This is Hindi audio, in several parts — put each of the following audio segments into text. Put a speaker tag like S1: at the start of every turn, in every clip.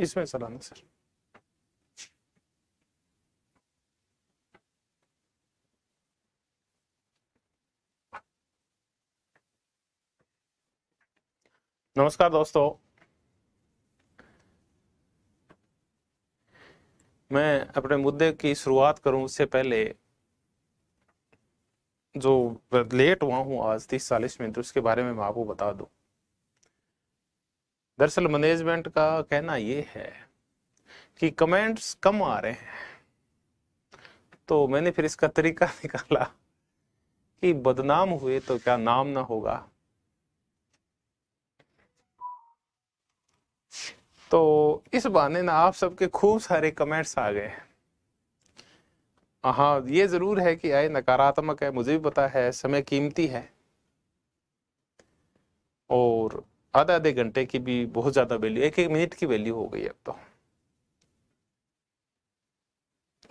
S1: इसमें चलाना सर नमस्कार दोस्तों मैं अपने मुद्दे की शुरुआत करूं उससे पहले जो लेट हुआ हूं आज तीस चालीस मिनट उसके बारे में मैं आपको बता दूं दरअसल मैनेजमेंट का कहना ये है कि कमेंट्स कम आ रहे हैं तो मैंने फिर इसका तरीका निकाला कि बदनाम हुए तो क्या नाम ना होगा तो इस बहाने ना आप सबके खूब सारे कमेंट्स आ गए हाँ ये जरूर है कि आए नकारात्मक है मुझे भी पता है समय कीमती है और आधा आधे घंटे की भी बहुत ज़्यादा वैल्यू एक एक मिनट की वैल्यू हो गई अब तो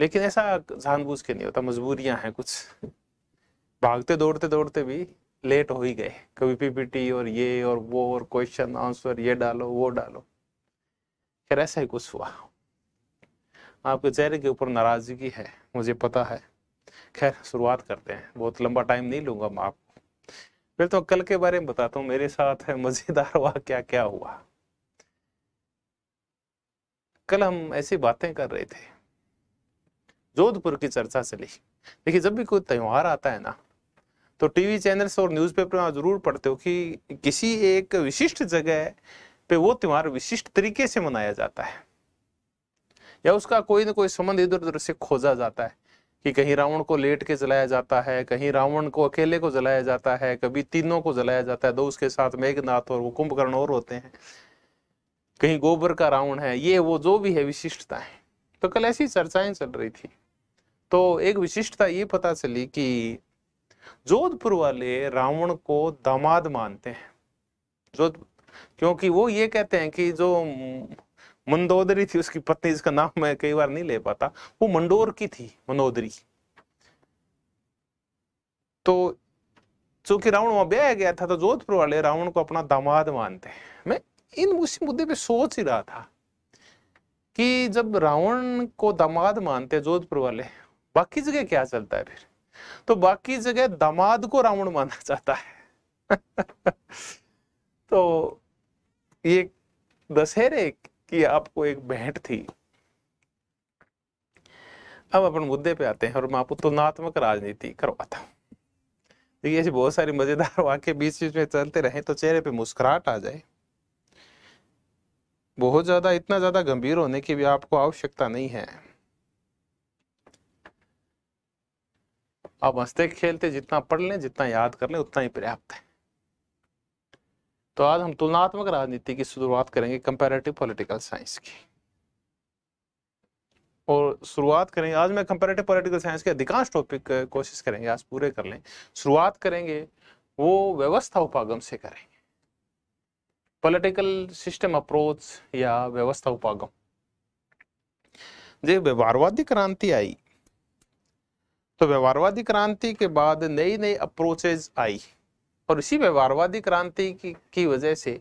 S1: लेकिन ऐसा जानबूझ के नहीं होता मजबूरियां हैं कुछ भागते दौड़ते दौड़ते भी लेट हो ही गए कभी पीपीटी और ये और वो और क्वेश्चन आंसर ये डालो वो डालो खैर ऐसा ही कुछ हुआ आपके चेहरे के ऊपर नाराजगी है मुझे पता है खैर शुरुआत करते हैं बहुत लंबा टाइम नहीं लूंगा मैं आपको फिर तो कल के बारे में बताता हूँ मेरे साथ है मजेदार हुआ क्या क्या हुआ कल हम ऐसी बातें कर रहे थे जोधपुर की चर्चा चली देखिए जब भी कोई त्यौहार आता है ना तो टीवी चैनल्स और न्यूज़पेपर में जरूर पढ़ते हो कि किसी एक विशिष्ट जगह पे वो त्यौहार विशिष्ट तरीके से मनाया जाता है या उसका कोई ना कोई संबंध इधर उधर से खोजा जाता है कि कहीं रावण को लेट के जलाया जाता है कहीं रावण को अकेले को जलाया जाता है कभी तीनों को जलाया जाता है दो उसके साथ मेघनाथ और वो कुंभकर्ण और होते हैं कहीं गोबर का रावण है ये वो जो भी है विशिष्टता है तो कल ऐसी चर्चाएं चल रही थी तो एक विशिष्टता ये पता चली कि जोधपुर वाले रावण को दामाद मानते हैं जोध क्योंकि वो ये कहते हैं कि जो मंदोदरी थी उसकी पत्नी जिसका नाम मैं कई बार नहीं ले पाता वो मंडोर की थी मंदोदरी तो चूंकि रावण वहां ब्याह गया था तो जोधपुर वाले रावण को अपना दामाद मानते हैं मैं इन उसी मुद्दे पे सोच ही रहा था कि जब रावण को दामाद मानते हैं जोधपुर वाले बाकी जगह क्या चलता है फिर तो बाकी जगह दामाद को रावण माना जाता है तो ये दशहरे कि आपको एक भेंट थी अब अपन मुद्दे पे आते हैं और मैं तुलनात्मक तो राजनीति करवाता देखिए ऐसी बहुत सारी मजेदार वाक्य बीच बीच में चलते रहे तो चेहरे पे मुस्कुराहट आ जाए बहुत ज्यादा इतना ज्यादा गंभीर होने की भी आपको आवश्यकता नहीं है आप हंसते खेलते जितना पढ़ लें जितना याद कर लें उतना ही पर्याप्त है तो आज हम तुलनात्मक राजनीति की शुरुआत करेंगे कंपैरेटिव पॉलिटिकल साइंस की और शुरुआत करेंगे आज मैं कंपैरेटिव पॉलिटिकल साइंस के अधिकांश टॉपिक कोशिश करेंगे आज पूरे कर लें शुरुआत करेंगे वो व्यवस्था उपागम से करेंगे पॉलिटिकल सिस्टम अप्रोच या व्यवस्था उपागम जब व्यवहारवादी क्रांति आई तो व्यवहारवादी क्रांति के बाद नई नई अप्रोचेज आई और इसी व्यवहारवादी क्रांति की, की वजह से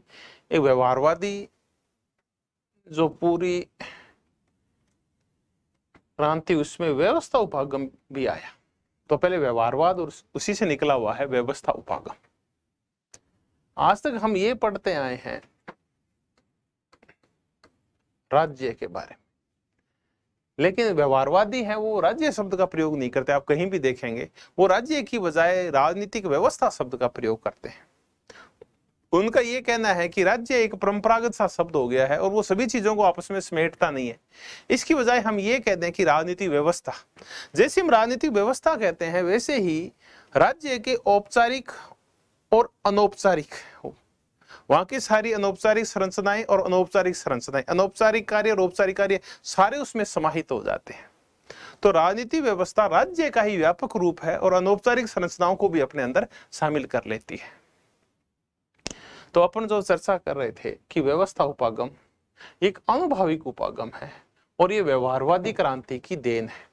S1: एक व्यवहारवादी जो पूरी क्रांति उसमें व्यवस्था उपागम भी आया तो पहले व्यवहारवाद और उसी से निकला हुआ है व्यवस्था उपागम आज तक हम ये पढ़ते आए हैं राज्य के बारे में लेकिन व्यवहारवादी हैं वो राज्य शब्द का प्रयोग नहीं करते आप कहीं भी देखेंगे वो राज्य की बजाय राजनीतिक व्यवस्था शब्द का प्रयोग करते हैं उनका ये कहना है कि राज्य एक परंपरागत सा शब्द हो गया है और वो सभी चीजों को आपस में समेटता नहीं है इसकी बजाय हम ये कहते हैं कि राजनीतिक व्यवस्था जैसे हम राजनीतिक व्यवस्था कहते हैं वैसे ही राज्य के औपचारिक और अनौपचारिक वहां की सारी अनौपचारिक संरचनाएं और अनौपचारिक संरचनाएं अनौपचारिक कार्य और औपचारिक कार्य सारे उसमें समाहित हो जाते हैं तो राजनीति व्यवस्था राज्य का ही व्यापक रूप है और अनौपचारिक संरचनाओं को भी अपने अंदर शामिल कर लेती है तो अपन जो चर्चा कर रहे थे कि व्यवस्था उपागम एक अनुभाविक उपागम है और ये व्यवहारवादी क्रांति की देन है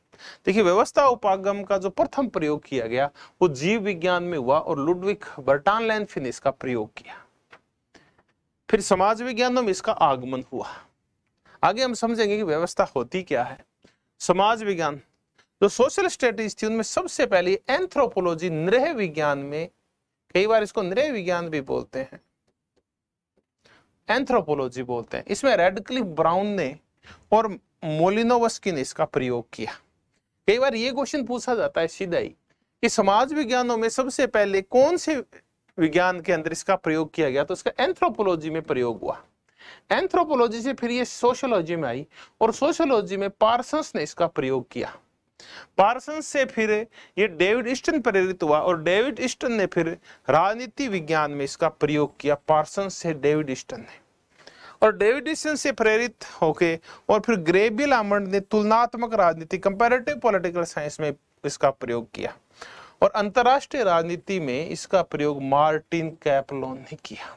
S1: देखिए व्यवस्था उपागम का जो प्रथम प्रयोग किया गया वो जीव विज्ञान में हुआ और लुडविक बर्टान लैंड फिनिश का प्रयोग किया फिर समाज विज्ञान में इसका आगमन हुआ आगे हम समझेंगे कि व्यवस्था होती क्या है समाज विज्ञान जो सोशल स्टडीज थी उनमें सबसे पहले एंथ्रोपोलॉजी नृह विज्ञान में कई बार इसको नृह विज्ञान भी बोलते हैं एंथ्रोपोलॉजी बोलते हैं इसमें रेडक्लिफ ब्राउन ने और मोलिनोवस्की ने इसका प्रयोग किया कई बार ये क्वेश्चन पूछा जाता है सीधा ही कि समाज विज्ञानों में सबसे पहले कौन से विज्ञान के अंदर इसका प्रयोग किया गया तो इसका एंथ्रोपोलॉजी में प्रयोग हुआ एंथ्रोपोलॉजी से फिर ये सोशोलॉजी में आई और सोशोलॉजी में पार्सन्स ने इसका प्रयोग किया पार्सन्स से फिर ये डेविड ईस्टन प्रेरित हुआ और डेविड ईस्टन ने फिर राजनीति विज्ञान में इसका प्रयोग किया पार्सन्स से डेविड ईस्टन ने और डेविडिसन से प्रेरित होके और फिर ग्रेबियल आमंड ने तुलनात्मक राजनीति कंपेरेटिव पॉलिटिकल साइंस में इसका प्रयोग किया और अंतर्राष्ट्रीय राजनीति में इसका प्रयोग मार्टिन कैपलोन ने किया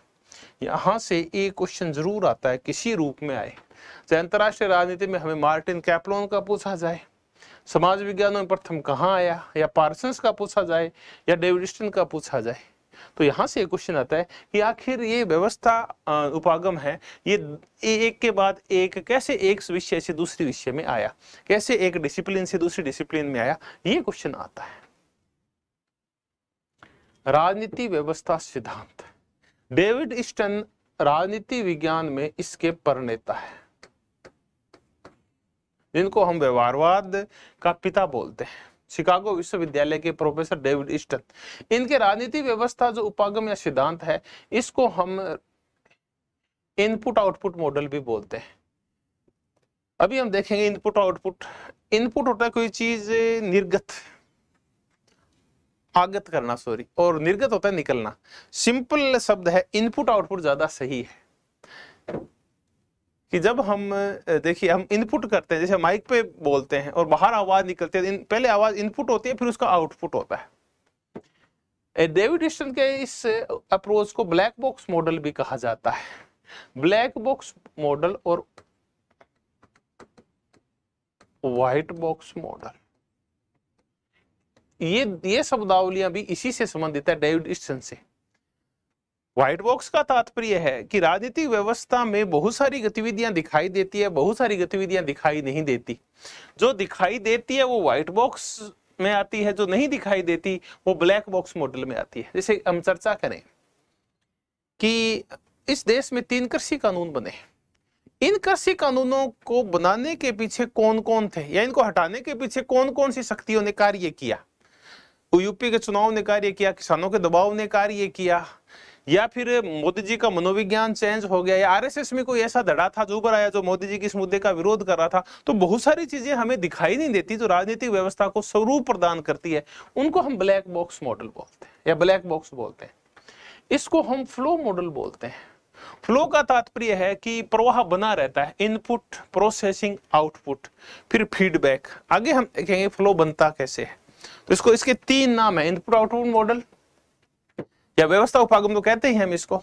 S1: यहाँ से एक क्वेश्चन जरूर आता है किसी रूप में आए चाहे तो अंतर्राष्ट्रीय राजनीति में हमें मार्टिन कैपलोन का पूछा जाए समाज विज्ञान में प्रथम कहाँ आया या पार्सन्स का पूछा जाए या डेविडिस्टन का पूछा जाए तो यहाँ से क्वेश्चन आता है कि आखिर ये व्यवस्था उपागम है ये एक के बाद एक कैसे एक विषय से दूसरे विषय में आया कैसे एक डिसिप्लिन से दूसरी डिसिप्लिन में आया ये क्वेश्चन आता है राजनीति व्यवस्था सिद्धांत डेविड स्टन राजनीति विज्ञान में इसके परनेता है जिनको हम व्यवहारवाद का पिता बोलते हैं शिकागो विश्वविद्यालय के प्रोफेसर डेविड स्टन इनके राजनीति व्यवस्था जो उपागम या सिद्धांत है इसको हम इनपुट आउटपुट मॉडल भी बोलते हैं अभी हम देखेंगे इनपुट आउटपुट इनपुट होता है कोई चीज निर्गत आगत करना सॉरी और निर्गत होता है निकलना सिंपल शब्द है इनपुट आउटपुट ज्यादा सही है कि जब हम देखिए हम इनपुट करते हैं जैसे माइक पे बोलते हैं और बाहर आवाज निकलती है तो पहले आवाज इनपुट होती है फिर उसका आउटपुट होता है डेविड स्टन के इस अप्रोच को ब्लैक बॉक्स मॉडल भी कहा जाता है ब्लैक बॉक्स मॉडल और व्हाइट बॉक्स मॉडल ये ये शब्दावलियां भी इसी से संबंधित है डेविड इस्टन से व्हाइट बॉक्स का तात्पर्य है कि राजनीतिक व्यवस्था में बहुत सारी गतिविधियां दिखाई देती है बहुत सारी गतिविधियां दिखाई नहीं देती जो दिखाई देती है वो व्हाइट बॉक्स में आती है जो नहीं दिखाई देती वो ब्लैक बॉक्स मॉडल में आती है जैसे हम चर्चा करें कि इस देश में तीन कृषि कानून बने इन कृषि कानूनों को बनाने के पीछे कौन कौन थे या इनको हटाने के पीछे कौन कौन सी शक्तियों ने कार्य किया यूपी के चुनाव ने कार्य किया किसानों के दबाव ने कार्य किया या फिर मोदी जी का मनोविज्ञान चेंज हो गया या आरएसएस में कोई ऐसा धड़ा था जो ऊपर आया जो मोदी जी के इस मुद्दे का विरोध कर रहा था तो बहुत सारी चीजें हमें दिखाई नहीं देती जो राजनीतिक व्यवस्था को स्वरूप प्रदान करती है उनको हम ब्लैक बॉक्स मॉडल बोलते हैं या ब्लैक बॉक्स बोलते हैं इसको हम फ्लो मॉडल बोलते हैं फ्लो का तात्पर्य है कि प्रवाह बना रहता है इनपुट प्रोसेसिंग आउटपुट फिर फीडबैक आगे हम देखेंगे फ्लो बनता कैसे है तो इसको इसके तीन नाम है इनपुट आउटपुट मॉडल या व्यवस्था उपागम तो कहते ही हम इसको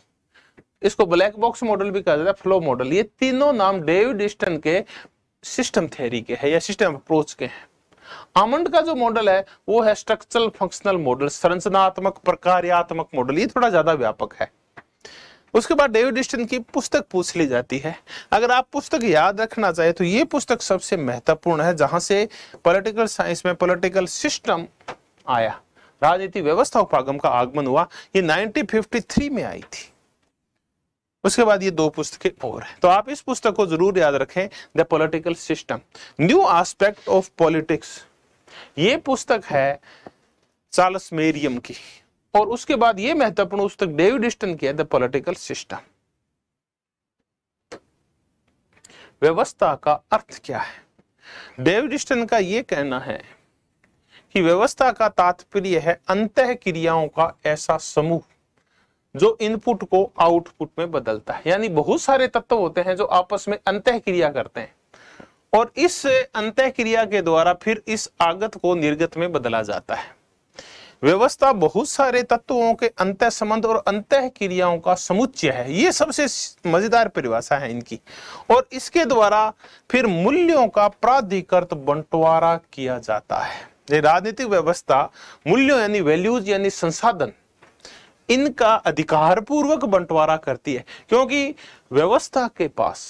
S1: इसको ब्लैक बॉक्स मॉडल भी कहा जाता है फ्लो मॉडल ये तीनों नाम डेविड स्टन के सिस्टम थ्योरी के है या सिस्टम अप्रोच के हैं आमंड का जो मॉडल है वो है स्ट्रक्चरल फंक्शनल मॉडल संरचनात्मक प्रकार्यात्मक मॉडल ये थोड़ा ज्यादा व्यापक है उसके बाद डेविड डिस्टन की पुस्तक पूछ ली जाती है अगर आप पुस्तक याद रखना चाहे तो ये पुस्तक सबसे महत्वपूर्ण है जहां से पॉलिटिकल साइंस में पॉलिटिकल सिस्टम आया राजनीति व्यवस्था उपागम का आगमन हुआ ये 1953 में आई थी उसके बाद ये दो पुस्तकें और हैं तो आप इस पुस्तक को जरूर याद रखें the political system new aspect of politics ये पुस्तक है चार्ल्स मेरियम की और उसके बाद यह महत्वपूर्ण तक डेविड स्टन किया द पॉलिटिकल सिस्टम व्यवस्था का अर्थ क्या है डेविड स्टन का यह कहना है कि व्यवस्था का तात्पर्य है अंत क्रियाओं का ऐसा समूह जो इनपुट को आउटपुट में बदलता है यानी बहुत सारे तत्व होते हैं जो आपस में अंत क्रिया करते हैं और इस अंत क्रिया के द्वारा फिर इस आगत को निर्गत में बदला जाता है व्यवस्था बहुत सारे तत्वों के अंत संबंध और अंत क्रियाओं का समुच्चय है ये सबसे मजेदार परिभाषा है इनकी और इसके द्वारा फिर मूल्यों का प्राधिकृत बंटवारा किया जाता है राजनीतिक व्यवस्था मूल्यों यानी वैल्यूज यानी संसाधन इनका अधिकार पूर्वक बंटवारा करती है क्योंकि व्यवस्था के पास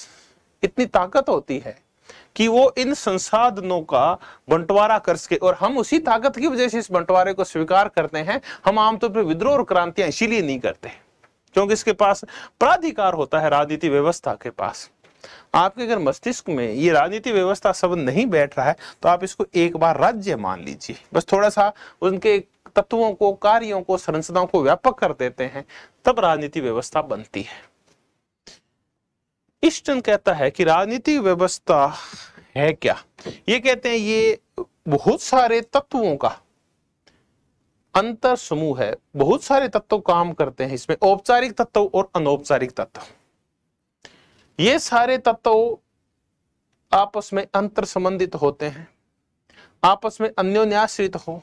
S1: इतनी ताकत होती है कि वो इन संसाधनों का बंटवारा कर सके और हम उसी ताकत की वजह से इस बंटवारे को स्वीकार करते हैं हम आमतौर पर विद्रोह और क्रांतियां इसीलिए नहीं करते क्योंकि इसके पास प्राधिकार होता है राजनीति व्यवस्था के पास आपके अगर मस्तिष्क में ये राजनीति व्यवस्था सब नहीं बैठ रहा है तो आप इसको एक बार राज्य मान लीजिए बस थोड़ा सा उनके तत्वों को कार्यों को संरचनाओं को व्यापक कर देते हैं तब राजनीति व्यवस्था बनती है इष्टन कहता है कि राजनीति व्यवस्था है क्या ये कहते हैं ये बहुत सारे तत्वों का अंतर समूह है बहुत सारे तत्व काम करते हैं इसमें औपचारिक तत्व और अनौपचारिक तत्व ये सारे तत्व आपस में अंतर संबंधित होते हैं आपस में अन्योन्याश्रित हो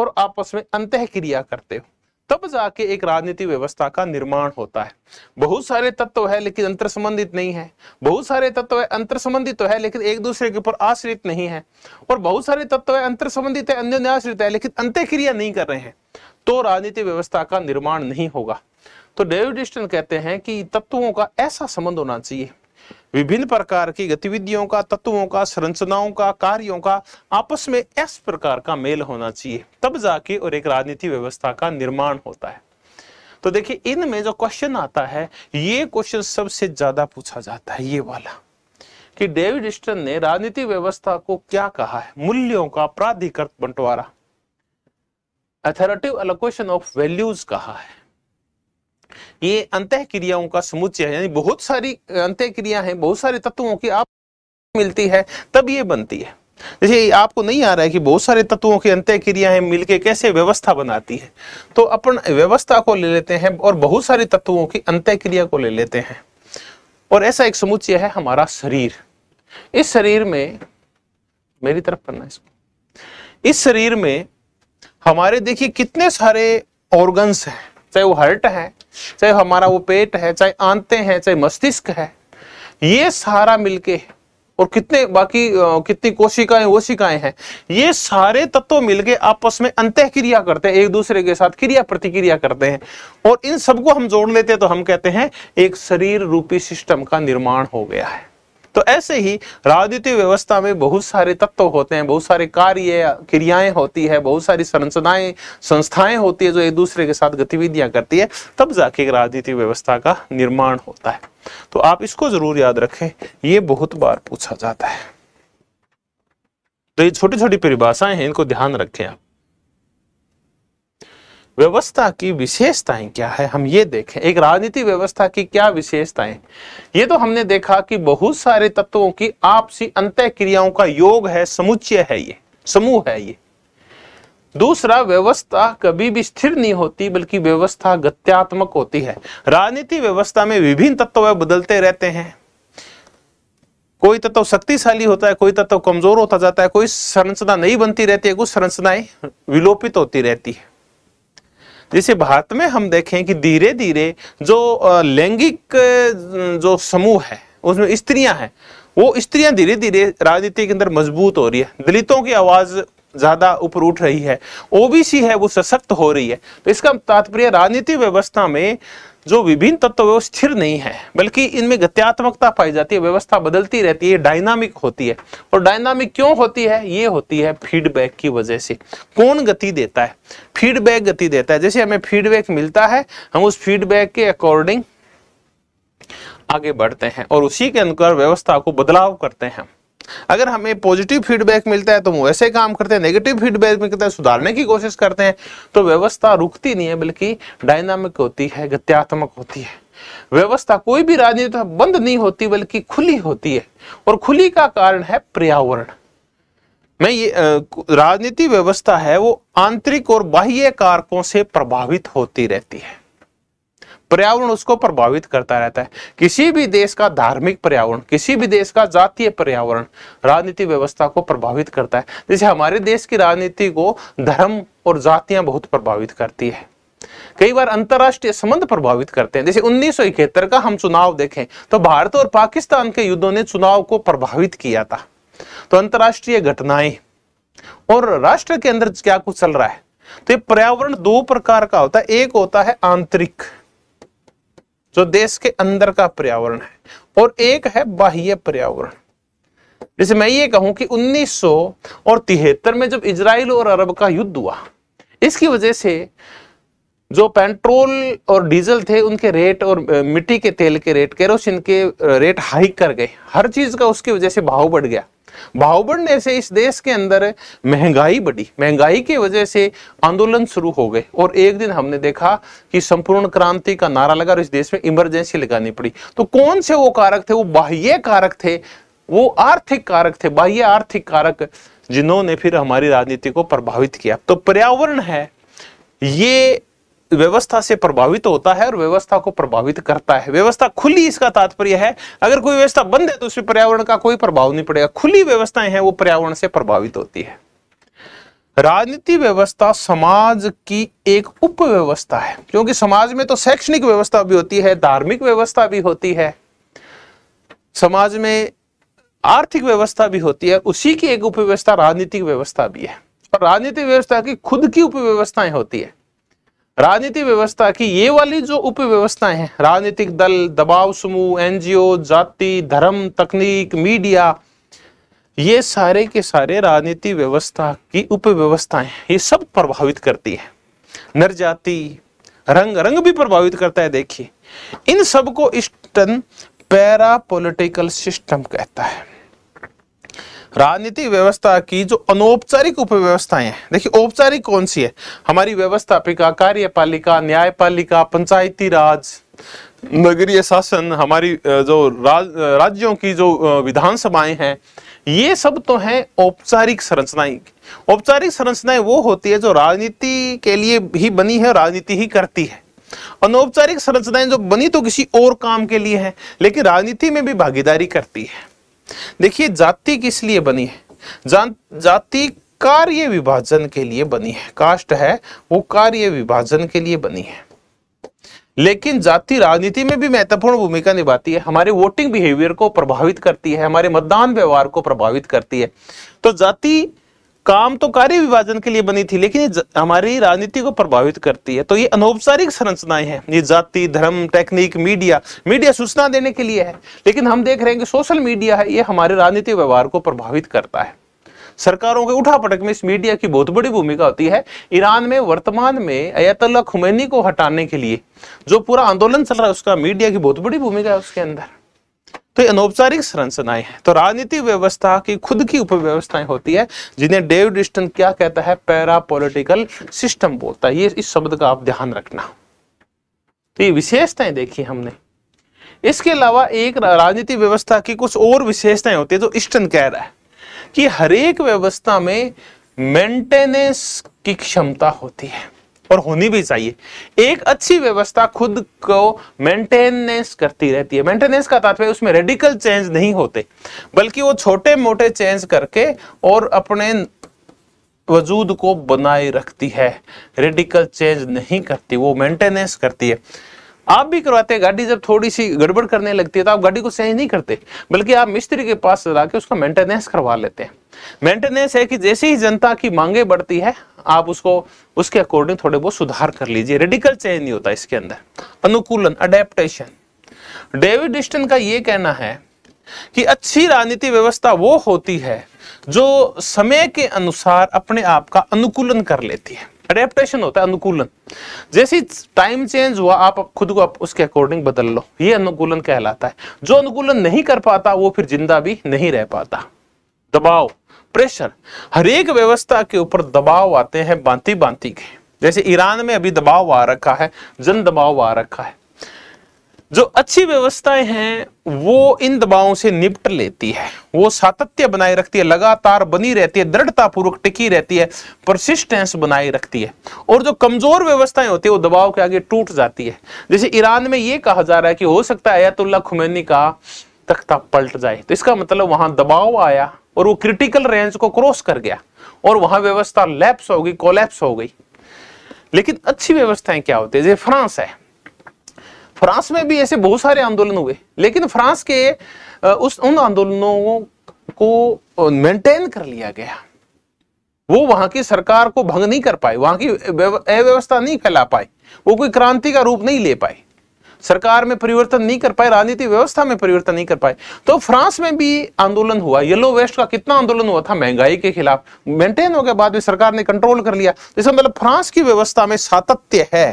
S1: और आपस में अंत क्रिया करते हो तब जाके एक राजनीति व्यवस्था का निर्माण होता है बहुत सारे तत्व तो है लेकिन अंतर संबंधित नहीं है बहुत सारे तत्व है अंतर संबंधित तो है लेकिन एक दूसरे के ऊपर आश्रित नहीं है और बहुत सारे तत्व तो है अंतर संबंधित है अन्य आश्रित है लेकिन अंत्यक्रिया नहीं कर रहे हैं तो राजनीति व्यवस्था का निर्माण नहीं होगा तो डेविड कहते हैं कि तत्वों का ऐसा संबंध होना चाहिए विभिन्न प्रकार की गतिविधियों का तत्वों का संरचनाओं का कार्यों का आपस में इस प्रकार का मेल होना चाहिए तब जाके और एक राजनीति व्यवस्था का निर्माण होता है तो देखिए इनमें जो क्वेश्चन आता है ये क्वेश्चन सबसे ज्यादा पूछा जाता है ये वाला कि डेविड स्टन ने राजनीति व्यवस्था को क्या कहा है मूल्यों का प्राधिकृत बंटवारा अथॉरिटिव एलोकेशन ऑफ वैल्यूज कहा है ये अंत क्रियाओं का समुच्चय है यानी बहुत सारी अंत क्रिया है बहुत सारे तत्वों की आप मिलती है तब ये बनती है जैसे आपको नहीं आ रहा है कि बहुत सारे तत्वों की अंत्य क्रियाएं मिलके कैसे व्यवस्था बनाती है तो अपन व्यवस्था को ले लेते हैं और बहुत सारे तत्वों की अंत्य क्रिया को ले लेते हैं और ऐसा एक समुच्चय है हमारा शरीर इस शरीर में मेरी तरफ करना इसको इस शरीर में हमारे देखिए कितने सारे ऑर्गन्स हैं चाहे वो हर्ट है चाहे हमारा वो पेट है चाहे आंते हैं चाहे मस्तिष्क है ये सारा मिलके और कितने बाकी कितनी कोशिकाएं वोशिकाएं हैं ये सारे तत्व मिलके आपस में अंत क्रिया करते हैं एक दूसरे के साथ क्रिया प्रतिक्रिया करते हैं और इन सबको हम जोड़ लेते हैं तो हम कहते हैं एक शरीर रूपी सिस्टम का निर्माण हो गया है तो ऐसे ही राजनीतिक व्यवस्था में बहुत सारे तत्व होते हैं बहुत सारे कार्य क्रियाएं होती है बहुत सारी संरचनाएं संस्थाएं होती है जो एक दूसरे के साथ गतिविधियां करती है तब जाके राजनीतिक व्यवस्था का निर्माण होता है तो आप इसको जरूर याद रखें ये बहुत बार पूछा जाता है तो ये छोटी छोटी परिभाषाएं हैं इनको ध्यान रखें आप व्यवस्था की विशेषताएं क्या है हम ये देखें एक राजनीति व्यवस्था की क्या विशेषताएं ये तो हमने देखा कि बहुत सारे तत्वों की आपसी अंत क्रियाओं का योग है समुच्चय है ये समूह है ये दूसरा व्यवस्था कभी भी स्थिर नहीं होती बल्कि व्यवस्था गत्यात्मक होती है राजनीति व्यवस्था में विभिन्न तत्व बदलते रहते हैं कोई तत्व शक्तिशाली होता है कोई तत्व कमजोर होता जाता है कोई संरचना नहीं बनती रहती है कुछ संरचनाएं विलोपित होती रहती है जैसे भारत में हम देखें कि धीरे धीरे जो लैंगिक जो समूह है उसमें स्त्रियां हैं वो स्त्रियां धीरे धीरे राजनीति के अंदर मजबूत हो रही है दलितों की आवाज़ ज़्यादा ऊपर उठ रही है ओबीसी है वो सशक्त हो रही है तो इसका तात्पर्य राजनीति व्यवस्था में जो विभिन्न तत्व वो स्थिर नहीं है बल्कि इनमें गत्यात्मकता पाई जाती है व्यवस्था बदलती रहती है डायनामिक होती है और डायनामिक क्यों होती है ये होती है फीडबैक की वजह से कौन गति देता है फीडबैक गति देता है जैसे हमें फीडबैक मिलता है हम उस फीडबैक के अकॉर्डिंग आगे बढ़ते हैं और उसी के अनुसार व्यवस्था को बदलाव करते हैं अगर हमें पॉजिटिव फीडबैक मिलता है तो हम वैसे काम करते हैं नेगेटिव फीडबैक मिलता है सुधारने की कोशिश करते हैं तो व्यवस्था रुकती नहीं है बल्कि डायनामिक होती है गत्यात्मक होती है व्यवस्था कोई भी राजनीति तो बंद नहीं होती बल्कि खुली होती है और खुली का कारण है पर्यावरण मैं ये राजनीति व्यवस्था है वो आंतरिक और बाह्य कारकों से प्रभावित होती रहती है पर्यावरण उसको प्रभावित करता रहता है किसी भी देश का धार्मिक पर्यावरण किसी भी देश का जातीय पर्यावरण राजनीति व्यवस्था को प्रभावित करता है जैसे हमारे देश की राजनीति को धर्म और जातियां बहुत प्रभावित करती है कई बार अंतरराष्ट्रीय संबंध प्रभावित करते हैं जैसे उन्नीस का हम चुनाव देखें तो भारत और पाकिस्तान के युद्धों ने चुनाव को प्रभावित किया था तो अंतरराष्ट्रीय घटनाएं और राष्ट्र के अंदर क्या कुछ चल रहा है तो ये पर्यावरण दो प्रकार का होता है एक होता है आंतरिक जो देश के अंदर का पर्यावरण है और एक है बाह्य पर्यावरण जैसे मैं ये कहूं कि 1900 और तिहत्तर में जब इजराइल और अरब का युद्ध हुआ इसकी वजह से जो पेट्रोल और डीजल थे उनके रेट और मिट्टी के तेल के रेट केरोसिन के रेट हाइक कर गए हर चीज का उसकी वजह से भाव बढ़ गया भाव बढ़ने से इस देश के अंदर महंगाई बढ़ी महंगाई की वजह से आंदोलन शुरू हो गए और एक दिन हमने देखा कि संपूर्ण क्रांति का नारा लगा और इस देश में इमरजेंसी लगानी पड़ी तो कौन से वो कारक थे वो बाह्य कारक थे वो आर्थिक कारक थे बाह्य आर्थिक कारक जिन्होंने फिर हमारी राजनीति को प्रभावित किया तो पर्यावरण है ये व्यवस्था से प्रभावित होता है और व्यवस्था को प्रभावित करता है व्यवस्था खुली इसका तात्पर्य है अगर कोई व्यवस्था बंद है तो उसमें पर्यावरण का कोई प्रभाव नहीं पड़ेगा खुली व्यवस्थाएं हैं वो पर्यावरण से प्रभावित होती है राजनीति व्यवस्था समाज की एक उपव्यवस्था है क्योंकि समाज में तो शैक्षणिक व्यवस्था भी होती है धार्मिक व्यवस्था भी होती है समाज में आर्थिक व्यवस्था भी होती है उसी की एक उपव्यवस्था राजनीतिक व्यवस्था भी है और राजनीतिक व्यवस्था की खुद की उपव्यवस्थाएं होती है राजनीति व्यवस्था की ये वाली जो उपव्यवस्थाएं हैं राजनीतिक दल दबाव समूह एनजीओ जाति धर्म तकनीक मीडिया ये सारे के सारे राजनीति व्यवस्था की उपव्यवस्थाएं ये सब प्रभावित करती है नर जाति रंग रंग भी प्रभावित करता है देखिए इन सबको इस पैरा पॉलिटिकल सिस्टम कहता है राजनीतिक व्यवस्था की जो अनौपचारिक उपव्यवस्थाएं हैं देखिए औपचारिक कौन सी है हमारी व्यवस्थापिका कार्यपालिका न्यायपालिका पंचायती राज नगरीय शासन हमारी जो राज, राज्यों की जो विधानसभाएं हैं ये सब तो हैं औपचारिक संरचनाएं औपचारिक संरचनाएं वो होती है जो राजनीति के लिए ही बनी है राजनीति ही करती है अनौपचारिक संरचनाएं जो बनी तो किसी और काम के लिए है लेकिन राजनीति में भी भागीदारी करती है देखिए जाति किस लिए बनी है जाति कार्य विभाजन के लिए बनी है कास्ट है वो कार्य विभाजन के लिए बनी है लेकिन जाति राजनीति में भी महत्वपूर्ण भूमिका निभाती है हमारे वोटिंग बिहेवियर को प्रभावित करती है हमारे मतदान व्यवहार को प्रभावित करती है तो जाति काम तो कार्य विभाजन के लिए बनी थी लेकिन हमारी राजनीति को प्रभावित करती है तो ये अनौपचारिक संरचनाएं हैं ये जाति धर्म टेक्निक मीडिया मीडिया सूचना देने के लिए है लेकिन हम देख रहे हैं कि सोशल मीडिया है ये हमारे राजनीतिक व्यवहार को प्रभावित करता है सरकारों के उठापटक में इस मीडिया की बहुत बड़ी भूमिका होती है ईरान में वर्तमान में अयतल्ला खुमैनी को हटाने के लिए जो पूरा आंदोलन चल रहा है उसका मीडिया की बहुत बड़ी भूमिका है उसके अंदर तो अनौपचारिक संरचनाएं हैं तो राजनीति व्यवस्था की खुद की उपव्यवस्थाएं होती है जिन्हें डेव डिस्टन क्या कहता है पैरा पोलिटिकल सिस्टम बोलता है ये इस शब्द का आप ध्यान रखना तो ये विशेषताएं देखी हमने इसके अलावा एक राजनीति व्यवस्था की कुछ और विशेषताएं होती है जो इस्टन कह रहा है कि हरेक व्यवस्था में मेंटेनेंस की क्षमता होती है और होनी भी चाहिए एक अच्छी व्यवस्था खुद को मेंटेनेंस करती रहती है मेंटेनेंस का तात्पर्य उसमें रेडिकल चेंज नहीं होते बल्कि वो छोटे मोटे चेंज करके और अपने वजूद को बनाए रखती है रेडिकल चेंज नहीं करती वो मेंटेनेंस करती है आप भी करवाते हैं गाड़ी जब थोड़ी सी गड़बड़ करने लगती है तो आप गाड़ी को चेंज नहीं करते बल्कि आप मिस्त्री के पास जाके उसका मेंटेनेंस करवा लेते हैं मेंटेनेंस है कि जैसे ही जनता की मांगे बढ़ती है आप उसको उसके अकॉर्डिंग थोड़े बहुत सुधार कर लीजिए रेडिकल चेंज नहीं होता इसके अंदर अनुकूलन अडेप्टेशन डेविड डिस्टन का यह कहना है कि अच्छी राजनीति व्यवस्था वो होती है जो समय के अनुसार अपने आप का अनुकूलन कर लेती है अडेप्टेशन होता है अनुकूलन जैसे टाइम चेंज हुआ आप खुद को आप उसके अकॉर्डिंग बदल लो ये अनुकूलन कहलाता है जो अनुकूलन नहीं कर पाता वो फिर जिंदा भी नहीं रह पाता दबाव प्रेशर हर एक व्यवस्था के ऊपर दबाव आते हैं बांति बांति के जैसे ईरान में अभी दबाव आ रखा है जन दबाव आ रखा है जो अच्छी व्यवस्थाएं हैं वो इन दबावों से निपट लेती है वो सातत्य बनाए रखती है लगातार बनी रहती है दृढ़ता पूर्वक टिकी रहती है परसिस्टेंस बनाए रखती है और जो कमजोर व्यवस्थाएं होती है वो दबाव के आगे टूट जाती है जैसे ईरान में ये कहा जा रहा है कि हो सकता है अयातुल्ला खुमैनी का तख्ता पलट जाए तो इसका मतलब वहां दबाव आया और वो क्रिटिकल रेंज को क्रॉस कर गया और वहां व्यवस्था लैप्स हो गई कोलैप्स हो गई लेकिन अच्छी व्यवस्थाएं क्या होती है जैसे फ्रांस है फ्रांस में भी ऐसे बहुत सारे आंदोलन हुए लेकिन फ्रांस के उस उन आंदोलनों को मेंटेन कर लिया गया वो वहां की सरकार को भंग नहीं कर पाए वहां की अव्यवस्था नहीं फैला पाए वो कोई क्रांति का रूप नहीं ले पाए सरकार में परिवर्तन नहीं कर पाए राजनीति व्यवस्था में परिवर्तन नहीं कर पाए तो फ्रांस में भी आंदोलन हुआ येलो वेस्ट का कितना आंदोलन हुआ था महंगाई के खिलाफ मेंटेन हो गया बाद में सरकार ने कंट्रोल कर लिया तो इसका मतलब फ्रांस की व्यवस्था में सातत्य है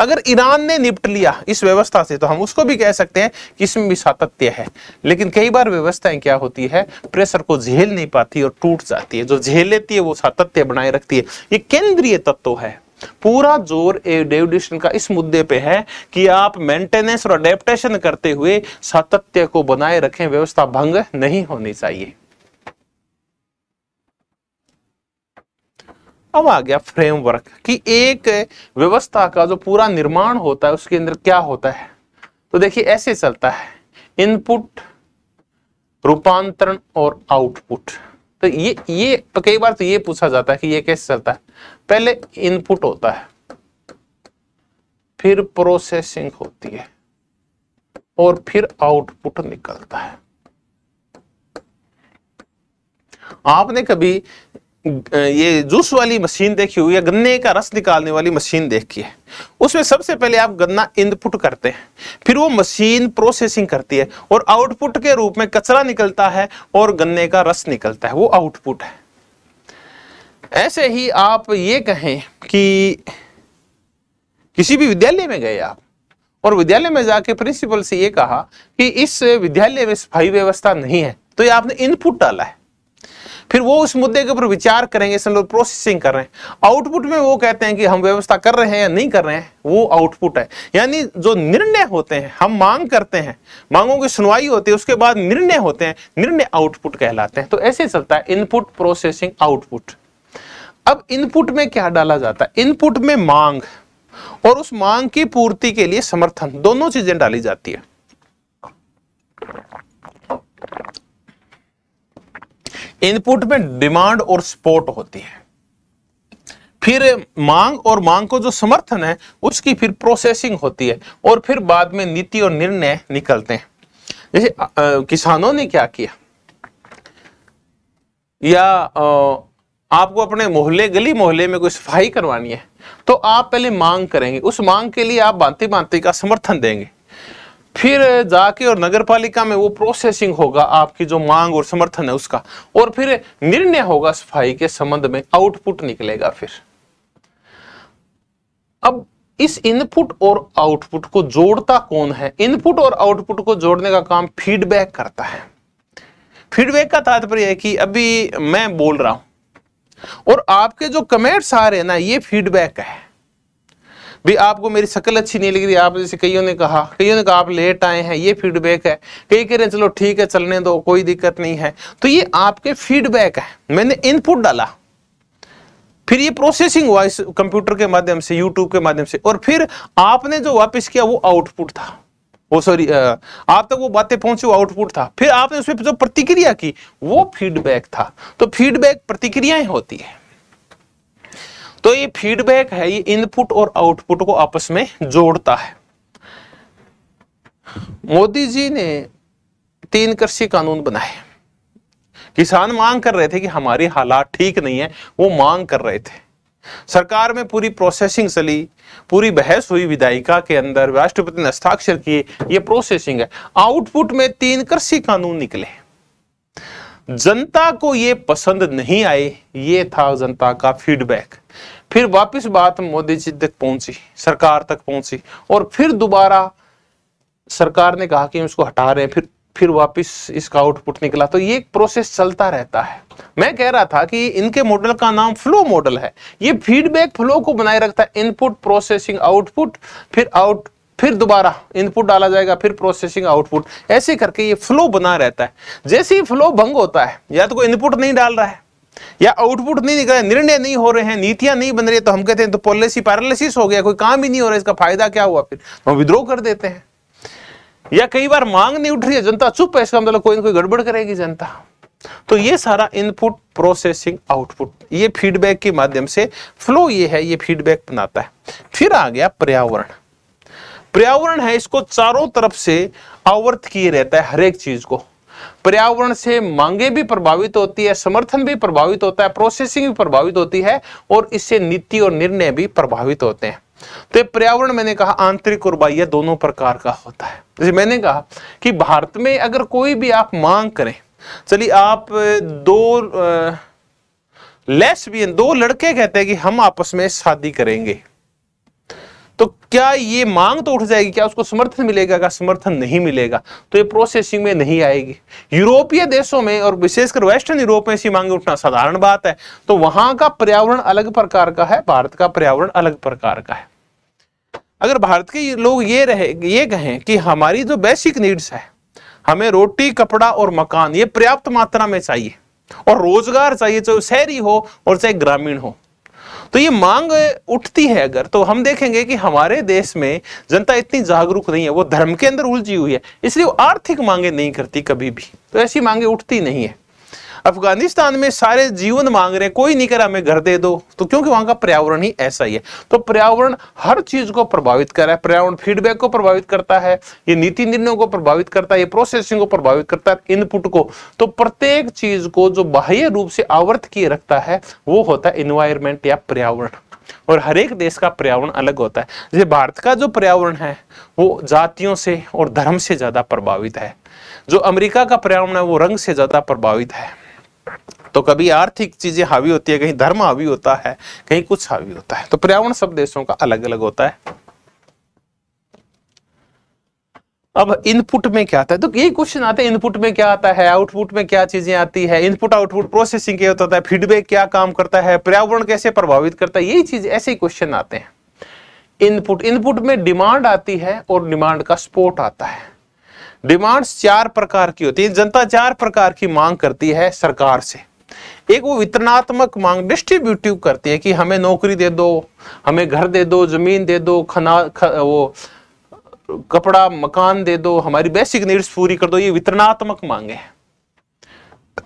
S1: अगर ईरान ने निपट लिया इस व्यवस्था से तो हम उसको भी कह सकते हैं कि इसमें भी सातत्य है लेकिन कई बार व्यवस्थाएं क्या होती है प्रेशर को झेल नहीं पाती और टूट जाती है जो झेल लेती है वो सातत्य बनाए रखती है ये केंद्रीय तत्व है पूरा जोर डेविडिशन का इस मुद्दे पे है कि आप मेंटेनेंस और अडेप्टेशन करते हुए सातत्य को बनाए रखें व्यवस्था भंग नहीं होनी चाहिए अब आ गया फ्रेमवर्क कि एक व्यवस्था का जो पूरा निर्माण होता है उसके अंदर क्या होता है तो देखिए ऐसे चलता है इनपुट रूपांतरण और आउटपुट तो ये ये तो कई बार तो ये पूछा जाता है कि ये कैसे चलता है पहले इनपुट होता है फिर प्रोसेसिंग होती है और फिर आउटपुट निकलता है आपने कभी ये जूस वाली मशीन देखी हुई है गन्ने का रस निकालने वाली मशीन देखी है उसमें सबसे पहले आप गन्ना इनपुट करते हैं फिर वो मशीन प्रोसेसिंग करती है और आउटपुट के रूप में कचरा निकलता है और गन्ने का रस निकलता है वो आउटपुट है ऐसे ही आप ये कहें कि किसी भी विद्यालय में गए आप और विद्यालय में जाके प्रिंसिपल से ये कहा कि इस विद्यालय में सफाई व्यवस्था नहीं है तो ये आपने इनपुट डाला है फिर वो उस मुद्दे के ऊपर विचार करेंगे इसमें लोग प्रोसेसिंग कर रहे हैं आउटपुट में वो कहते हैं कि हम व्यवस्था कर रहे हैं या नहीं कर रहे हैं वो आउटपुट है यानी जो निर्णय होते हैं हम मांग करते हैं मांगों की सुनवाई होती है उसके बाद निर्णय होते हैं निर्णय आउटपुट कहलाते हैं तो ऐसे चलता है इनपुट प्रोसेसिंग आउटपुट अब इनपुट में क्या डाला जाता है इनपुट में मांग और उस मांग की पूर्ति के लिए समर्थन दोनों चीजें डाली जाती है इनपुट में डिमांड और सपोर्ट होती है फिर मांग और मांग को जो समर्थन है उसकी फिर प्रोसेसिंग होती है और फिर बाद में नीति और निर्णय निकलते हैं जैसे किसानों ने क्या किया या आ, आपको अपने मोहल्ले गली मोहल्ले में कोई सफाई करवानी है तो आप पहले मांग करेंगे उस मांग के लिए आप बांति बांति का समर्थन देंगे फिर जाके और नगर पालिका में वो प्रोसेसिंग होगा आपकी जो मांग और समर्थन है उसका और फिर निर्णय होगा सफाई के संबंध में आउटपुट निकलेगा फिर अब इस इनपुट और आउटपुट को जोड़ता कौन है इनपुट और आउटपुट को जोड़ने का काम फीडबैक करता है फीडबैक का तात्पर्य है कि अभी मैं बोल रहा हूं और आपके जो कमेंट्स आ रहे हैं ना ये फीडबैक है भी आपको मेरी शक्ल अच्छी नहीं लग रही आप जैसे कईयों ने कहा कईयों ने कहा आप लेट आए हैं ये फीडबैक है कई कह रहे हैं चलो ठीक है चलने दो कोई दिक्कत नहीं है तो ये आपके फीडबैक है मैंने इनपुट डाला फिर ये प्रोसेसिंग हुआ इस कंप्यूटर के माध्यम से यूट्यूब के माध्यम से और फिर आपने जो वापिस किया वो आउटपुट था वो सॉरी आप तक वो बातें पहुंची वो आउटपुट था फिर आपने उसमें जो प्रतिक्रिया की वो फीडबैक था तो फीडबैक प्रतिक्रियाएं होती है तो ये फीडबैक है ये इनपुट और आउटपुट को आपस में जोड़ता है मोदी जी ने तीन कृषि कानून बनाए किसान मांग कर रहे थे कि हमारे हालात ठीक नहीं है वो मांग कर रहे थे सरकार में पूरी प्रोसेसिंग चली पूरी बहस हुई विधायिका के अंदर राष्ट्रपति ने हस्ताक्षर किए ये प्रोसेसिंग है आउटपुट में तीन कृषि कानून निकले जनता को ये पसंद नहीं आए ये था जनता का फीडबैक फिर वापस बात मोदी जी तक पहुंची सरकार तक पहुंची और फिर दोबारा सरकार ने कहा कि हम इसको हटा रहे हैं फिर फिर वापस इसका आउटपुट निकला तो ये एक प्रोसेस चलता रहता है मैं कह रहा था कि इनके मॉडल का नाम फ्लो मॉडल है ये फीडबैक फ्लो को बनाए रखता है इनपुट प्रोसेसिंग आउटपुट फिर आउट फिर दोबारा इनपुट डाला जाएगा फिर प्रोसेसिंग आउटपुट ऐसे करके ये फ्लो बना रहता है जैसे ही फ्लो भंग होता है या तो कोई इनपुट नहीं डाल रहा है या आउटपुट नहीं निकल रहा निर्णय नहीं हो रहे हैं नीतियां नहीं बन रही है तो हम कहते हैं तो पॉलिसी पैरालिसिस हो गया कोई काम ही नहीं हो रहा इसका फायदा क्या हुआ फिर तो हम विद्रोह कर देते हैं या कई बार मांग नहीं उठ रही है जनता चुप है इसका मतलब कोई ना कोई गड़बड़ करेगी जनता तो ये सारा इनपुट प्रोसेसिंग आउटपुट ये फीडबैक के माध्यम से फ्लो ये है ये फीडबैक बनाता है फिर आ गया पर्यावरण पर्यावरण है इसको चारों तरफ से आवर्त किए रहता है हर एक चीज को पर्यावरण से मांगे भी प्रभावित होती है समर्थन भी प्रभावित होता है प्रोसेसिंग भी प्रभावित होती है और इससे नीति और निर्णय भी प्रभावित होते हैं तो पर्यावरण मैंने कहा आंतरिक और बाह्य दोनों प्रकार का होता है जैसे मैंने कहा कि भारत में अगर कोई भी आप मांग करें चलिए आप दो भी दो लड़के कहते हैं कि हम आपस में शादी करेंगे तो क्या ये मांग तो उठ जाएगी क्या उसको समर्थन मिलेगा क्या समर्थन नहीं मिलेगा तो ये प्रोसेसिंग में नहीं आएगी यूरोपीय देशों में और विशेषकर वेस्टर्न यूरोप में ऐसी मांग उठना साधारण बात है तो वहां का पर्यावरण अलग प्रकार का है भारत का पर्यावरण अलग प्रकार का है अगर भारत के लोग ये रहे ये कहें कि हमारी जो बेसिक नीड्स है हमें रोटी कपड़ा और मकान ये पर्याप्त मात्रा में चाहिए और रोजगार चाहिए चाहे शहरी हो और चाहे ग्रामीण हो तो ये मांग उठती है अगर तो हम देखेंगे कि हमारे देश में जनता इतनी जागरूक नहीं है वो धर्म के अंदर उलझी हुई है इसलिए वो आर्थिक मांगे नहीं करती कभी भी तो ऐसी मांगे उठती नहीं है अफगानिस्तान में सारे जीवन मांग रहे हैं कोई नहीं करा रहा हमें घर दे दो तो क्योंकि वहां का पर्यावरण ही ऐसा ही है तो पर्यावरण हर चीज को प्रभावित कर रहा है पर्यावरण फीडबैक को प्रभावित करता है ये नीति निर्णयों को प्रभावित करता है ये प्रोसेसिंग को प्रभावित करता है इनपुट को तो प्रत्येक चीज को जो बाह्य रूप से आवर्त किए रखता है वो होता है इन्वायरमेंट या पर्यावरण और हर एक देश का पर्यावरण अलग होता है जैसे भारत का जो पर्यावरण है वो जातियों से और धर्म से ज़्यादा प्रभावित है जो अमेरिका का पर्यावरण है वो रंग से ज़्यादा प्रभावित है तो कभी आर्थिक चीजें हावी होती है कहीं धर्म हावी होता है कहीं कुछ हावी होता है तो पर्यावरण सब देशों का अलग अलग होता है अब इनपुट में क्या आता है तो यही क्वेश्चन आते हैं इनपुट में क्या आता है आउटपुट में क्या चीजें आती है इनपुट आउटपुट प्रोसेसिंग क्या होता है फीडबैक क्या काम करता है पर्यावरण कैसे प्रभावित करता है यही चीज ऐसे ही क्वेश्चन आते हैं इनपुट इनपुट में डिमांड आती है और डिमांड का स्पोर्ट आता है डिमांड्स चार प्रकार की होती है जनता चार प्रकार की मांग करती है सरकार से एक वो वितरणात्मक मांग डिस्ट्रीब्यूटिव करती है कि हमें नौकरी दे दो हमें घर दे दो जमीन दे दो खना ख, वो कपड़ा मकान दे दो हमारी बेसिक नीड्स पूरी कर दो ये वितरणात्मक मांगे हैं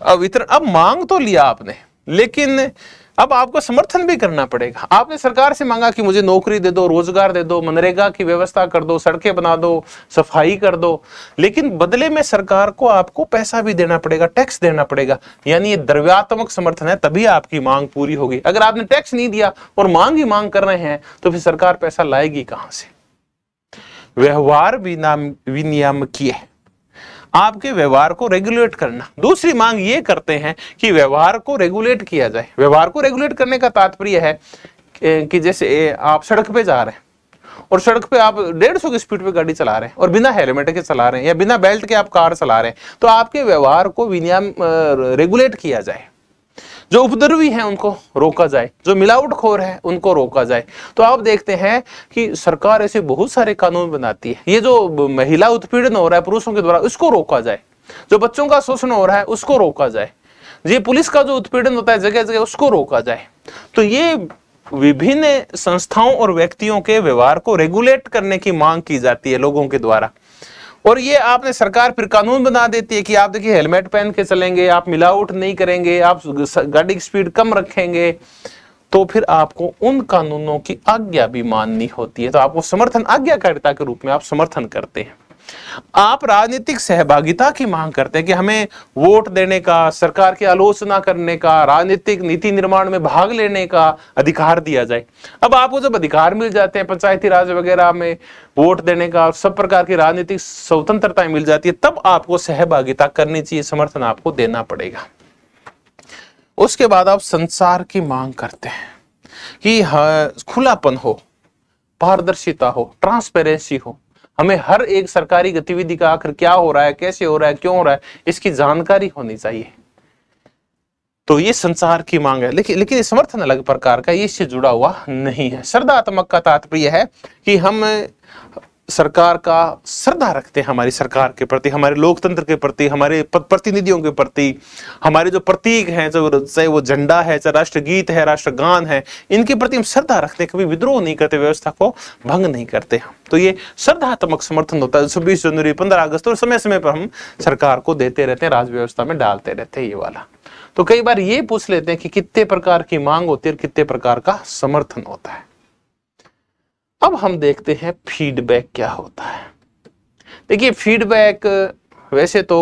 S1: अब वितरण अब मांग तो लिया आपने लेकिन अब आपको समर्थन भी करना पड़ेगा आपने सरकार से मांगा कि मुझे नौकरी दे दो रोजगार दे दो मनरेगा की व्यवस्था कर दो सड़कें बना दो सफाई कर दो लेकिन बदले में सरकार को आपको पैसा भी देना पड़ेगा टैक्स देना पड़ेगा यानी ये द्रव्यात्मक समर्थन है तभी आपकी मांग पूरी होगी अगर आपने टैक्स नहीं दिया और मांग ही मांग कर रहे हैं तो फिर सरकार पैसा लाएगी कहां से व्यवहार विनियम की है आपके व्यवहार को रेगुलेट करना दूसरी मांग ये करते हैं कि व्यवहार को रेगुलेट किया जाए व्यवहार को रेगुलेट करने का तात्पर्य है कि जैसे आप सड़क पे जा रहे हैं और सड़क पे आप डेढ़ सौ की स्पीड पे गाड़ी चला रहे हैं और बिना हेलमेट के चला रहे हैं या बिना बेल्ट के आप कार चला रहे हैं तो आपके व्यवहार को विनियम रेगुलेट किया जाए जो उपद्रवी हैं उनको रोका जाए जो मिलावटखोर है उनको रोका जाए तो आप देखते हैं कि सरकार ऐसे बहुत सारे कानून बनाती है ये जो महिला उत्पीड़न हो रहा है पुरुषों के द्वारा उसको रोका जाए जो बच्चों का शोषण हो रहा है उसको रोका जाए ये पुलिस का जो उत्पीड़न होता है जगह जगह उसको रोका जाए तो ये विभिन्न संस्थाओं और व्यक्तियों के व्यवहार को रेगुलेट करने की मांग की जाती है लोगों के द्वारा और ये आपने सरकार फिर कानून बना देती है कि आप देखिए हेलमेट पहन के चलेंगे आप मिलावट नहीं करेंगे आप गाड़ी की स्पीड कम रखेंगे तो फिर आपको उन कानूनों की आज्ञा भी माननी होती है तो आपको समर्थन आज्ञाकारिता के रूप में आप समर्थन करते हैं आप राजनीतिक सहभागिता की मांग करते हैं कि हमें वोट देने का सरकार की आलोचना करने का राजनीतिक नीति निर्माण में भाग लेने का अधिकार दिया जाए अब आपको जब अधिकार मिल जाते हैं पंचायती राज वगैरह में वोट देने का और सब प्रकार की राजनीतिक स्वतंत्रताएं मिल जाती है तब आपको सहभागिता करनी चाहिए समर्थन आपको देना पड़ेगा उसके बाद आप संसार की मांग करते हैं कि खुलापन हो पारदर्शिता हो ट्रांसपेरेंसी हो हमें हर एक सरकारी गतिविधि का आखिर क्या हो रहा है कैसे हो रहा है क्यों हो रहा है इसकी जानकारी होनी चाहिए तो ये संसार की मांग है लेकिन लेकिन समर्थन अलग प्रकार का ये इससे जुड़ा हुआ नहीं है श्रद्धात्मक का तात्पर्य है कि हम सरकार का श्रद्धा रखते हैं हमारी सरकार के प्रति हमारे लोकतंत्र के प्रति हमारे प्रतिनिधियों के प्रति हमारे जो प्रतीक हैं जो चाहे वो झंडा है चाहे राष्ट्रगीत है राष्ट्रगान है इनके प्रति हम श्रद्धा रखते हैं कभी विद्रोह नहीं करते व्यवस्था को भंग नहीं करते हम तो ये श्रद्धात्मक समर्थन होता है छब्बीस जनवरी पंद्रह अगस्त और समय समय पर हम सरकार को देते रहते हैं राज्य व्यवस्था में डालते रहते हैं ये वाला तो कई बार ये पूछ लेते हैं कि कितने प्रकार की मांग होती है और कितने प्रकार का समर्थन होता है अब हम देखते हैं फीडबैक क्या होता है देखिए फीडबैक वैसे तो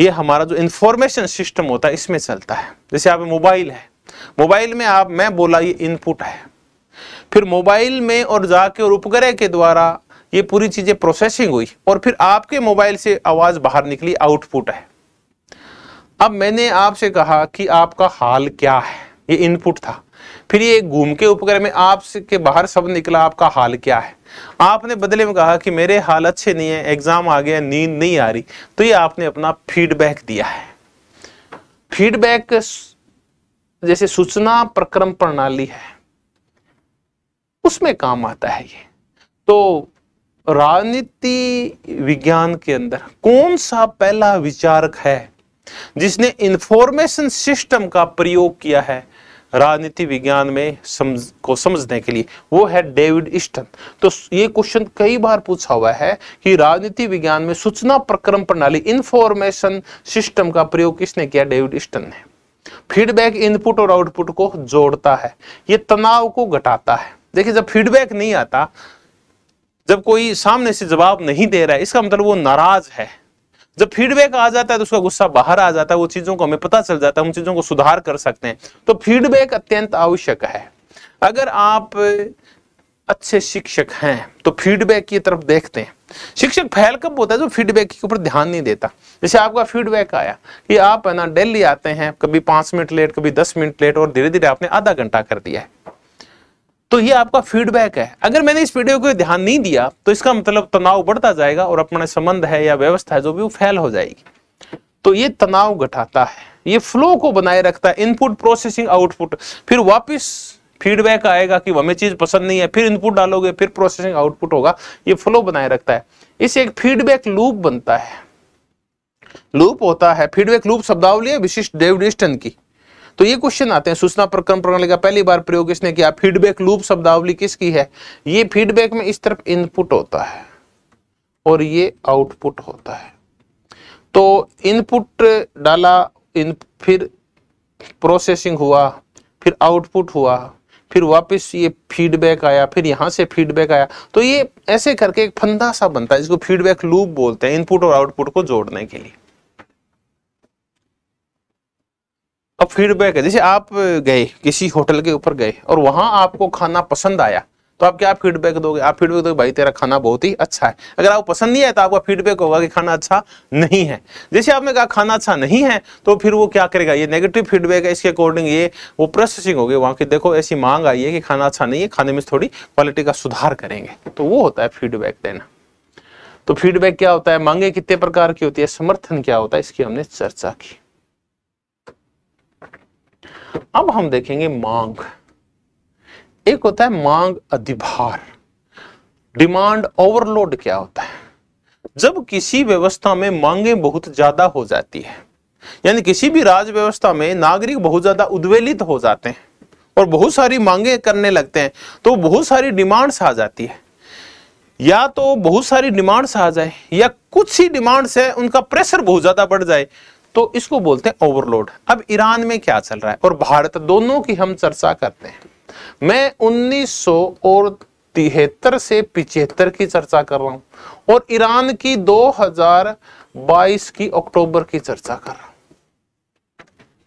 S1: ये हमारा जो इंफॉर्मेशन सिस्टम होता है इसमें चलता है जैसे आप मोबाइल है मोबाइल में आप मैं बोला ये इनपुट है फिर मोबाइल में और जाके और उपग्रह के द्वारा ये पूरी चीज़ें प्रोसेसिंग हुई और फिर आपके मोबाइल से आवाज़ बाहर निकली आउटपुट है अब मैंने आपसे कहा कि आपका हाल क्या है ये इनपुट था फिर ये घूम के उपग्रह में आपके बाहर सब निकला आपका हाल क्या है आपने बदले में कहा कि मेरे हाल अच्छे नहीं है एग्जाम आ गया नींद नहीं आ रही तो ये आपने अपना फीडबैक दिया है फीडबैक जैसे सूचना प्रक्रम प्रणाली है उसमें काम आता है ये तो राजनीति विज्ञान के अंदर कौन सा पहला विचारक है जिसने इंफॉर्मेशन सिस्टम का प्रयोग किया है राजनीति विज्ञान में समझ को समझने के लिए वो है डेविड इस्टन तो ये क्वेश्चन कई बार पूछा हुआ है कि राजनीति विज्ञान में सूचना प्रक्रम प्रणाली इंफॉर्मेशन सिस्टम का प्रयोग किसने किया डेविड स्टन ने फीडबैक इनपुट और आउटपुट को जोड़ता है ये तनाव को घटाता है देखिए जब फीडबैक नहीं आता जब कोई सामने से जवाब नहीं दे रहा है इसका मतलब वो नाराज है जब फीडबैक आ जाता है तो उसका गुस्सा बाहर आ जाता है वो चीजों को हमें पता चल जाता है उन चीजों को सुधार कर सकते हैं तो फीडबैक अत्यंत आवश्यक है अगर आप अच्छे शिक्षक हैं तो फीडबैक की तरफ देखते हैं शिक्षक फैल कब होता है जो फीडबैक के ऊपर ध्यान नहीं देता जैसे आपका फीडबैक आया कि आप है ना डेली आते हैं कभी पांच मिनट लेट कभी दस मिनट लेट और धीरे धीरे आपने आधा घंटा कर दिया है तो ये आपका फीडबैक है अगर मैंने इस वीडियो को ध्यान नहीं दिया तो इसका मतलब तनाव बढ़ता जाएगा और अपना संबंध है या व्यवस्था है जो भी वो फैल हो जाएगी तो ये तनाव घटाता है ये फ्लो को बनाए रखता है इनपुट प्रोसेसिंग आउटपुट फिर वापस फीडबैक आएगा कि हमें चीज पसंद नहीं है फिर इनपुट डालोगे फिर प्रोसेसिंग आउटपुट होगा ये फ्लो बनाए रखता है इसे एक फीडबैक लूप बनता है लूप होता है फीडबैक लूप शब्दावली है विशिष्ट डेविडिस्टन की तो ये क्वेश्चन आते हैं सूचना प्रक्रम प्रणाली का पहली बार प्रयोग इसने किया फीडबैक लूप शब्दावली किसकी है ये फीडबैक में इस तरफ इनपुट होता है और ये आउटपुट होता है तो इनपुट डाला इन फिर प्रोसेसिंग हुआ फिर आउटपुट हुआ फिर वापस ये फीडबैक आया फिर यहाँ से फीडबैक आया तो ये ऐसे करके एक फंदा सा बनता है जिसको फीडबैक लूप बोलते हैं इनपुट और आउटपुट को जोड़ने के लिए अब फीडबैक है जैसे आप गए किसी होटल के ऊपर गए और वहां आपको खाना पसंद आया तो आप क्या फीडबैक दोगे आप फीडबैक दोगे भाई तेरा खाना बहुत ही अच्छा है अगर आपको पसंद नहीं आया तो आपका फीडबैक होगा कि खाना अच्छा नहीं है जैसे आपने कहा खाना अच्छा नहीं है तो फिर वो क्या करेगा ये नेगेटिव फीडबैक है इसके अकॉर्डिंग ये वो प्रोसेसिंग होगी वहाँ की देखो ऐसी मांग आई है कि खाना अच्छा नहीं है खाने में थोड़ी क्वालिटी का सुधार करेंगे तो वो होता है फीडबैक देना तो फीडबैक क्या होता है मांगे कितने प्रकार की होती है समर्थन क्या होता है इसकी हमने चर्चा की अब हम देखेंगे मांग एक होता है मांग अधिभार डिमांड ओवरलोड क्या होता है जब किसी व्यवस्था में मांगे बहुत ज्यादा हो जाती है यानी किसी भी राज व्यवस्था में नागरिक बहुत ज्यादा उद्वेलित हो जाते हैं और बहुत सारी मांगे करने लगते हैं तो बहुत सारी डिमांड्स आ जाती है या तो बहुत सारी डिमांड्स आ जाए या कुछ ही डिमांड्स है उनका प्रेशर बहुत ज्यादा बढ़ जाए तो इसको बोलते हैं ओवरलोड अब ईरान में क्या चल रहा है और भारत दोनों की हम चर्चा करते हैं मैं उन्नीस और तिहत्तर से पिछहत्तर की चर्चा कर रहा हूं और ईरान की 2022 की अक्टूबर की चर्चा कर रहा हूं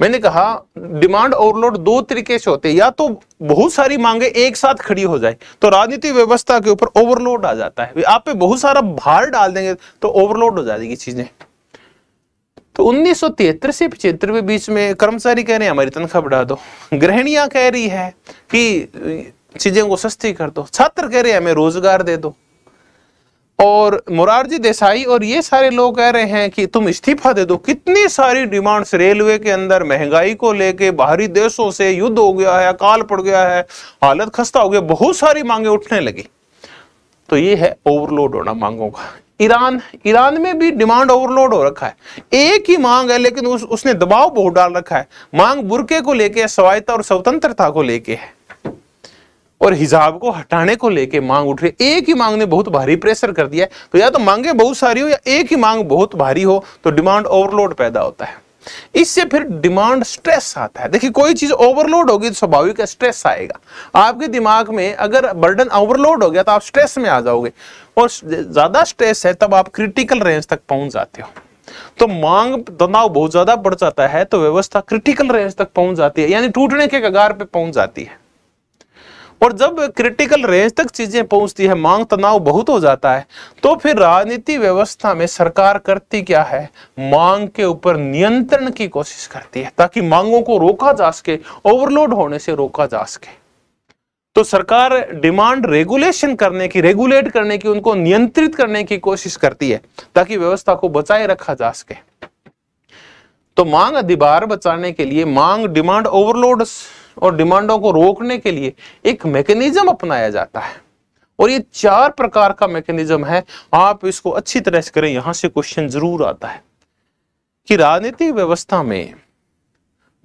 S1: मैंने कहा डिमांड ओवरलोड दो तरीके से होते हैं या तो बहुत सारी मांगे एक साथ खड़ी हो जाए तो राजनीति व्यवस्था के ऊपर ओवरलोड आ जाता है आप पे बहुत सारा भार डाल देंगे तो ओवरलोड हो जाएगी चीजें तो 1973 से पिछहत्तर के बीच में कर्मचारी कह रहे हैं हमारी तनख्वाह बढ़ा दो गृहणिया कह रही है कि चीजों को सस्ती कर दो छात्र कह रहे हैं हमें रोजगार दे दो और मुरारजी देसाई और ये सारे लोग कह रहे हैं कि तुम इस्तीफा दे दो कितनी सारी डिमांड्स रेलवे के अंदर महंगाई को लेके बाहरी देशों से युद्ध हो गया है काल पड़ गया है हालत खस्ता हो गया बहुत सारी मांगे उठने लगी तो ये है ओवरलोड होना मांगों का ईरान ईरान में भी डिमांड ओवरलोड हो रखा है एक ही मांग है लेकिन उस उसने दबाव बहुत डाल रखा है मांग बुरके को लेके स्वायत्ता और स्वतंत्रता को लेके है और हिजाब को हटाने को लेके मांग उठ रही है एक ही मांग ने बहुत भारी प्रेशर कर दिया है तो या तो मांगे बहुत सारी हो या एक ही मांग बहुत भारी हो तो डिमांड ओवरलोड पैदा होता है इससे फिर डिमांड स्ट्रेस आता है देखिए कोई चीज़ ओवरलोड होगी तो स्वाभाविक स्ट्रेस आएगा आपके दिमाग में अगर बर्डन ओवरलोड हो गया तो आप स्ट्रेस में आ जाओगे और ज़्यादा स्ट्रेस है तब आप क्रिटिकल रेंज तक पहुंच जाते हो तो मांग तनाव बहुत ज़्यादा बढ़ जाता है तो व्यवस्था क्रिटिकल रेंज तक पहुंच जाती है यानी टूटने के कगार पे पहुंच जाती है और जब क्रिटिकल रेंज तक चीजें पहुंचती है मांग तनाव बहुत हो जाता है तो फिर राजनीति व्यवस्था में सरकार करती क्या है मांग के ऊपर नियंत्रण की कोशिश करती है ताकि मांगों को रोका जा सके ओवरलोड होने से रोका जा सके तो सरकार डिमांड रेगुलेशन करने की रेगुलेट करने की उनको नियंत्रित करने की कोशिश करती है ताकि व्यवस्था को बचाए रखा जा सके तो मांग अधिभार बचाने के लिए मांग डिमांड ओवरलोड और डिमांडों को रोकने के लिए एक मैकेनिज्म अपनाया जाता है और ये चार प्रकार का मैकेनिज्म है आप इसको अच्छी तरह से करें यहां से क्वेश्चन जरूर आता है कि राजनीतिक व्यवस्था में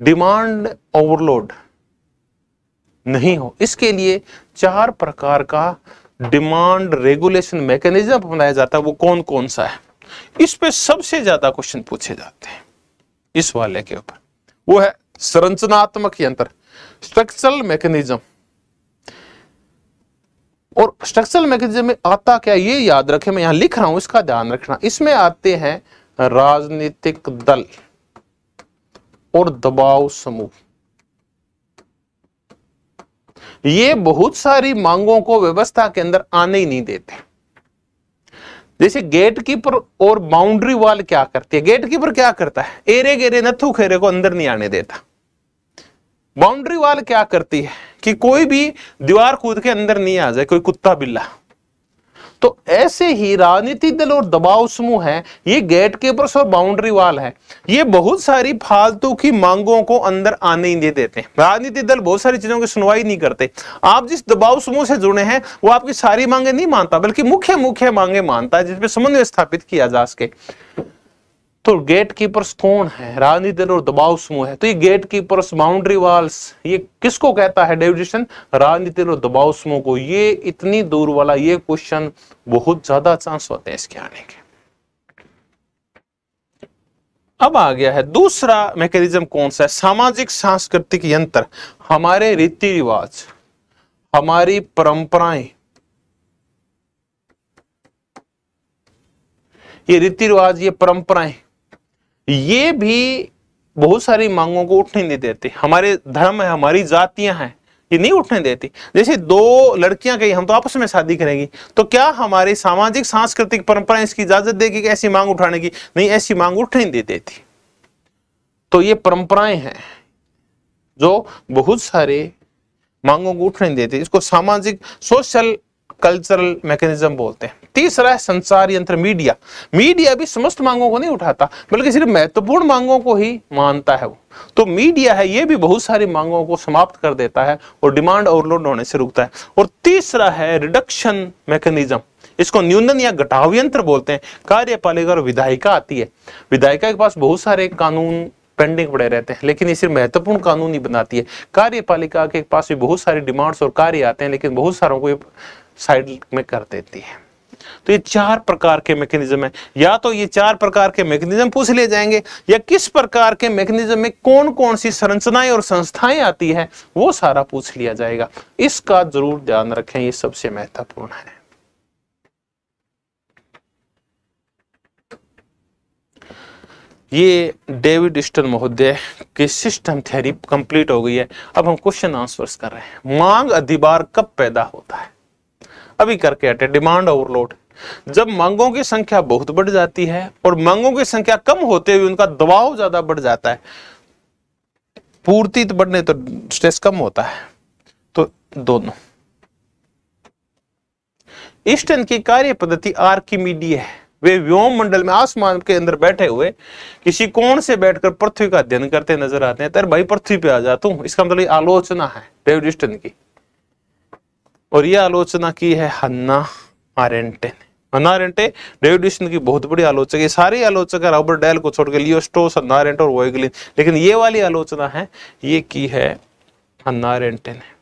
S1: डिमांड ओवरलोड नहीं हो इसके लिए चार प्रकार का डिमांड रेगुलेशन मैकेनिज्म अपनाया जाता है वो कौन कौन सा है इस पे सबसे ज्यादा क्वेश्चन पूछे जाते हैं इस वाले के ऊपर वो है संरचनात्मक यंत्र स्ट्रक्चरल मैकेनिज्म और स्ट्रक्चरल मैकेनिज्म में आता क्या ये याद रखें मैं यहां लिख रहा हूं इसका ध्यान रखना इसमें आते हैं राजनीतिक दल और दबाव समूह ये बहुत सारी मांगों को व्यवस्था के अंदर आने ही नहीं देते जैसे गेट कीपर और बाउंड्री वाल क्या करती है गेटकीपर क्या करता है एरे गेरे नथु खेरे को अंदर नहीं आने देता बाउंड्री वाल क्या करती है कि कोई भी दीवार कूद के अंदर नहीं आ जाए कोई कुत्ता बिल्ला तो ऐसे ही राजनीतिक दल और दबाव समूह है ये गेट केपर्स और बाउंड्री वाल है ये बहुत सारी फालतू की मांगों को अंदर आने ही नहीं देते राजनीतिक दल बहुत सारी चीजों की सुनवाई नहीं करते आप जिस दबाव समूह से जुड़े हैं वो आपकी सारी मांगे नहीं मानता बल्कि मुख्य मुख्य मांगे मानता है जिसपे समन्वय स्थापित किया जा सके तो गेट कीपर्स कौन है राजनीति और दबाव समूह है तो ये गेट कीपर्स बाउंड्री वॉल्स ये किसको कहता है डेविडेशन राजनीति और दबाव समूह को ये इतनी दूर वाला ये क्वेश्चन बहुत ज्यादा चांस होते हैं इसके आने के अब आ गया है दूसरा मैकेनिज्म कौन सा है सामाजिक सांस्कृतिक यंत्र हमारे रीति रिवाज हमारी परंपराएं ये रीति रिवाज ये परंपराएं ये भी बहुत सारी मांगों को उठने नहीं देते हमारे धर्म है हमारी जातियां हैं ये नहीं उठने देती जैसे दो लड़कियां कही हम तो आपस में शादी करेंगी तो क्या हमारी सामाजिक सांस्कृतिक परंपरा इसकी इजाजत देगी कि ऐसी मांग उठाने की नहीं ऐसी मांग उठने नहीं दे देती तो ये परंपराएं हैं जो बहुत सारे मांगों को उठने नहीं देती इसको सामाजिक सोशल कल्चरल मैकेनिज्म बोलते हैं तीसरा है संसार यंत्र मीडिया मीडिया भी समस्त मांगों को नहीं उठाता बल्कि सिर्फ महत्वपूर्ण मांगों को ही मानता है वो तो मीडिया है ये भी बहुत सारी मांगों को समाप्त कर देता है और डिमांड ओवरलोड होने से रुकता है और तीसरा है रिडक्शन मैकेनिज्म इसको न्यूनतम या घटाव यंत्र बोलते हैं कार्यपालिका और विधायिका आती है विधायिका के पास बहुत सारे कानून पेंडिंग पड़े रहते हैं लेकिन ये सिर्फ महत्वपूर्ण कानून ही बनाती है कार्यपालिका के पास भी बहुत सारे डिमांड्स और कार्य आते हैं लेकिन बहुत सारों को ये साइड में कर देती है तो ये चार प्रकार के मैकेनिज्म है या तो ये चार प्रकार के मैकेनिज्म पूछ लिए जाएंगे या किस प्रकार के मैकेनिज्म में कौन कौन सी संरचनाएं और संस्थाएं आती है वो सारा पूछ लिया जाएगा इसका जरूर ध्यान रखें ये सबसे महत्वपूर्ण है ये डेविड स्टन महोदय की सिस्टम थ्योरी कंप्लीट हो गई है अब हम क्वेश्चन आंसर्स कर रहे हैं मांग अधिभार कब पैदा होता है अभी करके हटे डिमांड ओवरलोड जब मांगों की संख्या बहुत बढ़ जाती है और मांगों की संख्या कम होते हुए उनका दबाव ज्यादा बढ़ जाता है पूर्ति तो बढ़ने तो स्ट्रेस कम होता है तो दोनों ईस्टर्न की कार्य पद्धति आर्किमीडी है वे व्योम मंडल में आसमान के अंदर बैठे हुए किसी कोण से बैठकर पृथ्वी का अध्ययन करते नजर आते हैं तेरे भाई पृथ्वी पे आ जाता हूं इसका मतलब आलोचना है डेविड की और ये आलोचना की है हन्ना आरेंटे ने हन्ना आरेंटे डेविडिशन की बहुत बड़ी आलोचक है सारी आलोचक है रॉबर्ट डैल को छोड़कर लियोस्टोस हन्ना आरेंटे और वोगलिन लेकिन ये वाली आलोचना है ये की है हन्ना आरेंटे ने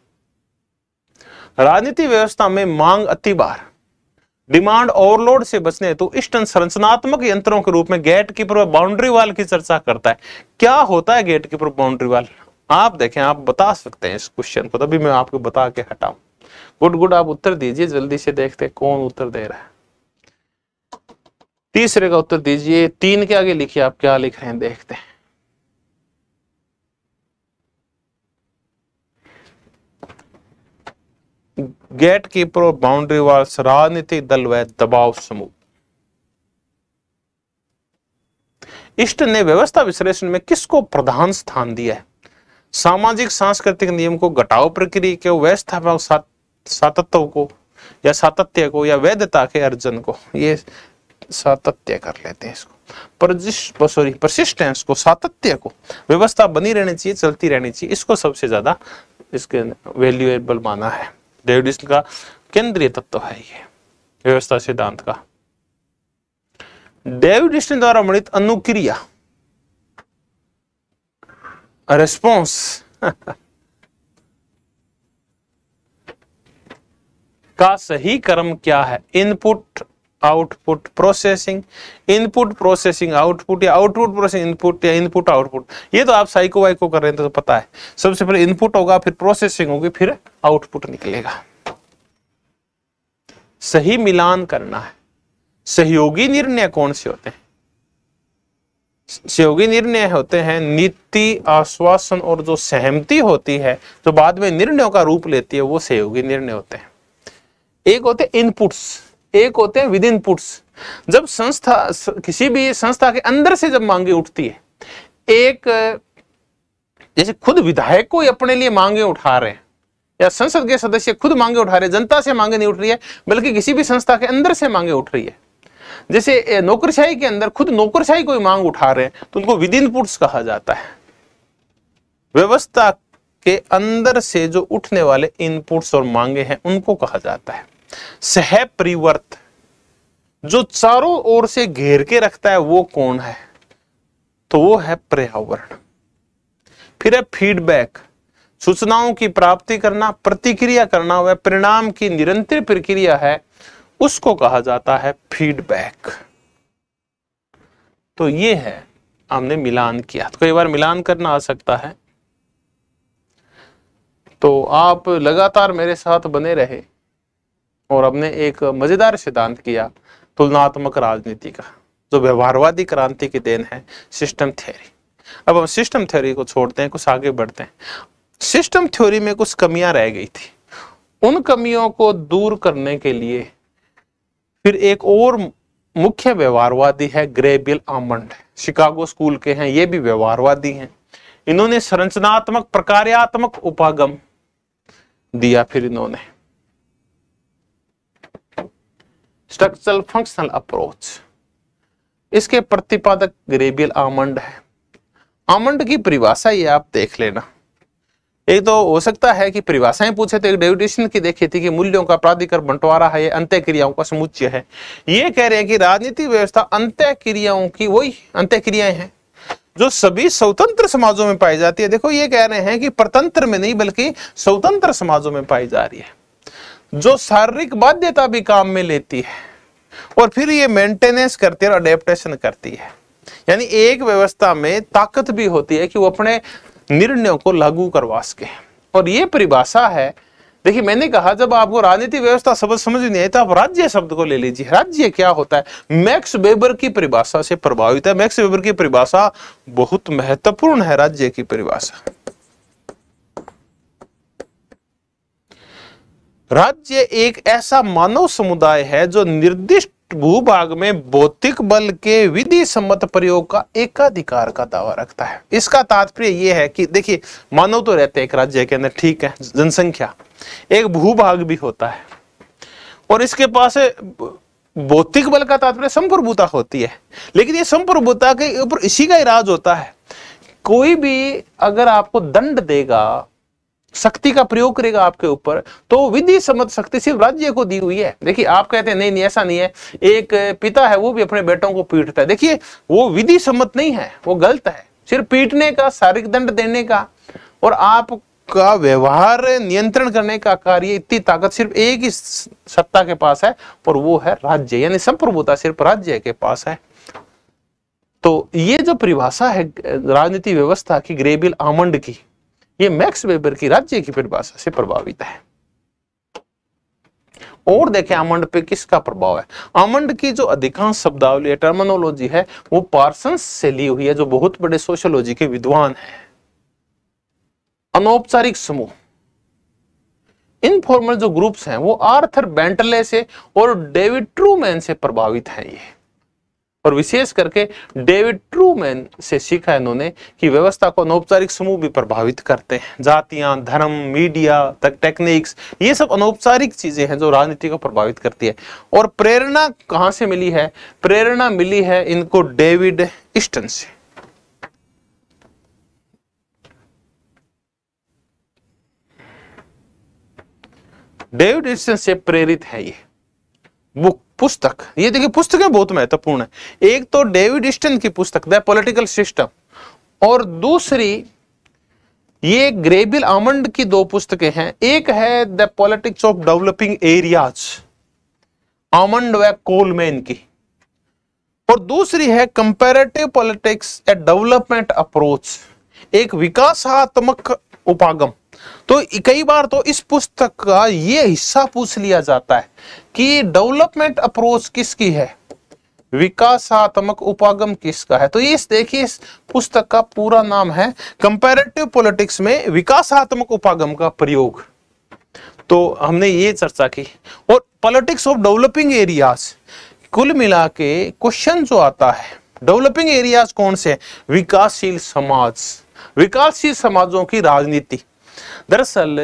S1: राजनीति व्यवस्था में मांग अति बार डिमांड ओवरलोड से बचने तो इष्टन संरचनात्मक यंत्रों के रूप में गेट कीपर बाउंड्री वाल की चर्चा करता है क्या होता है गेट कीपर बाउंड्री वाल आप देखें आप बता सकते हैं इस क्वेश्चन को तभी मैं आपको बता के हटाऊं गुड गुड आप उत्तर दीजिए जल्दी से देखते कौन उत्तर दे रहा है तीसरे का उत्तर दीजिए तीन के आगे लिखिए आप क्या लिख रहे हैं देखते हैं गेट कीपर और बाउंड्री वाल राजनीतिक दल व दबाव समूह इष्ट ने व्यवस्था विश्लेषण में किसको प्रधान स्थान दिया है सामाजिक सांस्कृतिक नियम को घटाओ प्रक्रिया के व्यवस्था सातत्व को या सातत्य को या वैधता के अर्जन को ये सातत्य कर लेते हैं इसको पर सॉरी परसिस्टेंस को सातत्य को व्यवस्था बनी रहनी चाहिए चलती रहनी चाहिए इसको सबसे ज्यादा इसके वैल्यूएबल माना है डेविडिस का केंद्रीय तत्व है ये व्यवस्था सिद्धांत का डेविडिस्ट द्वारा मणित अनुक्रिया रेस्पॉन्स का सही क्रम क्या है input output processing input processing output या आउटपुट प्रोसेसिंग इनपुट या इनपुट आउटपुट ये तो आप साइको वाइको कर रहे हैं तो पता है सबसे पहले इनपुट होगा फिर प्रोसेसिंग होगी फिर आउटपुट निकलेगा सही मिलान करना है सहयोगी निर्णय कौन से होते हैं सहयोगी निर्णय होते हैं नीति आश्वासन और जो सहमति होती है जो बाद में निर्णयों का रूप लेती है वो सहयोगी निर्णय होते हैं एक होते इनपुट्स एक होते हैं विद इनपुट्स जब संस्था किसी भी संस्था के अंदर से जब मांगे उठती है एक जैसे खुद विधायक को अपने लिए मांगे उठा रहे हैं या संसद के सदस्य खुद मांगे उठा रहे हैं जनता से मांगे नहीं उठ रही है बल्कि किसी भी संस्था के अंदर से मांगे उठ रही है जैसे नौकरशाही के अंदर खुद नौकरशाही कोई मांग उठा रहे हैं तो उनको विद इनपुट्स कहा जाता है व्यवस्था के अंदर से जो उठने वाले इनपुट्स और मांगे हैं उनको कहा जाता है सह परिवर्त जो चारों ओर से घेर के रखता है वो कौन है तो वो है पर्यावरण फिर है फीडबैक सूचनाओं की प्राप्ति करना प्रतिक्रिया करना वह परिणाम की निरंतर प्रक्रिया है उसको कहा जाता है फीडबैक तो ये है हमने मिलान किया तो कई बार मिलान करना आ सकता है तो आप लगातार मेरे साथ बने रहे और हमने एक मज़ेदार सिद्धांत किया तुलनात्मक राजनीति का जो व्यवहारवादी क्रांति की देन है सिस्टम थ्योरी अब हम सिस्टम थ्योरी को छोड़ते हैं कुछ आगे बढ़ते हैं सिस्टम थ्योरी में कुछ कमियां रह गई थी उन कमियों को दूर करने के लिए फिर एक और मुख्य व्यवहारवादी है ग्रेबिल आमंड शिकागो स्कूल के हैं ये भी व्यवहारवादी हैं इन्होंने संरचनात्मक प्रकार्यात्मक उपागम दिया फिर इन्होंने स्ट्रक्चरल फंक्शनल अप्रोच इसके प्रतिपादक ग्रेबियल आमंड है आमंड की परिभाषा ये आप देख लेना एक तो हो सकता है कि परिभाषाएं पूछे तो एक डेविडेशन की देखी थी कि मूल्यों का प्राधिकर बंटवारा है अंत्य क्रियाओं का समुच्चय है ये कह रहे हैं कि राजनीति व्यवस्था अंत्य क्रियाओं की वही अंत्य क्रियाएं हैं जो सभी स्वतंत्र समाजों में पाई जाती है देखो ये कह रहे हैं कि प्रतंत्र में नहीं बल्कि स्वतंत्र समाजों में पाई जा रही है जो शारीरिक बाध्यता भी काम में लेती है और फिर ये मेंटेनेंस करती है और अडेप्टेशन करती है यानी एक व्यवस्था में ताकत भी होती है कि वो अपने निर्णयों को लागू करवा सके और ये परिभाषा है देखिए मैंने कहा जब आपको राजनीति व्यवस्था शब्द समझ नहीं आई तो आप राज्य शब्द को ले लीजिए राज्य क्या होता है मैक्स वेबर की परिभाषा से प्रभावित है मैक्स वेबर की परिभाषा बहुत महत्वपूर्ण है राज्य की परिभाषा राज्य एक ऐसा मानव समुदाय है जो निर्दिष्ट भूभाग में भौतिक बल के विधि सम्मत प्रयोग का एकाधिकार का दावा रखता है इसका तात्पर्य यह है कि देखिए मानव तो रहते हैं एक राज्य के अंदर ठीक है जनसंख्या एक भूभाग भी होता है और इसके पास भौतिक बल का तात्पर्य संप्रभुता होती है लेकिन ये संप्रभुता के ऊपर इसी का इराज होता है कोई भी अगर आपको दंड देगा शक्ति का प्रयोग करेगा आपके ऊपर तो विधि सम्मत शक्ति सिर्फ राज्य को दी हुई है देखिए आप कहते हैं नहीं नहीं ऐसा नहीं है एक पिता है वो भी अपने बेटों को पीटता है देखिए वो विधि सम्मत नहीं है वो गलत है सिर्फ पीटने का शारीरिक दंड देने का और आपका व्यवहार नियंत्रण करने का कार्य इतनी ताकत सिर्फ एक ही सत्ता के पास है और वो है राज्य यानी संप्रभुता सिर्फ राज्य के पास है तो ये जो परिभाषा है राजनीति व्यवस्था की ग्रेबिल आमंड की ये मैक्स वेबर की राज्य की परिभाषा से प्रभावित है और देखें आमंड पे किसका प्रभाव है आमंड की जो अधिकांश शब्दावली है टर्मिनोलॉजी है वो पार्सन से ली हुई है जो बहुत बड़े सोशोलॉजी के विद्वान है अनौपचारिक समूह इनफॉर्मल जो ग्रुप्स हैं वो आर्थर बेंटले से और डेविड ट्रूमैन से प्रभावित हैं ये और विशेष करके डेविड ट्रूमैन से सीखा इन्होंने कि व्यवस्था को अनौपचारिक समूह भी प्रभावित करते हैं जातियां धर्म मीडिया तक टेक्निक्स ये सब अनौपचारिक चीजें हैं जो राजनीति को प्रभावित करती है और प्रेरणा कहाँ से मिली है प्रेरणा मिली है इनको डेविड इस्टन से डेविड इस्टन से प्रेरित है ये बुक पुस्तक ये देखिए पुस्तकें बहुत महत्वपूर्ण है एक तो डेविड स्टन की पुस्तक द पॉलिटिकल सिस्टम और दूसरी ये ग्रेबिल आमंड की दो पुस्तकें हैं एक है the politics of developing areas Almond व कोलमेन की और दूसरी है comparative politics a development approach एक विकासात्मक उपागम तो कई बार तो इस पुस्तक का ये हिस्सा पूछ लिया जाता है कि डेवलपमेंट अप्रोच किसकी है विकासात्मक उपागम किसका है तो इस देखिए इस पुस्तक का पूरा नाम है कंपेरेटिव पॉलिटिक्स में विकासात्मक उपागम का प्रयोग तो हमने ये चर्चा की और पॉलिटिक्स ऑफ डेवलपिंग एरियाज कुल मिला के क्वेश्चन जो आता है डेवलपिंग एरियाज कौन से विकासशील समाज विकासशील समाजों की राजनीति दरअसल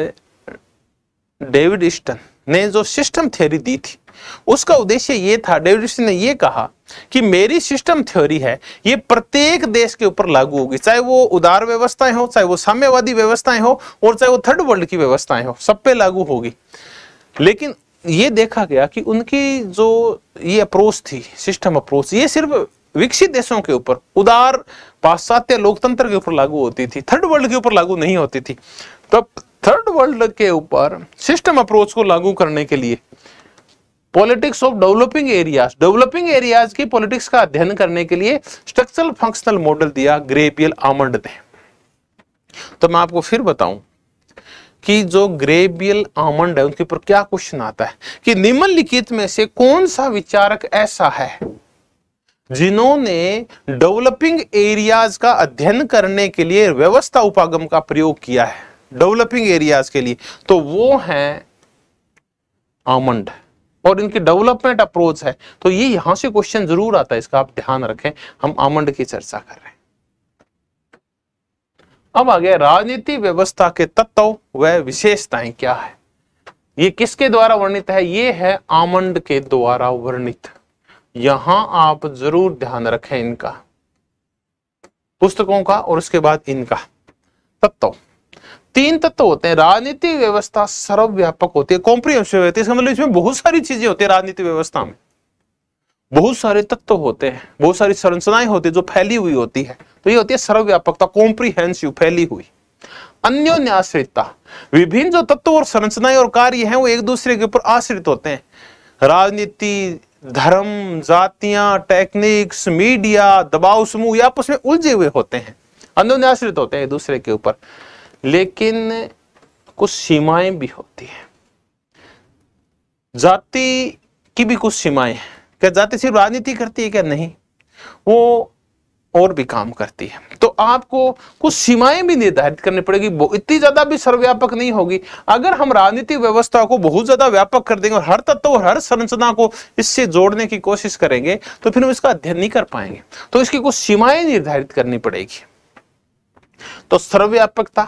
S1: डेविड इस्टन ने जो सिस्टम थ्योरी दी थी उसका उद्देश्य ये था डेविड इस्टन ने ये कहा कि मेरी सिस्टम थ्योरी है ये प्रत्येक देश के ऊपर लागू होगी चाहे वो उदार व्यवस्थाएं हो चाहे वो साम्यवादी व्यवस्थाएं हो और चाहे वो थर्ड वर्ल्ड की व्यवस्थाएं हो सब पे लागू होगी लेकिन ये देखा गया कि उनकी जो ये अप्रोच थी सिस्टम अप्रोच ये सिर्फ विकसित देशों के ऊपर उदार पाश्चात्य लोकतंत्र के ऊपर लागू होती थी थर्ड वर्ल्ड के ऊपर लागू नहीं होती थी तब थर्ड वर्ल्ड के ऊपर सिस्टम अप्रोच को लागू करने के लिए politics of developing areas developing areas की पॉलिटिक्स का अध्ययन करने के लिए स्ट्रक्चरल फंक्शनल मॉडल दिया ग्रेबियल आमंड ने तो मैं आपको फिर बताऊं कि जो ग्रेबियल आमंड है उनके ऊपर क्या क्वेश्चन आता है कि निम्नलिखित में से कौन सा विचारक ऐसा है जिन्होंने डेवलपिंग एरियाज का अध्ययन करने के लिए व्यवस्था उपागम का प्रयोग किया है डेवलपिंग एरियाज के लिए तो वो है आमंड और इनकी डेवलपमेंट अप्रोच है तो ये यहां से क्वेश्चन जरूर आता है इसका आप ध्यान रखें हम आमंड की चर्चा कर रहे हैं अब आगे राजनीति व्यवस्था के तत्व व विशेषताएं क्या है ये किसके द्वारा वर्णित है ये है आमंड के द्वारा वर्णित यहां आप जरूर ध्यान रखें इनका पुस्तकों का और उसके बाद इनका तत्व तीन तत्व तो होते हैं राजनीति व्यवस्था सर्वव्यापक होती है कॉम्प्रिहेंसिव होती है इसका मतलब इसमें बहुत सारी चीजें होती है राजनीति व्यवस्था में बहुत सारे तत्व तो होते हैं बहुत सारी संरचनाएं होती है जो फैली हुई होती है तो ये होती है सर्वव्यापकता कॉम्प्रिहेंसिव फैली हुई अन्योन्य आश्रितता विभिन्न जो तत्व और संरचनाएं और कार्य हैं वो एक दूसरे के ऊपर आश्रित होते हैं राजनीति धर्म जातियां टेक्निक्स मीडिया दबाव समूह आपस में उलझे हुए होते हैं अन्योन्य आश्रित होते हैं एक दूसरे के ऊपर लेकिन कुछ सीमाएं भी होती हैं जाति की भी कुछ सीमाएं हैं क्या जाति सिर्फ राजनीति करती है क्या नहीं वो और भी काम करती है तो आपको कुछ सीमाएं भी निर्धारित करनी पड़ेगी इतनी ज्यादा भी सर्वव्यापक नहीं होगी अगर हम राजनीतिक व्यवस्था को बहुत ज्यादा व्यापक कर देंगे और हर तत्व और हर संरचना को इससे जोड़ने की कोशिश करेंगे तो फिर हम इसका अध्ययन नहीं कर पाएंगे तो इसकी कुछ सीमाएं निर्धारित करनी पड़ेगी तो सर्वव्यापकता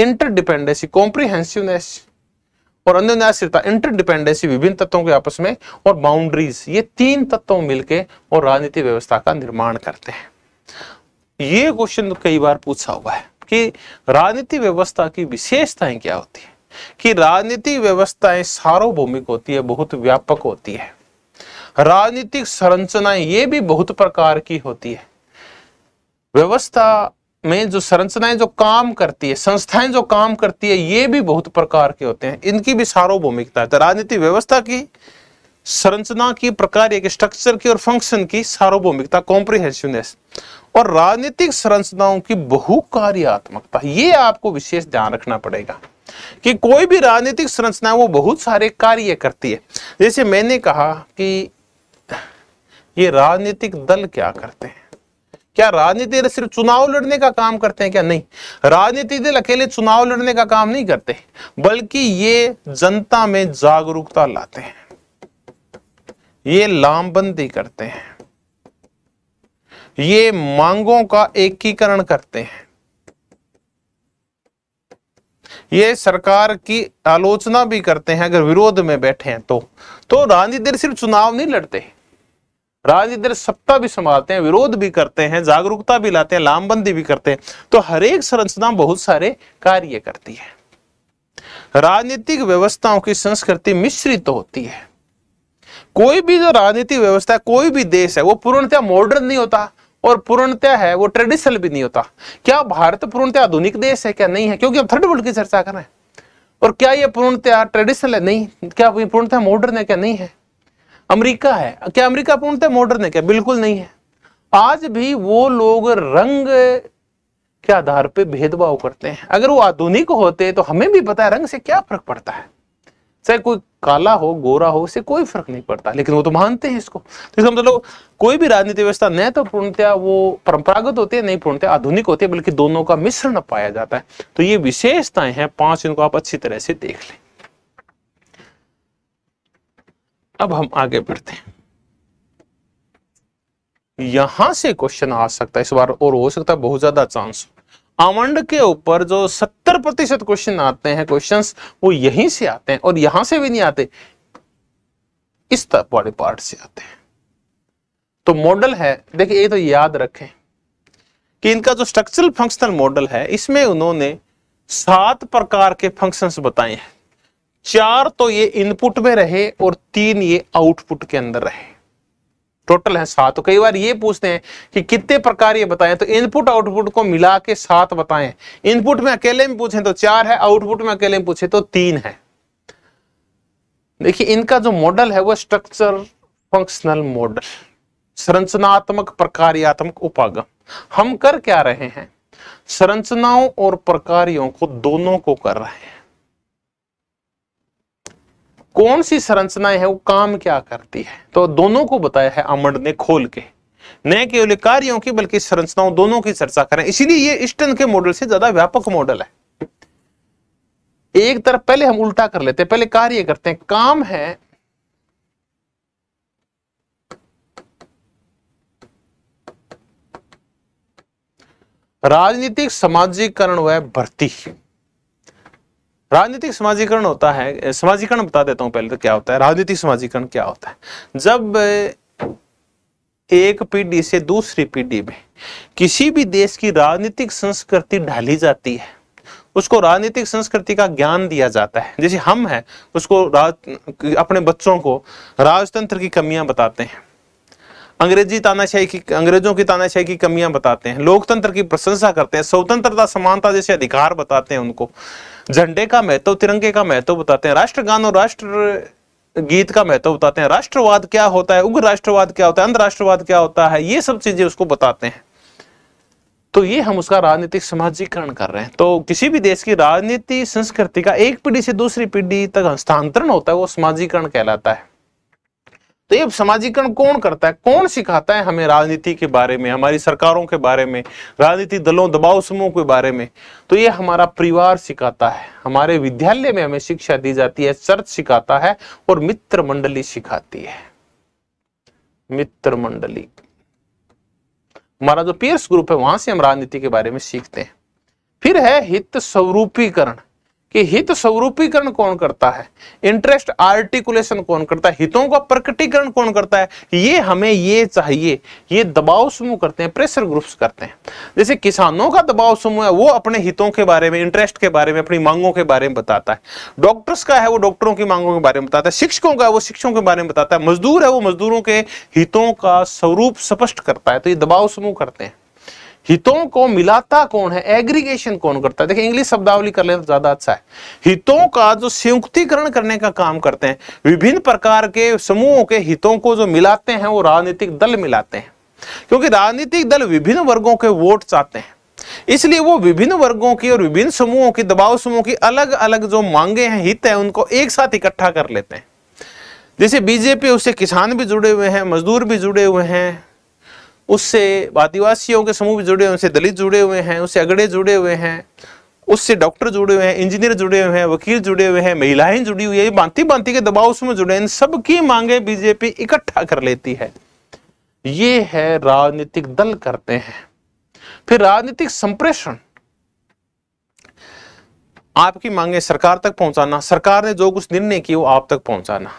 S1: इंटरडिपेंडेंसी कॉम्प्रीहेंसिवनेस और अन्योन्याश्रिता इंटरडिपेंडेंसी विभिन्न तत्वों के आपस में और बाउंड्रीज ये तीन तत्वों मिलकर और राजनीति व्यवस्था का निर्माण करते हैं ये क्वेश्चन तो कई बार पूछा हुआ है कि राजनीति व्यवस्था की विशेषताएं क्या होती है कि राजनीति व्यवस्थाएं सार्वभौमिक होती है बहुत व्यापक होती है राजनीतिक संरचनाएं ये भी बहुत प्रकार की होती है व्यवस्था में जो संरचनाएं जो काम करती है संस्थाएं जो काम करती है ये भी बहुत प्रकार के होते हैं इनकी भी सार्वभौमिकता है तो राजनीति व्यवस्था की संरचना की प्रकार एक स्ट्रक्चर की और फंक्शन की सार्वभौमिकता कॉम्प्रिहेंसिवनेस और राजनीतिक संरचनाओं की बहु कार्यात्मकता ये आपको विशेष ध्यान रखना पड़ेगा कि कोई भी राजनीतिक संरचना वो बहुत सारे कार्य करती है जैसे मैंने कहा कि ये राजनीतिक दल क्या करते हैं क्या राजनीति दल सिर्फ चुनाव लड़ने का काम करते हैं क्या नहीं राजनीति दल अकेले चुनाव लड़ने का काम नहीं करते बल्कि ये जनता में जागरूकता लाते हैं ये लामबंदी करते हैं ये मांगों का एकीकरण करते हैं ये सरकार की आलोचना भी करते हैं अगर विरोध में बैठे हैं तो तो राजनीति सिर्फ चुनाव नहीं लड़ते राजनीतिक सत्ता भी संभालते हैं विरोध भी करते हैं जागरूकता भी लाते हैं लामबंदी भी करते हैं तो हरेक संरचना बहुत सारे कार्य करती है राजनीतिक व्यवस्थाओं की संस्कृति मिश्रित तो होती है कोई भी जो राजनीतिक व्यवस्था है कोई भी देश है वो पूर्णतया मॉडर्न नहीं होता और पूर्णतया है वो ट्रेडिशनल भी नहीं होता क्या भारत पूर्णतया आधुनिक देश है क्या नहीं है क्योंकि हम थर्ड वर्ल्ड की चर्चा कर रहे हैं और क्या ये पूर्णतया ट्रेडिशनल है नहीं क्या पूर्णतया मॉडर्न है क्या नहीं है अमेरिका है क्या अमेरिका पूर्णतः मॉडर्न है क्या बिल्कुल नहीं है आज भी वो लोग रंग के आधार पे भेदभाव करते हैं अगर वो आधुनिक होते तो हमें भी पता है रंग से क्या फर्क पड़ता है चाहे कोई काला हो गोरा हो उसे कोई फर्क नहीं पड़ता लेकिन वो तो मानते हैं इसको तो इसका मतलब कोई भी राजनीति व्यवस्था न तो पूर्णतया वो परंपरागत होती है नहीं पूर्णतया आधुनिक होती है बल्कि दोनों का मिश्रण पाया जाता है तो ये विशेषताएं हैं पांच इनको आप अच्छी तरह से देख लें अब हम आगे बढ़ते हैं यहां से क्वेश्चन आ सकता है इस बार और हो सकता है बहुत ज्यादा चांस आमंड के ऊपर जो सत्तर प्रतिशत क्वेश्चन आते हैं क्वेश्चंस वो यहीं से आते हैं और यहां से भी नहीं आते इस बॉडी पार्ट से आते हैं तो मॉडल है देखिए ये तो याद रखें कि इनका जो स्ट्रक्चरल फंक्शनल मॉडल है इसमें उन्होंने सात प्रकार के फंक्शंस बताए हैं चार तो ये इनपुट में रहे और तीन ये आउटपुट के अंदर रहे टोटल है सात तो कई बार ये पूछते हैं कि कितने प्रकार ये बताएं तो इनपुट आउटपुट को मिला के सात बताएं इनपुट में अकेले में पूछें तो चार है आउटपुट में अकेले में पूछे तो तीन है देखिए इनका जो मॉडल है वो स्ट्रक्चर फंक्शनल मॉडल संरचनात्मक प्रकार्यात्मक उपागम हम कर क्या रहे हैं संरचनाओं और प्रकारियों को दोनों को कर रहे हैं कौन सी संरचनाएं है वो काम क्या करती है तो दोनों को बताया है अमंड ने खोल के न केवल कार्यों की बल्कि संरचनाओं दोनों की चर्चा करें इसीलिए ये इष्टन के मॉडल से ज्यादा व्यापक मॉडल है एक तरफ पहले हम उल्टा कर लेते हैं पहले कार्य करते हैं काम है राजनीतिक समाजीकरण व भर्ती राजनीतिक समाजीकरण होता है समाजीकरण बता देता हूं पहले तो क्या होता है राजनीतिक समाजीकरण क्या होता है जब एक पीढ़ी से दूसरी पीढ़ी में किसी भी देश की राजनीतिक संस्कृति ढाली जाती है उसको राजनीतिक संस्कृति का ज्ञान दिया जाता है जैसे हम हैं उसको अपने बच्चों को राजतंत्र की कमियां बताते हैं अंग्रेजी तानाशाही की अंग्रेजों की तानाशाही की कमियां बताते हैं लोकतंत्र की प्रशंसा करते हैं स्वतंत्रता समानता जैसे अधिकार बताते हैं उनको झंडे का महत्व तिरंगे का महत्व बताते हैं राष्ट्रगान और राष्ट्र गीत का महत्व बताते हैं राष्ट्रवाद क्या होता है उग्र राष्ट्रवाद क्या होता है अंतर्राष्ट्रवाद क्या होता है ये सब चीजें उसको बताते हैं तो ये हम उसका राजनीतिक समाजीकरण कर रहे हैं तो किसी भी देश की राजनीति संस्कृति का एक पीढ़ी से दूसरी पीढ़ी तक हस्तांतरण होता है वो समाजीकरण कहलाता है तो ये समाजीकरण कौन करता है कौन सिखाता है हमें राजनीति के बारे में हमारी सरकारों के बारे में राजनीति दलों दबाव समूह के बारे में तो ये हमारा परिवार सिखाता है हमारे विद्यालय में हमें शिक्षा दी जाती है चर्च सिखाता है और मित्र मंडली सिखाती है मित्र मंडली हमारा जो पीएस ग्रुप है वहां से हम राजनीति के बारे में सीखते हैं फिर है हित स्वरूपीकरण कि हित स्वरूपीकरण कौन करता है इंटरेस्ट आर्टिकुलेशन कौन करता है हितों का प्रकटीकरण कौन करता है ये हमें ये चाहिए ये दबाव समूह करते हैं प्रेशर ग्रुप्स करते हैं जैसे किसानों का दबाव समूह है वो अपने हितों के बारे में इंटरेस्ट के बारे में अपनी मांगों के बारे में बताता है डॉक्टर्स का है वो डॉक्टरों की मांगों के बारे में बताता है शिक्षकों का है वो शिक्षकों के बारे में बताता है मजदूर है वो मजदूरों के हितों का स्वरूप स्पष्ट करता है तो ये दबाव समूह करते हैं हितों को मिलाता कौन है एग्रीगेशन कौन करता है देखिए इंग्लिश शब्दावली कर ले तो ज्यादा अच्छा है हितों का जो संयुक्तिकरण करने का काम करते हैं विभिन्न प्रकार के समूहों के हितों को जो मिलाते हैं वो राजनीतिक दल मिलाते हैं क्योंकि राजनीतिक दल विभिन्न वर्गों के वोट चाहते हैं इसलिए वो विभिन्न वर्गों की और विभिन्न समूहों की दबाव समूह की अलग अलग जो मांगे हैं हित है उनको एक साथ इकट्ठा कर लेते हैं जैसे बीजेपी उससे किसान भी जुड़े हुए हैं मजदूर भी जुड़े हुए हैं उससे आदिवासियों के समूह जुड़े हुए उनसे दलित जुड़े हुए हैं उससे अगड़े जुड़े हुए हैं उससे डॉक्टर जुड़े हुए हैं इंजीनियर जुड़े हुए हैं वकील जुड़े हुए हैं महिलाएं जुड़ी हुई है बांति बांति के दबाव उसमें जुड़े हैं इन सबकी मांगे बीजेपी इकट्ठा कर लेती है ये है राजनीतिक दल करते हैं फिर राजनीतिक संप्रेषण आपकी मांगे सरकार तक पहुंचाना सरकार ने जो कुछ निर्णय किया वो आप तक पहुंचाना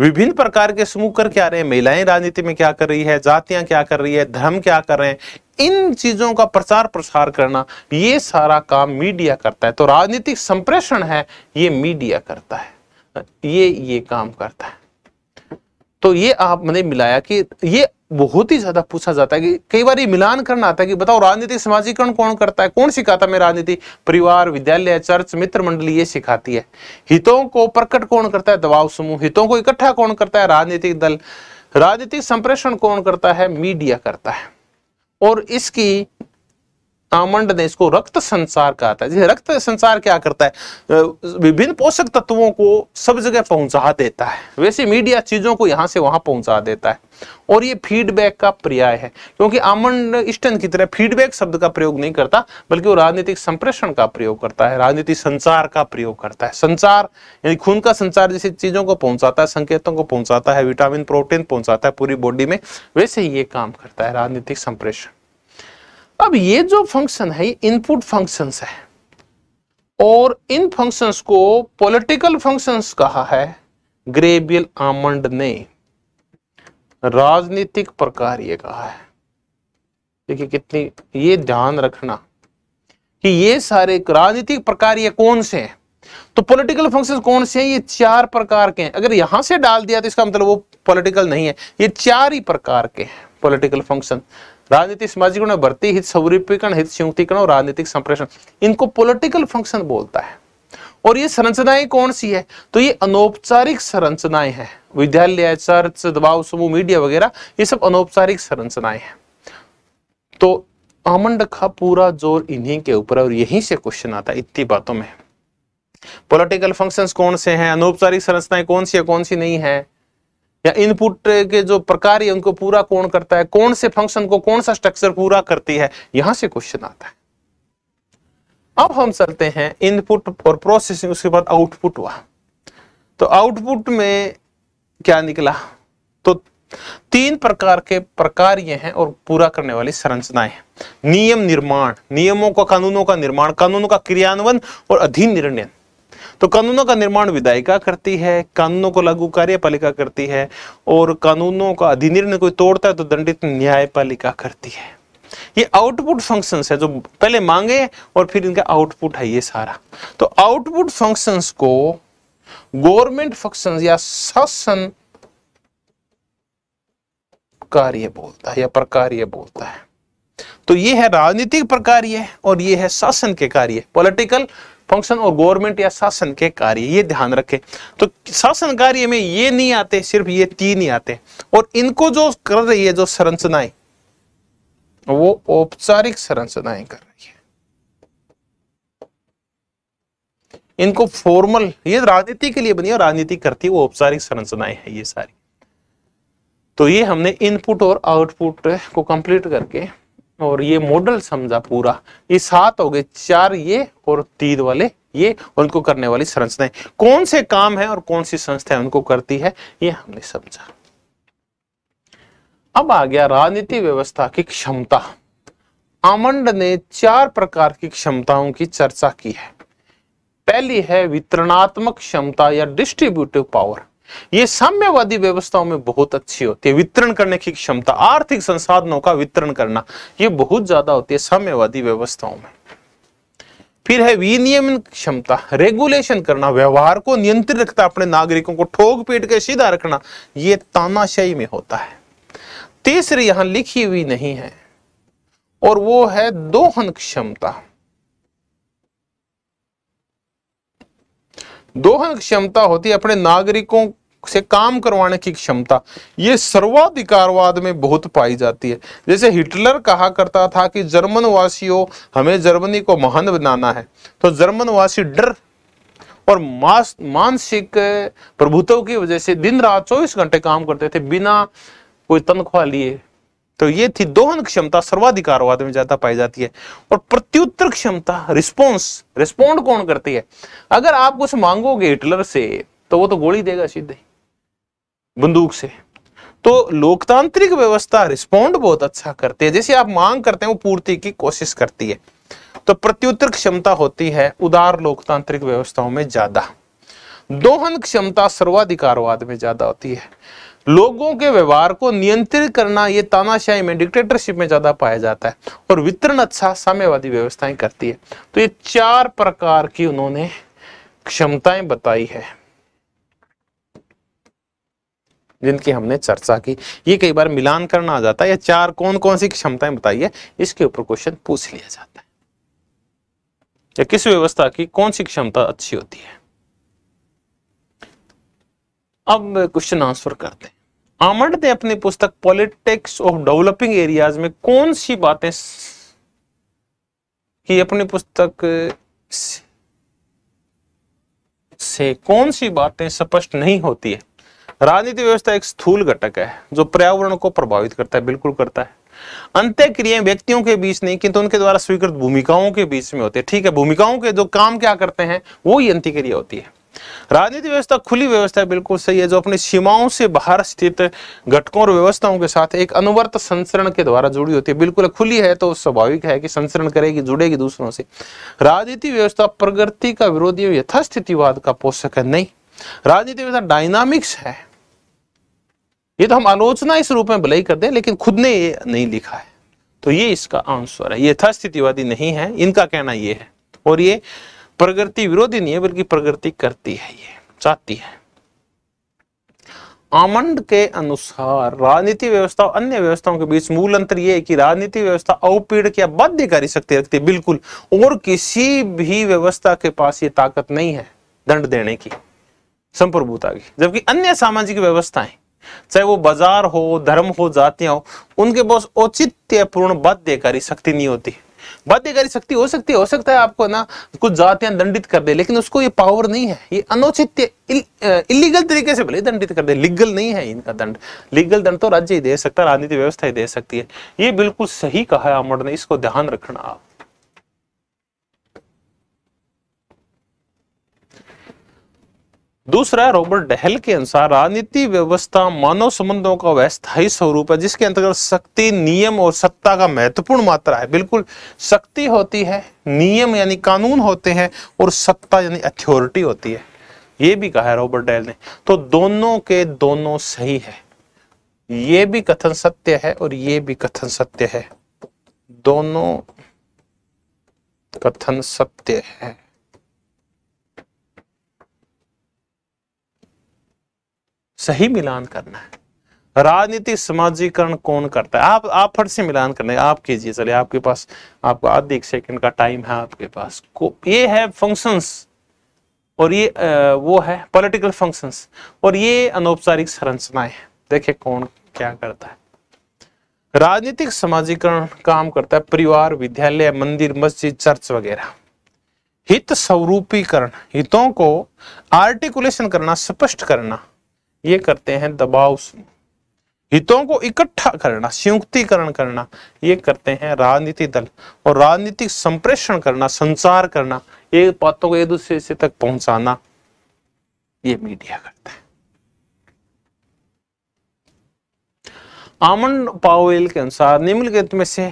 S1: विभिन्न प्रकार के समूह कर क्या रहे हैं महिलाएं राजनीति में क्या कर रही है जातियां क्या कर रही है धर्म क्या कर रहे हैं इन चीजों का प्रचार प्रसार करना ये सारा काम मीडिया करता है तो राजनीतिक संप्रेषण है ये मीडिया करता है ये ये काम करता है तो ये आपने मिलाया कि ये बहुत ही ज्यादा पूछा जाता है कि कई बार ये मिलान करना आता है कि बताओ राजनीति समाजीकरण कौन करता है कौन सिखाता है राजनीति परिवार विद्यालय चर्च मित्र मंडली ये सिखाती है हितों को प्रकट कौन करता है दबाव समूह हितों को इकट्ठा कौन करता है राजनीतिक दल राजनीतिक संप्रेषण कौन करता है मीडिया करता है और इसकी तामंड ने इसको रक्त संसार कहा था जैसे रक्त संसार क्या करता है विभिन्न पोषक तत्वों को सब जगह पहुंचा देता है वैसे मीडिया चीजों को यहां से वहां पहुंचा देता है और ये फीडबैक का पर्याय है क्योंकि आमंड स्टन की तरह फीडबैक शब्द का प्रयोग नहीं करता बल्कि वो राजनीतिक संप्रेषण का प्रयोग करता है राजनीतिक संचार का प्रयोग करता है संचार यानी खून का संचार जैसे चीजों को पहुंचाता है संकेतों को पहुंचाता है विटामिन प्रोटीन पहुंचाता है पूरी बॉडी में वैसे ही ये काम करता है राजनीतिक संप्रेषण अब ये जो फंक्शन है इनपुट फंक्शंस है और इन फंक्शंस को पॉलिटिकल फंक्शंस कहा है ग्रेबियल आमंड ने राजनीतिक प्रकार ये कहा है देखिए कितनी ये ध्यान रखना कि ये सारे राजनीतिक प्रकार ये कौन से हैं तो पॉलिटिकल फंक्शन कौन से हैं ये चार प्रकार के हैं अगर यहां से डाल दिया तो इसका मतलब वो पॉलिटिकल नहीं है ये चार ही प्रकार के हैं पॉलिटिकल फंक्शन राजनीति सामाजिकरण भर्ती हित स्वरूपीकरण हित संयुक्तिकरण और राजनीतिक संप्रेषण इनको पोलिटिकल फंक्शन बोलता है और ये संरचनाएं कौन सी है तो ये अनौपचारिक संरचनाएं हैं विद्यालय चर्च दबाव समूह मीडिया वगैरह ये सब अनौपचारिक संरचनाएं हैं तो आमंड का पूरा जोर इन्हीं के ऊपर और यहीं से क्वेश्चन आता है इतनी बातों में पॉलिटिकल फंक्शंस कौन से हैं अनौपचारिक संरचनाएं कौन सी है कौन सी नहीं है या इनपुट के जो प्रकार है उनको पूरा कौन करता है कौन से फंक्शन को कौन सा स्ट्रक्चर पूरा करती है यहां से क्वेश्चन आता है अब हम चलते हैं इनपुट और प्रोसेसिंग उसके बाद आउटपुट हुआ तो आउटपुट में क्या निकला तो तीन प्रकार के प्रकार ये हैं और पूरा करने वाली संरचनाएं नियम निर्माण नियमों का कानूनों का निर्माण कानूनों का क्रियान्वयन और अधीन निर्णय तो कानूनों का निर्माण विधायिका करती है कानूनों को लागू कार्यपालिका करती है और कानूनों का अधिनिर्णय कोई तोड़ता है तो दंडित न्यायपालिका करती है ये आउटपुट फंक्शंस है जो पहले मांगे और फिर इनका आउटपुट है ये सारा तो आउटपुट फंक्शंस को गवर्नमेंट फंक्शंस या शासन कार्य बोलता है या प्रकार्य बोलता है तो ये है राजनीतिक प्रकार्य और ये है शासन के कार्य पॉलिटिकल फंक्शन और गवर्नमेंट या शासन के कार्य ये ध्यान रखें तो शासन कार्य में ये नहीं आते सिर्फ ये तीन ही आते और इनको जो कर रही है जो संरचनाएं वो औपचारिक संरचनाएं कर रही है इनको फॉर्मल ये राजनीति के लिए बनी है राजनीति करती है वो औपचारिक संरचनाएं है ये सारी तो ये हमने इनपुट और आउटपुट को कंप्लीट करके और ये मॉडल समझा पूरा ये सात हो गए चार ये और तीन वाले ये और उनको करने वाली संस्थाएं कौन से काम है और कौन सी संस्थाएं उनको करती है ये हमने समझा अब आ गया राजनीति व्यवस्था की क्षमता आमंड ने चार प्रकार की क्षमताओं की चर्चा की है पहली है वितरणात्मक क्षमता या डिस्ट्रीब्यूटिव पावर ये साम्यवादी व्यवस्थाओं में बहुत अच्छी होती है वितरण करने की क्षमता आर्थिक संसाधनों का वितरण करना ये बहुत ज्यादा होती है साम्यवादी व्यवस्थाओं में फिर है विनियमन क्षमता रेगुलेशन करना व्यवहार को नियंत्रित रखता अपने नागरिकों को ठोक पीट के सीधा रखना यह तानाशाही में होता है तीसरी यहां लिखी हुई नहीं है और वो है दोहन क्षमता दोहन क्षमता होती है अपने नागरिकों से काम करवाने की क्षमता ये सर्वाधिकारवाद में बहुत पाई जाती है जैसे हिटलर कहा करता था कि जर्मन वासियों हमें जर्मनी को महान बनाना है तो जर्मन वासी डर और मानसिक प्रभुत्व की वजह से दिन रात चौबीस घंटे काम करते थे बिना कोई तनख्वाह लिए तो ये थी दोहन क्षमता सर्वाधिकारवाद में ज्यादा पाई जाती है और प्रत्युत्तर क्षमता रिस्पॉन्स रिस्पोंड कौन करती है अगर आप कुछ मांगोगे हिटलर से तो वो तो गोली देगा सीधे बंदूक से तो लोकतांत्रिक व्यवस्था रिस्पोंड बहुत अच्छा करती है जैसे आप मांग करते हैं वो पूर्ति की कोशिश करती है तो प्रत्युत्तर क्षमता होती है उदार लोकतांत्रिक व्यवस्थाओं में ज्यादा दोहन क्षमता सर्वाधिकारवाद में ज्यादा होती है लोगों के व्यवहार को नियंत्रित करना ये तानाशाही में डिक्टेटरशिप में ज्यादा पाया जाता है और वितरण अच्छा साम्यवादी व्यवस्थाएं करती है तो ये चार प्रकार की उन्होंने क्षमताएं बताई है जिनकी हमने चर्चा की ये कई बार मिलान करना आ जाता है या चार कौन कौन सी क्षमताएं बताई है इसके ऊपर क्वेश्चन पूछ लिया जाता है या किस व्यवस्था की कौन सी क्षमता अच्छी होती है अब क्वेश्चन आंसर करते हैं आमंड ने अपनी पुस्तक पॉलिटिक्स ऑफ डेवलपिंग एरियाज में कौन सी बातें की अपनी पुस्तक से कौन सी बातें स्पष्ट नहीं होती है राजनीति व्यवस्था एक स्थूल घटक है जो पर्यावरण को प्रभावित करता है बिल्कुल करता है अंत्य क्रिया व्यक्तियों के बीच नहीं किंतु तो उनके द्वारा स्वीकृत भूमिकाओं के बीच में होती है ठीक है भूमिकाओं के जो काम क्या करते हैं वो ही अंत्यक्रिया होती है राजनीति व्यवस्था खुली व्यवस्था बिल्कुल सही है जो अपनी सीमाओं से बाहर स्थित घटकों और व्यवस्थाओं के साथ एक अनुवर्त संसरण के द्वारा जुड़ी होती है बिल्कुल खुली है तो स्वाभाविक है कि संसरण करेगी जुड़ेगी दूसरों से राजनीति व्यवस्था प्रगति का विरोधी यथास्थितिवाद का पोषक है नहीं राजनीति व्यवस्था डायनामिक्स है ये तो हम आलोचना इस रूप में भले ही कर दे लेकिन खुद ने ये नहीं लिखा है तो ये इसका आंसर है यथास्थितिवादी नहीं है इनका कहना ये है और ये प्रगति विरोधी नहीं है बल्कि प्रगति करती है ये चाहती है आमंड के अनुसार राजनीति व्यवस्था अन्य व्यवस्थाओं के बीच मूल अंतर यह है कि राजनीति व्यवस्था अवपीड़ की बाध्यकारी शक्ति रखती है बिल्कुल और किसी भी व्यवस्था के पास ये ताकत नहीं है दंड देने की संप्रभुता की जबकि अन्य सामाजिक व्यवस्थाएं चाहे वो बाजार हो धर्म हो जातियां हो उनके पास औचित्यपूर्ण बाध्यकारी शक्ति नहीं होती बाध्यकारी शक्ति हो सकती है हो सकता है आपको ना कुछ जातियां दंडित कर दे लेकिन उसको ये पावर नहीं है ये अनौचित्य इलीगल तरीके से भले दंडित कर दे लीगल नहीं है इनका दंड लीगल दंड तो राज्य ही दे सकता है राजनीति व्यवस्था ही दे सकती है ये बिल्कुल सही कहा है अमर ने इसको ध्यान रखना आप दूसरा रॉबर्ट डहल के अनुसार राजनीति व्यवस्था मानव संबंधों का वह स्थायी स्वरूप है जिसके अंतर्गत शक्ति नियम और सत्ता का महत्वपूर्ण मात्रा है बिल्कुल शक्ति होती है नियम यानी कानून होते हैं और सत्ता यानी अथॉरिटी होती है ये भी कहा है रॉबर्ट डहल ने तो दोनों के दोनों सही है ये भी कथन सत्य है और ये भी कथन सत्य है दोनों कथन सत्य है सही मिलान करना है राजनीति समाजीकरण कौन करता है आप आप फट से मिलान करने आप कीजिए चले आपके पास आपको आधे एक सेकेंड का टाइम है आपके पास को ये है फंक्शंस और ये आ, वो है पॉलिटिकल फंक्शंस और ये अनौपचारिक संरचनाएं है देखे कौन क्या करता है राजनीतिक समाजीकरण काम करता है परिवार विद्यालय मंदिर मस्जिद चर्च वगैरह हित स्वरूपीकरण हितों को आर्टिकुलेशन करना स्पष्ट करना ये करते हैं दबाव हितों को इकट्ठा करना संयुक्तिकरण करना ये करते हैं राजनीतिक दल और राजनीतिक संप्रेषण करना संचार करना एक बातों को एक दूसरे से तक पहुंचाना ये मीडिया करता है आमन पावेल के अनुसार निम्नलिखित में से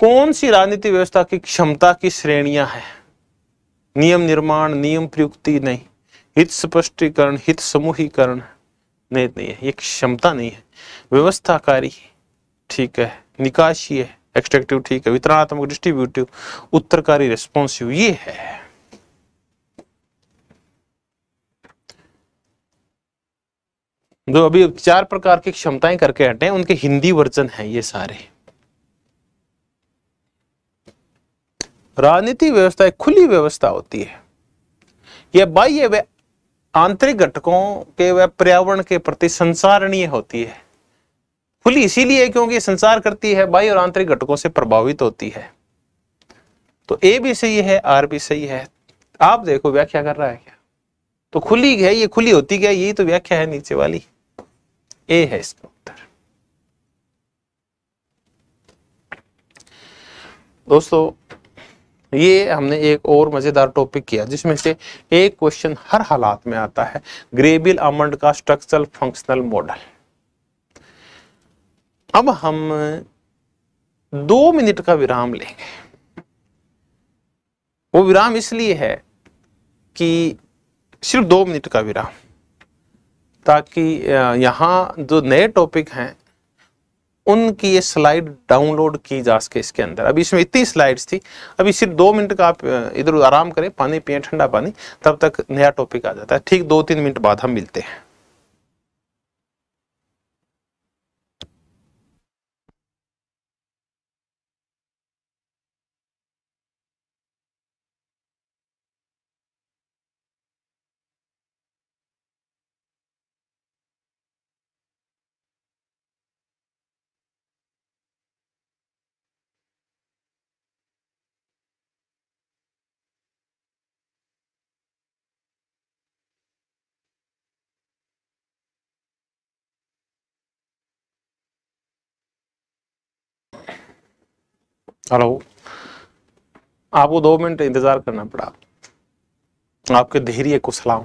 S1: कौन सी राजनीति व्यवस्था की क्षमता की श्रेणियां हैं नियम निर्माण नियम प्रयुक्ति नहीं हित स्पष्टीकरण हित समूहीकरण नहीं नहीं है ये क्षमता नहीं है व्यवस्थाकारी ठीक है निकासी है एक्सट्रेक्टिव ठीक है वितरणात्मक डिस्ट्रीब्यूटिव उत्तरकारी रेस्पॉन्सिव ये है जो अभी चार प्रकार की क्षमताएं करके हटे हैं उनके हिंदी वर्जन है ये सारे राजनीति व्यवस्था एक खुली व्यवस्था होती है यह बाह्य आंतरिक घटकों के व पर्यावरण के प्रति संसारणीय होती है खुली इसीलिए क्योंकि संसार करती है बाई और आंतरिक घटकों से प्रभावित होती है तो ए भी सही है आर भी सही है आप देखो व्याख्या कर रहा है क्या तो खुली है ये खुली होती क्या यही तो व्याख्या है नीचे वाली ए है इसका उत्तर दोस्तों ये हमने एक और मज़ेदार टॉपिक किया जिसमें से एक क्वेश्चन हर हालात में आता है ग्रेबिल अमंड का स्ट्रक्चरल फंक्शनल मॉडल अब हम दो मिनट का विराम लेंगे वो विराम इसलिए है कि सिर्फ दो मिनट का विराम ताकि यहाँ जो नए टॉपिक हैं उनकी ये स्लाइड डाउनलोड की जा सके इसके अंदर अभी इसमें इतनी स्लाइड्स थी अभी सिर्फ दो मिनट का आप इधर आराम करें पानी पिए ठंडा पानी तब तक नया टॉपिक आ जाता है ठीक दो तीन मिनट बाद हम मिलते हैं हेलो आपको दो मिनट इंतजार करना पड़ा आपके धैर्य को सलाम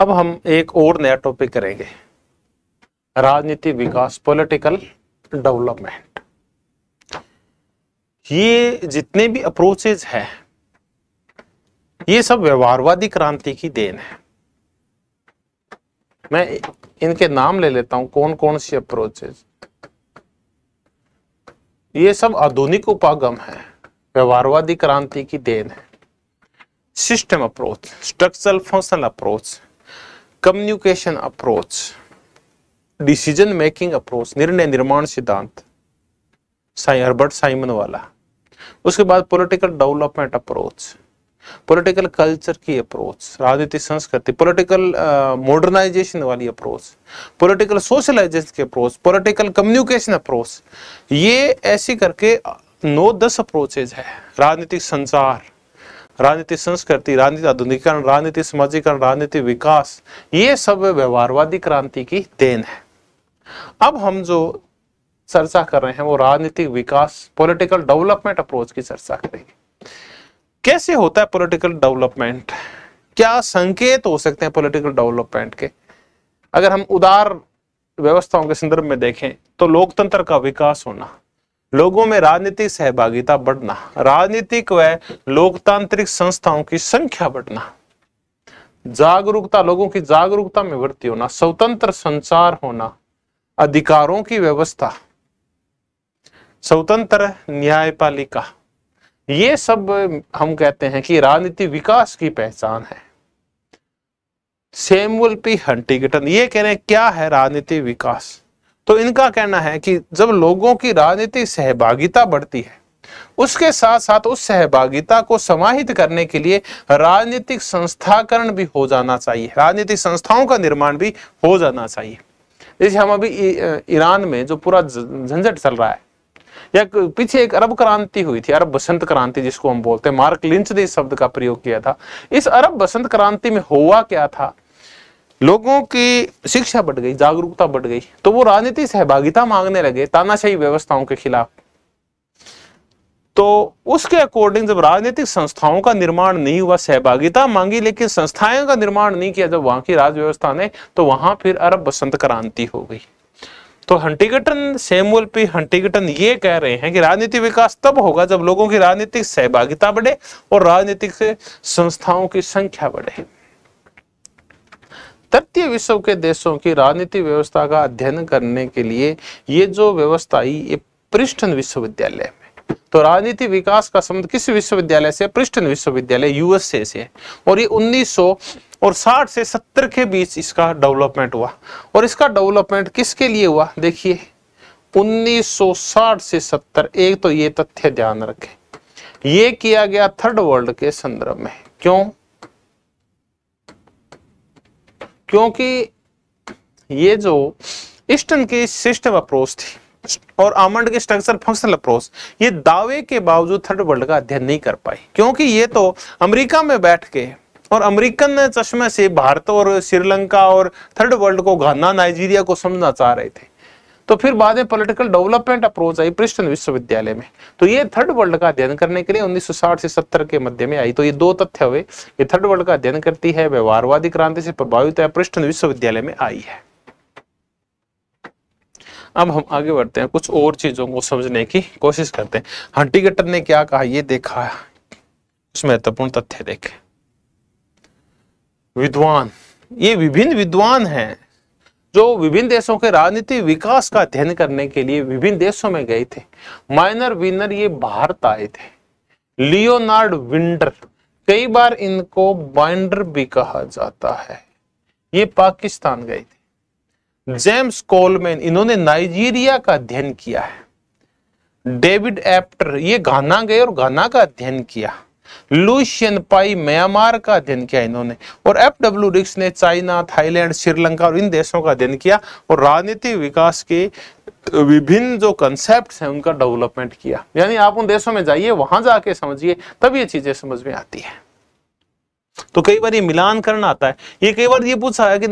S1: अब हम एक और नया टॉपिक करेंगे राजनीति विकास पॉलिटिकल डेवलपमेंट ये जितने भी अप्रोचेज हैं ये सब व्यवहारवादी क्रांति की देन है मैं इनके नाम ले लेता हूं कौन कौन सी अप्रोचेज ये सब आधुनिक उपागम है व्यवहारवादी क्रांति की देन है system approach structural functional approach communication approach decision making approach निर्णय निर्माण सिद्धांत साई हर्बर्ट साइमन वाला उसके बाद political development approach political culture की अप्रोच राजनीतिक संस्कृति पॉलिटिकल मॉडर्नाइजेशन uh, वाली अप्रोच पॉलिटिकल सोशलाइजेशन की अप्रोच पॉलिटिकल कम्युनिकेशन अप्रोच ये ऐसी करके नौ दस अप्रोचेज है राजनीतिक संचार राजनीतिक संस्कृति राजनीतिक आधुनिकीकरण राजनीतिक समाजीकरण राजनीतिक विकास ये सब व्यवहारवादी क्रांति की देन है अब हम जो चर्चा कर रहे हैं वो राजनीतिक विकास पॉलिटिकल डेवलपमेंट अप्रोच की चर्चा करेंगे कैसे होता है पॉलिटिकल डेवलपमेंट क्या संकेत हो सकते हैं पॉलिटिकल डेवलपमेंट के अगर हम उदार व्यवस्थाओं के संदर्भ में देखें तो लोकतंत्र का विकास होना लोगों में राजनीतिक सहभागिता बढ़ना राजनीतिक व लोकतांत्रिक संस्थाओं की संख्या बढ़ना जागरूकता लोगों की जागरूकता में वृद्धि होना स्वतंत्र संचार होना अधिकारों की व्यवस्था स्वतंत्र न्यायपालिका ये सब हम कहते हैं कि राजनीति विकास की पहचान है सेमुअल पी हंटिगटन ये कह रहे हैं क्या है राजनीति विकास तो इनका कहना है कि जब लोगों की राजनीति सहभागिता बढ़ती है उसके साथ साथ उस सहभागिता को समाहित करने के लिए राजनीतिक संस्थाकरण भी हो जाना चाहिए राजनीतिक संस्थाओं का निर्माण भी हो जाना चाहिए जैसे हम अभी ईरान में जो पूरा झंझट चल रहा है या पीछे एक अरब क्रांति हुई थी अरब बसंत क्रांति जिसको हम बोलते हैं मार्क लिंच ने इस शब्द का प्रयोग किया था इस अरब बसंत क्रांति में हुआ क्या था लोगों की शिक्षा बढ़ गई जागरूकता बढ़ गई तो वो राजनीति सहभागिता मांगने लगे तानाशाही व्यवस्थाओं के खिलाफ तो उसके अकॉर्डिंग जब राजनीतिक संस्थाओं का निर्माण नहीं हुआ सहभागिता मांगी लेकिन संस्थाएं का निर्माण नहीं किया जब वहां की राजव्यवस्था व्यवस्था ने तो वहां फिर अरब बसंत क्रांति हो गई तो हंटिगटन सेमुअल पी हंटिगटन ये कह रहे हैं कि राजनीतिक विकास तब होगा जब लोगों की राजनीतिक सहभागिता बढ़े और राजनीतिक संस्थाओं की संख्या बढ़े तृतीय विश्व के देशों की राजनीतिक व्यवस्था का अध्ययन करने के लिए ये जो व्यवस्था आई ये प्रिस्टन विश्वविद्यालय में तो राजनीति विकास का संबंध किस विश्वविद्यालय से प्रिस्टन विश्वविद्यालय यूएसए से है और ये 1900 और 60 से 70 के बीच इसका डेवलपमेंट हुआ और इसका डेवलपमेंट किसके लिए हुआ देखिए 1960 से 70 एक तो ये तथ्य ध्यान रखें ये किया गया थर्ड वर्ल्ड के संदर्भ में क्यों क्योंकि ये जो ईस्टर्न की सिस्टम अप्रोच थी और आमंड के स्ट्रक्चर फंक्शनल अप्रोच ये दावे के बावजूद थर्ड वर्ल्ड का अध्ययन नहीं कर पाए क्योंकि ये तो अमेरिका में बैठ के और अमेरिकन चश्मे से भारत और श्रीलंका और थर्ड वर्ल्ड को घाना नाइजीरिया को समझना चाह रहे थे तो फिर बाद में पॉलिटिकल डेवलपमेंट अप्रोच आई प्रिस्टन विश्वविद्यालय में तो ये थर्ड वर्ल्ड का अध्ययन करने के लिए 1960 से 70 के मध्य में आई तो ये दो तथ्य हुए ये थर्ड वर्ल्ड का अध्ययन करती है व्यवहारवादी क्रांति से प्रभावित है प्रिस्टन विश्वविद्यालय में आई है अब हम आगे बढ़ते हैं कुछ और चीजों को समझने की कोशिश करते हैं गट्टर ने क्या कहा ये देखा कुछ महत्वपूर्ण तथ्य देखे विद्वान ये विभिन्न विद्वान हैं जो विभिन्न देशों के राजनीतिक विकास का अध्ययन करने के लिए विभिन्न देशों में गए थे माइनर विनर ये भारत आए थे लियोनार्ड विंडर कई बार इनको बाइंडर भी कहा जाता है ये पाकिस्तान गए थे हम्म। जेम्स कोलमैन इन्होंने नाइजीरिया का अध्ययन किया है डेविड एप्टर ये घाना गए और घाना का अध्ययन किया लुशियन पाई म्यांमार का अध्ययन किया इन्होंने और एफ डब्ल्यू रिक्स ने चाइना थाईलैंड श्रीलंका और इन देशों का अध्ययन किया और राजनीतिक विकास के विभिन्न जो कंसेप्ट हैं उनका डेवलपमेंट किया यानी आप उन देशों में जाइए वहां जाके समझिए तब ये चीजें समझ में आती है तो कई बार ये मिलान करना आता है ये कई बार ये पूछा है कि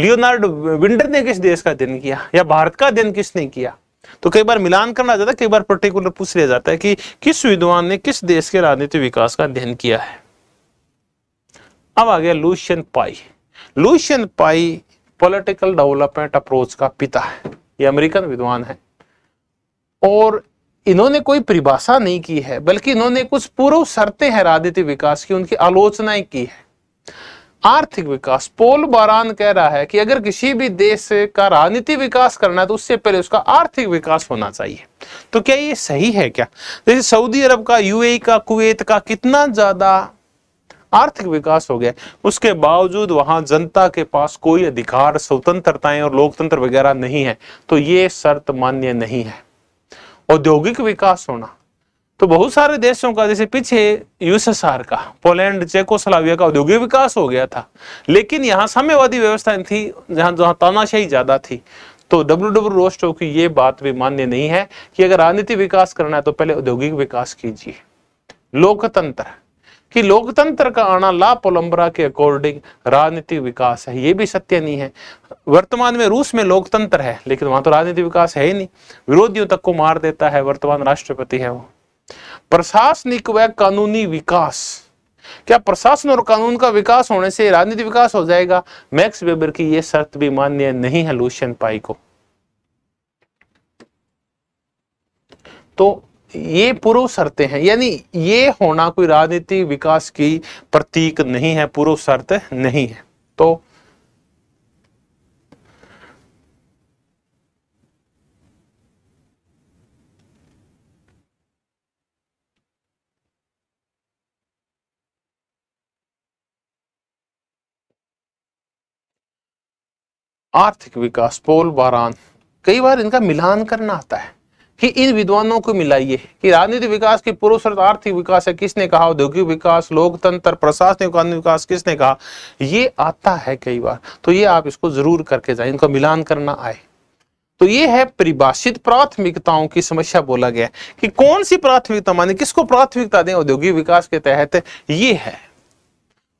S1: लियोनार्ड विंटर ने किस देश का अध्ययन किया या भारत का अध्ययन किसने किया तो कई बार मिलान करना जाता है कई बार पर्टिकुलर पूछ लिया जाता है कि किस विद्वान ने किस देश के राजनीतिक विकास का अध्ययन किया है अब आ गया Lucian Pye Lucian Pye political development approach का पिता है ये अमेरिकन विद्वान है और इन्होंने कोई परिभाषा नहीं की है बल्कि इन्होंने कुछ पूर्व शर्तें हैं राजनीतिक विकास की उनकी आलोचनाएं की है आर्थिक विकास पोल बारान कह रहा है कि अगर किसी भी देश का राजनीतिक विकास करना है तो उससे पहले उसका आर्थिक विकास होना चाहिए तो क्या ये सही है क्या जैसे सऊदी अरब का यूएई का कुवैत का कितना ज्यादा आर्थिक विकास हो गया उसके बावजूद वहां जनता के पास कोई अधिकार स्वतंत्रताएं और लोकतंत्र वगैरह नहीं है तो ये शर्त मान्य नहीं है औद्योगिक विकास होना तो बहुत सारे देशों का जैसे पीछे यूएसएसआर का पोलैंड चेकोस्लाविया का औद्योगिक विकास हो गया था लेकिन यहाँ साम्यवादी व्यवस्थाएं थी जहाँ जहाँ तानाशाही ज्यादा थी तो डब्ल्यू डब्ल्यू रोस्टो की ये बात भी मान्य नहीं है कि अगर राजनीतिक विकास करना है तो पहले औद्योगिक विकास कीजिए लोकतंत्र कि लोकतंत्र का आना ला पोलम्बरा के अकॉर्डिंग राजनीतिक विकास है ये भी सत्य नहीं है वर्तमान में रूस में लोकतंत्र है लेकिन वहां तो राजनीतिक विकास है ही नहीं विरोधियों तक को मार देता है वर्तमान राष्ट्रपति है वो प्रशासनिक व कानूनी विकास क्या प्रशासन और कानून का विकास होने से राजनीति विकास हो जाएगा मैक्स वेबर की यह शर्त भी मान्य नहीं है लूशियन पाई को तो ये पूर्व शर्तें हैं यानी ये होना कोई राजनीतिक विकास की प्रतीक नहीं है पूर्व शर्त नहीं है तो आर्थिक विकास पोल बारान कई बार इनका मिलान करना आता है कि इन विद्वानों को मिलाइए कि राजनीतिक विकास की पूर्व शर्त आर्थिक विकास है किसने कहा औद्योगिक विकास लोकतंत्र प्रशासनिक विकास किसने कहा ये आता है कई बार तो ये आप इसको जरूर करके जाए इनका मिलान करना आए तो ये है परिभाषित प्राथमिकताओं की समस्या बोला गया कि कौन सी प्राथमिकता माने किसको प्राथमिकता दें औद्योगिक विकास के तहत ये है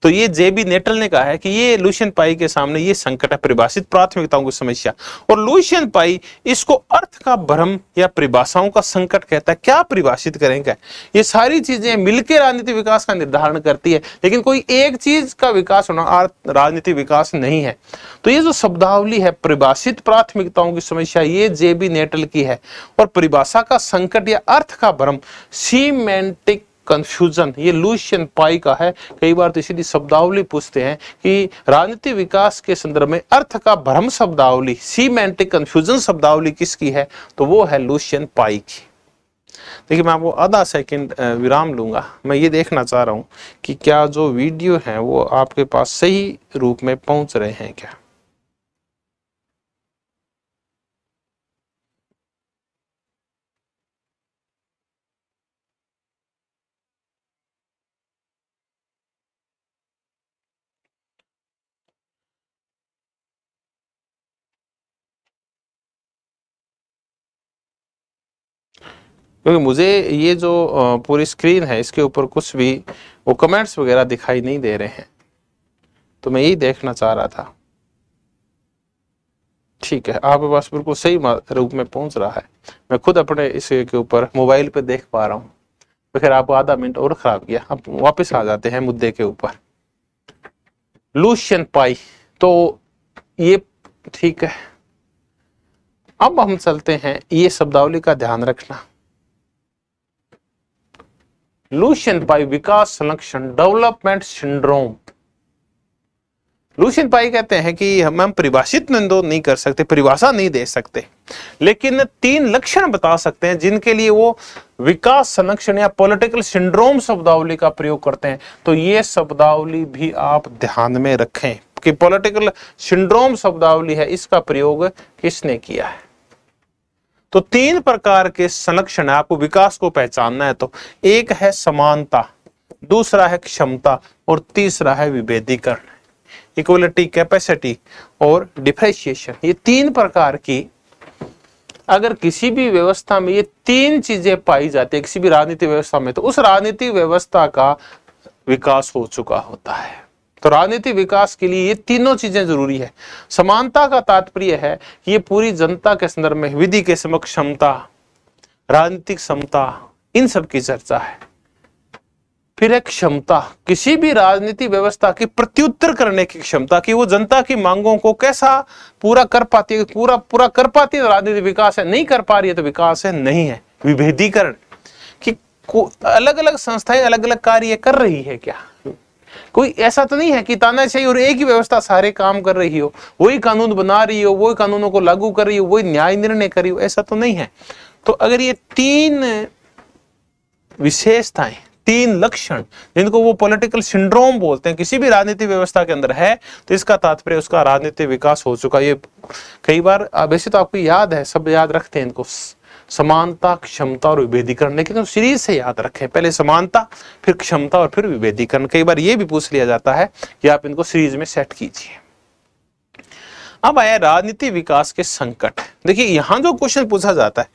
S1: तो ये जेबी नेटल ने कहा है कि ये लुशियन पाई के सामने ये संकट है परिभाषित प्राथमिकताओं की समस्या और लुशियन पाई इसको अर्थ का भ्रम या परिभाषाओं का संकट कहता है क्या परिभाषित करेंगे ये सारी चीजें मिलकर राजनीति विकास का निर्धारण करती है लेकिन कोई एक चीज का विकास होना राजनीति विकास नहीं है तो ये जो शब्दावली है परिभाषित प्राथमिकताओं की समस्या ये जेबी नेटल की है और परिभाषा का संकट या अर्थ का भ्रम सीमेंटिक कंफ्यूजन ये लूशियन पाई का है कई बार तो इसीलिए शब्दावली पूछते हैं कि राजनीति विकास के संदर्भ में अर्थ का भ्रम शब्दावली सीमेंटिक कंफ्यूजन शब्दावली किसकी है तो वो है लूशियन पाई की देखिए मैं आपको आधा सेकंड विराम लूंगा मैं ये देखना चाह रहा हूँ कि क्या जो वीडियो हैं वो आपके पास सही रूप में पहुँच रहे हैं क्या क्योंकि मुझे ये जो पूरी स्क्रीन है इसके ऊपर कुछ भी वो कमेंट्स वगैरह दिखाई नहीं दे रहे हैं तो मैं यही देखना चाह रहा था ठीक है आपके पास बिल्कुल सही रूप में पहुंच रहा है मैं खुद अपने इसके ऊपर मोबाइल पे देख पा रहा हूँ तो फिर आप आधा मिनट और ख़राब किया अब वापस आ जाते हैं मुद्दे के ऊपर लूशियन पाई तो ये ठीक है अब हम चलते हैं ये शब्दावली का ध्यान रखना लूशन पाई विकास संरक्षण डेवलपमेंट सिंड्रोम लूशन पाई कहते हैं कि हम हम परिभाषित नहीं कर सकते परिभाषा नहीं दे सकते लेकिन तीन लक्षण बता सकते हैं जिनके लिए वो विकास संरक्षण या पॉलिटिकल सिंड्रोम शब्दावली का प्रयोग करते हैं तो ये शब्दावली भी आप ध्यान में रखें कि पॉलिटिकल सिंड्रोम शब्दावली है इसका प्रयोग किसने किया है तो तीन प्रकार के संरक्षण आपको विकास को पहचानना है तो एक है समानता दूसरा है क्षमता और तीसरा है विभेदीकरण इक्वलिटी कैपेसिटी और डिफ्रेशिएशन ये तीन प्रकार की अगर किसी भी व्यवस्था में ये तीन चीजें पाई जाती है किसी भी राजनीतिक व्यवस्था में तो उस राजनीतिक व्यवस्था का विकास हो चुका होता है तो राजनीति विकास के लिए ये तीनों चीजें जरूरी है समानता का तात्पर्य है कि ये पूरी जनता के संदर्भ में विधि के समक्ष क्षमता राजनीतिक क्षमता इन सब की चर्चा है फिर एक क्षमता किसी भी राजनीति व्यवस्था की प्रत्युत्तर करने की क्षमता कि वो जनता की मांगों को कैसा पूरा कर पाती है पूरा पूरा कर पाती है राजनीति विकास है नहीं कर पा रही है तो विकास है नहीं है विभेदीकरण कि अलग अलग संस्थाएं अलग अलग कार्य कर रही है क्या कोई ऐसा तो नहीं है कि तानाशाही और एक ही व्यवस्था सारे काम कर रही हो वही कानून बना रही हो वही कानूनों को लागू कर रही हो वही न्याय निर्णय कर रही हो ऐसा तो नहीं है तो अगर ये तीन विशेषताएं तीन लक्षण जिनको वो पॉलिटिकल सिंड्रोम बोलते हैं किसी भी राजनीतिक व्यवस्था के अंदर है तो इसका तात्पर्य उसका राजनीतिक विकास हो चुका ये कई बार वैसे तो आपको याद है सब याद रखते हैं इनको समानता क्षमता और विभेदीकरण लेकिन हम सीरीज से याद रखें पहले समानता फिर क्षमता और फिर विभेदीकरण कई बार ये भी पूछ लिया जाता है कि आप इनको सीरीज में सेट कीजिए अब आया राजनीति विकास के संकट देखिए यहां जो क्वेश्चन पूछा जाता है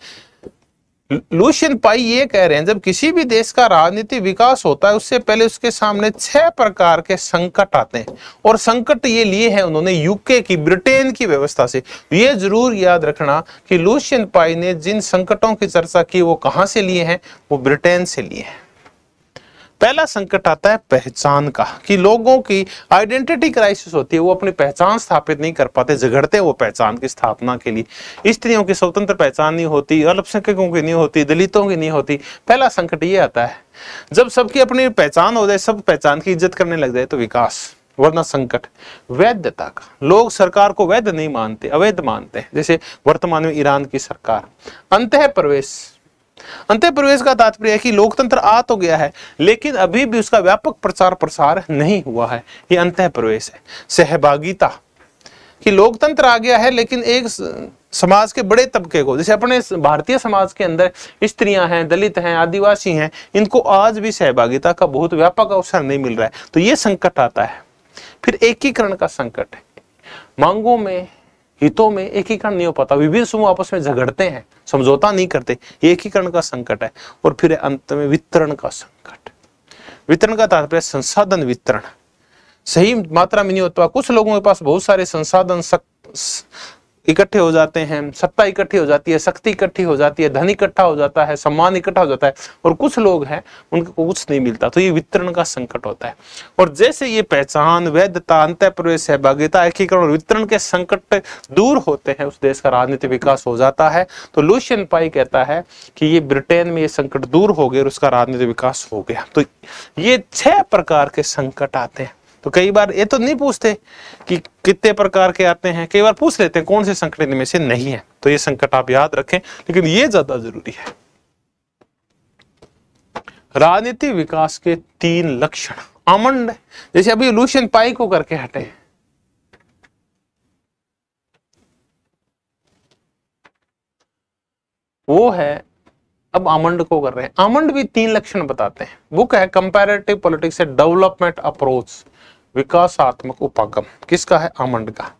S1: लूशियन पाई ये कह रहे हैं जब किसी भी देश का राजनीतिक विकास होता है उससे पहले उसके सामने छह प्रकार के संकट आते हैं और संकट ये लिए हैं उन्होंने यूके की ब्रिटेन की व्यवस्था से तो ये जरूर याद रखना कि लूशियन पाई ने जिन संकटों की चर्चा की वो कहाँ से लिए हैं वो ब्रिटेन से लिए हैं पहला संकट आता है पहचान का कि लोगों की आइडेंटिटी क्राइसिस होती है वो अपनी पहचान स्थापित नहीं कर पाते झगड़ते हैं वो पहचान की स्थापना के लिए स्त्रियों की स्वतंत्र पहचान नहीं होती अल्पसंख्यकों की नहीं होती दलितों की नहीं होती पहला संकट ये आता है जब सबकी अपनी पहचान हो जाए सब पहचान की इज्जत करने लग जाए तो विकास वरना संकट वैधता का लोग सरकार को वैध नहीं मानते अवैध मानते जैसे वर्तमान में ईरान की सरकार अंत प्रवेश अंत्य प्रवेश का तात्पर्य है कि लोकतंत्र आ तो गया है लेकिन अभी भी उसका व्यापक प्रचार प्रसार नहीं हुआ है ये अंत प्रवेश है सहभागिता कि लोकतंत्र आ गया है लेकिन एक समाज के बड़े तबके को जैसे अपने भारतीय समाज के अंदर स्त्रियां हैं दलित हैं आदिवासी हैं इनको आज भी सहभागिता का बहुत व्यापक अवसर नहीं मिल रहा है तो ये संकट आता है फिर एकीकरण का संकट है मांगों में हितों में एकीकरण नहीं हो पाता विभिन्न समूह आपस में झगड़ते हैं समझौता नहीं करते ये एकीकरण का संकट है और फिर अंत में वितरण का संकट वितरण का तात्पर्य संसाधन वितरण सही मात्रा में नहीं होता कुछ लोगों के पास बहुत सारे संसाधन इकट्ठे हो जाते हैं सत्ता इकट्ठी हो जाती है शक्ति इकट्ठी हो जाती है धन इकट्ठा हो जाता है सम्मान इकट्ठा हो जाता है और कुछ लोग हैं उनको कुछ नहीं मिलता तो ये वितरण का संकट होता है और जैसे ये पहचान वैधता अंत प्रवेश सहभागिता एकीकरण और वितरण के संकट दूर होते हैं उस देश का राजनीतिक विकास हो जाता है तो लुशियन पाई कहता है कि ये ब्रिटेन में ये संकट दूर हो गया और उसका राजनीतिक विकास हो गया तो ये छह प्रकार के संकट आते हैं तो कई बार ये तो नहीं पूछते कि कितने प्रकार के आते हैं कई बार पूछ लेते हैं कौन से संकट इनमें से नहीं है तो ये संकट आप याद रखें लेकिन ये ज्यादा जरूरी है राजनीति विकास के तीन लक्षण आमंड जैसे अभी लूशन पाई को करके हटे वो है अब आमंड को कर रहे हैं आमंड भी तीन लक्षण बताते हैं बुक है कंपैरेटिव पॉलिटिक्स डेवलपमेंट अप्रोच विकासात्मक उपागम किसका है आमंड का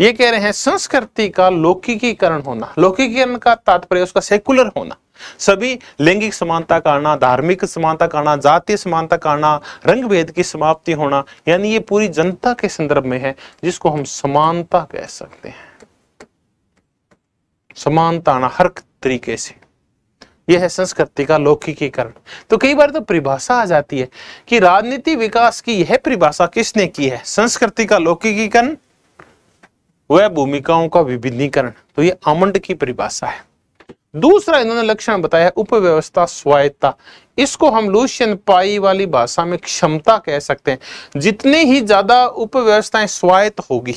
S1: ये कह रहे हैं संस्कृति का लौकिकीकरण होना लौकिकीकरण का तात्पर्य उसका सेकुलर होना सभी लैंगिक समानता का आना धार्मिक समानता का आना जातीय समानता का आना रंग भेद की समाप्ति होना यानी ये पूरी जनता के संदर्भ में है जिसको हम समानता कह सकते हैं समानता आना हर तरीके से यह है संस्कृति का लौकिकीकरण तो कई बार तो परिभाषा आ जाती है कि राजनीति विकास की यह परिभाषा किसने की है संस्कृति का लौकिकीकरण वह भूमिकाओं का विभिन्नीकरण तो यह आमंड की परिभाषा है दूसरा इन्होंने लक्षण बताया उपव्यवस्था स्वायत्ता इसको हम लूशियन पाई वाली भाषा में क्षमता कह सकते हैं जितनी ही ज्यादा उपव्यवस्थाएं स्वायत्त होगी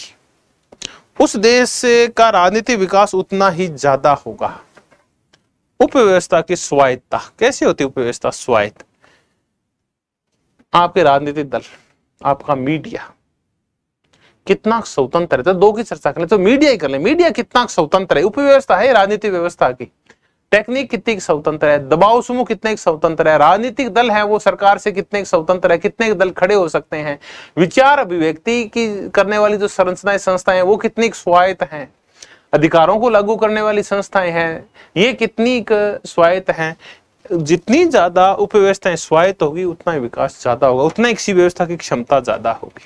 S1: उस देश का राजनीतिक विकास उतना ही ज्यादा होगा उपव्यवस्था की स्वायत्ता कैसे होती है उपव्यवस्था स्वायत्त आपके राजनीतिक दल आपका मीडिया कितना स्वतंत्र है तो दो की चर्चा कर ले तो मीडिया ही कर ले मीडिया कितना स्वतंत्र है उपव्यवस्था है राजनीतिक व्यवस्था की टेक्निक कितनी स्वतंत्र है दबाव समूह कितने स्वतंत्र है राजनीतिक दल है वो सरकार से कितने स्वतंत्र है कितने दल खड़े हो सकते हैं विचार अभिव्यक्ति की करने वाली जो संरचनाएं संस्थाएं वो कितनी स्वायत्त हैं अधिकारों को लागू करने वाली संस्थाएं हैं ये कितनी स्वायत्त हैं जितनी ज्यादा उपव्यवस्थाएं स्वायत्त होगी उतना ही विकास ज्यादा होगा उतना ही किसी व्यवस्था की क्षमता ज्यादा होगी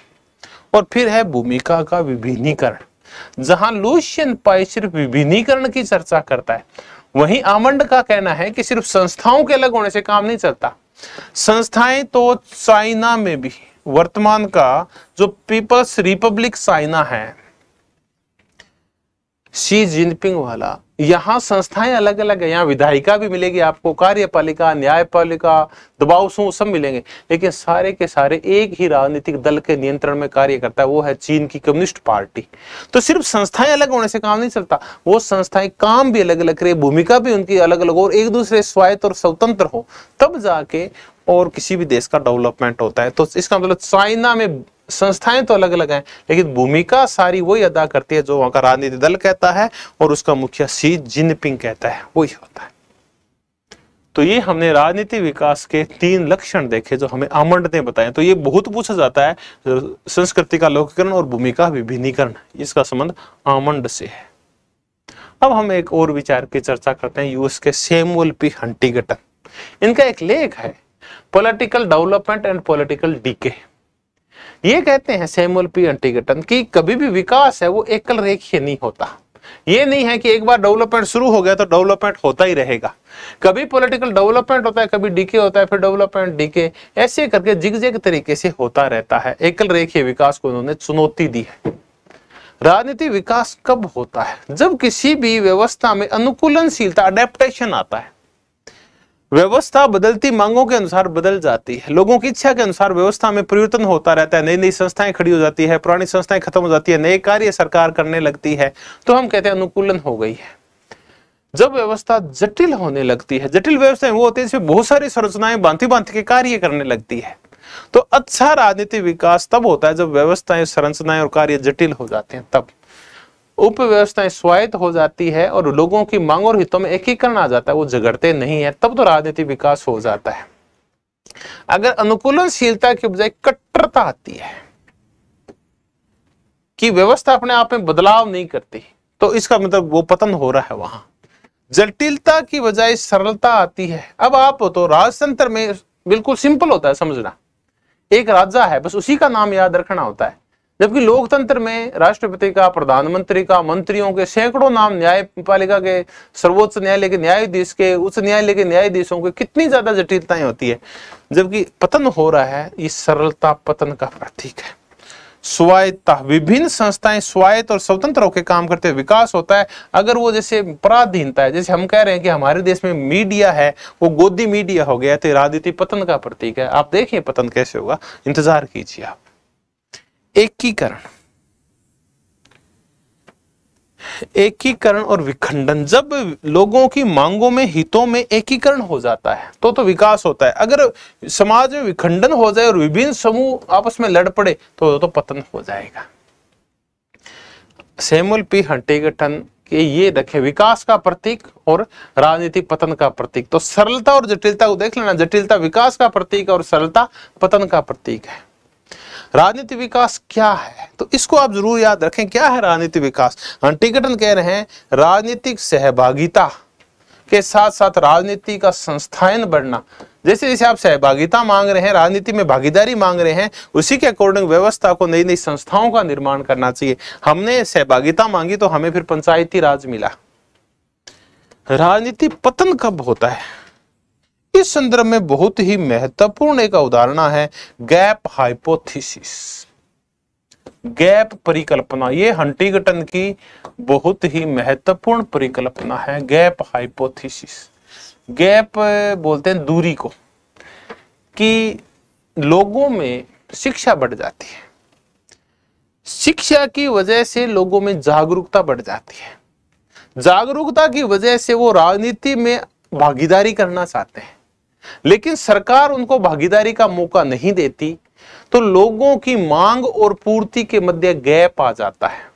S1: और फिर है भूमिका का विभिन्नीकरण जहां लूशियन पाई सिर्फ विभिन्नीकरण की चर्चा करता है वहीं आमंड का कहना है कि सिर्फ संस्थाओं के अलग होने से काम नहीं चलता संस्थाएं तो चाइना में भी वर्तमान का जो पीपल्स रिपब्लिक चाइना है शी जिनपिंग वाला यहाँ संस्थाएं अलग अलग है यहाँ विधायिका भी मिलेगी आपको कार्यपालिका न्यायपालिका दबाव समूह सब मिलेंगे लेकिन सारे के सारे एक ही राजनीतिक दल के नियंत्रण में कार्य करता है वो है चीन की कम्युनिस्ट पार्टी तो सिर्फ संस्थाएं अलग होने से काम नहीं चलता वो संस्थाएं काम भी अलग अलग करे भूमिका भी उनकी अलग अलग और एक दूसरे स्वायत्त और स्वतंत्र हो तब जाके और किसी भी देश का डेवलपमेंट होता है तो इसका मतलब चाइना में संस्थाएं तो अलग अलग हैं लेकिन भूमिका सारी वही अदा करती है जो वहां का राजनीति दल कहता है और उसका मुखिया सी जिनपिंग कहता है वही होता है तो ये हमने राजनीति विकास के तीन लक्षण देखे जो हमें आमंड ने बताए तो ये बहुत पूछा जाता है संस्कृति का लोककरण और भूमिका विभिन्नीकरण इसका संबंध आमंड से है अब हम एक और विचार की चर्चा करते हैं यूएस के सेमुअल पी हंटीगटन इनका एक लेख है political development and political decay ये कहते हैं सैमुअल पी अंटीगटन की कभी भी विकास है वो एकल रेखीय नहीं होता ये नहीं है कि एक बार डेवलपमेंट शुरू हो गया तो डेवलपमेंट होता ही रहेगा कभी पॉलिटिकल डेवलपमेंट होता है कभी डीके होता है फिर डेवलपमेंट डीके ऐसे करके जिगजेग तरीके से होता रहता है एकल रेखीय विकास को उन्होंने चुनौती दी है राजनीति विकास कब होता है जब किसी भी व्यवस्था में अनुकूलनशीलता अडेप्टेशन आता है व्यवस्था बदलती मांगों के अनुसार बदल जाती है लोगों की इच्छा के अनुसार व्यवस्था में परिवर्तन होता रहता है नई नई संस्थाएं खड़ी हो जाती है पुरानी संस्थाएं खत्म हो जाती है नए कार्य सरकार करने लगती है तो हम कहते हैं अनुकूलन हो गई है जब व्यवस्था जटिल होने लगती है जटिल व्यवस्थाएं वो होती है जिसमें बहुत सारी संरचनाएं बांति बांति के कार्य करने लगती है तो अच्छा राजनीतिक विकास तब होता है जब व्यवस्थाएं संरचनाएं और कार्य जटिल हो जाते हैं तब उप व्यवस्थाएं स्वायत्त हो जाती है और लोगों की मांग और हितों में एकीकरण आ जाता है वो झगड़ते नहीं है तब तो राजनीतिक विकास हो जाता है अगर अनुकूलनशीलता की बजाय कट्टरता आती है कि व्यवस्था अपने आप में बदलाव नहीं करती तो इसका मतलब वो पतन हो रहा है वहां जटिलता की बजाय सरलता आती है अब आप तो राजतंत्र में बिल्कुल सिंपल होता है समझना एक राजा है बस उसी का नाम याद रखना होता है जबकि लोकतंत्र में राष्ट्रपति का प्रधानमंत्री का मंत्रियों के सैकड़ों नाम न्यायपालिका के सर्वोच्च न्यायालय के न्यायाधीश के उच्च न्यायालय के न्यायाधीशों के कितनी ज्यादा जटिलताएं होती है जबकि पतन हो रहा है ये सरलता पतन का प्रतीक है स्वायत्ता विभिन्न संस्थाएं स्वायत्त और स्वतंत्र होकर काम करते विकास होता है अगर वो जैसे पराधीनता है जैसे हम कह रहे हैं कि हमारे देश में मीडिया है वो गोदी मीडिया हो गया तो राजनीति पतन का प्रतीक है आप देखिए पतन कैसे होगा इंतजार कीजिए आप एकीकरण एकीकरण और विखंडन जब लोगों की मांगों में हितों में एकीकरण हो जाता है तो तो विकास होता है अगर समाज में विखंडन हो जाए और विभिन्न समूह आपस में लड़ पड़े तो तो पतन हो जाएगा सेमुल पी हंटेगटन के ये रखे विकास का प्रतीक और राजनीतिक पतन का प्रतीक तो सरलता और जटिलता को देख लेना जटिलता विकास का प्रतीक और सरलता पतन का प्रतीक है राजनीति विकास क्या है तो इसको आप जरूर याद रखें क्या है राजनीति विकास अंटिकटन कह रहे हैं राजनीतिक सहभागिता के साथ साथ राजनीति का संस्थायन बढ़ना जैसे जैसे आप सहभागिता मांग रहे हैं राजनीति में भागीदारी मांग रहे हैं उसी के अकॉर्डिंग व्यवस्था को नई नई संस्थाओं का निर्माण करना चाहिए हमने सहभागिता मांगी तो हमें फिर पंचायती राज मिला राजनीति पतन कब होता है इस संदर्भ में बहुत ही महत्वपूर्ण एक अवधारणा है गैप हाइपोथेसिस गैप परिकल्पना ये हंटिगटन की बहुत ही महत्वपूर्ण परिकल्पना है गैप हाइपोथेसिस गैप बोलते हैं दूरी को कि लोगों में शिक्षा बढ़ जाती है शिक्षा की वजह से लोगों में जागरूकता बढ़ जाती है जागरूकता की वजह से वो राजनीति में भागीदारी करना चाहते हैं लेकिन सरकार उनको भागीदारी का मौका नहीं देती तो लोगों की मांग और पूर्ति के मध्य गैप आ जाता है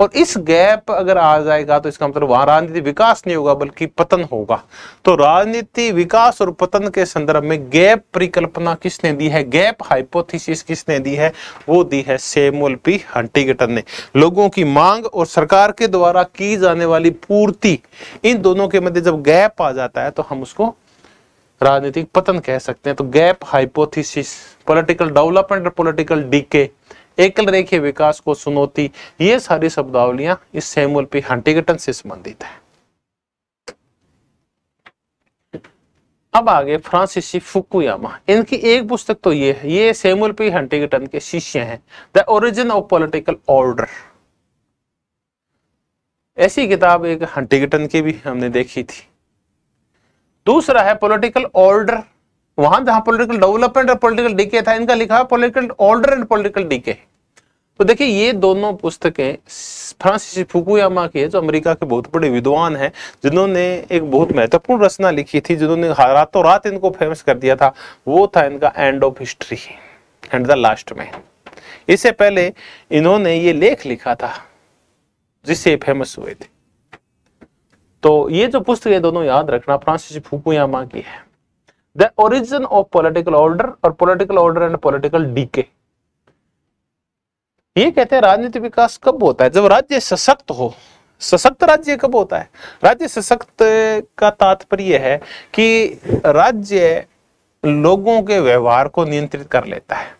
S1: और इस गैप अगर आ जाएगा तो इसका मतलब वहां राजनीति विकास नहीं होगा बल्कि पतन होगा तो राजनीति विकास और पतन के संदर्भ में गैप परिकल्पना किसने दी है गैप हाइपोथेसिस किसने दी है वो दी है सेमुअल पी हंटीगटन ने लोगों की मांग और सरकार के द्वारा की जाने वाली पूर्ति इन दोनों के मध्य जब गैप आ जाता है तो हम उसको राजनीतिक पतन कह सकते हैं तो गैप हाइपोथिस पोलिटिकल डेवलपमेंट और पोलिटिकल डीके एकल रेखीय विकास को सुनौती ये सारी शब्दावलियां इस सैमुअल पी हंटिगटन से संबंधित है अब आगे फ्रांसिस फुकुयामा इनकी एक पुस्तक तो ये है ये सैमुअल पी हंटिगटन के शिष्य हैं the origin of political order ऐसी किताब एक हंटिगटन की भी हमने देखी थी दूसरा है पॉलिटिकल ऑर्डर वहां जहां पॉलिटिकल डेवलपमेंट और पॉलिटिकल डीके था इनका लिखा है political order and political decay तो देखिए ये दोनों पुस्तकें फ्रांसिस फुकुयामा की है जो अमेरिका के बहुत बड़े विद्वान हैं जिन्होंने एक बहुत महत्वपूर्ण रचना लिखी थी जिन्होंने रातों रात इनको फेमस कर दिया था वो था इनका end of history and the last में इससे पहले इन्होंने ये लेख लिखा था जिससे फेमस हुए थे तो ये जो पुस्तक है दोनों याद रखना फ्रांसिस फुकुयामा की है the origin of political order और political order and political decay ये कहते हैं राजनीतिक विकास कब होता है जब राज्य सशक्त हो सशक्त राज्य कब होता है राज्य सशक्त का तात्पर्य है कि राज्य लोगों के व्यवहार को नियंत्रित कर लेता है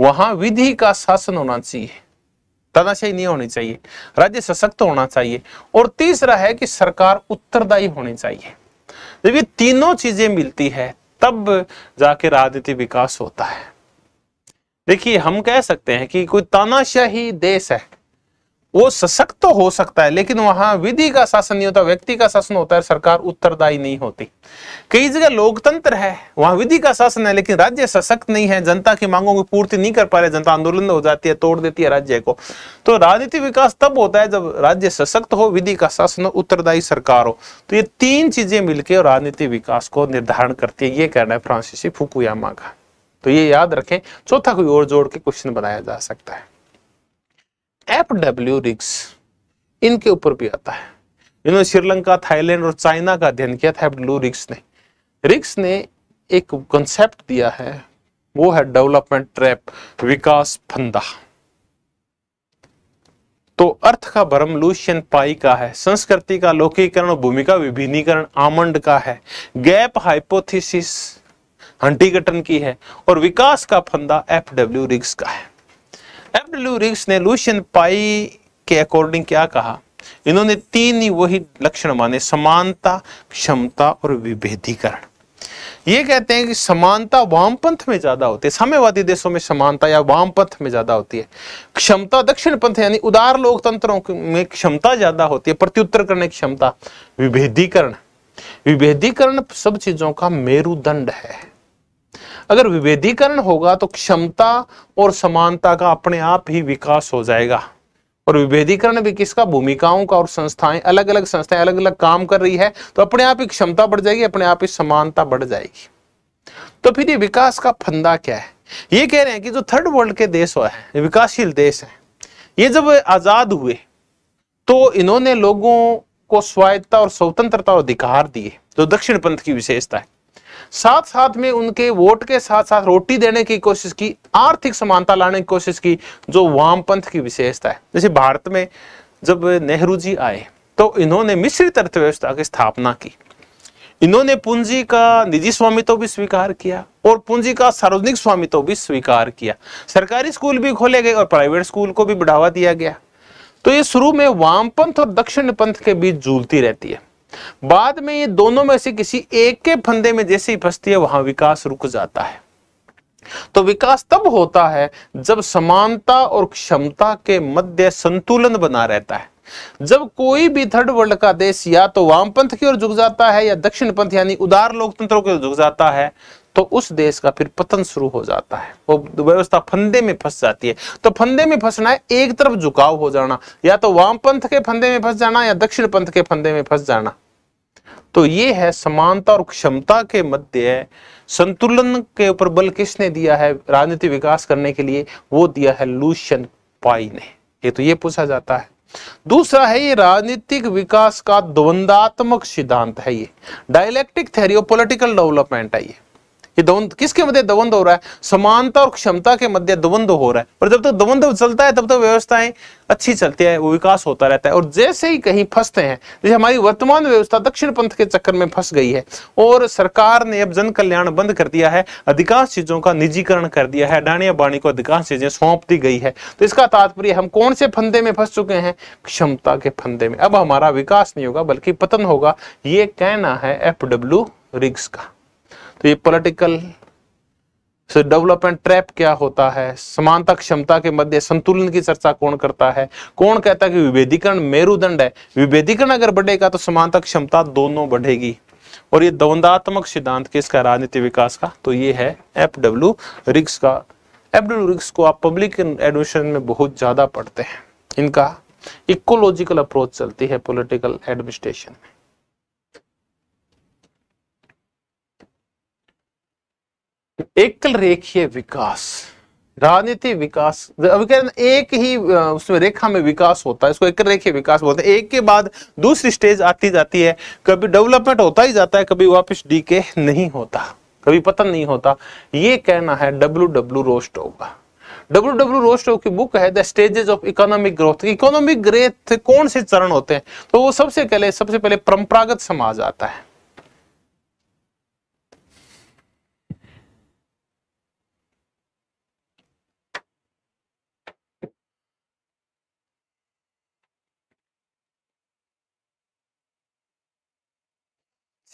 S1: वहां विधि का शासन होना चाहिए तनाशाही नहीं होनी चाहिए राज्य सशक्त होना चाहिए और तीसरा है कि सरकार उत्तरदायी होनी चाहिए जब ये तीनों चीजें मिलती है तब जाके राजनीति विकास होता है देखिए हम कह सकते हैं कि कोई तानाशाही देश है वो सशक्त तो हो सकता है लेकिन वहां विधि का शासन नहीं होता व्यक्ति का शासन होता है सरकार उत्तरदायी नहीं होती कई जगह लोकतंत्र है वहां विधि का शासन है लेकिन राज्य सशक्त नहीं है जनता की मांगों की पूर्ति नहीं कर पा रहे जनता आंदोलन हो जाती है तोड़ देती है राज्य को तो राजनीति विकास तब होता है जब राज्य सशक्त हो विधि का शासन हो उत्तरदायी सरकार हो तो ये तीन चीजें मिलकर राजनीति विकास को निर्धारण करती है ये कहना है फ्रांसीसी फुकुयामा का तो ये याद रखें चौथा कोई और जोड़ के क्वेश्चन बनाया जा सकता है एफ डब्ल्यू रिक्स इनके ऊपर भी आता है इन्होंने श्रीलंका थाईलैंड और चाइना का अध्ययन किया था एफ डब्ल्यू रिक्स ने रिक्स ने एक कंसेप्ट दिया है वो है डेवलपमेंट ट्रैप विकास फंदा तो अर्थ का भ्रम लूशियन पाई का है संस्कृति का लोकीकरण भूमिका विभिन्नीकरण आमंड का है गैप हाइपोथेसिस हंटीगटन की है और विकास का फंदा एफ डब्ल्यू रिग्स का है एफ डब्ल्यू रिग्स ने लूशियन पाई के अकॉर्डिंग क्या कहा इन्होंने तीन ही वही लक्षण माने समानता क्षमता और विभेदीकरण ये कहते हैं कि समानता वामपंथ में ज्यादा होती है साम्यवादी देशों में समानता या वामपंथ में ज्यादा होती है क्षमता दक्षिण पंथ यानी उदार लोकतंत्रों में क्षमता ज्यादा होती है प्रत्युत्तर करने की क्षमता विभेदीकरण विभेदीकरण सब चीजों का मेरुदंड है अगर विभेदीकरण होगा तो क्षमता और समानता का अपने आप ही विकास हो जाएगा और विभेदीकरण भी किसका भूमिकाओं का और संस्थाएं अलग अलग संस्थाएं अलग अलग काम कर रही है तो अपने आप ही क्षमता बढ़ जाएगी अपने आप ही समानता बढ़ जाएगी तो फिर ये विकास का फंदा क्या है ये कह रहे हैं कि जो थर्ड वर्ल्ड के देश है विकासशील देश है ये जब आजाद हुए तो इन्होंने लोगों को स्वायत्ता और स्वतंत्रता और अधिकार दिए जो दक्षिण पंथ की विशेषता है साथ साथ में उनके वोट के साथ साथ रोटी देने की कोशिश की आर्थिक समानता लाने की कोशिश की जो वामपंथ की विशेषता है जैसे भारत में जब नेहरू जी आए तो इन्होंने मिश्रित अर्थव्यवस्था की स्थापना की इन्होंने पूंजी का निजी स्वामित्व भी स्वीकार किया और पूंजी का सार्वजनिक स्वामित्व भी स्वीकार किया सरकारी स्कूल भी खोले गए और प्राइवेट स्कूल को भी बढ़ावा दिया गया तो ये शुरू में वामपंथ और दक्षिण पंथ के बीच झूलती रहती है बाद में ये दोनों में से किसी एक के फंदे में जैसे ही फंसती है वहां विकास रुक जाता है तो विकास तब होता है जब समानता और क्षमता के मध्य संतुलन बना रहता है जब कोई भी थर्ड वर्ल्ड का देश या तो वामपंथ की ओर झुक जाता है या दक्षिण पंथ यानी उदार लोकतंत्रों की ओर झुक जाता है तो उस देश का फिर पतन शुरू हो जाता है वो व्यवस्था फंदे में फंस जाती है तो फंदे में फंसना है एक तरफ झुकाव हो जाना या तो वामपंथ के फंदे में फंस जाना या दक्षिण पंथ के फंदे में फंस जाना तो ये है समानता और क्षमता के मध्य संतुलन के ऊपर बल किसने दिया है राजनीति विकास करने के लिए वो दिया है लूशन पाई ने ये तो ये पूछा जाता है दूसरा है ये राजनीतिक विकास का द्वंदात्मक सिद्धांत है ये डायलेक्टिक थेरियो पॉलिटिकल डेवलपमेंट है ये ये द्वंद किसके मध्य द्वंद हो रहा है समानता और क्षमता के मध्य द्वंद हो रहा है और जब तक तो द्वंद चलता है तब तक तो व्यवस्थाएं अच्छी चलती है वो विकास होता रहता है और जैसे ही कहीं फंसते हैं जैसे हमारी वर्तमान व्यवस्था दक्षिण पंथ के चक्कर में फंस गई है और सरकार ने अब जन कल्याण बंद कर दिया है अधिकांश चीजों का निजीकरण कर दिया है अडानी अबाणी को अधिकांश चीजें सौंप दी गई है तो इसका तात्पर्य हम कौन से फंदे में फंस चुके हैं क्षमता के फंदे में अब हमारा विकास नहीं होगा बल्कि पतन होगा ये कहना है एफ डब्ल्यू रिग्स का तो ये पॉलिटिकल से डेवलपमेंट ट्रैप क्या होता है समानता क्षमता के मध्य संतुलन की चर्चा कौन करता है कौन कहता है कि विभेदीकरण मेरुदंड है विभेदीकरण अगर बढ़ेगा तो समानता क्षमता दोनों बढ़ेगी और ये द्वंदात्मक सिद्धांत किसका राजनीति विकास का तो ये है एफ डब्ल्यू रिक्स का एफ डब्ल्यू रिक्स को आप पब्लिक एडमिशन में बहुत ज्यादा पढ़ते हैं इनका इकोलॉजिकल अप्रोच चलती है पोलिटिकल एडमिनिस्ट्रेशन में एकल रेखीय विकास राजनीति विकास एक ही उसमें रेखा में विकास होता है इसको एक रेखीय विकास बोलते हैं एक के बाद दूसरी स्टेज आती जाती है कभी डेवलपमेंट होता ही जाता है कभी वापस डी के नहीं होता कभी पतन नहीं होता ये कहना है डब्ल्यू डब्ल्यू रोस्टो का डब्ल्यू डब्ल्यू रोस्टो की बुक है the stages of economic growth economic growth कौन से चरण होते हैं तो वो सबसे पहले सबसे पहले परंपरागत समाज आता है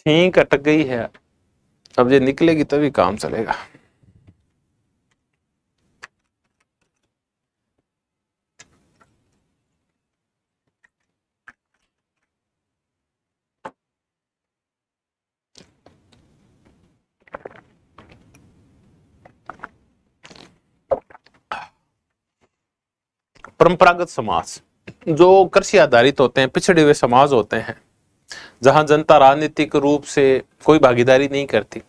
S1: छींक अटक गई है अब ये निकलेगी तभी काम चलेगा परंपरागत समाज जो कृषि आधारित होते हैं पिछड़े हुए समाज होते हैं जहां जनता राजनीतिक रूप से कोई भागीदारी नहीं करती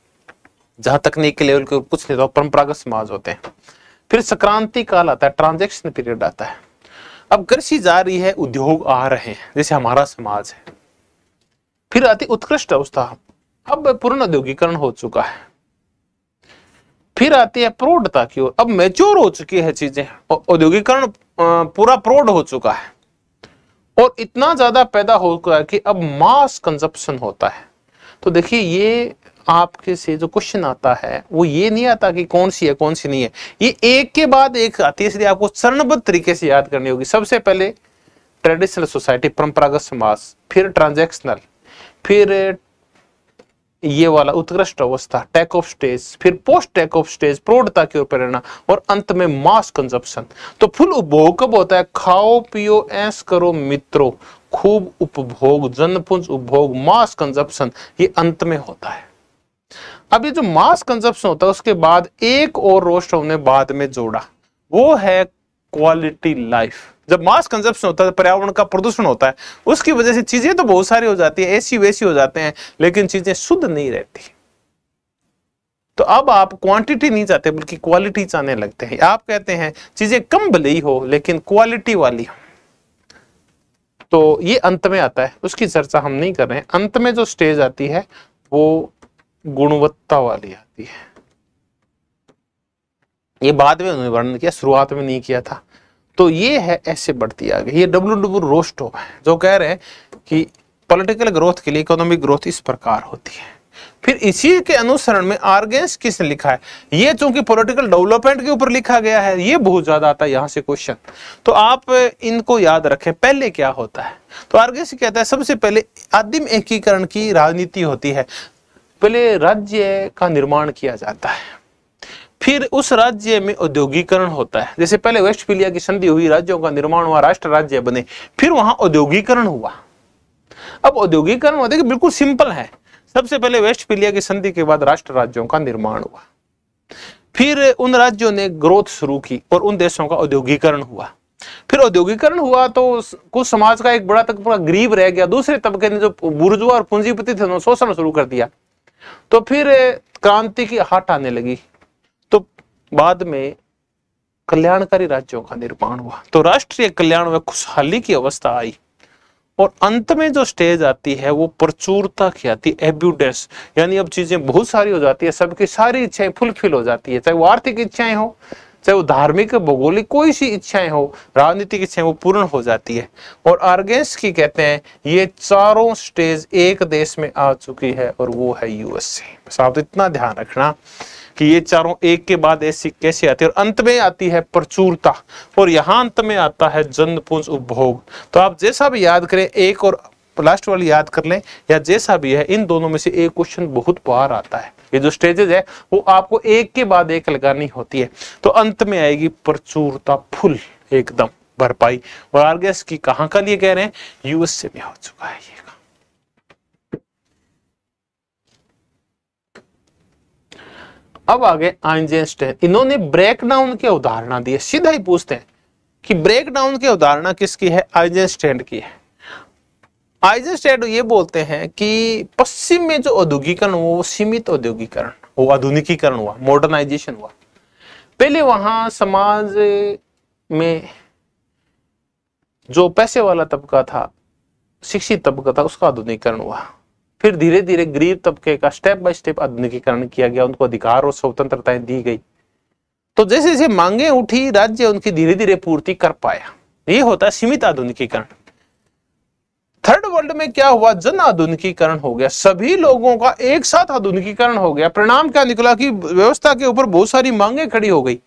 S1: जहां तकनीक के लेवल के कुछ नेता तो परंपरागत समाज होते हैं फिर संक्रांति काल आता है ट्रांजेक्शन पीरियड आता है अब कृषि जा रही है उद्योग आ रहे हैं जैसे हमारा समाज है फिर अति उत्कृष्ट अवस्था अब पूर्ण औद्योगिकरण हो चुका है फिर आती है प्रौढ़ता की ओर अब मेच्योर हो चुकी है चीजें औद्योगिकरण पूरा प्रौढ़ हो चुका है और इतना ज़्यादा पैदा हो गया कि अब मास कंजप्शन होता है तो देखिए ये आपके से जो क्वेश्चन आता है वो ये नहीं आता कि कौन सी है कौन सी नहीं है ये एक के बाद एक आती है इसलिए आपको चरणबद्ध तरीके से याद करनी होगी सबसे पहले ट्रेडिशनल सोसाइटी परंपरागत समाज फिर ट्रांजैक्शनल फिर ये वाला उत्कृष्ट अवस्था टेक ऑफ स्टेज फिर पोस्ट टेक ऑफ स्टेज प्रौढ़ता की ओर प्रेरणा और अंत में मास कंजप्शन तो फुल उपभोग कब होता है खाओ पियो ऐस करो मित्रों खूब उपभोग जनपुंज उपभोग मास कंजप्शन ये अंत में होता है अब ये जो मास कंजप्शन होता है उसके बाद एक और रोस्ट हमने बाद में जोड़ा वो है क्वालिटी लाइफ जब मास कंजप्शन होता है तो पर्यावरण का प्रदूषण होता है उसकी वजह से चीजें तो बहुत सारी हो जाती है ऐसी वैसी हो जाते हैं लेकिन चीजें शुद्ध नहीं रहती तो अब आप क्वांटिटी नहीं चाहते बल्कि क्वालिटी चाहने लगते हैं आप कहते हैं चीजें कम भले ही हो लेकिन क्वालिटी वाली हो तो ये अंत में आता है उसकी चर्चा हम नहीं कर रहे हैं अंत में जो स्टेज आती है वो गुणवत्ता वाली आती है ये बाद में उन्होंने वर्णन किया शुरुआत में नहीं किया था तो ये है ऐसे बढ़ती आगे ये डब्लू डब्लू रोस्टो जो कह रहे हैं कि पॉलिटिकल ग्रोथ के लिए इकोनॉमिक ग्रोथ इस प्रकार होती है फिर इसी के अनुसरण में आर्गेंस किसने लिखा है ये चूंकि पॉलिटिकल डेवलपमेंट के ऊपर लिखा गया है ये बहुत ज्यादा आता है यहाँ से क्वेश्चन तो आप इनको याद रखें पहले क्या होता है तो आर्गेंस कहता है सबसे पहले आदिम एकीकरण की राजनीति होती है पहले राज्य का निर्माण किया जाता है फिर उस राज्य में औद्योगिकरण होता है जैसे पहले वेस्ट फिलिया की संधि हुई राज्यों का निर्माण हुआ राष्ट्र राज्य बने फिर वहां औद्योगिकरण हुआ अब औद्योगिकरण देखिए बिल्कुल सिंपल है सबसे पहले फिलिया की संधि के बाद राष्ट्र राज्यों का निर्माण हुआ फिर उन राज्यों ने ग्रोथ शुरू की और उन देशों का औद्योगिकरण हुआ फिर औद्योगिकरण हुआ तो कुछ समाज का एक बड़ा तक पूरा गरीब रह गया दूसरे तबके ने जो बुर्जुआ और पूंजीपति थे उन्होंने शोषण शुरू कर दिया तो फिर क्रांति की हट आने लगी बाद में कल्याणकारी राज्यों का निर्माण हुआ तो राष्ट्रीय कल्याण में खुशहाली की अवस्था आई और अंत में जो स्टेज आती है वो प्रचुरता की आती है एब्यूडेंस यानी अब चीजें बहुत सारी हो जाती है सबकी सारी इच्छाएं फुलफिल हो जाती है चाहे वो आर्थिक इच्छाएं हो चाहे वो धार्मिक भौगोलिक कोई सी इच्छाएं हो राजनीतिक इच्छाएं वो पूर्ण हो जाती है और आर्गेंस की कहते हैं ये चारों स्टेज एक देश में आ चुकी है और वो है यूएसए बस आप इतना ध्यान रखना कि ये चारों एक के बाद ऐसी कैसे आती है और अंत में आती है प्रचुरता और यहाँ अंत में आता है जन्मपुंज उपभोग तो आप जैसा भी याद करें एक और लास्ट वाली याद कर लें या जैसा भी है इन दोनों में से एक क्वेश्चन बहुत बार आता है ये जो स्टेजेज है वो आपको एक के बाद एक लगानी होती है तो अंत में आएगी प्रचुरता फुल एकदम भरपाई और आर की कहां का लिए कह रहे हैं यूएसए में हो चुका है ये अब आगे आइंजेंस्टाइन इन्होंने ब्रेकडाउन के उदाहरण दिए सीधा ही पूछते हैं कि ब्रेकडाउन के उदाहरण किसकी है आइजेंस्टैंड की है आइजेंस्टैंड ये बोलते हैं कि पश्चिम में जो औद्योगिकरण हुआ वो सीमित औद्योगिकरण वो आधुनिकीकरण हुआ मॉडर्नाइजेशन हुआ पहले वहां समाज में जो पैसे वाला तबका था शिक्षित तबका था उसका आधुनिकीकरण हुआ फिर धीरे धीरे गरीब तबके का स्टेप बाय स्टेप आधुनिकीकरण किया गया उनको अधिकार और स्वतंत्रताएं दी गई तो जैसे जैसे मांगे उठी राज्य उनकी धीरे धीरे पूर्ति कर पाया ये होता है सीमित आधुनिकीकरण थर्ड वर्ल्ड में क्या हुआ जन आधुनिकीकरण हो गया सभी लोगों का एक साथ आधुनिकीकरण हो गया परिणाम क्या निकला कि व्यवस्था के ऊपर बहुत सारी मांगे खड़ी हो गई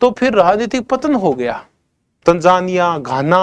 S1: तो फिर राजनीतिक पतन हो गया तंजानिया घाना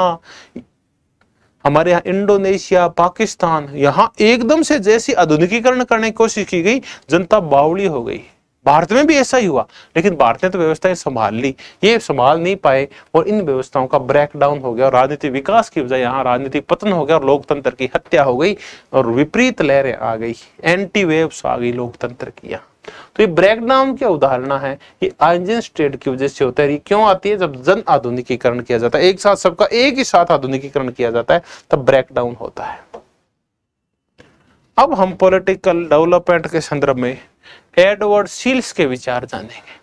S1: हमारे यहाँ इंडोनेशिया पाकिस्तान यहाँ एकदम से जैसी आधुनिकीकरण करने की कोशिश की गई जनता बावली हो गई भारत में भी ऐसा ही हुआ लेकिन भारत ने तो व्यवस्थाएं संभाल ली ये संभाल नहीं पाए और इन व्यवस्थाओं का ब्रेकडाउन हो गया और राजनीतिक विकास की वजह यहाँ राजनीतिक पतन हो गया और लोकतंत्र की हत्या हो गई और विपरीत लहरें आ गई एंटी वेव्स आ गई लोकतंत्र की यहाँ तो ये ब्रेकडाउन की अवधारणा है ये आइंजन स्टेट की वजह से होता है क्यों आती है जब जन आधुनिकीकरण किया जाता है एक साथ सबका एक ही साथ आधुनिकीकरण किया जाता है तब ब्रेकडाउन होता है अब हम पॉलिटिकल डेवलपमेंट के संदर्भ में एडवर्ड सील्स के विचार जानेंगे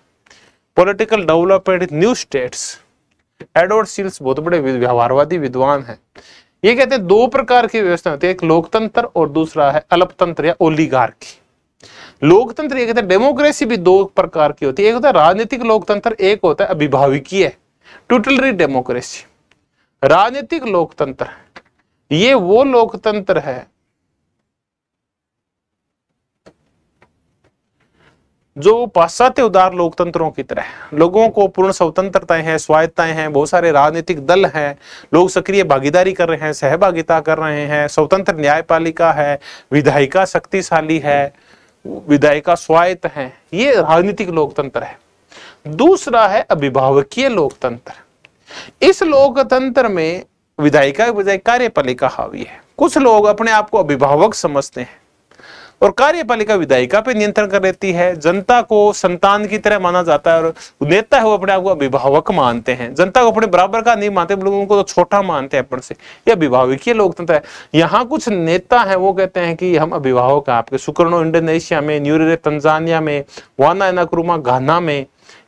S1: political development new states Edward Shils बहुत बड़े व्यवहारवादी विद्वान हैं ये कहते हैं दो प्रकार की व्यवस्था होती है एक लोकतंत्र और दूसरा है अल्पतंत्र या ओलीगार्की लोकतंत्र एक डेमोक्रेसी भी दो प्रकार की होती है एक होता है राजनीतिक लोकतंत्र एक होता है अभिभाविकीय टूटलरी डेमोक्रेसी राजनीतिक लोकतंत्र ये वो लोकतंत्र है जो पाश्चात्य उदार लोकतंत्रों की तरह लोगों को पूर्ण स्वतंत्रताएं हैं स्वायत्ताएं हैं बहुत सारे राजनीतिक दल हैं लोग सक्रिय भागीदारी कर रहे हैं सहभागिता कर रहे हैं स्वतंत्र न्यायपालिका है विधायिका शक्तिशाली है विधायिका स्वायत्त है ये राजनीतिक लोकतंत्र है दूसरा है अभिभावकीय लोकतंत्र इस लोकतंत्र में विधायिका के बजाय कार्यपालिका हावी है कुछ लोग अपने आप को अभिभावक समझते हैं और कार्यपालिका विधायिका पे नियंत्रण कर लेती है जनता को संतान की तरह माना जाता है और नेता है वो अपने आप को अभिभावक मानते हैं जनता को अपने बराबर का नहीं मानते लोगों को तो छोटा मानते हैं अपने से ये अभिभावकीय लोकतंत्र है यहाँ कुछ नेता है वो कहते हैं कि हम अभिभावक हैं आपके सुकर्णो इंडोनेशिया में न्यूरे तंजानिया में वाना एनाक्रुमा घाना में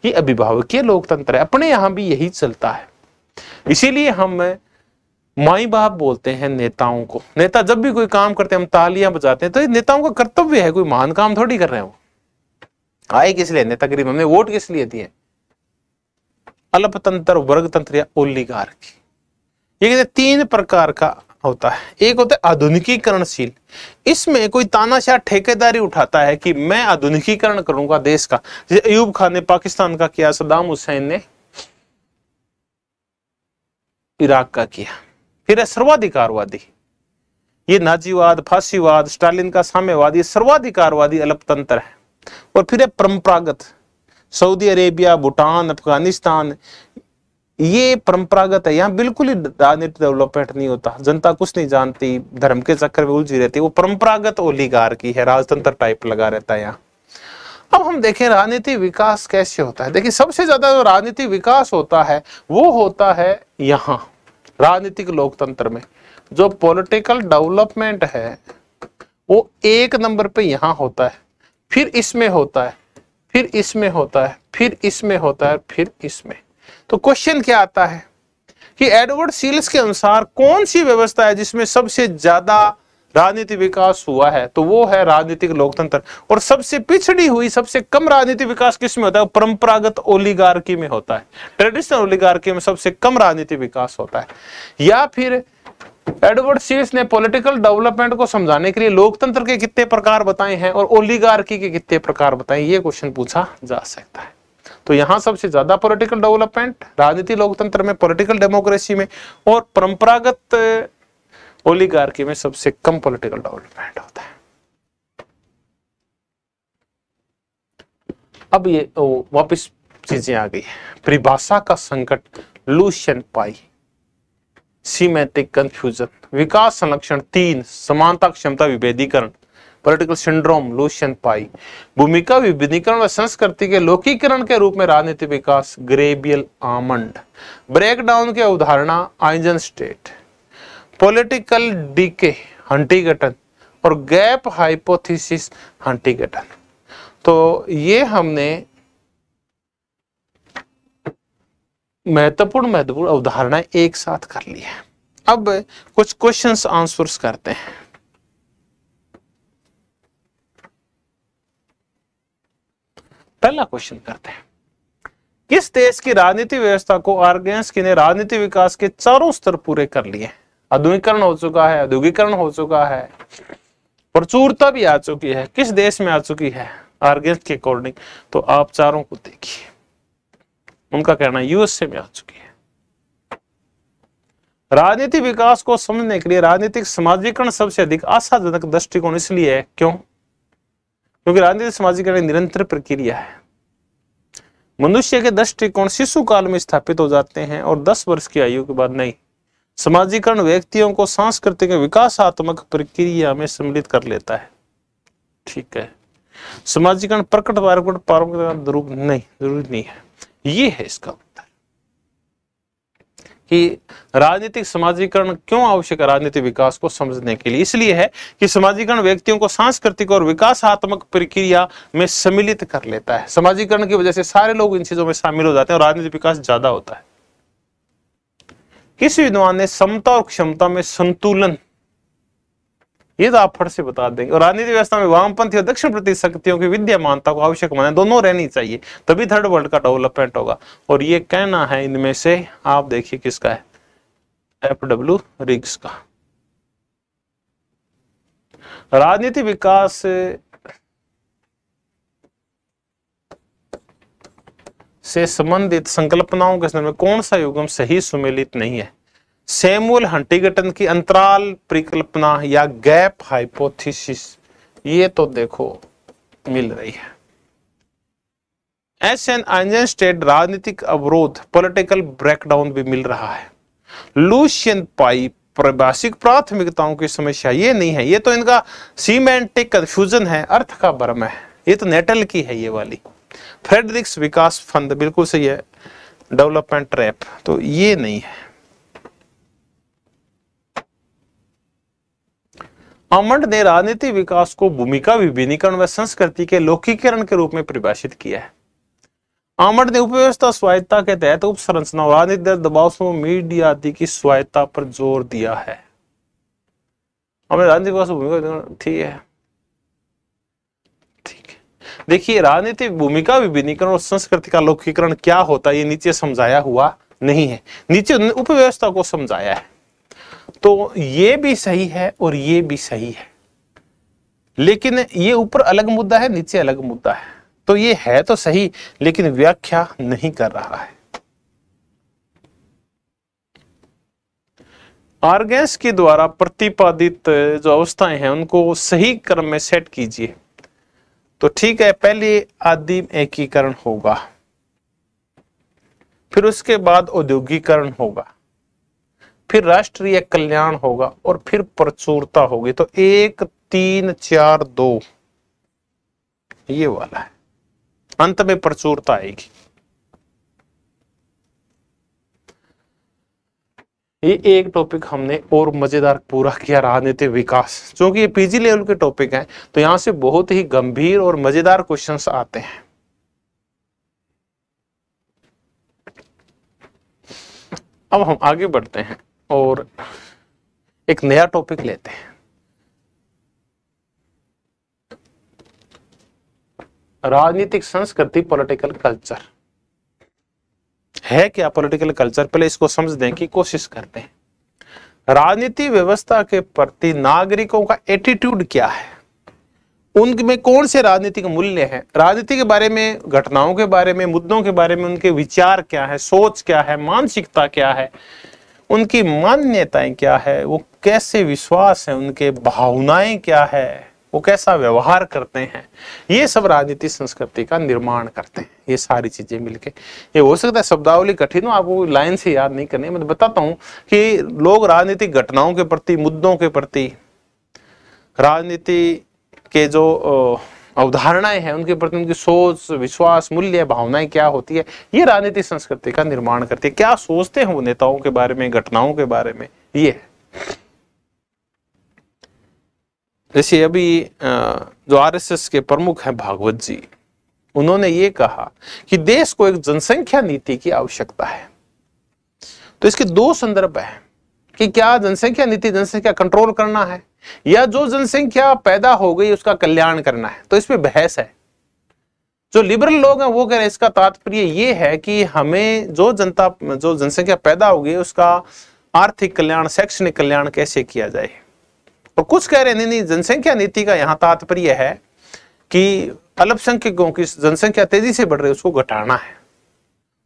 S1: ये अभिभावकीय लोकतंत्र है अपने यहाँ भी यही चलता है इसीलिए हम माई बाप बोलते हैं नेताओं को नेता जब भी कोई काम करते हैं हम तालियां बजाते हैं तो ये नेताओं का कर्तव्य है कोई महान काम थोड़ी कर रहे हैं वो आए किस लिए गरीब हमने वोट किस लिए दिए अल्पतंत्र वर्ग तंत्र या ओलिगार ये कहते तीन प्रकार का होता है एक होता है आधुनिकीकरणशील इसमें कोई तानाशाह ठेकेदारी उठाता है कि मैं आधुनिकीकरण करूंगा देश का जैसे अयूब खान ने पाकिस्तान का किया सदाम हुसैन ने इराक का किया फिर है सर्वाधिकारवादी ये नाजीवाद फांसीवाद स्टालिन का साम्यवाद ये सर्वाधिकारवादी अल्पतंत्र है और फिर है परंपरागत सऊदी अरेबिया भूटान अफगानिस्तान ये परंपरागत है यहाँ बिल्कुल ही राजनीतिक डेवलपमेंट नहीं होता जनता कुछ नहीं जानती धर्म के चक्कर में उलझी रहती वो परंपरागत ओलीगार की है राजतंत्र टाइप लगा रहता है यहाँ अब हम देखें राजनीतिक विकास कैसे होता है देखिए सबसे ज्यादा जो राजनीतिक विकास होता है वो होता है यहाँ राजनीतिक लोकतंत्र में जो पॉलिटिकल डेवलपमेंट है वो एक नंबर पे यहाँ होता है फिर इसमें होता है फिर इसमें होता है फिर इसमें होता है फिर इसमें तो क्वेश्चन क्या आता है कि एडवर्ड सील्स के अनुसार कौन सी व्यवस्था है जिसमें सबसे ज्यादा राजनीति विकास हुआ है तो वो है राजनीतिक लोकतंत्र और सबसे पिछड़ी हुई सबसे कम राजनीति विकास किस में होता है परंपरागत ओलीगार्की में होता है ट्रेडिशनल ओलीगार्की में सबसे कम राजनीतिक विकास होता है या फिर एडवर्ड सीस ने पॉलिटिकल डेवलपमेंट को समझाने के लिए लोकतंत्र के कितने प्रकार बताए हैं और ओलीगार्की के कितने प्रकार बताए ये क्वेश्चन पूछा जा सकता है तो यहां सबसे ज्यादा पॉलिटिकल डेवलपमेंट राजनीति लोकतंत्र में पॉलिटिकल डेमोक्रेसी में और परंपरागत ओलीगार्की में सबसे कम पॉलिटिकल डेवलपमेंट होता है अब ये वापस चीजें आ गई परिभाषा का संकट लूशन पाई सीमेटिक कंफ्यूजन विकास संरक्षण तीन समानता क्षमता विभेदीकरण पॉलिटिकल सिंड्रोम लूशन पाई भूमिका विभेदीकरण व संस्कृति के लोकीकरण के रूप में राजनीतिक विकास ग्रेबियल आमंड ब्रेकडाउन के अवधारणा Eisenstadt political decay Huntington और गैप हाइपोथेसिस हंटीगटन तो ये हमने महत्वपूर्ण महत्वपूर्ण अवधारणा एक साथ कर ली है अब कुछ क्वेश्चंस आंसर्स करते हैं पहला क्वेश्चन करते हैं किस देश की राजनीति व्यवस्था को आर्गेंस ने राजनीति विकास के चारों स्तर पूरे कर लिए हैं आधुनिकरण हो चुका है औद्योगिकरण हो चुका है प्रचुरता भी आ चुकी है किस देश में आ चुकी है आर्गेस्ट के अकॉर्डिंग तो आप चारों को देखिए उनका कहना यूएसए में आ चुकी है राजनीति विकास को समझने के लिए राजनीतिक समाजीकरण सबसे अधिक आशाजनक दृष्टिकोण इसलिए है क्यों क्योंकि राजनीतिक समाजीकरण निरंतर प्रक्रिया है मनुष्य के दृष्टिकोण शिशु काल में स्थापित हो जाते हैं और 10 वर्ष की आयु के बाद नहीं समाजीकरण व्यक्तियों को सांस्कृतिक विकासात्मक प्रक्रिया में सम्मिलित कर लेता है ठीक है समाजीकरण प्रकट पारंपरिक पारंपरिक द्रुप नहीं जरूरी नहीं है ये है इसका उत्तर कि राजनीतिक समाजीकरण क्यों आवश्यक है राजनीतिक विकास को समझने के लिए इसलिए है कि समाजीकरण व्यक्तियों को सांस्कृतिक और विकासात्मक प्रक्रिया में सम्मिलित कर लेता है समाजीकरण की वजह से सारे लोग इन चीजों में शामिल हो जाते हैं और राजनीतिक विकास ज्यादा होता है किस विद्वान ने समता और क्षमता में संतुलन ये तो आप फट से बता देंगे और राजनीति व्यवस्था में वामपंथी और दक्षिण प्रति शक्तियों की विद्यमानता को आवश्यक माना दोनों रहनी चाहिए तभी थर्ड वर्ल्ड का डेवलपमेंट होगा और ये कहना है इनमें से आप देखिए किसका है एफ डब्ल्यू रिग्स का राजनीति विकास से संबंधित संकल्पनाओं के संदर्भ में कौन सा युगम सही सुमेलित नहीं है सेमुअल हंटीगटन की अंतराल परिकल्पना या गैप हाइपोथेसिस ये तो देखो मिल रही है एस एन स्टेट राजनीतिक अवरोध पॉलिटिकल ब्रेकडाउन भी मिल रहा है लूशियन पाइप प्रवासिक प्राथमिकताओं की समस्या ये नहीं है ये तो इनका सीमेंटिक कंफ्यूजन है अर्थ का भ्रम है ये तो नेटल की है ये वाली फ्रेडरिक्स विकास फंड बिल्कुल सही है डेवलपमेंट ट्रैप तो ये नहीं है अमंड ने राजनीति विकास को भूमिका विभिन्नीकरण व संस्कृति के लोकीकरण के रूप में परिभाषित किया है आमंड ने उपव्यवस्था स्वायत्ता के तहत तो उपसंरचना राजनीतिक दबाव समूह मीडिया आदि की स्वायत्ता पर जोर दिया है हमने राजनीतिक विकास भूमिका ठीक है देखिए राजनीतिक भूमिका विभिन्नीकरण और संस्कृति का लोकीकरण क्या होता है ये नीचे समझाया हुआ नहीं है नीचे उपव्यवस्था को समझाया है तो ये भी सही है और ये भी सही है लेकिन ये ऊपर अलग मुद्दा है नीचे अलग मुद्दा है तो ये है तो सही लेकिन व्याख्या नहीं कर रहा है आर्गेंस के द्वारा प्रतिपादित जो अवस्थाएं हैं उनको सही क्रम में सेट कीजिए तो ठीक है पहले आदिम एकीकरण होगा फिर उसके बाद औद्योगिकरण होगा फिर राष्ट्रीय कल्याण होगा और फिर प्रचुरता होगी तो एक तीन चार दो ये वाला है अंत में प्रचुरता आएगी ये एक टॉपिक हमने और मज़ेदार पूरा किया राजनीतिक विकास क्योंकि ये पीजी लेवल के टॉपिक हैं तो यहां से बहुत ही गंभीर और मज़ेदार क्वेश्चंस आते हैं अब हम आगे बढ़ते हैं और एक नया टॉपिक लेते हैं राजनीतिक संस्कृति पॉलिटिकल कल्चर है क्या पॉलिटिकल कल्चर पहले इसको समझने की कोशिश करते हैं राजनीति व्यवस्था के प्रति नागरिकों का एटीट्यूड क्या है उनमें कौन से राजनीतिक मूल्य हैं राजनीति के बारे में घटनाओं के बारे में मुद्दों के बारे में उनके विचार क्या है सोच क्या है मानसिकता क्या है उनकी मान्यताएं क्या है वो कैसे विश्वास है उनके भावनाएं क्या है वो कैसा व्यवहार करते हैं ये सब राजनीति संस्कृति का निर्माण करते हैं ये सारी चीजें मिलके ये हो सकता है शब्दावली कठिन हो आपको लाइन से याद नहीं करनी मैं तो बताता हूं कि लोग राजनीतिक घटनाओं के प्रति मुद्दों के प्रति राजनीति के जो अवधारणाएं हैं उनके प्रति उनकी सोच विश्वास मूल्य भावनाएं क्या होती है ये राजनीति संस्कृति का निर्माण करती है क्या सोचते हैं वो नेताओं के बारे में घटनाओं के बारे में ये है जैसे अभी जो आरएसएस के प्रमुख हैं भागवत जी उन्होंने ये कहा कि देश को एक जनसंख्या नीति की आवश्यकता है तो इसके दो संदर्भ हैं कि क्या जनसंख्या नीति जनसंख्या कंट्रोल करना है या जो जनसंख्या पैदा हो गई उसका कल्याण करना है तो इसमें बहस है जो लिबरल लोग हैं वो कह रहे हैं इसका तात्पर्य ये है कि हमें जो जनता जो जनसंख्या पैदा होगी उसका आर्थिक कल्याण शैक्षणिक कल्याण कैसे किया जाए और कुछ कह रहे हैं नहीं जनसंख्या नीति का यहाँ तात्पर्य है कि अल्पसंख्यकों की जनसंख्या तेजी से बढ़ रही है उसको घटाना है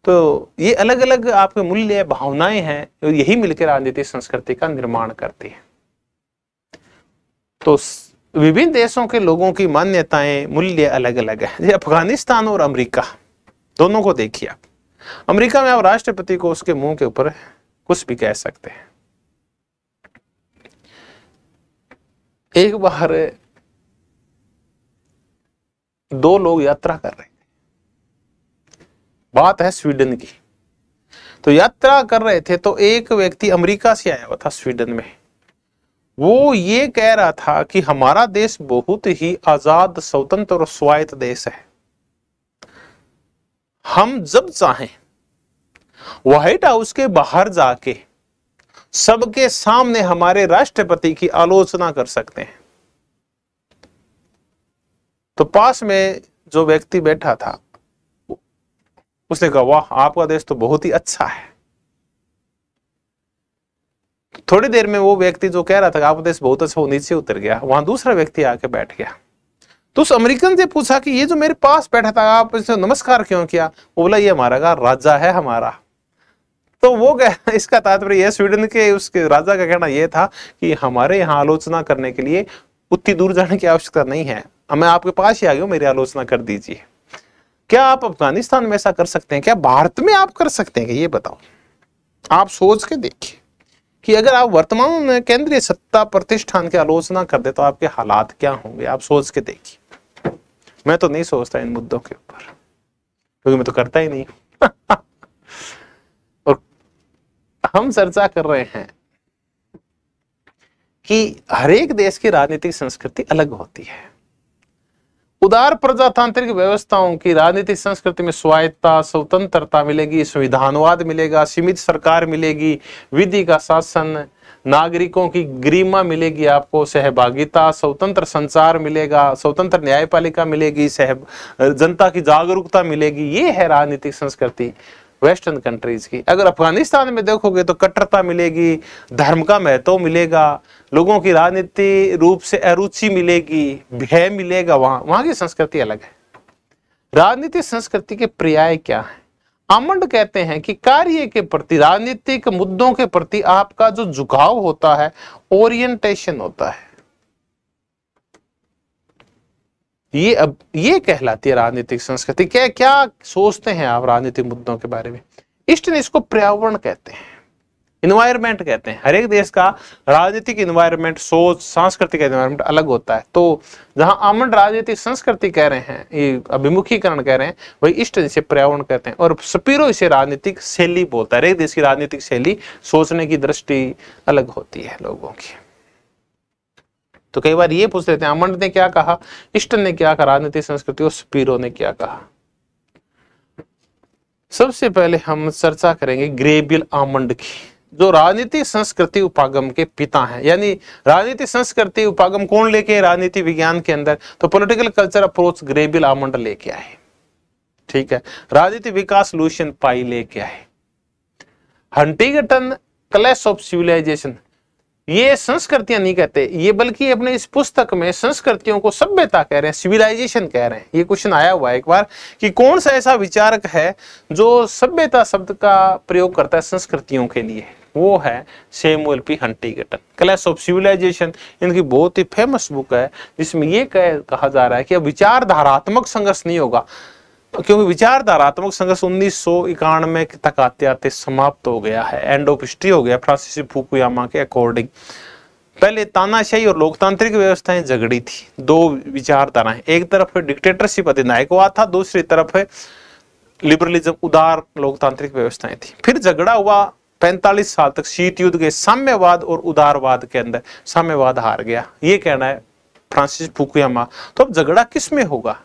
S1: तो ये अलग अलग आपके मूल्य भावनाएं हैं और यही मिलकर राजनीतिक संस्कृति का निर्माण करती है तो विभिन्न देशों के लोगों की मान्यताएं मूल्य अलग अलग है जैसे अफगानिस्तान और अमेरिका दोनों को देखिए आप अमेरिका में आप राष्ट्रपति को उसके मुंह के ऊपर कुछ भी कह सकते हैं एक बार दो लोग यात्रा कर रहे थे बात है स्वीडन की तो यात्रा कर रहे थे तो एक व्यक्ति अमेरिका से आया हुआ था स्वीडन में वो ये कह रहा था कि हमारा देश बहुत ही आजाद स्वतंत्र और स्वायत्त देश है हम जब चाहें व्हाइट हाउस के बाहर जाके सबके सामने हमारे राष्ट्रपति की आलोचना कर सकते हैं तो पास में जो व्यक्ति बैठा था उसने कहा वाह आपका देश तो बहुत ही अच्छा है थोड़ी देर में वो व्यक्ति जो कह रहा था आपका देश बहुत अच्छा वो नीचे उतर गया वहां दूसरा व्यक्ति आके बैठ गया तो उस अमेरिकन से पूछा कि ये जो मेरे पास बैठा था आप इसे नमस्कार क्यों किया वो बोला ये हमारा का राजा है हमारा तो वो इसका तात्पर्य यह स्वीडन के उस राजा का कहना यह था कि हमारे यहाँ आलोचना करने के लिए उतनी दूर जाने की आवश्यकता नहीं है मैं आपके पास ही आ गया मेरी आलोचना कर दीजिए क्या आप अफगानिस्तान में ऐसा कर सकते हैं क्या भारत में आप कर सकते हैं ये बताओ आप सोच के देखिए कि अगर आप वर्तमान में केंद्रीय सत्ता प्रतिष्ठान की आलोचना कर दे तो आपके हालात क्या होंगे आप सोच के देखिए मैं तो नहीं सोचता इन मुद्दों के ऊपर क्योंकि मैं तो करता ही नहीं हम चर्चा कर रहे हैं कि हरेक देश की राजनीतिक संस्कृति अलग होती है उदार प्रजातांत्रिक व्यवस्थाओं की राजनीतिक संस्कृति में स्वायत्ता स्वतंत्रता मिलेगी संविधानवाद मिलेगा सीमित सरकार मिलेगी विधि का शासन नागरिकों की गरिमा मिलेगी आपको सहभागिता स्वतंत्र संचार मिलेगा स्वतंत्र न्यायपालिका मिलेगी सह जनता की जागरूकता मिलेगी ये है राजनीतिक संस्कृति वेस्टर्न कंट्रीज़ की अगर अफगानिस्तान में देखोगे तो कट्टरता मिलेगी धर्म का महत्व मिलेगा लोगों की राजनीति रूप से अरुचि मिलेगी भय मिलेगा वहाँ वहां की संस्कृति अलग है राजनीति संस्कृति के पर्याय क्या है आमंड कहते हैं कि कार्य के प्रति राजनीतिक मुद्दों के प्रति आपका जो झुकाव होता है ओरिएंटेशन होता है ये अब ये कहलाती है राजनीतिक संस्कृति क्या क्या सोचते हैं आप राजनीतिक मुद्दों के बारे में इष्ट ने इसको पर्यावरण कहते हैं इन्वायरमेंट कहते हैं हर एक देश का राजनीतिक इन्वायरमेंट सोच सांस्कृतिक इन्वायरमेंट अलग होता है तो जहां अमन राजनीतिक संस्कृति कह रहे हैं ये अभिमुखीकरण कह रहे हैं वही इष्ट इसे पर्यावरण कहते हैं और सपीरो इसे राजनीतिक शैली बोलता है हर एक देश की राजनीतिक शैली सोचने की दृष्टि अलग होती है लोगों की तो कई बार ये पूछ लेते हैं अमंड ने क्या कहा इष्ट ने क्या कहा राजनीति संस्कृति और पीरो ने क्या कहा सबसे पहले हम चर्चा करेंगे ग्रेबिल आमंड की जो राजनीति संस्कृति उपागम के पिता हैं यानी राजनीति संस्कृति उपागम कौन लेके राजनीति विज्ञान के अंदर तो political culture approach Gabriel Almond लेके आए ठीक है राजनीति विकास लूशन पाई लेके आए हंटीगटन क्लैश ऑफ सिविलाइजेशन ये संस्कृतियां नहीं कहते ये बल्कि अपने इस पुस्तक में संस्कृतियों को सभ्यता कह रहे हैं सिविलाइजेशन कह रहे हैं ये क्वेश्चन आया हुआ है एक बार कि कौन सा ऐसा विचारक है जो सभ्यता शब्द का प्रयोग करता है संस्कृतियों के लिए वो है Samuel P Huntington clash of civilization इनकी बहुत ही फेमस बुक है जिसमें ये कह, कहा जा रहा है कि विचारधारात्मक संघर्ष नहीं होगा क्योंकि विचारधारात्मक संघर्ष उन्नीस सौ इक्यानवे तक आते आते समाप्त हो गया है एंड ऑफ हिस्ट्री हो गया फ्रांसिस फुकुयामा के अकॉर्डिंग पहले तानाशाही और लोकतांत्रिक व्यवस्थाएं झगड़ी थी दो विचारधाराएं एक तरफ डिक्टेटरशिप अधिनायकवाद था दूसरी तरफ लिबरलिज्म उदार लोकतांत्रिक व्यवस्थाएं थी फिर झगड़ा हुआ 45 साल तक शीत युद्ध के साम्यवाद और उदारवाद के अंदर साम्यवाद हार गया ये कहना है फ्रांसिस फुकुयामा तो अब झगड़ा किस में होगा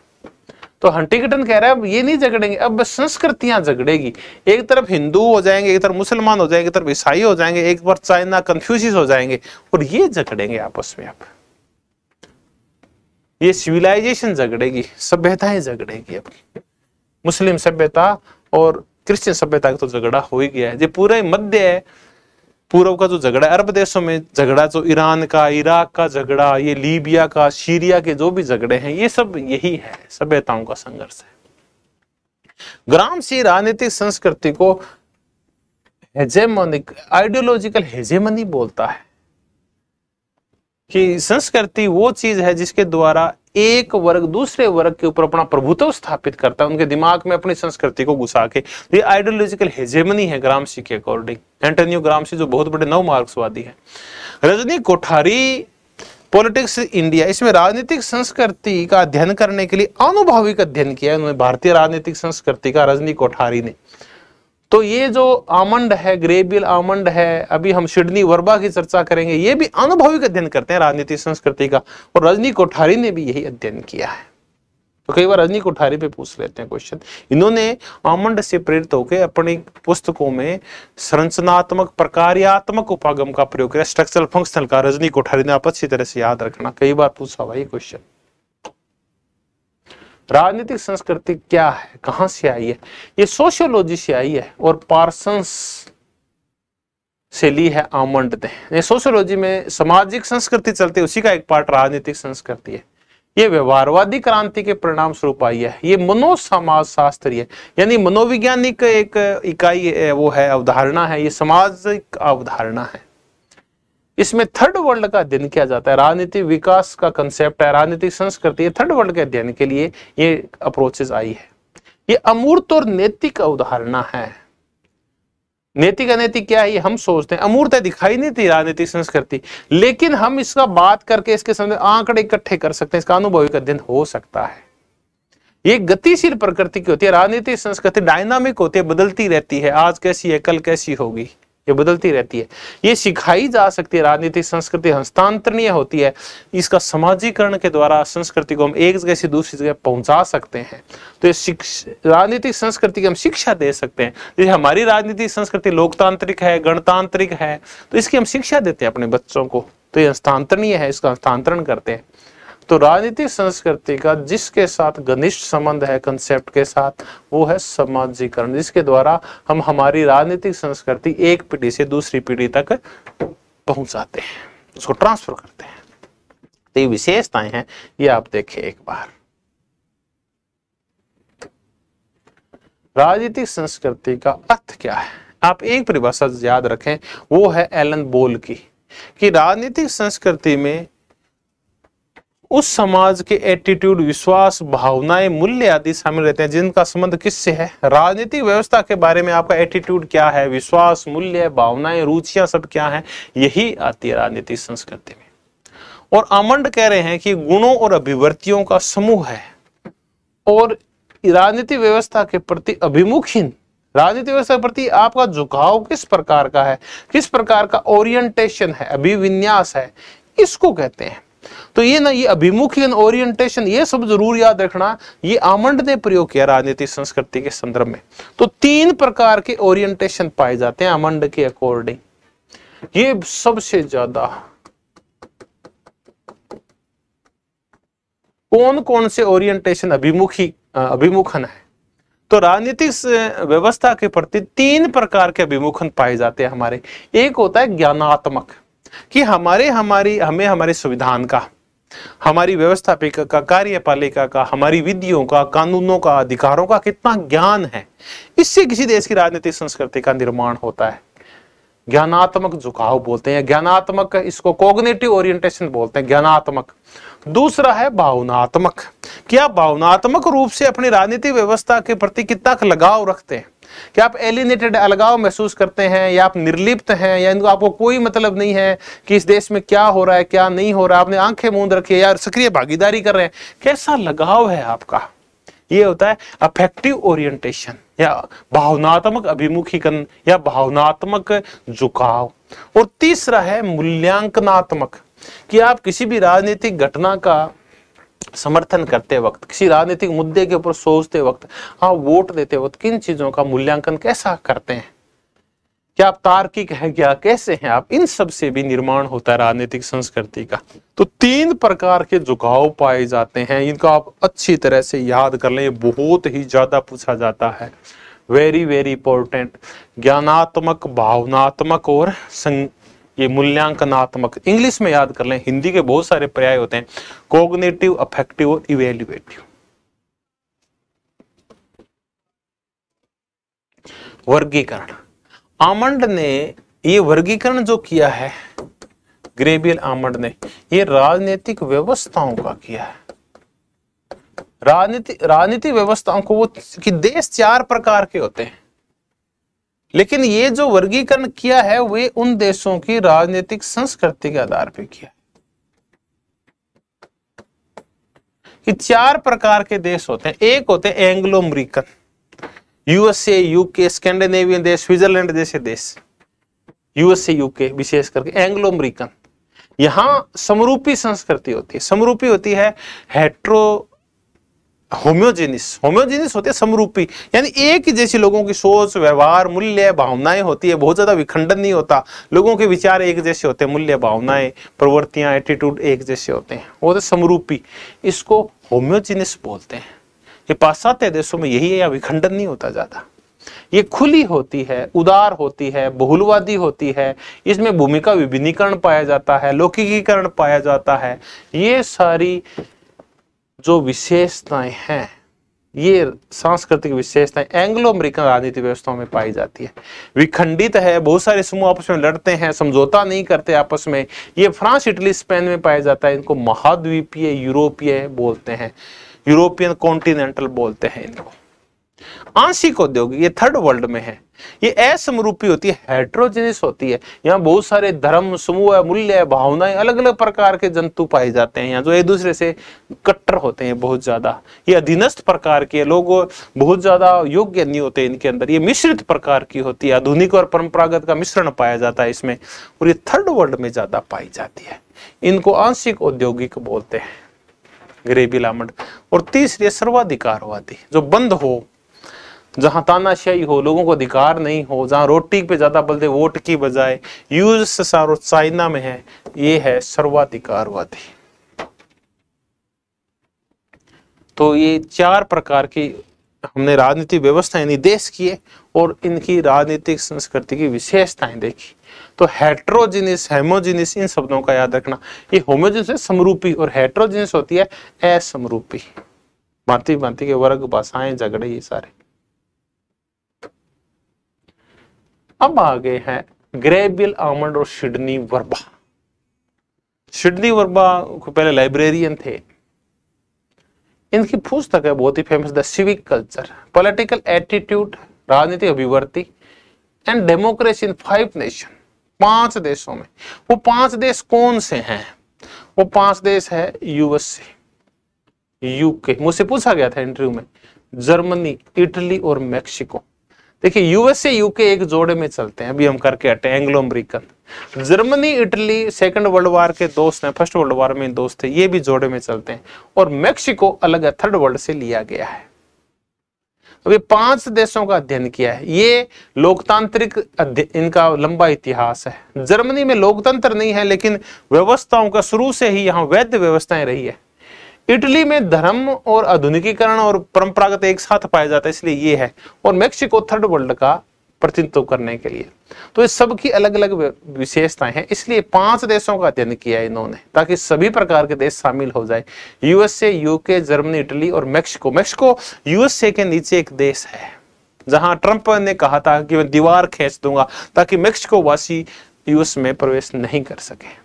S1: तो हंटिंगटन कह रहा है अब ये नहीं झगड़ेंगे अब संस्कृतियां झगड़ेगी एक तरफ हिंदू हो जाएंगे एक तरफ मुसलमान हो जाएंगे एक तरफ ईसाई हो जाएंगे एक बार चाइना कंफ्यूजिस हो जाएंगे और ये झगड़ेंगे आपस में आप ये सिविलाइजेशन झगड़ेगी सभ्यताएं झगड़ेगी अब मुस्लिम सभ्यता और क्रिश्चियन सभ्यता का तो झगड़ा हो ही गया है जो पूरा मध्य है पूर्व का जो झगड़ा अरब देशों में झगड़ा जो ईरान का इराक का झगड़ा ये लीबिया का सीरिया के जो भी झगड़े हैं ये सब यही है सभ्यताओं का संघर्ष है ग्राम सी राजनीतिक संस्कृति को हेजेमोनिक आइडियोलॉजिकल हेजेमनी बोलता है कि संस्कृति वो चीज है जिसके द्वारा एक वर्ग दूसरे वर्ग के ऊपर अपना प्रभुत्व स्थापित करता है उनके दिमाग में अपनी संस्कृति को घुसा के ये आइडियोलॉजिकल हेजेमनी है ग्रामसी के अकॉर्डिंग एंटोनियो ग्रामसी जो बहुत बड़े नव मार्क्सवादी है रजनी कोठारी पॉलिटिक्स इंडिया इसमें राजनीतिक संस्कृति का अध्ययन करने के लिए अनुभाविक अध्ययन किया है उन्होंने भारतीय राजनीतिक संस्कृति का रजनी कोठारी ने तो ये जो आमंड है ग्रेबिल आमंड है अभी हम शिडनी वर्बा की चर्चा करेंगे ये भी अनुभविक अध्ययन करते हैं राजनीति संस्कृति का और रजनी कोठारी ने भी यही अध्ययन किया है तो कई बार रजनी कोठारी पे पूछ लेते हैं क्वेश्चन इन्होंने आमंड से प्रेरित होकर अपनी पुस्तकों में संरचनात्मक प्रकारियात्मक उपागम का प्रयोग किया स्ट्रक्चरल फंक्शनल का रजनी कोठारी ने आप अच्छी तरह से याद रखना कई बार पूछा हुआ ये क्वेश्चन राजनीतिक संस्कृति क्या है कहां से आई है ये सोशियोलॉजी से आई है और पार्सन्स से ली है आमंड ने सोशियोलॉजी में सामाजिक संस्कृति चलती है उसी का एक पार्ट राजनीतिक संस्कृति है ये व्यवहारवादी क्रांति के परिणाम स्वरूप आई है ये मनोसमाज शास्त्री है यानी मनोविज्ञानिक एक इकाई वो है अवधारणा है ये सामाजिक अवधारणा है इसमें थर्ड वर्ल्ड का अध्ययन किया जाता है राजनीतिक विकास का कंसेप्ट है राजनीतिक संस्कृति थर्ड वर्ल्ड के अध्ययन के लिए ये अप्रोचेज आई है ये अमूर्त और नैतिक अवधारणा है नैतिक अनैतिक क्या है ये हम सोचते हैं अमूर्त है दिखाई नहीं थी राजनीतिक संस्कृति लेकिन हम इसका बात करके इसके समय आंकड़े इकट्ठे कर सकते हैं इसका अनुभविक अध्ययन हो सकता है ये गतिशील प्रकृति की होती है राजनीतिक संस्कृति डायनामिक होती है बदलती रहती है आज कैसी है कल कैसी होगी ये बदलती रहती है ये सिखाई जा सकती है राजनीतिक संस्कृति हस्तांतरणीय होती है इसका समाजीकरण के द्वारा संस्कृति को हम एक जगह से दूसरी जगह पहुंचा सकते हैं तो ये राजनीतिक संस्कृति की हम शिक्षा दे सकते हैं जैसे हमारी राजनीतिक संस्कृति लोकतांत्रिक है गणतांत्रिक है तो इसकी हम शिक्षा देते हैं अपने बच्चों को तो ये हस्तांतरणीय है इसका हस्तांतरण करते हैं तो राजनीतिक संस्कृति का जिसके साथ घनिष्ठ संबंध है कंसेप्ट के साथ वो है समाजीकरण जिसके द्वारा हम हमारी राजनीतिक संस्कृति एक पीढ़ी से दूसरी पीढ़ी तक पहुंचाते हैं उसको ट्रांसफर करते हैं तो ये विशेषताएं हैं ये आप देखें एक बार राजनीतिक संस्कृति का अर्थ क्या है आप एक परिभाषा याद रखें वो है एलन बोल की कि राजनीतिक संस्कृति में उस समाज के एटीट्यूड विश्वास भावनाएं मूल्य आदि शामिल रहते हैं जिनका संबंध किससे है राजनीतिक व्यवस्था के बारे में आपका एटीट्यूड क्या है विश्वास मूल्य भावनाएं रुचियां सब क्या है यही आती है राजनीतिक संस्कृति में और आमंड कह रहे हैं कि गुणों और अभिवर्तियों का समूह है और राजनीतिक व्यवस्था के प्रति अभिमुखीन राजनीतिक व्यवस्था के प्रति आपका झुकाव किस प्रकार का है किस प्रकार का ओरिएंटेशन है अभिविन्यास है इसको कहते हैं तो ये ना ये अभिमुखी ओरिएंटेशन ये सब जरूर याद रखना ये आमंड ने प्रयोग किया राजनीतिक संस्कृति के संदर्भ में तो तीन प्रकार के ओरिएंटेशन पाए जाते हैं आमंड के अकॉर्डिंग ये सबसे ज्यादा कौन कौन से ओरिएंटेशन अभिमुखी अभिमुखन है तो राजनीतिक व्यवस्था के प्रति तीन प्रकार के अभिमुखन पाए जाते हैं हमारे एक होता है ज्ञानात्मक कि हमारे हमारी हमें हमारे संविधान का हमारी व्यवस्थापिका का कार्यपालिका का हमारी विधियों का कानूनों का अधिकारों का कितना ज्ञान है इससे किसी देश की राजनीतिक संस्कृति का निर्माण होता है ज्ञानात्मक झुकाव बोलते हैं ज्ञानात्मक इसको कोग्नेटिव ओरिएंटेशन बोलते हैं ज्ञानात्मक दूसरा है भावनात्मक क्या भावनात्मक रूप से अपनी राजनीतिक व्यवस्था के प्रति कितना लगाव रखते हैं कि आप एलिनेटेड अलगाव महसूस करते हैं या आप निर्लिप्त हैं या इनको आपको कोई मतलब नहीं है कि इस देश में क्या हो रहा है क्या नहीं हो रहा आपने आंखें मूंद रखी है या सक्रिय भागीदारी कर रहे हैं कैसा लगाव है आपका ये होता है अफेक्टिव ओरिएंटेशन या भावनात्मक अभिमुखीकरण या भावनात्मक झुकाव और तीसरा है मूल्यांकनात्मक कि आप किसी भी राजनीतिक घटना का समर्थन करते वक्त किसी राजनीतिक मुद्दे के ऊपर सोचते वक्त हाँ वोट देते वक्त किन चीजों का मूल्यांकन कैसा करते हैं क्या आप तार्किक हैं क्या कैसे हैं आप इन सब से भी निर्माण होता है राजनीतिक संस्कृति का तो तीन प्रकार के झुकाव पाए जाते हैं इनको आप अच्छी तरह से याद कर लें बहुत ही ज्यादा पूछा जाता है वेरी वेरी इंपॉर्टेंट ज्ञानात्मक भावनात्मक और ये मूल्यांकनात्मक इंग्लिश में याद कर लें हिंदी के बहुत सारे पर्याय होते हैं कोग्नेटिव अफेक्टिव और इवेल्युएटिव वर्गीकरण आमंड ने ये वर्गीकरण जो किया है ग्रेबियल आमंड ने ये राजनीतिक व्यवस्थाओं का किया है राजनीति राजनीति व्यवस्थाओं को वो कि देश चार प्रकार के होते हैं लेकिन ये जो वर्गीकरण किया है वे उन देशों की राजनीतिक संस्कृति के आधार पर किया कि चार प्रकार के देश होते हैं एक होते हैं Anglo American USA UK Scandinavian देश स्विट्जरलैंड जैसे देश यूएसए यूके विशेष करके एंग्लो अमरीकन यहां समरूपी संस्कृति होती है समरूपी होती है हेट्रो होम्योजेनिस होम्योजेनिस होते हैं समरूपी यानी एक ही जैसी लोगों की सोच व्यवहार मूल्य भावनाएं होती है बहुत ज्यादा विखंडन नहीं होता लोगों के विचार एक जैसे होते हैं मूल्य भावनाएं प्रवृत्तियां एटीट्यूड एक जैसे होते हैं वो तो समरूपी इसको होम्योजेनिस बोलते हैं ये पाश्चात्य देशों में यही है या विखंडन नहीं होता ज्यादा ये खुली होती है उदार होती है बहुलवादी होती है इसमें भूमिका विभिन्नीकरण पाया जाता है लौकिकीकरण पाया जाता है ये सारी जो विशेषताएं हैं ये सांस्कृतिक विशेषताएं एंग्लो अमेरिकन राजनीतिक व्यवस्थाओं में पाई जाती है विखंडित है बहुत सारे समूह आपस में लड़ते हैं समझौता नहीं करते आपस में ये फ्रांस इटली स्पेन में पाया जाता है इनको महाद्वीपीय यूरोपीय बोलते हैं यूरोपियन कॉन्टिनेंटल बोलते हैं इनको आंशिक औद्योगिक ये थर्ड वर्ल्ड में है ये असमरूपी होती है हेट्रोजेनिस होती है यहाँ बहुत सारे धर्म समूह मूल्य भावनाएं अलग अलग प्रकार के जंतु पाए जाते हैं यहाँ जो एक दूसरे से कट्टर होते हैं बहुत ज्यादा ये अधीनस्थ प्रकार के लोग बहुत ज्यादा योग्य नहीं होते इनके अंदर ये मिश्रित प्रकार की होती है आधुनिक और परंपरागत का मिश्रण पाया जाता है इसमें और ये थर्ड वर्ल्ड में ज्यादा पाई जाती है इनको आंशिक औद्योगिक बोलते हैं ग्रेबी और तीसरी सर्वाधिकारवादी जो बंद हो जहां तानाशाही हो लोगों को अधिकार नहीं हो जहां रोटी पे ज़्यादा बल वोट की बजाय यूज चाइना में है ये है सर्वाधिकारवादी तो ये चार प्रकार की हमने राजनीतिक व्यवस्था यानी देश की है और इनकी राजनीतिक संस्कृति की विशेषताएं देखी तो हेट्रोजिनिस हेमोजिनिस इन शब्दों का याद रखना ये होमोजिनिस समरूपी और हेट्रोजिनिस होती है असमरूपी भांति भांति के वर्ग भाषाएं झगड़े ये सारे अब आ गए हैं ग्रेबियल आमंड और शिडनी वर्बा शिडनी वर्बा पहले लाइब्रेरियन थे इनकी पुस्तक है बहुत ही famous the civic culture political attitude राजनीतिक अभिवर्ती and democracy in five nation पांच देशों में वो पांच देश कौन से हैं वो पांच देश है यूएसए यूके मुझसे पूछा गया था इंटरव्यू में जर्मनी इटली और मेक्सिको देखिए यूएसए यूके एक जोड़े में चलते हैं अभी हम करके हटे Anglo American Germany Italy second world war के दोस्त हैं फर्स्ट वर्ल्ड वार में दोस्त थे ये भी जोड़े में चलते हैं और मेक्सिको अलग है थर्ड वर्ल्ड से लिया गया है अभी पांच देशों का अध्ययन किया है ये लोकतांत्रिक इनका लंबा इतिहास है जर्मनी में लोकतंत्र नहीं है लेकिन व्यवस्थाओं का शुरू से ही यहां वैध व्यवस्थाएं रही है इटली में धर्म और आधुनिकीकरण और परंपरागत एक साथ पाया जाता है इसलिए ये है और मेक्सिको थर्ड वर्ल्ड का प्रतिनिधित्व करने के लिए तो ये सबकी अलग अलग विशेषताएं हैं इसलिए पांच देशों का अध्ययन किया है इन्होंने ताकि सभी प्रकार के देश शामिल हो जाए यूएसए यूके जर्मनी इटली और मेक्सिको मेक्सिको यूएसए के नीचे एक देश है जहां ट्रंप ने कहा था कि मैं दीवार खींच दूंगा ताकि मेक्सिको वासी यूएस में प्रवेश नहीं कर सके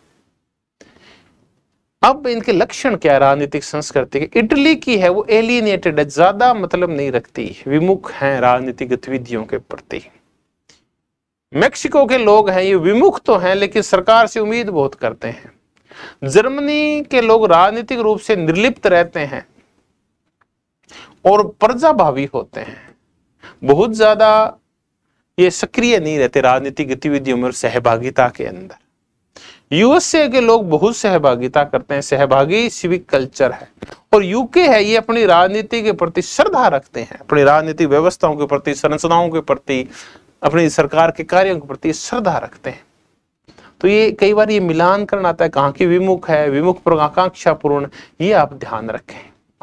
S1: अब इनके लक्षण क्या राजनीतिक संस्कृति के इटली की है वो एलिनेटेड है ज्यादा मतलब नहीं रखती विमुख हैं राजनीतिक गतिविधियों के प्रति मेक्सिको के लोग हैं ये विमुख तो हैं लेकिन सरकार से उम्मीद बहुत करते हैं जर्मनी के लोग राजनीतिक रूप से निर्लिप्त रहते हैं और प्रजाभावी होते हैं बहुत ज्यादा ये सक्रिय नहीं रहते राजनीतिक गतिविधियों में सहभागिता के अंदर यूएसए के लोग बहुत सहभागिता करते हैं सहभागी सिविक कल्चर है और यूके है ये अपनी राजनीति के प्रति श्रद्धा रखते हैं अपनी राजनीतिक व्यवस्थाओं के प्रति संरचनाओं के प्रति अपनी सरकार के कार्यों के प्रति श्रद्धा रखते हैं तो ये कई बार ये मिलान करना आता है कहाँ की विमुख है विमुख आकांक्षा पूर्ण ये आप ध्यान रखें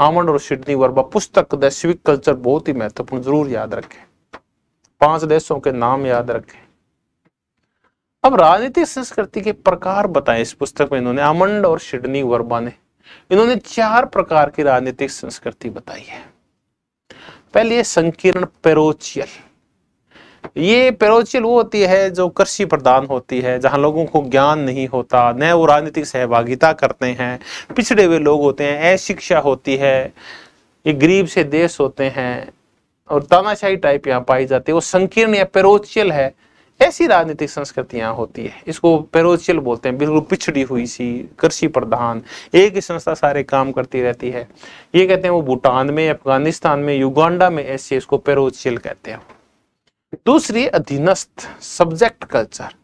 S1: आमंड और सिडनी वर्मा पुस्तक द सिविक कल्चर बहुत ही महत्वपूर्ण जरूर याद रखें पांच देशों के नाम याद रखें अब राजनीतिक संस्कृति के प्रकार बताए इस पुस्तक में इन्होंने आमंड और शिडनी वर्मा ने इन्होंने चार प्रकार की राजनीतिक संस्कृति बताई है पहली है संकीर्ण पेरोचियल ये पेरोचियल वो होती है जो कृषि प्रदान होती है जहां लोगों को ज्ञान नहीं होता न वो राजनीतिक सहभागिता करते हैं पिछड़े हुए लोग होते हैं अशिक्षा होती है ये गरीब से देश होते हैं और तानाशाही टाइप यहाँ पाई जाती है वो संकीर्ण या पेरोचियल है ऐसी राजनीतिक संस्कृतियां होती है इसको पेरोचियल बोलते हैं बिल्कुल पिछड़ी हुई सी कृषि प्रधान एक ही संस्था सारे काम करती रहती है ये कहते हैं वो भूटान में अफगानिस्तान में युगांडा में ऐसे इसको पेरोचियल कहते हैं दूसरी अधीनस्थ सब्जेक्ट कल्चर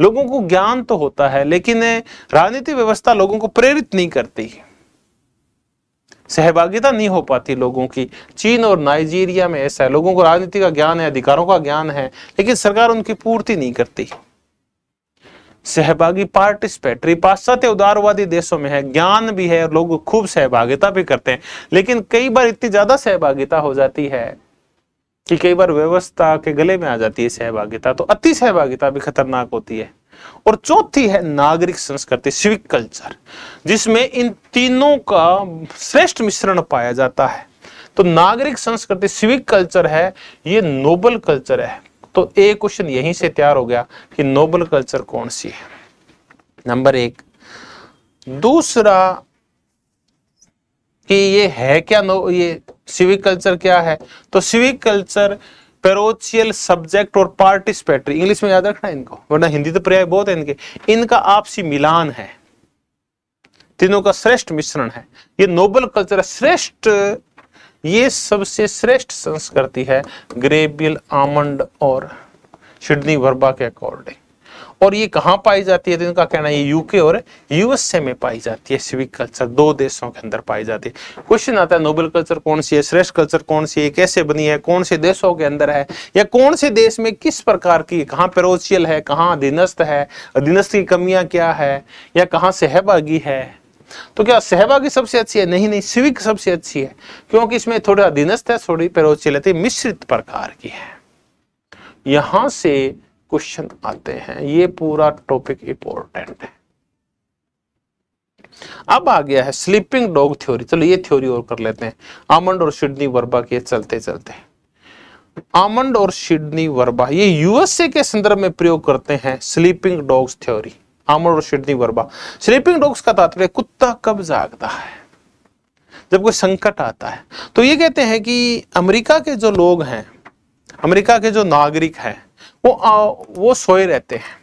S1: लोगों को ज्ञान तो होता है लेकिन राजनीतिक व्यवस्था लोगों को प्रेरित नहीं करती है सहभागिता नहीं हो पाती लोगों की चीन और नाइजीरिया में ऐसा है लोगों को राजनीति का ज्ञान है अधिकारों का ज्ञान है लेकिन सरकार उनकी पूर्ति नहीं करती सहभागी पार्टिसिपेटरी पाश्चात्य उदारवादी देशों में है ज्ञान भी है और लोग खूब सहभागिता भी करते हैं लेकिन कई बार इतनी ज्यादा सहभागिता हो जाती है कि कई बार व्यवस्था के गले में आ जाती है सहभागिता तो अति सहभागिता भी खतरनाक होती है और चौथी है नागरिक संस्कृति सिविक कल्चर जिसमें इन तीनों का श्रेष्ठ मिश्रण पाया जाता है तो नागरिक संस्कृति सिविक कल्चर है ये नोबल कल्चर है तो एक क्वेश्चन यहीं से तैयार हो गया कि नोबल कल्चर कौन सी है नंबर एक दूसरा कि ये है क्या नो ये सिविक कल्चर क्या है तो सिविक कल्चर पेरोचियल सब्जेक्ट और पार्टिसिपेटरी इंग्लिश में याद रखना इनको वरना हिंदी तो पर्याय बहुत है इनके इनका आपसी मिलान है तीनों का श्रेष्ठ मिश्रण है ये नोबल कल्चर श्रेष्ठ ये सबसे श्रेष्ठ संस्कृति है ग्रेबियल आमंड और सिडनी वर्बा के अकॉर्डिंग और ये कहाँ पाई जाती है तो इनका कहना है यूके और यूएसए में पाई जाती है सिविक कल्चर दो देशों के अंदर पाई जाती है क्वेश्चन आता है नोबल कल्चर कौन सी है श्रेष्ठ कल्चर कौन सी है कैसे बनी है कौन से देशों के अंदर है या कौन से देश में किस प्रकार की कहाँ पेरोशियल है कहाँ अधीनस्थ है अधीनस्थ की कमियां क्या है या कहाँ सहभागी है तो क्या सहभागी सबसे अच्छी है नहीं नहीं सिविक सबसे अच्छी है क्योंकि इसमें थोड़ा अधीनस्थ है थोड़ी पेरोशियल तो मिश्रित प्रकार की है यहां से क्वेश्चन आते हैं ये पूरा टॉपिक इंपॉर्टेंट है अब आ गया है स्लीपिंग डॉग थ्योरी चलो ये थ्योरी और कर लेते हैं आमंड और सिडनी वर्बा के चलते चलते आमंड और सिडनी वर्बा ये यूएसए के संदर्भ में प्रयोग करते हैं स्लीपिंग डॉग्स थ्योरी आमंड और सिडनी वर्बा स्लीपिंग डॉग्स का तात्पर्य कुत्ता कब जागता है जब कोई संकट आता है तो ये कहते हैं कि अमेरिका के जो लोग हैं अमेरिका के जो नागरिक हैं वो आ, वो सोए रहते हैं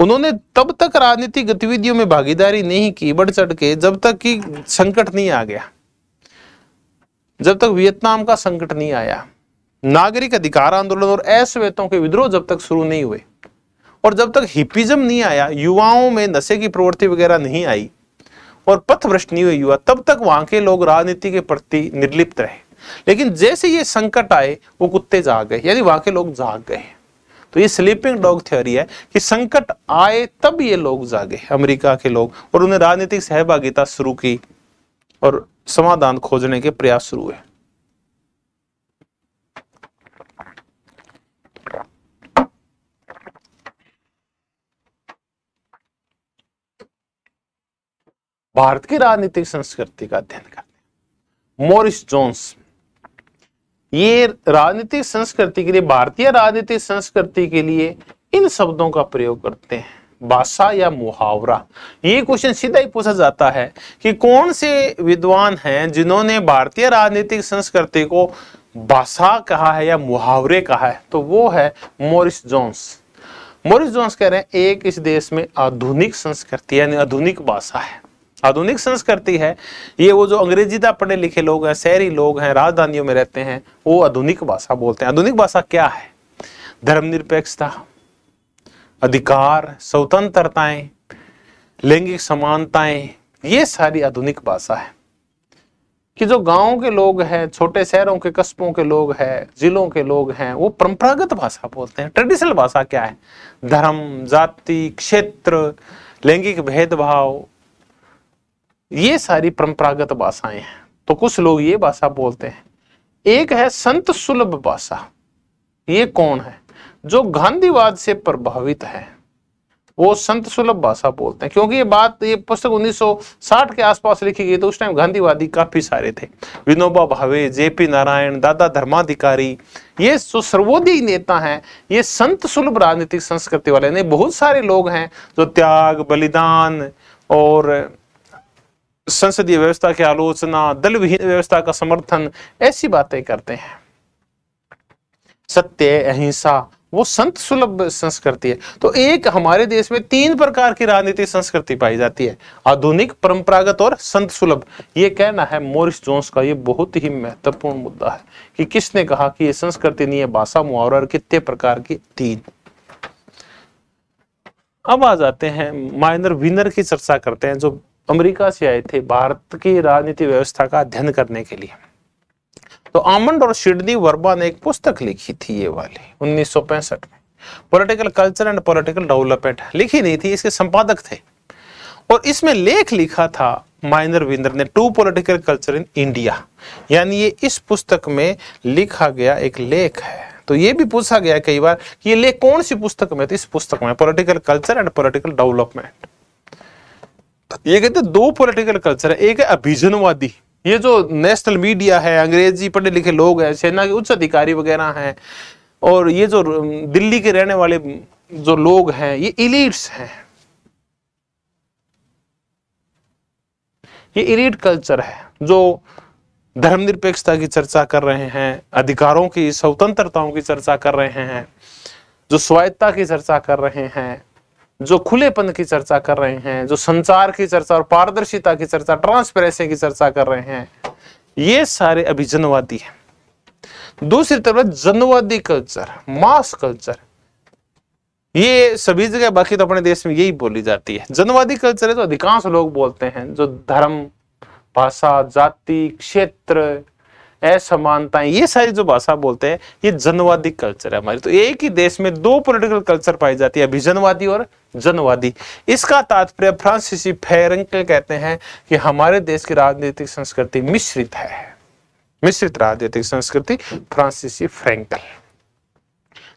S1: उन्होंने तब तक राजनीतिक गतिविधियों में भागीदारी नहीं की बढ़ चढ़ के जब तक कि संकट नहीं आ गया जब तक वियतनाम का संकट नहीं आया नागरिक अधिकार आंदोलन और अश्वेतों के विद्रोह जब तक शुरू नहीं हुए और जब तक हिपिज्म नहीं आया युवाओं में नशे की प्रवृत्ति वगैरह नहीं आई और पथभ्रष्ट नहीं हुई युवा तब तक वहां के लोग राजनीति के प्रति निर्लिप्त रहे लेकिन जैसे ये संकट आए वो कुत्ते जाग गए यानी वहां के लोग जाग गए तो ये स्लीपिंग डॉग थ्योरी है कि संकट आए तब ये लोग जागे अमेरिका के लोग और उन्हें राजनीतिक सहभागिता शुरू की और समाधान खोजने के प्रयास शुरू हुए भारत की राजनीतिक संस्कृति का अध्ययन करते हैं मॉरिस जोन्स ये राजनीतिक संस्कृति के लिए भारतीय राजनीतिक संस्कृति के लिए इन शब्दों का प्रयोग करते हैं भाषा या मुहावरा ये क्वेश्चन सीधा ही पूछा जाता है कि कौन से विद्वान हैं जिन्होंने भारतीय राजनीतिक संस्कृति को भाषा कहा है या मुहावरे कहा है तो वो है मोरिस जोन्स मोरिस जोन्स कह रहे हैं एक इस देश में आधुनिक संस्कृति यानी आधुनिक भाषा है आधुनिक संस्कृति है ये वो जो अंग्रेजी दा पढ़े लिखे लोग हैं शहरी लोग हैं राजधानियों में रहते हैं वो आधुनिक भाषा बोलते हैं आधुनिक भाषा क्या है धर्मनिरपेक्षता अधिकार स्वतंत्रताएं लैंगिक समानताएं ये सारी आधुनिक भाषा है कि जो गांव के लोग हैं छोटे शहरों के कस्बों के लोग हैं जिलों के लोग हैं वो परंपरागत भाषा बोलते हैं ट्रेडिशनल भाषा क्या है धर्म जाति क्षेत्र लैंगिक भेदभाव ये सारी परंपरागत भाषाएं हैं तो कुछ लोग ये भाषा बोलते हैं एक है संत सुलभ भाषा ये कौन है जो गांधीवाद से प्रभावित है वो संत सुलभ भाषा बोलते हैं क्योंकि ये बात ये पुस्तक 1960 के आसपास लिखी गई तो उस टाइम गांधीवादी काफी सारे थे विनोबा भावे जेपी नारायण दादा धर्माधिकारी ये जो सर्वोदय नेता हैं ये संत सुलभ राजनीतिक संस्कृति वाले नहीं बहुत सारे लोग हैं जो त्याग बलिदान और संसदीय व्यवस्था की आलोचना दल विहीन व्यवस्था का समर्थन ऐसी बातें करते हैं सत्य अहिंसा वो संत सुलभ संस्कृति है तो एक हमारे देश में तीन प्रकार की राजनीतिक संस्कृति पाई जाती है आधुनिक परंपरागत और संत सुलभ ये कहना है मोरिस जोन्स का ये बहुत ही महत्वपूर्ण मुद्दा है कि किसने कहा कि ये संस्कृति नहीं है भाषा मुहावरा और कितने प्रकार की तीन अब आ जाते हैं माइनर विनर की चर्चा करते हैं जो अमेरिका से आए थे भारत की राजनीति व्यवस्था का अध्ययन करने के लिए तो आमंड और शिडनी वर्मा ने एक पुस्तक लिखी थी ये वाली उन्नीस में political culture and political development लिखी नहीं थी इसके संपादक थे और इसमें लेख लिखा था माइनर विंदर ने to political culture in India यानी ये इस पुस्तक में लिखा गया एक लेख है तो ये भी पूछा गया कई बार कि ये लेख कौन सी पुस्तक में थी तो इस पुस्तक में political culture and political development ये कहते दो पॉलिटिकल कल्चर है एक है अभिजनवादी ये जो नेशनल मीडिया है अंग्रेजी पढ़े लिखे लोग हैं सेना के उच्च अधिकारी वगैरह हैं और ये जो दिल्ली के रहने वाले जो लोग हैं ये इलीट्स हैं ये इलीट कल्चर है जो धर्मनिरपेक्षता की चर्चा कर रहे हैं अधिकारों की स्वतंत्रताओं की चर्चा कर रहे हैं जो स्वायत्ता की चर्चा कर रहे हैं जो खुलेपन की चर्चा कर रहे हैं जो संचार की चर्चा और पारदर्शिता की चर्चा ट्रांसपेरेंसी की चर्चा कर रहे हैं ये सारे अभी जनवादी हैं दूसरी तरफ जनवादी कल्चर मास कल्चर ये सभी जगह बाकी तो अपने देश में यही बोली जाती है जनवादी कल्चर है तो अधिकांश लोग बोलते हैं जो धर्म भाषा जाति क्षेत्र असमानताएं ये सारी जो भाषा बोलते हैं ये जनवादी कल्चर है हमारी तो एक ही देश में दो पॉलिटिकल कल्चर पाई जाती है अभिजनवादी और जनवादी इसका तात्पर्य फ्रांसिसी फेरंकल कहते हैं कि हमारे देश की राजनीतिक संस्कृति मिश्रित है मिश्रित राजनीतिक संस्कृति फ्रांसिसी फ्रेंकल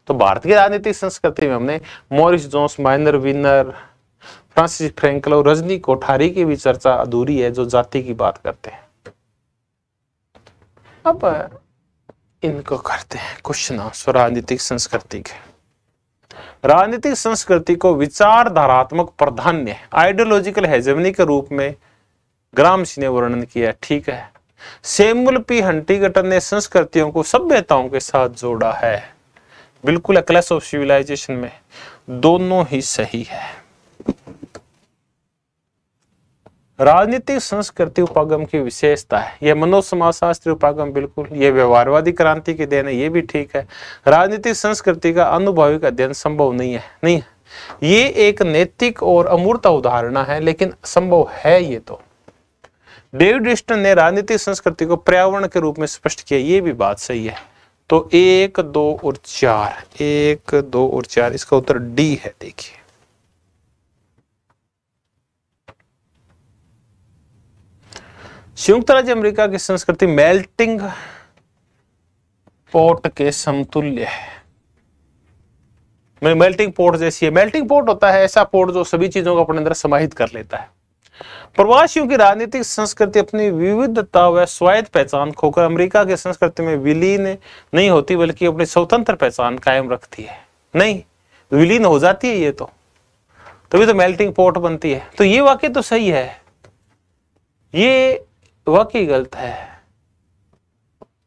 S1: तो भारत की राजनीतिक संस्कृति में हमने Morris Jones Myron Weiner Francis Frankel और रजनी कोठारी की भी चर्चा अधूरी है जो जाति की बात करते हैं अब इनको करते हैं क्वेश्चन आंसर राजनीतिक संस्कृति के राजनीतिक संस्कृति को विचारधारात्मक प्राधान्य आइडियोलॉजिकल हेजमनी के रूप में ग्रामसी ने वर्णन किया ठीक है सेमुल पी हंटीगटन ने संस्कृतियों को सभ्यताओं के साथ जोड़ा है बिल्कुल क्लैश ऑफ सिविलाइजेशन में दोनों ही सही है राजनीतिक संस्कृति उपागम की विशेषता है यह शास्त्री उपागम बिल्कुल ये व्यवहारवादी क्रांति के देन है ये भी ठीक है राजनीतिक संस्कृति का अनुभविक अध्ययन संभव नहीं है नहीं है ये एक नैतिक और अमूर्त अवधारणा है लेकिन संभव है ये तो डेविड डिस्टन ने राजनीतिक संस्कृति को पर्यावरण के रूप में स्पष्ट किया ये भी बात सही है तो एक दो और चार एक दो और चार इसका उत्तर डी है देखिए संयुक्त राज्य अमेरिका की संस्कृति मेल्टिंग पोर्ट के समतुल्य है मतलब मेल्टिंग पोर्ट जैसी है मेल्टिंग पोर्ट होता है ऐसा पोर्ट जो सभी चीजों को अपने अंदर समाहित कर लेता है प्रवासियों की राजनीतिक संस्कृति अपनी विविधता व स्वायत्त पहचान खोकर अमेरिका की संस्कृति में विलीन नहीं होती बल्कि अपनी स्वतंत्र पहचान कायम रखती है नहीं विलीन हो जाती है ये तो तभी तो मेल्टिंग पोर्ट बनती है तो ये वाक्य तो सही है ये वाकई गलत है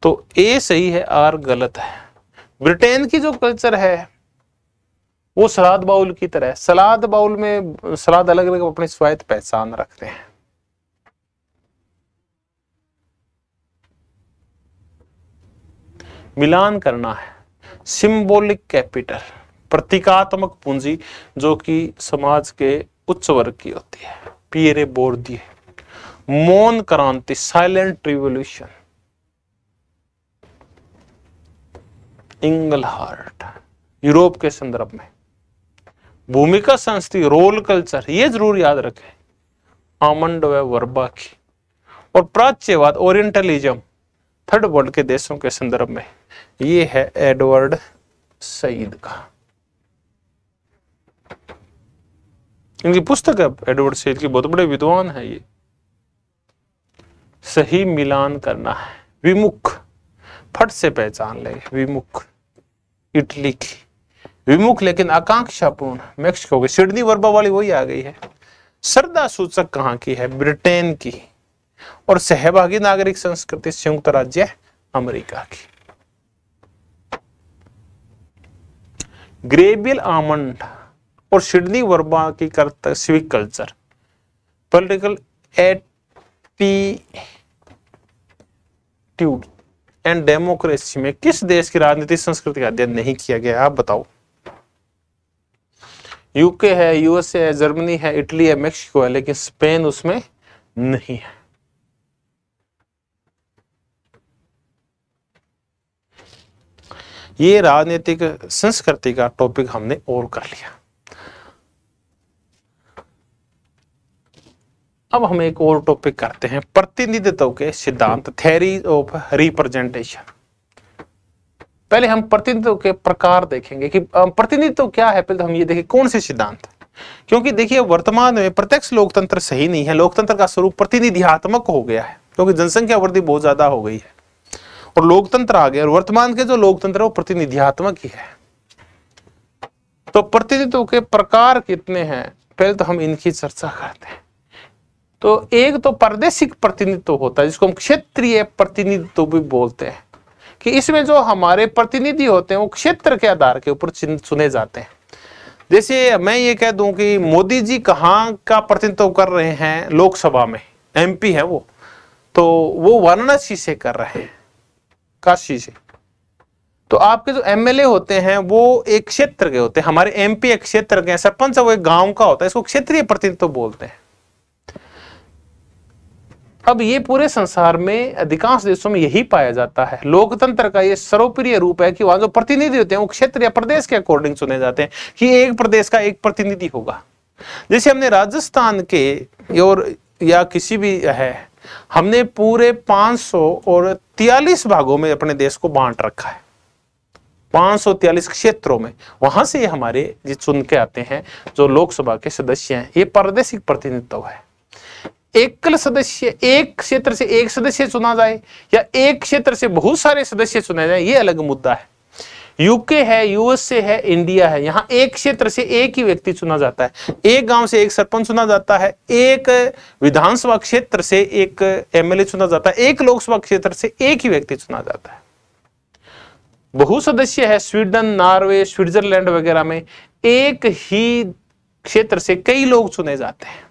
S1: तो ए सही है आर गलत है ब्रिटेन की जो कल्चर है वो सलाद बाउल की तरह सलाद बाउल में सलाद अलग अलग अपनी स्वायत्त पहचान रख रहे हैं मिलान करना है सिंबॉलिक कैपिटल प्रतीकात्मक पूंजी जो कि समाज के उच्च वर्ग की होती है पियरे दिए मौन क्रांति silent revolution Inglehart Europe के संदर्भ में भूमिका संस्कृति रोल कल्चर ये जरूर याद रखें आमंड वर्बा की और प्राच्यवाद ओरिएंटलिज्म थर्ड वर्ल्ड के देशों के संदर्भ में ये है एडवर्ड सईद का इनकी पुस्तक है एडवर्ड सईद की बहुत बड़े विद्वान है ये सही मिलान करना है विमुख फट से पहचान ले विमुख इटली की विमुख लेकिन आकांक्षापूर्ण मेक्सिको की सिडनी वर्बा वाली वही आ गई है श्रद्धा सूचक कहाँ की है ब्रिटेन की और सहभागी नागरिक संस्कृति संयुक्त राज्य अमेरिका की ग्रेबिल आमंड और सिडनी वर्मा की सिविक कल्चर पोलिटिकल एट व्यक्ति एंड डेमोक्रेसी में किस देश की राजनीतिक संस्कृति का अध्ययन नहीं किया गया आप बताओ यूके है यूएसए है जर्मनी है इटली है मेक्सिको है लेकिन स्पेन उसमें नहीं है ये राजनीतिक संस्कृति का टॉपिक हमने और कर लिया अब हम एक और टॉपिक करते हैं प्रतिनिधित्व के सिद्धांत थेरी ऑफ रिप्रेजेंटेशन पहले हम प्रतिनिधित्व के प्रकार देखेंगे कि प्रतिनिधित्व क्या है पहले तो हम ये देखें कौन से सिद्धांत क्योंकि देखिए वर्तमान में प्रत्यक्ष लोकतंत्र सही नहीं है लोकतंत्र का स्वरूप प्रतिनिधियात्मक हो गया है क्योंकि जनसंख्या वृद्धि बहुत ज्यादा हो गई है और लोकतंत्र आ गया और वर्तमान के जो लोकतंत्र है वो प्रतिनिधियात्मक ही है तो प्रतिनिधित्व के प्रकार कितने हैं पहले तो हम इनकी चर्चा करते हैं तो एक तो प्रादेशिक प्रतिनिधित्व होता है जिसको हम क्षेत्रीय प्रतिनिधित्व भी बोलते हैं कि इसमें जो हमारे प्रतिनिधि होते हैं वो क्षेत्र के आधार के ऊपर सुने जाते हैं जैसे मैं ये कह दूं कि मोदी जी कहाँ का प्रतिनिधित्व कर रहे हैं लोकसभा में एमपी है वो तो वो वाराणसी से कर रहे हैं काशी से तो आपके जो एमएलए होते हैं वो एक क्षेत्र के होते हैं हमारे एमपी एक क्षेत्र के हैं सरपंच वो एक गांव का होता है इसको क्षेत्रीय प्रतिनिधित्व बोलते हैं अब ये पूरे संसार में अधिकांश देशों में यही पाया जाता है लोकतंत्र का ये सर्वप्रिय रूप है कि वहां जो प्रतिनिधि होते हैं वो क्षेत्र या प्रदेश के अकॉर्डिंग चुने जाते हैं कि एक प्रदेश का एक प्रतिनिधि होगा जैसे हमने राजस्थान के और या किसी भी है हमने पूरे 500 और तियालीस भागों में अपने देश को बांट रखा है पाँच क्षेत्रों में वहां से हमारे जो चुन के आते हैं जो लोकसभा के सदस्य हैं ये प्रादेशिक प्रतिनिधित्व है एकल सदस्य एक क्षेत्र से एक सदस्य चुना जाए या एक क्षेत्र से बहुत सारे सदस्य चुने जाए ये अलग मुद्दा है यूके है यूएसए है इंडिया है यहाँ एक क्षेत्र से एक ही व्यक्ति चुना जाता है एक गांव से एक सरपंच चुना जाता है एक विधानसभा क्षेत्र से एक एमएलए चुना जाता है एक लोकसभा क्षेत्र से एक ही व्यक्ति चुना जाता है बहु सदस्य है स्वीडन नॉर्वे स्विट्जरलैंड वगैरह में एक ही क्षेत्र से कई लोग चुने जाते हैं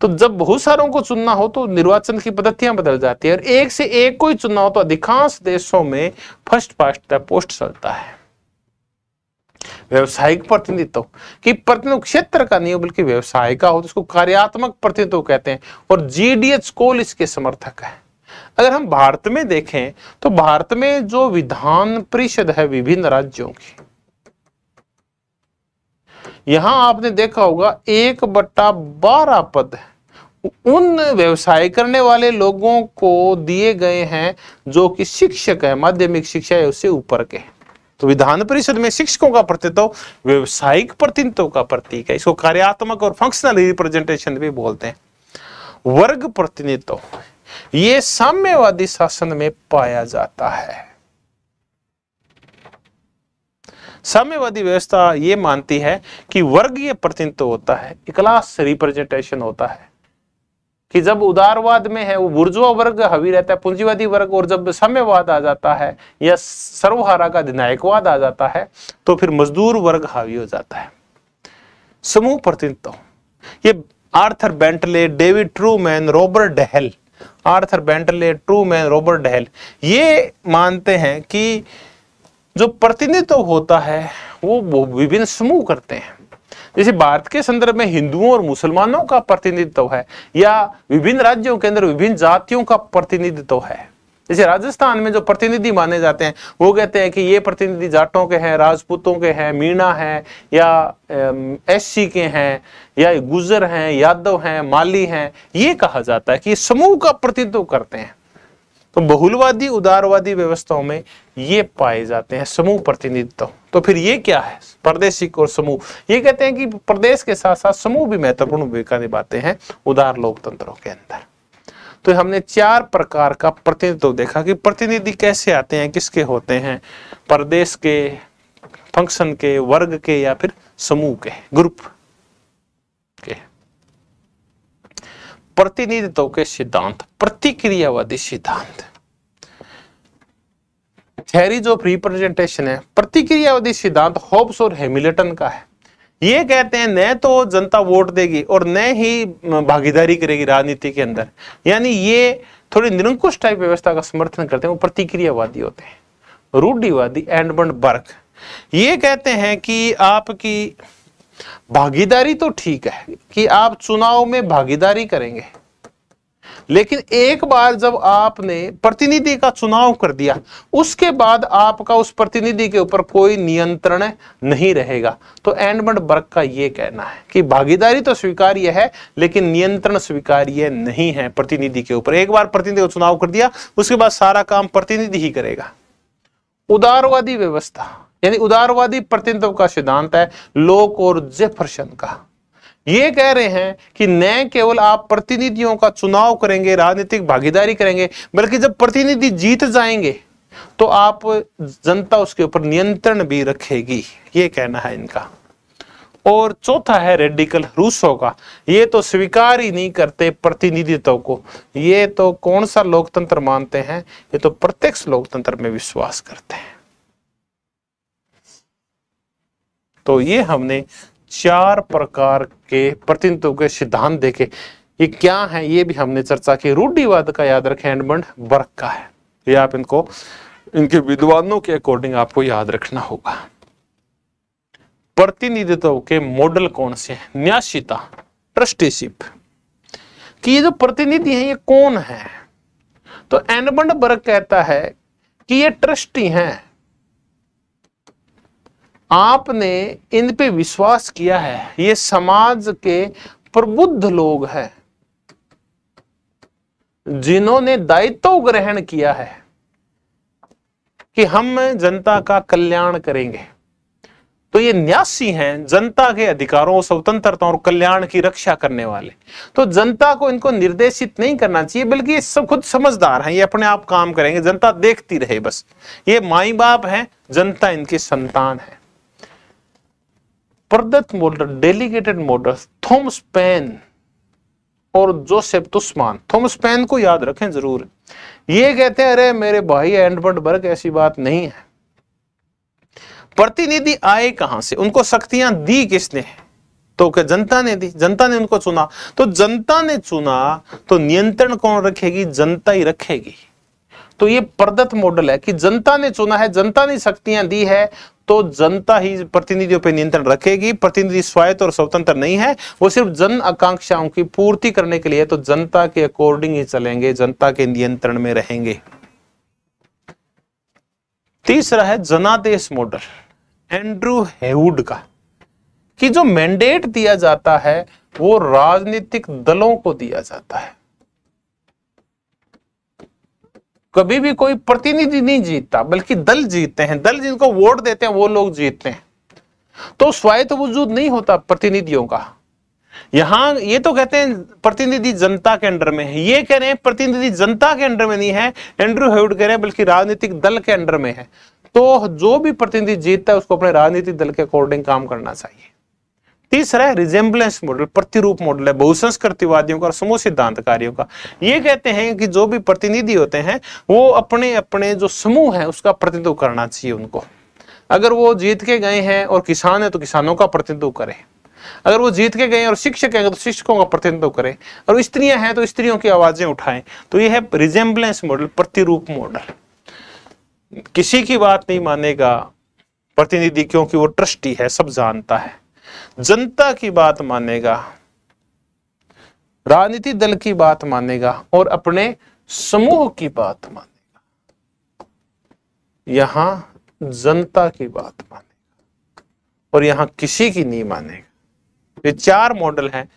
S1: तो जब बहुत सारों को चुनना हो तो निर्वाचन की पद्धतियां बदल जाती है और एक से एक को ही चुनना हो तो अधिकांश देशों में फर्स्ट पास्ट द पोस्ट चलता है व्यवसायिक प्रतिनिधित्व कि प्रतिनिधित्व क्षेत्र का नहीं हो बल्कि व्यवसाय का हो तो इसको कार्यात्मक प्रतिनिधित्व कहते हैं और जीडीएच कोल इसके समर्थक है अगर हम भारत में देखें तो भारत में जो विधान परिषद है विभिन्न राज्यों की यहां आपने देखा होगा एक बट्टा बारह पद उन व्यवसाय करने वाले लोगों को दिए गए हैं जो कि शिक्षक है माध्यमिक शिक्षा है उससे ऊपर के तो विधान परिषद में शिक्षकों का प्रतित्व व्यवसायिक प्रतिनिधित्व का प्रतीक है इसको कार्यात्मक और फंक्शनल रिप्रेजेंटेशन भी बोलते हैं वर्ग प्रतिनिधित्व ये साम्यवादी शासन में पाया जाता है साम्यवादी व्यवस्था ये मानती है कि वर्गीय प्रतिनिधित्व होता है क्लास रिप्रेजेंटेशन होता है कि जब उदारवाद में है वो बुर्जुआ वर्ग हवी रहता है पूंजीवादी वर्ग और जब साम्यवाद आ जाता है या सर्वहारा का अधिनायकवाद आ जाता है तो फिर मजदूर वर्ग हावी हो जाता है समूह प्रतिनिधित्व ये Arthur Bentley David Truman Robert Dahl Arthur Bentley Truman Robert Dahl ये मानते हैं कि जो प्रतिनिधित्व होता है वो विभिन्न समूह करते हैं जैसे भारत के संदर्भ में हिंदुओं और मुसलमानों का प्रतिनिधित्व है या विभिन्न राज्यों के अंदर विभिन्न जातियों का प्रतिनिधित्व है जैसे राजस्थान में जो प्रतिनिधि माने जाते हैं वो कहते हैं कि ये प्रतिनिधि जाटों के हैं राजपूतों के हैं मीणा है या एससी के हैं या गुजर हैं यादव हैं माली हैं ये कहा जाता है कि समूह का प्रतिनिधित्व करते हैं तो बहुलवादी उदारवादी व्यवस्थाओं में ये पाए जाते हैं समूह प्रतिनिधित्व तो फिर ये क्या है प्रदेशिक और समूह ये कहते हैं कि प्रदेश के साथ साथ समूह भी महत्वपूर्ण भूमिका निभाते हैं उदार लोकतंत्रों के अंदर तो हमने चार प्रकार का प्रतिनिधित्व देखा कि प्रतिनिधि कैसे आते हैं किसके होते हैं प्रदेश के फंक्शन के वर्ग के या फिर समूह के ग्रुप प्रतिनिधित्व के सिद्धांत प्रतिक्रियावादी सिद्धांत थेरीज ऑफ रिप्रेजेंटेशन है प्रतिक्रियावादी सिद्धांत होब्स और हेमिल्टन का है ये कहते हैं न तो जनता वोट देगी और न ही भागीदारी करेगी राजनीति के अंदर यानी ये थोड़ी निरंकुश टाइप व्यवस्था का समर्थन करते हैं वो प्रतिक्रियावादी होते हैं रूढ़ीवादी एंडबर्ग ये कहते हैं कि आपकी भागीदारी तो ठीक है कि आप चुनाव में भागीदारी करेंगे लेकिन एक बार जब आपने प्रतिनिधि का चुनाव कर दिया उसके बाद आपका उस प्रतिनिधि के ऊपर कोई नियंत्रण नहीं रहेगा तो एंडमंड बर्ग का यह कहना है कि भागीदारी तो स्वीकार्य है लेकिन नियंत्रण स्वीकार्य नहीं है प्रतिनिधि के ऊपर एक बार प्रतिनिधि का चुनाव कर दिया उसके बाद सारा काम प्रतिनिधि ही करेगा उदारवादी व्यवस्था यानी उदारवादी प्रतिनिधित्व का सिद्धांत है लोक और जेफरसन का ये कह रहे हैं कि न केवल आप प्रतिनिधियों का चुनाव करेंगे राजनीतिक भागीदारी करेंगे बल्कि जब प्रतिनिधि जीत जाएंगे तो आप जनता उसके ऊपर नियंत्रण भी रखेगी ये कहना है इनका और चौथा है रेडिकल रूसो का ये तो स्वीकार ही नहीं करते प्रतिनिधित्व को ये तो कौन सा लोकतंत्र मानते हैं ये तो प्रत्यक्ष लोकतंत्र में विश्वास करते हैं तो ये हमने चार प्रकार के प्रतिनिधित्व के सिद्धांत देखे ये क्या है ये भी हमने चर्चा की रूढ़ीवाद का याद रखें हैंडमंड बर्क का है ये आप इनको इनके विद्वानों के अकॉर्डिंग आपको याद रखना होगा प्रतिनिधित्व के मॉडल कौन से हैं न्यासिता ट्रस्टीशिप कि ये जो प्रतिनिधि हैं ये कौन है तो एनबंड बर्ग कहता है कि ये ट्रस्टी हैं आपने इन पे विश्वास किया है ये समाज के प्रबुद्ध लोग हैं जिन्होंने दायित्व ग्रहण किया है कि हम जनता का कल्याण करेंगे तो ये न्यासी हैं जनता के अधिकारों स्वतंत्रता और कल्याण की रक्षा करने वाले तो जनता को इनको निर्देशित नहीं करना चाहिए बल्कि ये सब खुद समझदार हैं ये अपने आप काम करेंगे जनता देखती रहे बस ये माई बाप हैं जनता इनके संतान है प्रदत्त Mulder delegated motors Thomas Paine और जोसेफ तुस्मान थॉमस पेन को याद रखें जरूर ये कहते हैं अरे मेरे भाई एंडवर्ड बर्ग ऐसी बात नहीं है प्रतिनिधि आए कहां से उनको शक्तियां दी किसने तो क्या जनता ने दी जनता ने उनको चुना तो जनता ने चुना तो नियंत्रण कौन रखेगी जनता ही रखेगी तो ये प्रदत्त मॉडल है कि जनता ने चुना है जनता ने शक्तियां दी है तो जनता ही प्रतिनिधियों पर नियंत्रण रखेगी प्रतिनिधि स्वायत्त और स्वतंत्र नहीं है वो सिर्फ जन आकांक्षाओं की पूर्ति करने के लिए तो जनता के अकॉर्डिंग ही चलेंगे जनता के नियंत्रण में रहेंगे तीसरा है जनादेश मॉडल एंड्रू हेवुड का कि जो मैंडेट दिया जाता है वो राजनीतिक दलों को दिया जाता है कभी भी कोई प्रतिनिधि नहीं जीतता बल्कि दल जीतते हैं दल जिनको वोट देते हैं वो लोग जीतते हैं तो स्वायत्त वजूद नहीं होता प्रतिनिधियों का यहां ये तो कहते हैं प्रतिनिधि जनता के अंडर में है ये कह रहे हैं प्रतिनिधि जनता के अंडर में नहीं है एंड्रू हेवड कह रहे हैं बल्कि राजनीतिक दल के अंडर में है तो जो भी प्रतिनिधि जीतता है उसको अपने राजनीतिक दल के अकॉर्डिंग काम करना चाहिए तीसरा है रिजेम्बलेंस मॉडल प्रतिरूप मॉडल है बहुसंस्कृतिवादियों का और समूह सिद्धांतकारियों का ये कहते हैं कि जो भी प्रतिनिधि होते हैं वो अपने अपने जो समूह है उसका प्रतिनिधित्व करना चाहिए उनको अगर वो जीत के गए हैं और किसान है तो किसानों का प्रतिनिधित्व करें अगर वो जीत के गए और शिक्षक है तो शिक्षकों का प्रतिनिधित्व करें और स्त्रियां हैं तो स्त्रियों की आवाजें उठाएं तो यह है रिजेम्बलेंस मॉडल प्रतिरूप मॉडल किसी की बात नहीं मानेगा प्रतिनिधि क्योंकि वो ट्रस्टी है सब जानता है जनता की बात मानेगा राजनीति दल की बात मानेगा और अपने समूह की बात मानेगा यहां जनता की बात मानेगा और यहां किसी की नहीं मानेगा ये चार मॉडल हैं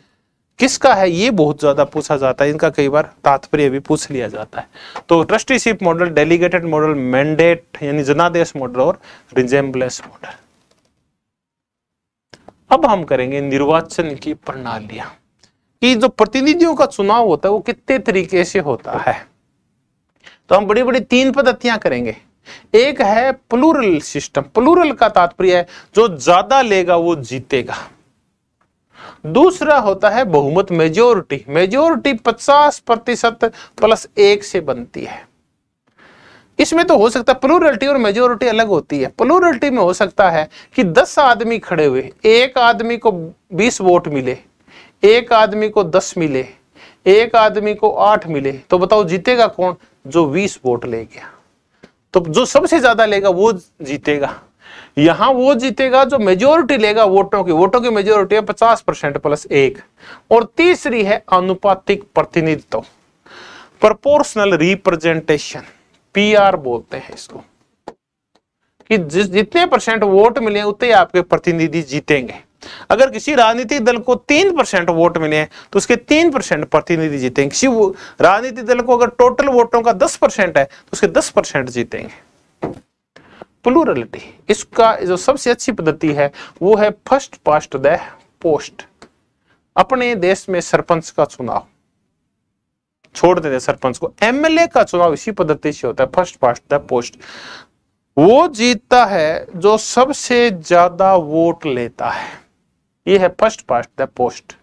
S1: किसका है ये बहुत ज्यादा पूछा जाता है इनका कई बार तात्पर्य भी पूछ लिया जाता है तो trusteeship model delegated model mandate यानी जनादेश मॉडल और रिजेम्बलेस मॉडल अब हम करेंगे निर्वाचन की प्रणालियां कि जो प्रतिनिधियों का चुनाव होता है वो कितने तरीके से होता है तो हम बड़ी बड़ी तीन पद्धतियां करेंगे एक है प्लूरल सिस्टम प्लूरल का तात्पर्य है जो ज्यादा लेगा वो जीतेगा दूसरा होता है बहुमत मेजोरिटी मेजोरिटी 50 प्रतिशत प्लस एक से बनती है इसमें तो हो सकता है प्लूरलिटी और मेजोरिटी अलग होती है प्लूरलिटी में हो सकता है कि दस आदमी खड़े हुए एक आदमी को बीस वोट मिले एक आदमी को दस मिले एक आदमी को आठ मिले तो बताओ जीतेगा कौन जो बीस वोट ले गया तो जो सबसे ज्यादा लेगा वो जीतेगा यहां वो जीतेगा जो मेजोरिटी लेगा वोटों की वोटों की मेजोरिटी है पचास परसेंट प्लस एक और तीसरी है अनुपातिक प्रतिनिधित्व प्रपोर्शनल रिप्रेजेंटेशन पीआर बोलते हैं इसको कि जिस जितने परसेंट वोट मिले उतने आपके प्रतिनिधि जीतेंगे अगर किसी राजनीतिक दल को तीन परसेंट वोट मिले तो उसके तीन परसेंट प्रतिनिधि जीतेंगे किसी राजनीतिक दल को अगर टोटल वोटों का दस परसेंट है तो उसके दस परसेंट जीतेंगे प्लूरलिटी इसका जो सबसे अच्छी पद्धति है वो है फर्स्ट पास्ट द पोस्ट अपने देश में सरपंच का चुनाव छोड़ देते सरपंच को एमएलए का चुनाव इसी पद्धति से होता है फर्स्ट पास्ट द पोस्ट वो जीतता है जो सबसे ज्यादा वोट लेता है ये है first past the post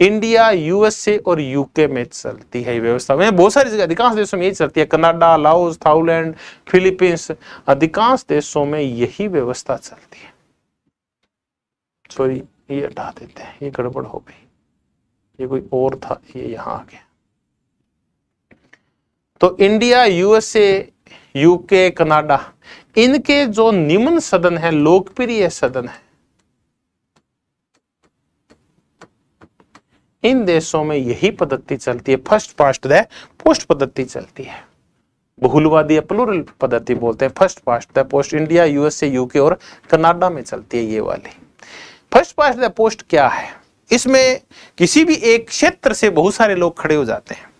S1: India USA और यूके में चलती है व्यवस्था में बहुत सारी जगह अधिकांश देशों में यही चलती है कनाडा लाओस थाउलैंड फिलीपींस अधिकांश देशों में यही व्यवस्था चलती है सॉरी ये हटा देते हैं ये गड़बड़ हो गई ये कोई और था ये यहाँ आ गया तो इंडिया यूएसए यूके कनाडा इनके जो निम्न सदन है लोकप्रिय सदन है इन देशों में यही पद्धति चलती है फर्स्ट पास्ट द पोस्ट पद्धति चलती है बहुलवादी या प्लूरल पद्धति बोलते हैं first past the post India USA UK और कनाडा में चलती है ये वाली फर्स्ट पास्ट द पोस्ट क्या है इसमें किसी भी एक क्षेत्र से बहुत सारे लोग खड़े हो जाते हैं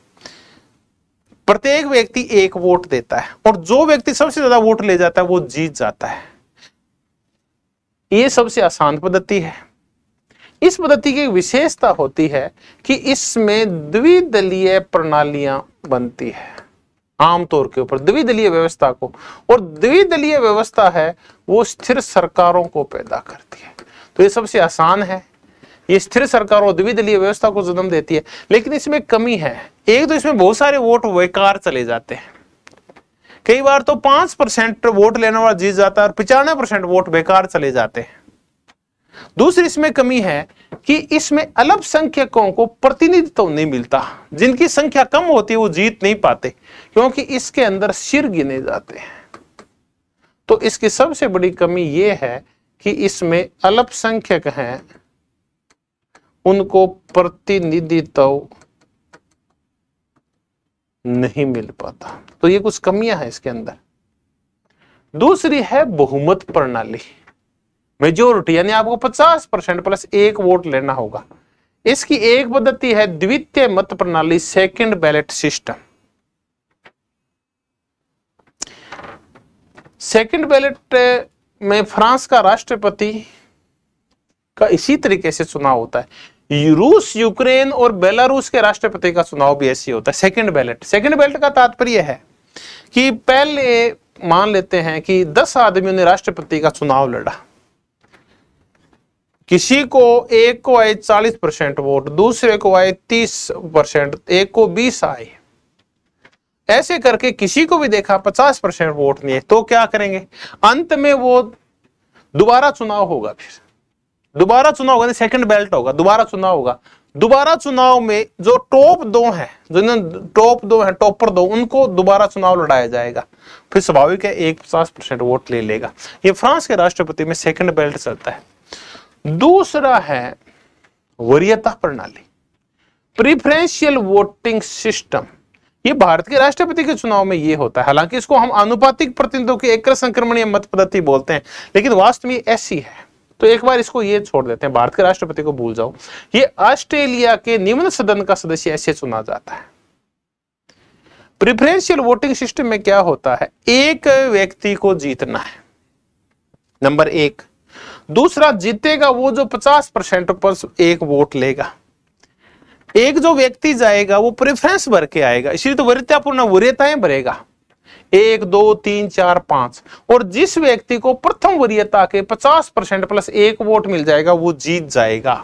S1: प्रत्येक व्यक्ति एक वोट देता है और जो व्यक्ति सबसे ज्यादा वोट ले जाता है वो जीत जाता है ये सबसे आसान पद्धति है इस पद्धति की विशेषता होती है कि इसमें द्विदलीय प्रणालियां बनती है आमतौर के ऊपर द्विदलीय व्यवस्था को और द्विदलीय व्यवस्था है वो स्थिर सरकारों को पैदा करती है तो ये सबसे आसान है ये स्थिर सरकार और द्विदलीय व्यवस्था को जन्म देती है लेकिन इसमें कमी है एक तो इसमें बहुत सारे वोट बेकार चले जाते हैं कई बार तो पांच परसेंट वोट लेने वाला जीत जाता है और पिचानवे परसेंट वोट बेकार चले जाते हैं दूसरी इसमें कमी है कि इसमें अल्पसंख्यकों को प्रतिनिधित्व नहीं मिलता जिनकी संख्या कम होती है वो जीत नहीं पाते क्योंकि इसके अंदर सिर गिने जाते हैं तो इसकी सबसे बड़ी कमी ये है कि इसमें अल्पसंख्यक हैं उनको प्रतिनिधित्व नहीं मिल पाता तो ये कुछ कमियां हैं इसके अंदर दूसरी है बहुमत प्रणाली मेजोरिटी यानी आपको 50 परसेंट प्लस एक वोट लेना होगा इसकी एक पद्धति है द्वितीय मत प्रणाली second ballot system second ballot में फ्रांस का राष्ट्रपति का इसी तरीके से चुनाव होता है रूस यूक्रेन और बेलारूस के राष्ट्रपति का चुनाव भी ऐसे होता है सेकंड बैलेट सेकंड बैलेट का तात्पर्य है कि पहले मान लेते हैं कि दस आदमियों ने राष्ट्रपति का चुनाव लड़ा किसी को एक को आए चालीस परसेंट वोट दूसरे को आए तीस परसेंट एक को बीस आए ऐसे करके किसी को भी देखा पचास परसेंट वोट नहीं है तो क्या करेंगे अंत में वो दोबारा चुनाव होगा फिर दोबारा चुनाव होगा सेकंड बेल्ट होगा दोबारा चुनाव होगा दोबारा चुनाव में जो टॉप दो हैं जिन्हें टॉप दो हैं टॉपर दो उनको दोबारा चुनाव लड़ाया जाएगा फिर स्वाभाविक है एक पचास परसेंट वोट ले लेगा ये फ्रांस के राष्ट्रपति में सेकंड बेल्ट चलता है दूसरा है वरीयता प्रणाली प्रिफरेंशियल वोटिंग सिस्टम ये भारत के राष्ट्रपति के चुनाव में ये होता है हालांकि इसको हम अनुपातिक प्रतिनिधियों के संक्रमण या मत पद्धति बोलते हैं लेकिन वास्तव में ऐसी है तो एक बार इसको ये छोड़ देते हैं भारत के राष्ट्रपति को भूल जाओ ये ऑस्ट्रेलिया के निम्न सदन का सदस्य ऐसे चुना जाता है प्रिफरेंशियल वोटिंग सिस्टम में क्या होता है एक व्यक्ति को जीतना है नंबर एक दूसरा जीतेगा वो जो 50 परसेंट पर एक वोट लेगा एक जो व्यक्ति जाएगा वो प्रेफरेंस भर के आएगा इसलिए तो वरीयतापूर्ण वरीयताएं भरेगा एक दो तीन चार पांच और जिस व्यक्ति को प्रथम वरीयता के 50 परसेंट प्लस एक वोट मिल जाएगा वो जीत जाएगा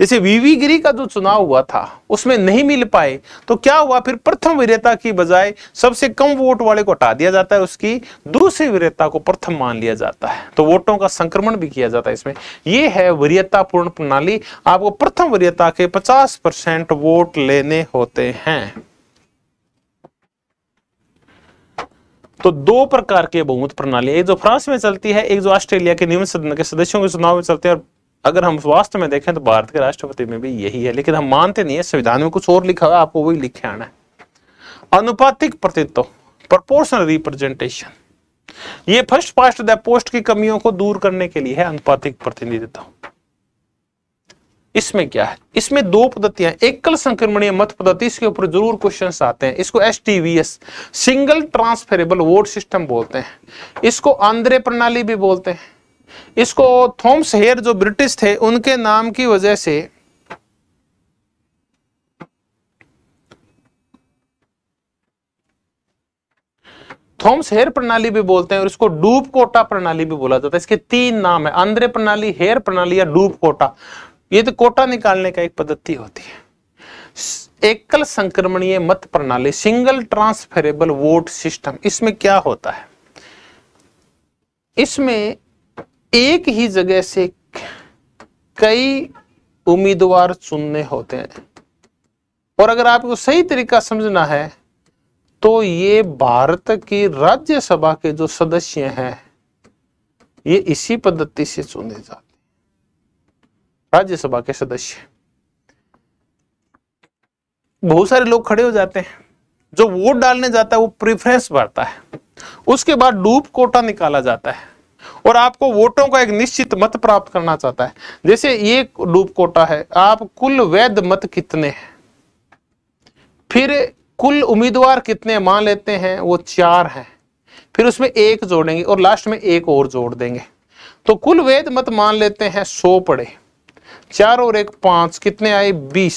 S1: जैसे वीवी गिरी का जो चुनाव हुआ था उसमें नहीं मिल पाए तो क्या हुआ फिर प्रथम वीरता की बजाय सबसे कम वोट वाले को हटा दिया जाता है उसकी दूसरी वीरता को प्रथम मान लिया जाता है तो वोटों का संक्रमण भी किया जाता है इसमें यह है वरीयता पूर्ण प्रणाली आपको प्रथम वरीयता के 50 परसेंट वोट लेने होते हैं तो दो प्रकार के बहुमत प्रणाली एक जो फ्रांस में चलती है एक जो ऑस्ट्रेलिया के नियमित सदन के सदस्यों के चुनाव में चलते हैं और अगर हम वास्तव में देखें तो भारत के राष्ट्रपति में भी यही है लेकिन हम मानते नहीं है संविधान में कुछ और लिखा हुआ आपको वही लिखे आना है अनुपातिक प्रतित्व प्रपोर्शनल रिप्रेजेंटेशन ये फर्स्ट पास्ट द पोस्ट की कमियों को दूर करने के लिए है अनुपातिक प्रतिनिधित्व इसमें क्या है इसमें दो पद्धतियां एकल संक्रमणीय मत पद्धति इसके ऊपर जरूर क्वेश्चन आते हैं इसको S single transferable vote system बोलते हैं इसको आंध्रे प्रणाली भी बोलते हैं इसको थॉम्स हेयर जो ब्रिटिश थे उनके नाम की वजह से थॉम्स हेयर प्रणाली भी बोलते हैं और इसको डूब कोटा प्रणाली भी बोला जाता है इसके तीन नाम है आंध्र प्रणाली हेयर प्रणाली या डूब कोटा ये तो कोटा निकालने का एक पद्धति होती है एकल संक्रमणीय मत प्रणाली सिंगल ट्रांसफरेबल वोट सिस्टम इसमें क्या होता है इसमें एक ही जगह से कई उम्मीदवार चुनने होते हैं और अगर आपको सही तरीका समझना है तो ये भारत की राज्यसभा के जो सदस्य हैं ये इसी पद्धति से चुने जाते राज्यसभा के सदस्य बहुत सारे लोग खड़े हो जाते हैं जो वोट डालने जाता है वो प्रिफरेंस भरता है उसके बाद डूब कोटा निकाला जाता है और आपको वोटों का एक निश्चित मत प्राप्त करना चाहता है जैसे ये डूब कोटा है आप कुल वैध मत कितने हैं फिर कुल उम्मीदवार कितने मान लेते हैं वो चार हैं फिर उसमें एक जोड़ेंगे और लास्ट में एक और जोड़ देंगे तो कुल वेद मत मान लेते हैं सौ पड़े चार और एक पांच कितने आए बीस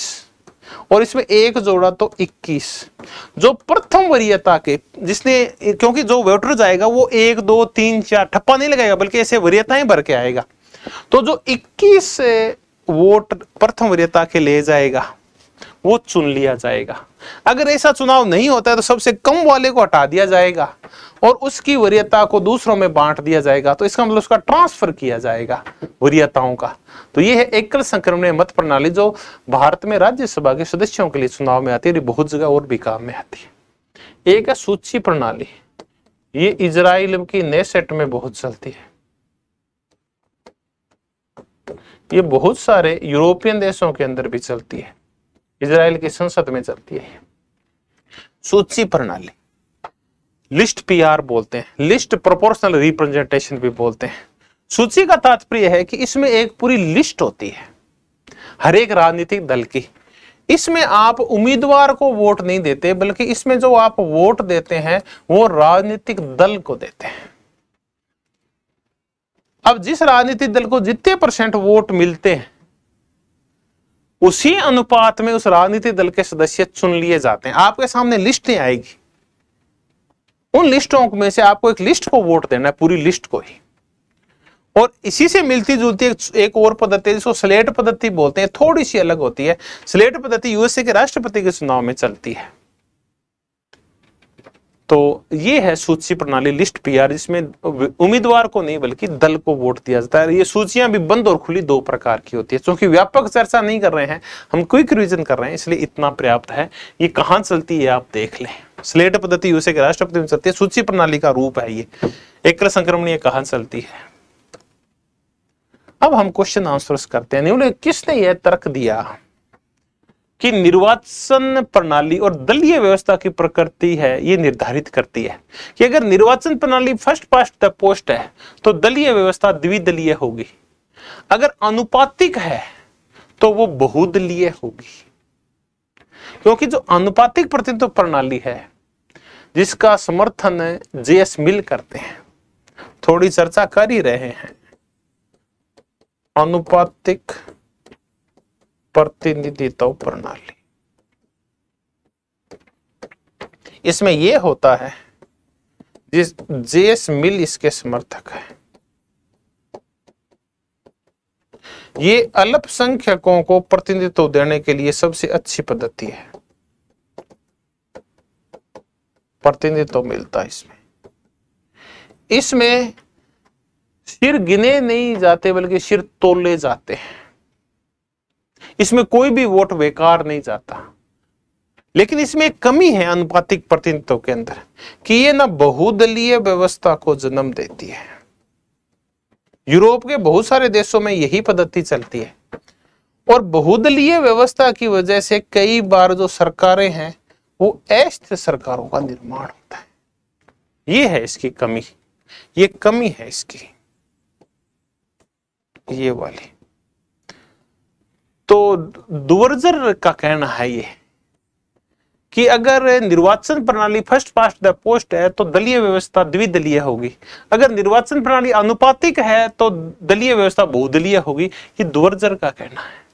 S1: और इसमें एक जोड़ा तो इक्कीस जो प्रथम वरीयता के जिसने क्योंकि जो वेटर जाएगा वो एक दो तीन चार ठप्पा नहीं लगाएगा बल्कि ऐसे वरीयताएं भर के आएगा तो जो इक्कीस वोट प्रथम वरीयता के ले जाएगा वो चुन लिया जाएगा अगर ऐसा चुनाव नहीं होता है तो सबसे कम वाले को हटा दिया जाएगा और उसकी वरीयता को दूसरों में बांट दिया जाएगा तो इसका मतलब उसका ट्रांसफर किया जाएगा वरीयताओं का तो ये है एकल संक्रमण मत प्रणाली जो भारत में राज्यसभा के सदस्यों के लिए चुनाव में आती है बहुत जगह और भी काम में आती है एक है सूची प्रणाली ये इजराइल की सेट में बहुत चलती है ये बहुत सारे यूरोपियन देशों के अंदर भी चलती है इसराइल की संसद में चलती है सूची प्रणाली लिस्ट पीआर बोलते हैं लिस्ट प्रोपोर्शनल रिप्रेजेंटेशन भी बोलते हैं सूची का तात्पर्य है कि इसमें एक पूरी लिस्ट होती है हर एक राजनीतिक दल की इसमें आप उम्मीदवार को वोट नहीं देते बल्कि इसमें जो आप वोट देते हैं वो राजनीतिक दल को देते हैं अब जिस राजनीतिक दल को जितने परसेंट वोट मिलते हैं उसी अनुपात में उस राजनीतिक दल के सदस्य चुन लिए जाते हैं आपके सामने लिस्टें आएगी उन लिस्टों में से आपको एक लिस्ट को वोट देना है पूरी लिस्ट को ही और इसी से मिलती जुलती एक, एक और पद्धति जिसको स्लेट पद्धति बोलते हैं थोड़ी सी अलग होती है स्लेट पद्धति यूएसए के राष्ट्रपति के चुनाव में चलती है तो ये है सूची प्रणाली लिस्ट पीआर जिसमें उम्मीदवार को नहीं बल्कि दल को वोट दिया जाता है ये सूचियां भी बंद और खुली दो प्रकार की होती है क्योंकि व्यापक चर्चा नहीं कर रहे हैं हम क्विक रिविजन कर रहे हैं इसलिए इतना पर्याप्त है ये कहां चलती है आप देख लें स्लेट पद्धति यूसे के राष्ट्रपति में चलती है सूची प्रणाली का रूप है ये एक संक्रमण ये कहां चलती है अब हम क्वेश्चन आंसर करते हैं किसने यह तर्क दिया कि निर्वाचन प्रणाली और दलीय व्यवस्था की प्रकृति है ये निर्धारित करती है कि अगर निर्वाचन प्रणाली फर्स्ट पास्ट द पोस्ट है तो दलीय व्यवस्था द्विदलीय होगी अगर अनुपातिक है तो वो बहुदलीय होगी क्योंकि जो अनुपातिक प्रतिनिधित्व प्रणाली है जिसका समर्थन जेएस मिल करते हैं थोड़ी चर्चा कर ही रहे हैं अनुपातिक प्रतिनिधित्व प्रणाली इसमें यह होता है जिस जेस मिल इसके समर्थक है ये अल्पसंख्यकों को प्रतिनिधित्व देने के लिए सबसे अच्छी पद्धति है प्रतिनिधित्व मिलता है इसमें इसमें सिर गिने नहीं जाते बल्कि सिर तोले जाते हैं इसमें कोई भी वोट बेकार नहीं जाता लेकिन इसमें एक कमी है अनुपातिक प्रतिनिधित्व के अंदर कि ये ना बहुदलीय व्यवस्था को जन्म देती है यूरोप के बहुत सारे देशों में यही पद्धति चलती है और बहुदलीय व्यवस्था की वजह से कई बार जो सरकारें हैं वो अस्थिर सरकारों का निर्माण होता है ये है इसकी कमी ये कमी है इसकी ये वाली तो दुवर्जर का कहना है ये कि अगर निर्वाचन प्रणाली फर्स्ट पास्ट द पोस्ट है तो दलीय व्यवस्था द्विदलीय होगी अगर निर्वाचन प्रणाली अनुपातिक है तो दलीय व्यवस्था बहुदलीय होगी ये दुवर्जर का कहना है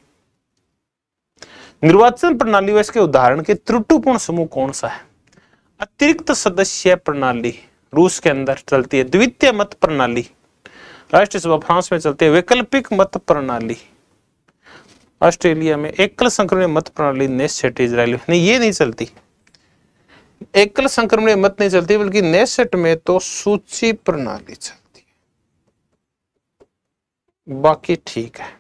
S1: निर्वाचन प्रणाली वैसे उदाहरण के त्रुटुपूर्ण समूह कौन सा है अतिरिक्त सदस्य प्रणाली रूस के अंदर चलती है द्वितीय मत प्रणाली राष्ट्रीय सभा फ्रांस में चलती है वैकल्पिक मत प्रणाली ऑस्ट्रेलिया में एकल संक्रमण मत प्रणाली नेट इसराइल नहीं ये नहीं चलती एकल संक्रमण मत नहीं चलती बल्कि नेट में तो सूची प्रणाली चलती है बाकी ठीक है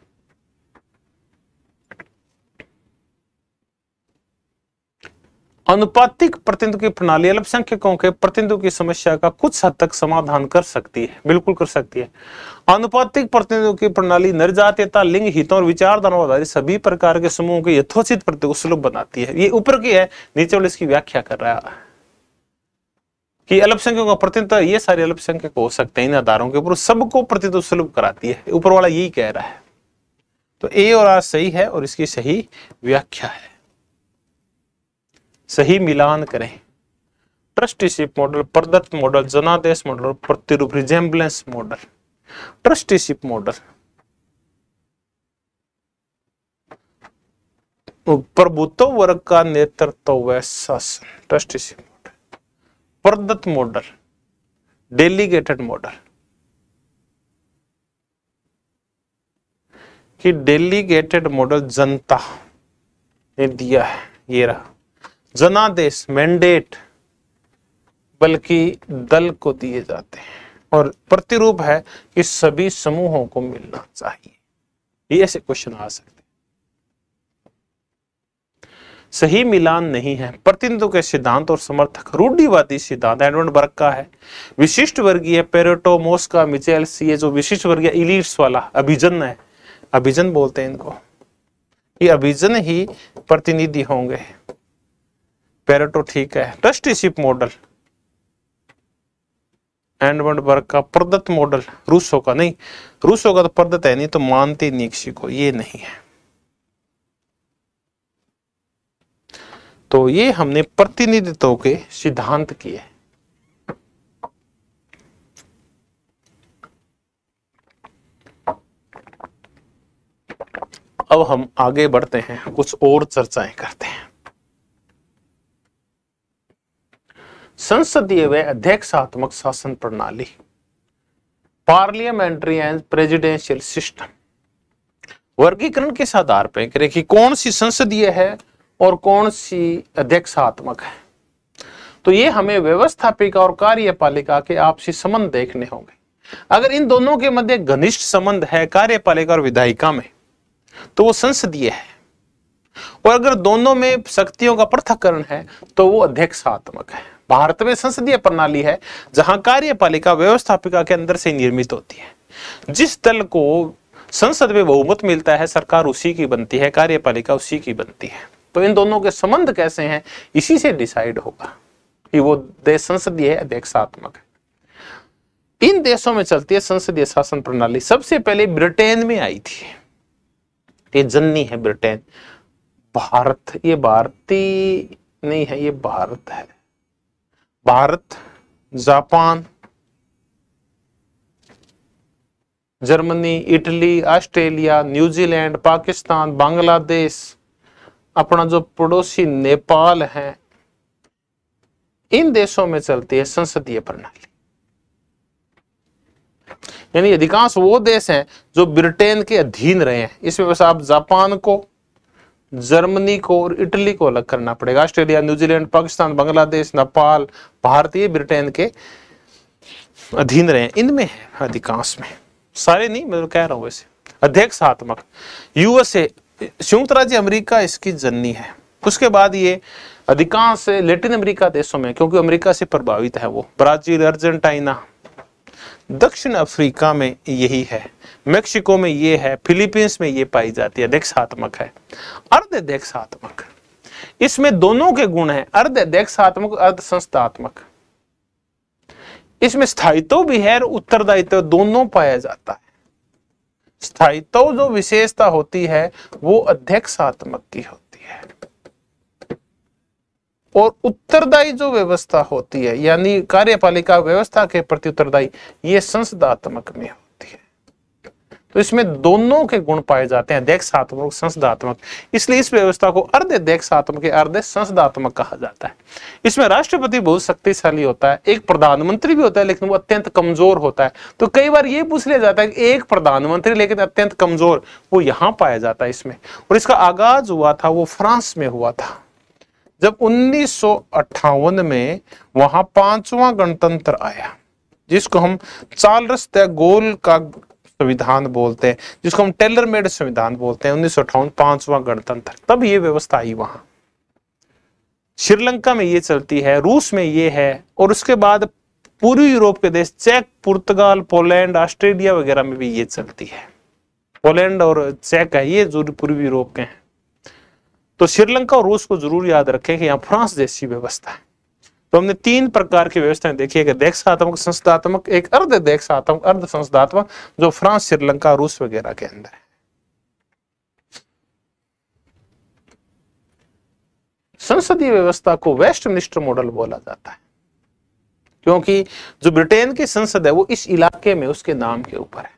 S1: अनुपातिक प्रतिनिधि की प्रणाली अल्पसंख्यकों के प्रतिनिधि की समस्या का कुछ हद तक समाधान कर सकती है बिल्कुल कर सकती है अनुपातिक प्रतिनिधि की प्रणाली निर्जातीयता लिंग हितों और विचारधारा आधारित सभी प्रकार के समूहों के यथोचित प्रति को सुलभ बनाती है ये ऊपर की है नीचे वाले इसकी व्याख्या कर रहा है कि अल्पसंख्यकों का प्रतिनिधित्व ये सारे अल्पसंख्यक हो सकते हैं इन आधारों के ऊपर सबको प्रतिनिधित्व सुलभ कराती है ऊपर वाला यही कह रहा है तो ए और आर सही है और इसकी सही व्याख्या है सही मिलान करें ट्रस्टीशिप मॉडल प्रदत्त मॉडल जनादेश मॉडल प्रतिरूप रिजेम्बलेंस मॉडल ट्रस्टीशिप मॉडल प्रभुत्व वर्ग का नेतृत्व व शासन ट्रस्टीशिप मॉडल प्रदत्त मॉडल डेलीगेटेड मॉडल कि डेलीगेटेड मॉडल जनता ने दिया है ये रहा जनादेश मैंडेट बल्कि दल को दिए जाते हैं और प्रतिरूप है कि सभी समूहों को मिलना चाहिए ये ऐसे क्वेश्चन आ सकते सही मिलान नहीं है प्रतिनिधित्व के सिद्धांत और समर्थक रूढ़िवादी सिद्धांत एडवर्ड बर्क का है विशिष्ट वर्गीय पेरेटो मोस्का मिचेल सी जो विशिष्ट वर्गीय इलीट्स वाला अभिजन है अभिजन बोलते हैं इनको ये अभिजन ही प्रतिनिधि होंगे पेरेटो तो ठीक है ट्रस्टीशिप मॉडल एंडवर्ड वर्ग का प्रदत्त मॉडल रूसो का नहीं रूसो का तो प्रदत्त है नहीं तो मानते नहीं किसी को ये नहीं है तो ये हमने प्रतिनिधित्व के सिद्धांत किए अब हम आगे बढ़ते हैं कुछ और चर्चाएं करते हैं संसदीय व अध्यक्षात्मक शासन प्रणाली पार्लियामेंट्री एंड प्रेजिडेंशियल सिस्टम वर्गीकरण के आधार पर करें कि कौन सी संसदीय है और कौन सी अध्यक्षात्मक है तो ये हमें व्यवस्थापिका और कार्यपालिका के आपसी संबंध देखने होंगे अगर इन दोनों के मध्य घनिष्ठ संबंध है कार्यपालिका और विधायिका में तो वो संसदीय है और अगर दोनों में शक्तियों का पृथककरण है तो वो अध्यक्षात्मक है भारत में संसदीय प्रणाली है जहां कार्यपालिका व्यवस्थापिका के अंदर से निर्मित होती है जिस दल को संसद में बहुमत मिलता है सरकार उसी की बनती है कार्यपालिका उसी की बनती है तो इन दोनों के संबंध कैसे हैं इसी से डिसाइड होगा कि वो देश संसदीय है अध्यक्षात्मक है इन देशों में चलती है संसदीय शासन प्रणाली सबसे पहले ब्रिटेन में आई थी ये जन्नी है ब्रिटेन भारत ये भारतीय नहीं है ये भारत है Bharat Japan Germany Italy Australia New Zealand Pakistan Bangladesh अपना जो पड़ोसी नेपाल है इन देशों में चलती है संसदीय प्रणाली यानी अधिकांश वो देश हैं जो ब्रिटेन के अधीन रहे हैं इसमें बस आप जापान को जर्मनी को और इटली को अलग करना पड़ेगा ऑस्ट्रेलिया न्यूजीलैंड पाकिस्तान बांग्लादेश नेपाल भारतीय ब्रिटेन के अधीन रहे इनमें है अधिकांश में सारे नहीं मैं तो कह रहा हूं वैसे अध्यक्षात्मक यूएसए संयुक्त राज्य अमेरिका इसकी जननी है उसके बाद ये अधिकांश लेटिन अमेरिका देशों में क्योंकि अमेरिका से प्रभावित है वो ब्राजील अर्जेंटाइना दक्षिण अफ्रीका में यही है मेक्सिको में ये है फिलीपींस में ये पाई जाती है देक्षात्मक है अर्ध अध्यक्षात्मक इसमें दोनों के गुण है अर्ध अध्यक्षात्मक अर्ध संस्थात्मक इसमें स्थायित्व भी है और उत्तरदायित्व दोनों पाया जाता है स्थायित्व जो विशेषता होती है वो अध्यक्षात्मक की होती है और उत्तरदायी जो व्यवस्था होती है यानी कार्यपालिका व्यवस्था के प्रति उत्तरदायी ये संसदात्मक में होती है तो इसमें दोनों के गुण पाए जाते हैं दैक्षात्मक संसदात्मक इसलिए इस व्यवस्था को अर्ध दैक्षात्मक अर्ध संसदात्मक कहा जाता है इसमें राष्ट्रपति बहुत शक्तिशाली होता है एक प्रधानमंत्री भी होता है लेकिन वो अत्यंत कमजोर होता है तो कई बार ये पूछ लिया जाता है कि एक प्रधानमंत्री लेकिन अत्यंत कमजोर वो यहाँ पाया जाता है इसमें और इसका आगाज हुआ था वो फ्रांस में हुआ था जब उन्नीस में वहां पांचवा गणतंत्र आया जिसको हम चाल गोल का संविधान बोलते हैं जिसको हम टेलर मेड संविधान बोलते हैं उन्नीस सौ पांचवा गणतंत्र तब ये व्यवस्था आई वहां श्रीलंका में ये चलती है रूस में ये है और उसके बाद पूरी यूरोप के देश चेक पुर्तगाल पोलैंड ऑस्ट्रेलिया वगैरह में भी ये चलती है पोलैंड और चेक है ये जो पूर्वी यूरोप के हैं तो श्रीलंका और रूस को जरूर याद रखें कि यहाँ फ्रांस जैसी व्यवस्था है तो हमने तीन प्रकार की व्यवस्थाएं देखी है कि संस्थात्मक एक अर्ध देशात्मक अर्ध संस्थात्मक जो फ्रांस श्रीलंका रूस वगैरह के अंदर है संसदीय व्यवस्था को वेस्ट मिनिस्टर मॉडल बोला जाता है क्योंकि जो ब्रिटेन की संसद है वो इस इलाके में उसके नाम के ऊपर है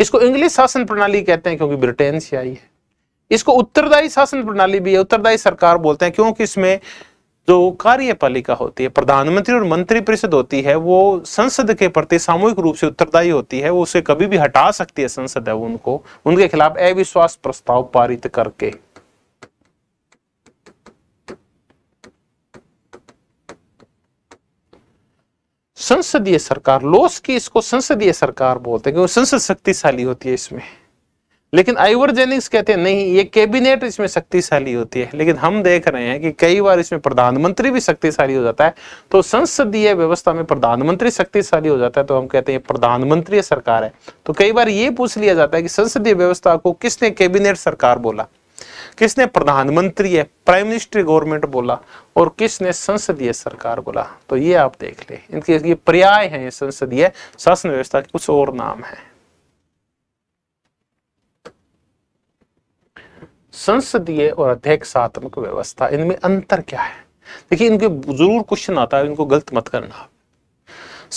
S1: इसको इंग्लिश शासन प्रणाली कहते हैं क्योंकि ब्रिटेन से आई है इसको उत्तरदायी शासन प्रणाली भी है उत्तरदायी सरकार बोलते हैं क्योंकि इसमें जो कार्यपालिका होती है प्रधानमंत्री और मंत्री परिषद होती है वो संसद के प्रति सामूहिक रूप से उत्तरदायी होती है वो उसे कभी भी हटा सकती है संसद है उनको उनके खिलाफ अविश्वास प्रस्ताव पारित करके संसदीय सरकार लोस की इसको संसदीय सरकार बोलते हैं क्योंकि संसद शक्तिशाली होती है इसमें लेकिन आइवर कहते हैं नहीं ये कैबिनेट इसमें शक्तिशाली होती है लेकिन हम देख रहे हैं कि कई बार इसमें प्रधानमंत्री भी शक्तिशाली हो जाता है तो संसदीय व्यवस्था में प्रधानमंत्री शक्तिशाली हो जाता है तो हम कहते हैं प्रधानमंत्री सरकार है तो कई बार ये पूछ लिया जाता है कि संसदीय व्यवस्था को किसने कैबिनेट सरकार बोला किसने प्रधानमंत्री है प्राइम मिनिस्टर गवर्नमेंट बोला और किसने संसदीय सरकार बोला तो ये आप देख ले इनके ये पर्याय है संसदीय शासन व्यवस्था के कुछ और नाम है संसदीय और अध्यक्षात्मक व्यवस्था इनमें अंतर क्या है देखिए इनके जरूर क्वेश्चन आता है इनको गलत मत करना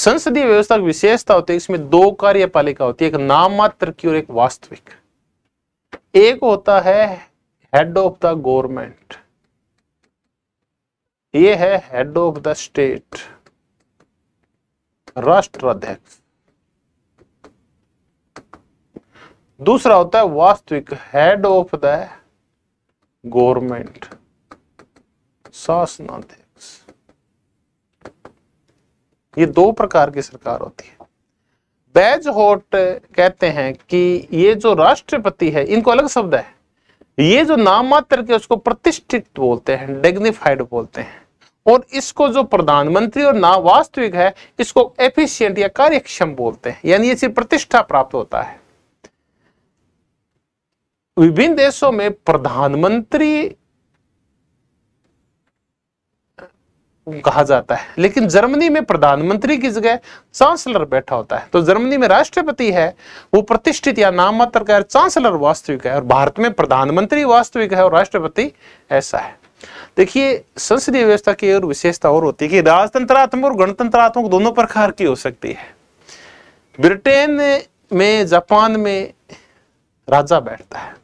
S1: संसदीय व्यवस्था की विशेषता होती है इसमें दो कार्यपालिका होती है एक नाममात्र की और एक वास्तविक एक होता है हेड ऑफ द गवर्नमेंट ये है हेड ऑफ द स्टेट राष्ट्र अध्यक्ष दूसरा होता है वास्तविक हेड ऑफ द गवर्नमेंट शासनाध्यक्ष ये दो प्रकार की सरकार होती है बैज होट कहते हैं कि ये जो राष्ट्रपति है इनको अलग शब्द है ये जो नाम मात्र के उसको प्रतिष्ठित बोलते हैं डेग्निफाइड बोलते हैं और इसको जो प्रधानमंत्री और ना वास्तविक है इसको एफिशिएंट या कार्यक्षम बोलते हैं यानी इसे प्रतिष्ठा प्राप्त होता है विभिन्न देशों में प्रधानमंत्री कहा जाता है लेकिन जर्मनी में प्रधानमंत्री की जगह चांसलर बैठा होता है तो जर्मनी में राष्ट्रपति है वो प्रतिष्ठित या नाम मात्र का चांसलर वास्तविक है और भारत में प्रधानमंत्री वास्तविक है और राष्ट्रपति ऐसा है देखिए संसदीय व्यवस्था की और विशेषता और होती है कि राजतंत्रात्मक और गणतंत्रात्मक दोनों प्रकार की हो सकती है ब्रिटेन में जापान में राजा बैठता है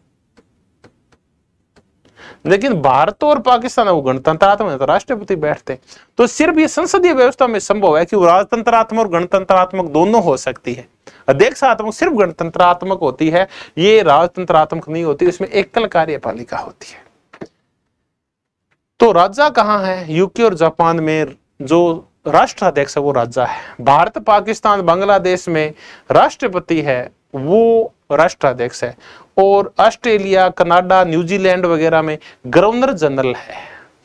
S1: लेकिन भारत और पाकिस्तान वो गणतंत्रात्मक है तो राष्ट्रपति बैठते हैं तो सिर्फ ये संसदीय व्यवस्था में संभव है कि वो राजतंत्रात्मक और गणतंत्रात्मक दोनों हो सकती है अध्यक्षात्मक सिर्फ गणतंत्रात्मक होती है ये राजतंत्रात्मक नहीं होती इसमें एकल कार्यपालिका होती है तो राजा कहाँ है यूके और जापान में जो राष्ट्राध्यक्ष है वो राजा है भारत पाकिस्तान बांग्लादेश में राष्ट्रपति है वो राष्ट्राध्यक्ष है और ऑस्ट्रेलिया कनाडा न्यूजीलैंड वगैरह में गवर्नर जनरल है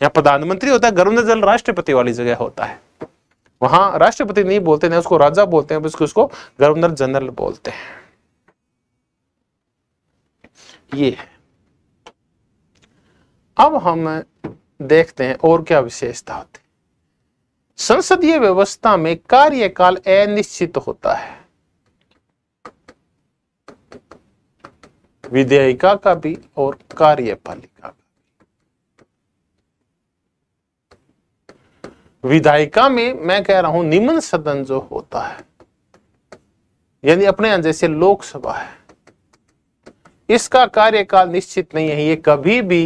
S1: या प्रधानमंत्री होता है गवर्नर जनरल राष्ट्रपति वाली जगह होता है वहां राष्ट्रपति नहीं बोलते ना उसको राजा बोलते हैं उसको उसको गवर्नर जनरल बोलते हैं ये अब हम देखते हैं और क्या विशेषता होती संसदीय व्यवस्था में कार्यकाल अनिश्चित होता है विधेयिका का भी और कार्यपालिका का विधायिका में मैं कह रहा हूं निम्न सदन जो होता है यानी अपने यहां जैसे लोकसभा है इसका कार्यकाल निश्चित नहीं है ये कभी भी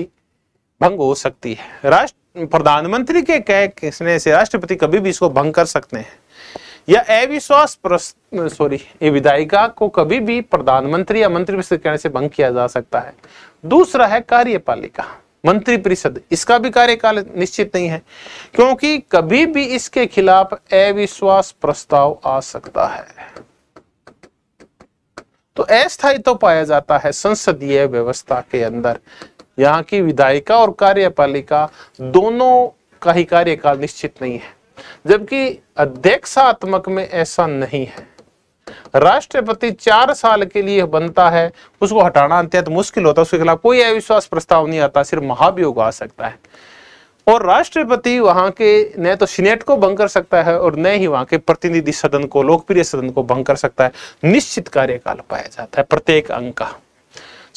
S1: भंग हो सकती है राष्ट्र प्रधानमंत्री के कह किसने से राष्ट्रपति कभी भी इसको भंग कर सकते हैं या अविश्वास सॉरी ये विधायिका को कभी भी प्रधानमंत्री या मंत्री परिषद कहने से भंग किया जा सकता है दूसरा है कार्यपालिका मंत्री परिषद इसका भी कार्यकाल निश्चित नहीं है क्योंकि कभी भी इसके खिलाफ अविश्वास प्रस्ताव आ सकता है तो अस्थायी तो पाया जाता है संसदीय व्यवस्था के अंदर यहाँ की विधायिका और कार्यपालिका दोनों का ही कार्यकाल निश्चित नहीं है जबकि अध्यक्षात्मक में ऐसा नहीं है राष्ट्रपति चार साल के लिए बनता है उसको हटाना अत्यंत मुश्किल होता है उसके खिलाफ कोई अविश्वास प्रस्ताव नहीं आता सिर्फ महाभियोग आ सकता है और राष्ट्रपति वहां के न तो सीनेट को भंग कर सकता है और न ही वहां के प्रतिनिधि सदन को लोकप्रिय सदन को भंग कर सकता है निश्चित कार्यकाल पाया जाता है प्रत्येक अंग का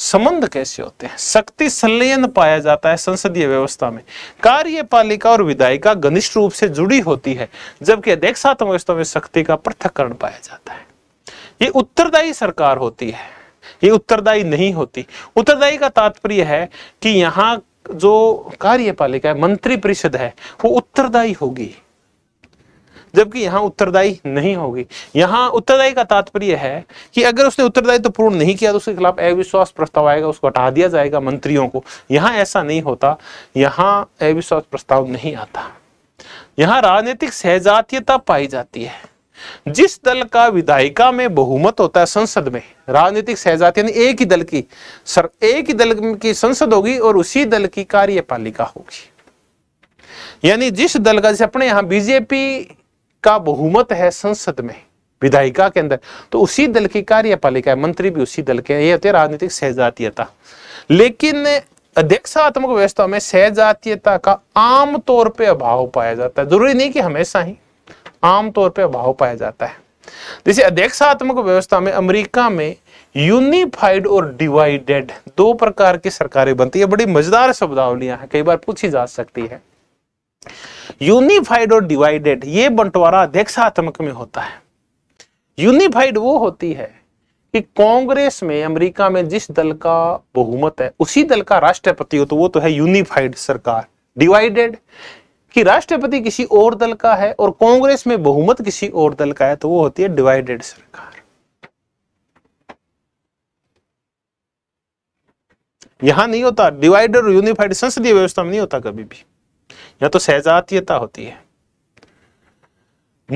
S1: संबंध कैसे होते हैं शक्ति संलयन पाया जाता है संसदीय व्यवस्था में कार्यपालिका और विधायिका घनिष्ठ रूप से जुड़ी होती है जबकि अध्यक्षात्म व्यवस्था में शक्ति का पृथककरण पाया जाता है ये उत्तरदायी सरकार होती है ये उत्तरदायी नहीं होती उत्तरदायी का तात्पर्य है कि यहाँ जो कार्यपालिका है मंत्रिपरिषद है वो उत्तरदायी होगी जबकि यहाँ उत्तरदायी नहीं होगी यहाँ उत्तरदायी का तात्पर्य है कि अगर उसने उत्तरदायी तो पूर्ण नहीं किया तो उसके खिलाफ अविश्वास प्रस्ताव आएगा उसको हटा दिया जाएगा मंत्रियों को यहाँ ऐसा नहीं होता यहाँ अविश्वास प्रस्ताव नहीं आता यहाँ राजनीतिक सहजातीयता पाई जाती है जिस दल का विधायिका में बहुमत होता है संसद में राजनीतिक सहजातियां एक ही दल की सर एक ही दल की संसद होगी और उसी दल की कार्यपालिका होगी यानी जिस दल का जैसे अपने यहां बीजेपी का बहुमत है संसद में विधायिका के अंदर तो उसी दल की कार्यपालिका है मंत्री भी उसी दल के ये होते राजनीतिक सहजातीयता लेकिन अध्यक्षात्मक व्यवस्था में सहजातीयता का आमतौर पर अभाव पाया जाता है जरूरी नहीं कि हमेशा ही आमतौर पर अभाव पाया जाता है जैसे अध्यक्षात्मक व्यवस्था में अमेरिका में यूनिफाइड और डिवाइडेड दो प्रकार की सरकारें बनती है बड़ी मजेदार शब्दावलियां हैं कई बार पूछी जा सकती है यूनिफाइड और डिवाइडेड ये बंटवारा अध्यक्षात्मक में होता है यूनिफाइड वो होती है कि कांग्रेस में अमेरिका में जिस दल का बहुमत है उसी दल का राष्ट्रपति हो तो वो तो है यूनिफाइड सरकार डिवाइडेड कि राष्ट्रपति किसी और दल का है और कांग्रेस में बहुमत किसी और दल का है तो वो होती है डिवाइडेड सरकार यहां नहीं होता डिवाइडेड और यूनिफाइड संसदीय व्यवस्था में नहीं होता कभी भी या तो सहजातीयता होती है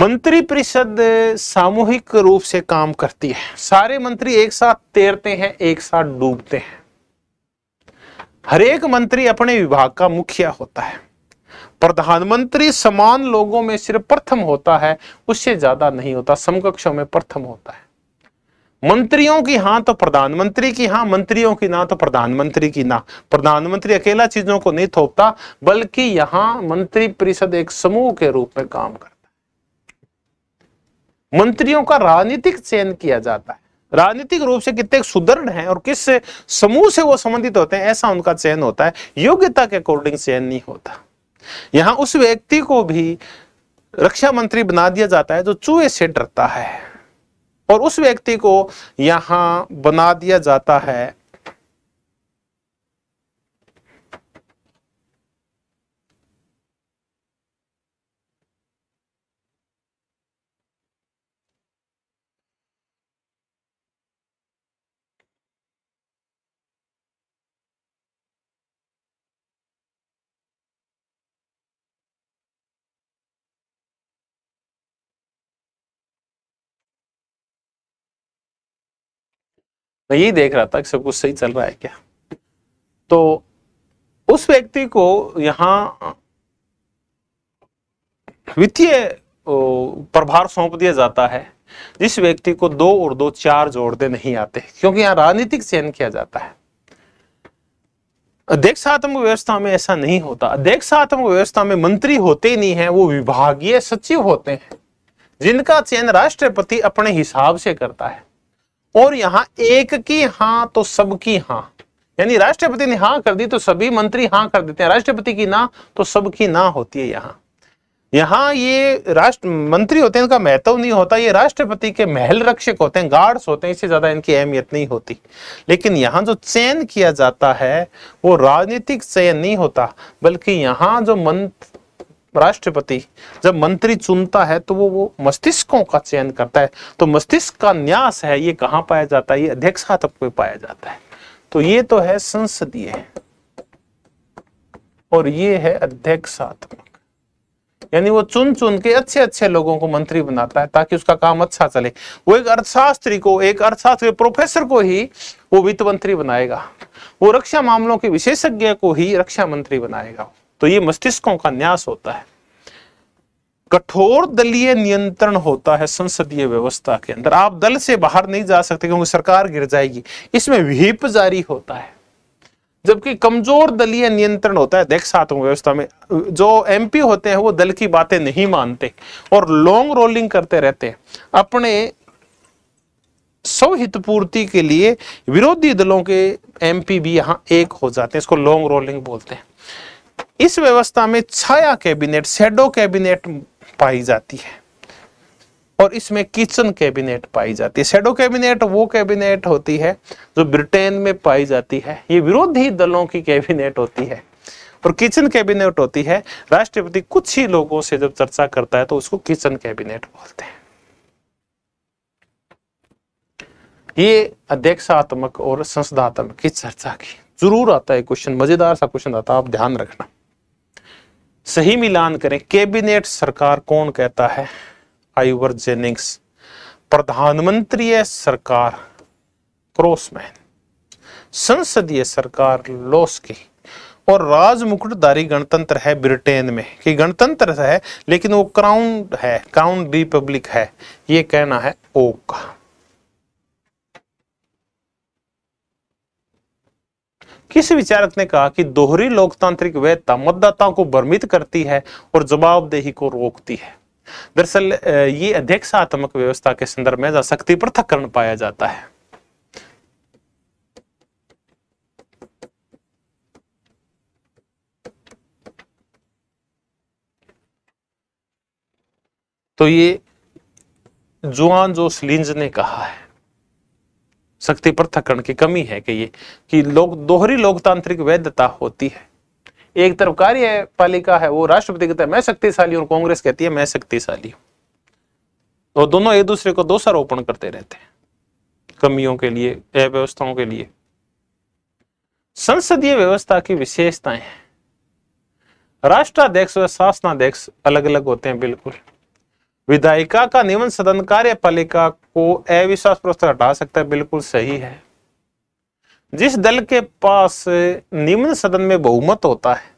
S1: मंत्री परिषद सामूहिक रूप से काम करती है सारे मंत्री एक साथ तैरते हैं एक साथ डूबते हैं हरेक मंत्री अपने विभाग का मुखिया होता है प्रधानमंत्री समान लोगों में सिर्फ प्रथम होता है उससे ज्यादा नहीं होता समकक्षों में प्रथम होता है मंत्रियों की हां तो प्रधानमंत्री की हां मंत्रियों की ना तो प्रधानमंत्री की ना प्रधानमंत्री अकेला चीजों को नहीं थोपता बल्कि यहां मंत्री परिषद एक समूह के रूप में काम करता है मंत्रियों का राजनीतिक चयन किया जाता है राजनीतिक रूप से कितने सुदृढ़ हैं और किस समूह से वो संबंधित होते हैं ऐसा उनका चयन होता है योग्यता के अकॉर्डिंग चयन नहीं होता यहां उस व्यक्ति को भी रक्षा मंत्री बना दिया जाता है जो चूहे से डरता है और उस व्यक्ति को यहाँ बना दिया जाता है मैं यही देख रहा था कि सब कुछ सही चल रहा है क्या तो उस व्यक्ति को यहाँ वित्तीय प्रभार सौंप दिया जाता है जिस व्यक्ति को दो और दो चार जोड़ते नहीं आते क्योंकि यहाँ राजनीतिक चयन किया जाता है अध्यक्षात्मक व्यवस्था में ऐसा नहीं होता अध्यक्षात्मक व्यवस्था में मंत्री होते ही नहीं है वो विभागीय सचिव होते हैं जिनका चयन राष्ट्रपति अपने हिसाब से करता है और यहां एक की हां तो सबकी हां यानी राष्ट्रपति ने हां कर दी तो सभी मंत्री हां कर देते हैं राष्ट्रपति की ना तो सबकी ना होती है यहां यहाँ ये राष्ट्र मंत्री होते हैं इनका महत्व नहीं होता ये राष्ट्रपति के महल रक्षक होते हैं गार्ड्स होते हैं इससे ज्यादा इनकी अहमियत नहीं होती लेकिन यहाँ जो चयन किया जाता है वो राजनीतिक चयन नहीं होता बल्कि यहां जो मंत्र राष्ट्रपति जब मंत्री चुनता है तो वो वो मस्तिष्कों का चयन करता है तो मस्तिष्क का न्यास है ये कहां पाया जाता है ये अध्यक्ष तक पे पाया जाता है तो ये तो है संसदीय और ये है अध्यक्षात्मक यानी वो चुन चुन के अच्छे अच्छे लोगों को मंत्री बनाता है ताकि उसका काम अच्छा चले वो एक अर्थशास्त्री को एक अर्थशास्त्र प्रोफेसर को ही वो वित्त मंत्री बनाएगा वो रक्षा मामलों के विशेषज्ञ को ही रक्षा मंत्री बनाएगा तो ये मस्तिष्कों का न्यास होता है कठोर दलीय नियंत्रण होता है संसदीय व्यवस्था के अंदर आप दल से बाहर नहीं जा सकते क्योंकि सरकार गिर जाएगी इसमें व्हीप जारी होता है जबकि कमजोर दलीय नियंत्रण होता है देख सात व्यवस्था में जो एमपी होते हैं वो दल की बातें नहीं मानते और लॉन्ग रोलिंग करते रहते हैं अपने सौहित पूर्ति के लिए विरोधी दलों के एमपी भी यहाँ एक हो जाते हैं इसको लॉन्ग रोलिंग बोलते हैं इस व्यवस्था में छाया कैबिनेट शेडो कैबिनेट पाई जाती है और इसमें किचन कैबिनेट पाई जाती है शेडो कैबिनेट वो कैबिनेट होती है जो ब्रिटेन में पाई जाती है ये विरोधी दलों की कैबिनेट होती है और किचन कैबिनेट होती है राष्ट्रपति कुछ ही लोगों से जब चर्चा करता है तो उसको किचन कैबिनेट बोलते हैं ये अध्यक्षात्मक और संसदात्मक की चर्चा की जरूर आता है क्वेश्चन मजेदार सा क्वेश्चन आता है आप ध्यान रखना सही मिलान करें कैबिनेट सरकार कौन कहता है आईवर जेनिंग्स प्रधानमंत्री सरकार क्रॉसमैन संसदीय सरकार लॉस की और राज मुकुटधारी गणतंत्र है ब्रिटेन में कि गणतंत्र है लेकिन वो क्राउन है क्राउन रिपब्लिक है ये कहना है ओक का किस विचारक ने कहा कि दोहरी लोकतांत्रिक वैधता मतदाताओं को भ्रमित करती है और जवाबदेही को रोकती है दरअसल ये अध्यक्षात्मक व्यवस्था के संदर्भ में शक्ति पृथककरण पाया जाता है तो ये जुआन जोसलिंज ने कहा है शक्ति थकन की कमी है कि ये कि लोग दोहरी लोकतांत्रिक वैधता होती है एक तरफ कार्य पालिका है वो राष्ट्रपति कहता है मैं शक्तिशाली हूँ कांग्रेस कहती है मैं शक्तिशाली हूँ और तो दोनों एक दूसरे को दोषारोपण करते रहते हैं कमियों के लिए अव्यवस्थाओं के लिए संसदीय व्यवस्था की विशेषताएं हैं राष्ट्राध्यक्ष व शासनाध्यक्ष अलग अलग होते हैं बिल्कुल विधायिका का नियमन सदन कार्यपालिका को अविश्वास प्रस्ताव हटा सकता है बिल्कुल सही है जिस दल के पास निम्न सदन में बहुमत होता है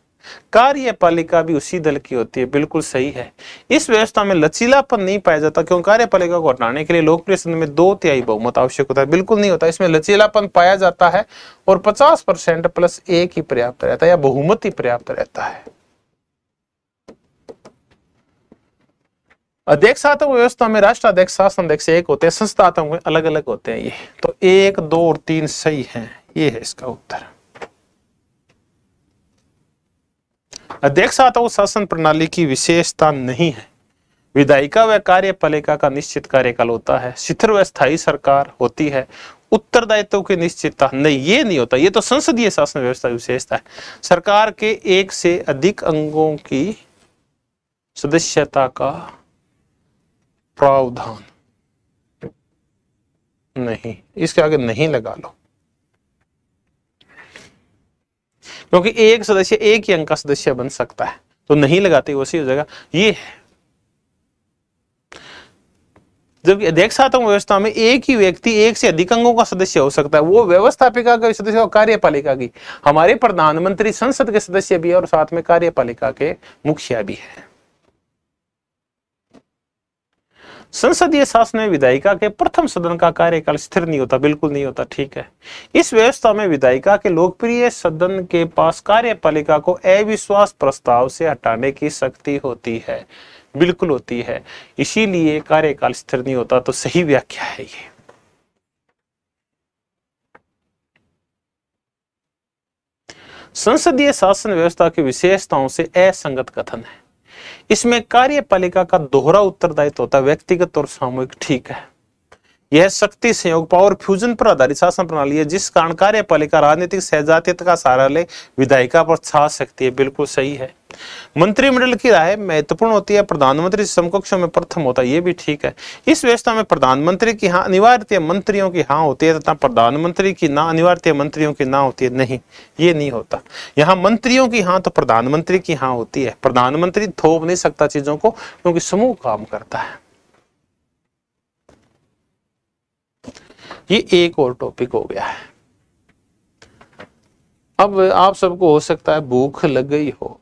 S1: कार्यपालिका भी उसी दल की होती है बिल्कुल सही है इस व्यवस्था में लचीलापन नहीं पाया जाता क्योंकि कार्यपालिका को हटाने के लिए लोकप्रिय सदन में दो तिहाई बहुमत आवश्यक होता है बिल्कुल नहीं होता इसमें लचीलापन पाया जाता है और 50 परसेंट प्लस एक ही पर्याप्त रहता है या बहुमत ही पर्याप्त रहता है अध्यक्ष आतंक व्यवस्था में राष्ट्र अध्यक्ष शासन अध्यक्ष एक होते हैं संस्था आतंक अलग अलग होते हैं ये तो एक दो और तीन सही हैं ये है इसका उत्तर अध्यक्ष शासन प्रणाली की विशेषता नहीं है विधायिका व कार्यपालिका का निश्चित कार्यकाल होता है शिथिर व स्थायी सरकार होती है उत्तरदायित्व की निश्चितता नहीं ये नहीं होता ये तो संसदीय शासन व्यवस्था की विशेषता है सरकार के एक से अधिक अंगों की सदस्यता का प्रावधान नहीं इसके आगे नहीं लगा लो क्योंकि एक सदस्य एक ही अंक का सदस्य बन सकता है तो नहीं लगाते वैसी हो जाएगा ये है जबकि अध्यक्ष आता व्यवस्था में एक ही व्यक्ति एक से अधिक अंगों का सदस्य हो सकता है वो व्यवस्थापिका का सदस्य और कार्यपालिका की हमारे प्रधानमंत्री संसद के सदस्य भी है और साथ में कार्यपालिका के मुखिया भी है संसदीय शासन में विधायिका के प्रथम सदन का कार्यकाल स्थिर नहीं होता बिल्कुल नहीं होता ठीक है इस व्यवस्था में विधायिका के लोकप्रिय सदन के पास कार्यपालिका को अविश्वास प्रस्ताव से हटाने की शक्ति होती है बिल्कुल होती है इसीलिए कार्यकाल स्थिर नहीं होता तो सही व्याख्या है ये संसदीय शासन व्यवस्था की विशेषताओं से असंगत कथन है इसमें कार्यपालिका का दोहरा उत्तरदायित्व होता है व्यक्तिगत और सामूहिक ठीक है यह शक्ति संयोग पावर फ्यूजन पर आधारित शासन प्रणाली है जिस कारण कार्यपालिका राजनीतिक सहजातियत का सहारा ले विधायिका पर छा सकती है बिल्कुल सही है मंत्रिमंडल की राय महत्वपूर्ण होती है प्रधानमंत्री समकक्ष में प्रथम होता है ये भी ठीक है इस व्यवस्था में प्रधानमंत्री की हाँ अनिवार्य मंत्रियों की हाँ होती है तथा प्रधानमंत्री की ना अनिवार्य मंत्रियों की ना होती है नहीं ये नहीं होता यहाँ मंत्रियों की हाँ तो प्रधानमंत्री की हाँ होती है प्रधानमंत्री थोप नहीं सकता चीजों को क्योंकि समूह काम करता है ये एक और टॉपिक हो गया है अब आप सबको हो सकता है भूख लग गई हो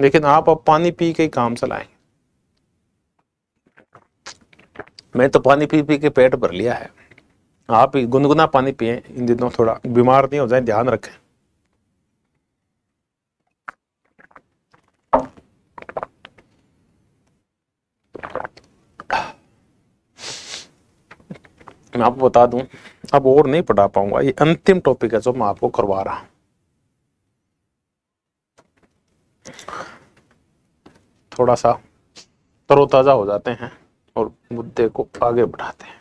S1: लेकिन आप अब पानी पी के काम चलाएंगे मैं तो पानी पी पी के पेट भर लिया है आप गुनगुना पानी पिए इन दिनों थोड़ा बीमार नहीं हो जाए ध्यान रखें मैं आपको बता दूं अब और नहीं पढ़ा पाऊंगा ये अंतिम टॉपिक है जो मैं आपको करवा रहा हूं थोड़ा सा तरोताज़ा हो जाते हैं और मुद्दे को आगे बढ़ाते हैं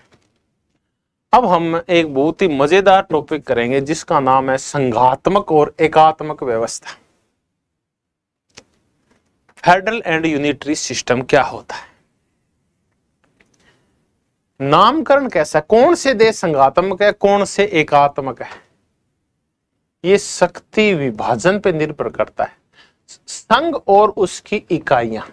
S1: अब हम एक बहुत ही मजेदार टॉपिक करेंगे जिसका नाम है संघात्मक और एकात्मक व्यवस्था फेडरल एंड यूनिटरी सिस्टम क्या होता है नामकरण कैसा कौन से देश संघात्मक है कौन से एकात्मक है ये शक्ति विभाजन पर निर्भर करता है संघ और उसकी इकाइयां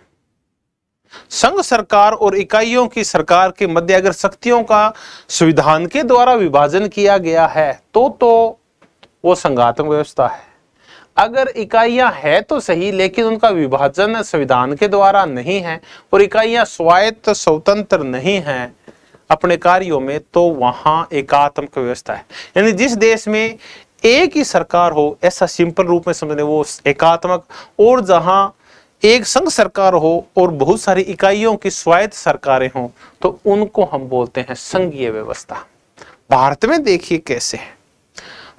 S1: संघ सरकार और इकाइयों की सरकार के मध्य अगर शक्तियों का संविधान के द्वारा विभाजन किया गया है तो तो वो संघात्मक व्यवस्था है अगर इकाइयां है तो सही लेकिन उनका विभाजन संविधान के द्वारा नहीं है और इकाइयां स्वायत्त स्वतंत्र नहीं है अपने कार्यों में तो वहां एकात्मक व्यवस्था है यानी जिस देश में एक ही सरकार हो ऐसा सिंपल रूप में समझने वो एकात्मक और जहां एक संघ सरकार हो और बहुत सारी इकाइयों की स्वायत्त सरकारें हों तो उनको हम बोलते हैं संघीय व्यवस्था भारत में देखिए कैसे है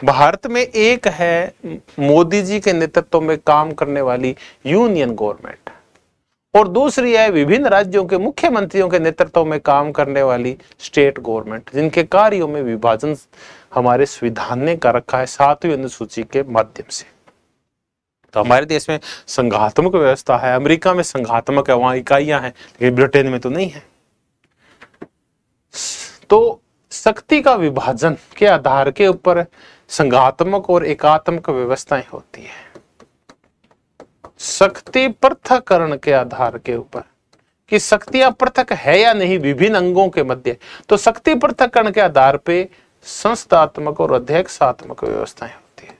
S1: भारत में एक है मोदी जी के नेतृत्व में काम करने वाली यूनियन गवर्नमेंट और दूसरी है विभिन्न राज्यों के मुख्यमंत्रियों के नेतृत्व में काम करने वाली स्टेट गवर्नमेंट जिनके कार्यों में विभाजन हमारे संविधान ने कर रखा है सातवीं अनुसूची के माध्यम से तो हमारे देश में संघात्मक व्यवस्था है अमेरिका में संघात्मक है वहां इकाइयां हैं लेकिन ब्रिटेन में तो नहीं है तो शक्ति का विभाजन के आधार के ऊपर संघात्मक और एकात्मक व्यवस्थाएं होती है शक्ति पृथकरण के आधार के ऊपर कि शक्तियां पृथक है या नहीं विभिन्न अंगों के मध्य तो शक्ति पृथकरण के आधार पे संस्थात्मक और अध्यक्षात्मक व्यवस्थाएं होती है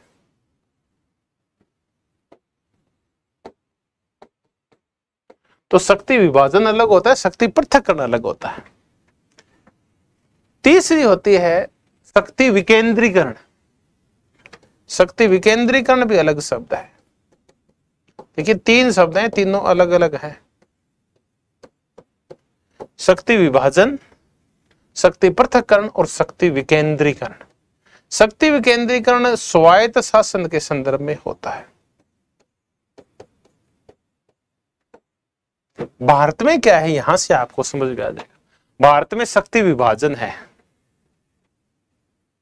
S1: तो शक्ति विभाजन अलग होता है शक्ति पृथकरण अलग होता है तीसरी होती है शक्ति विकेंद्रीकरण शक्ति विकेंद्रीकरण भी अलग शब्द है देखिए तीन शब्द हैं तीनों अलग अलग हैं शक्ति विभाजन शक्ति पृथककरण और शक्ति विकेंद्रीकरण शक्ति विकेंद्रीकरण स्वायत्त शासन के संदर्भ में होता है भारत में क्या है यहां से आपको समझ में आ जाएगा भारत में शक्ति विभाजन है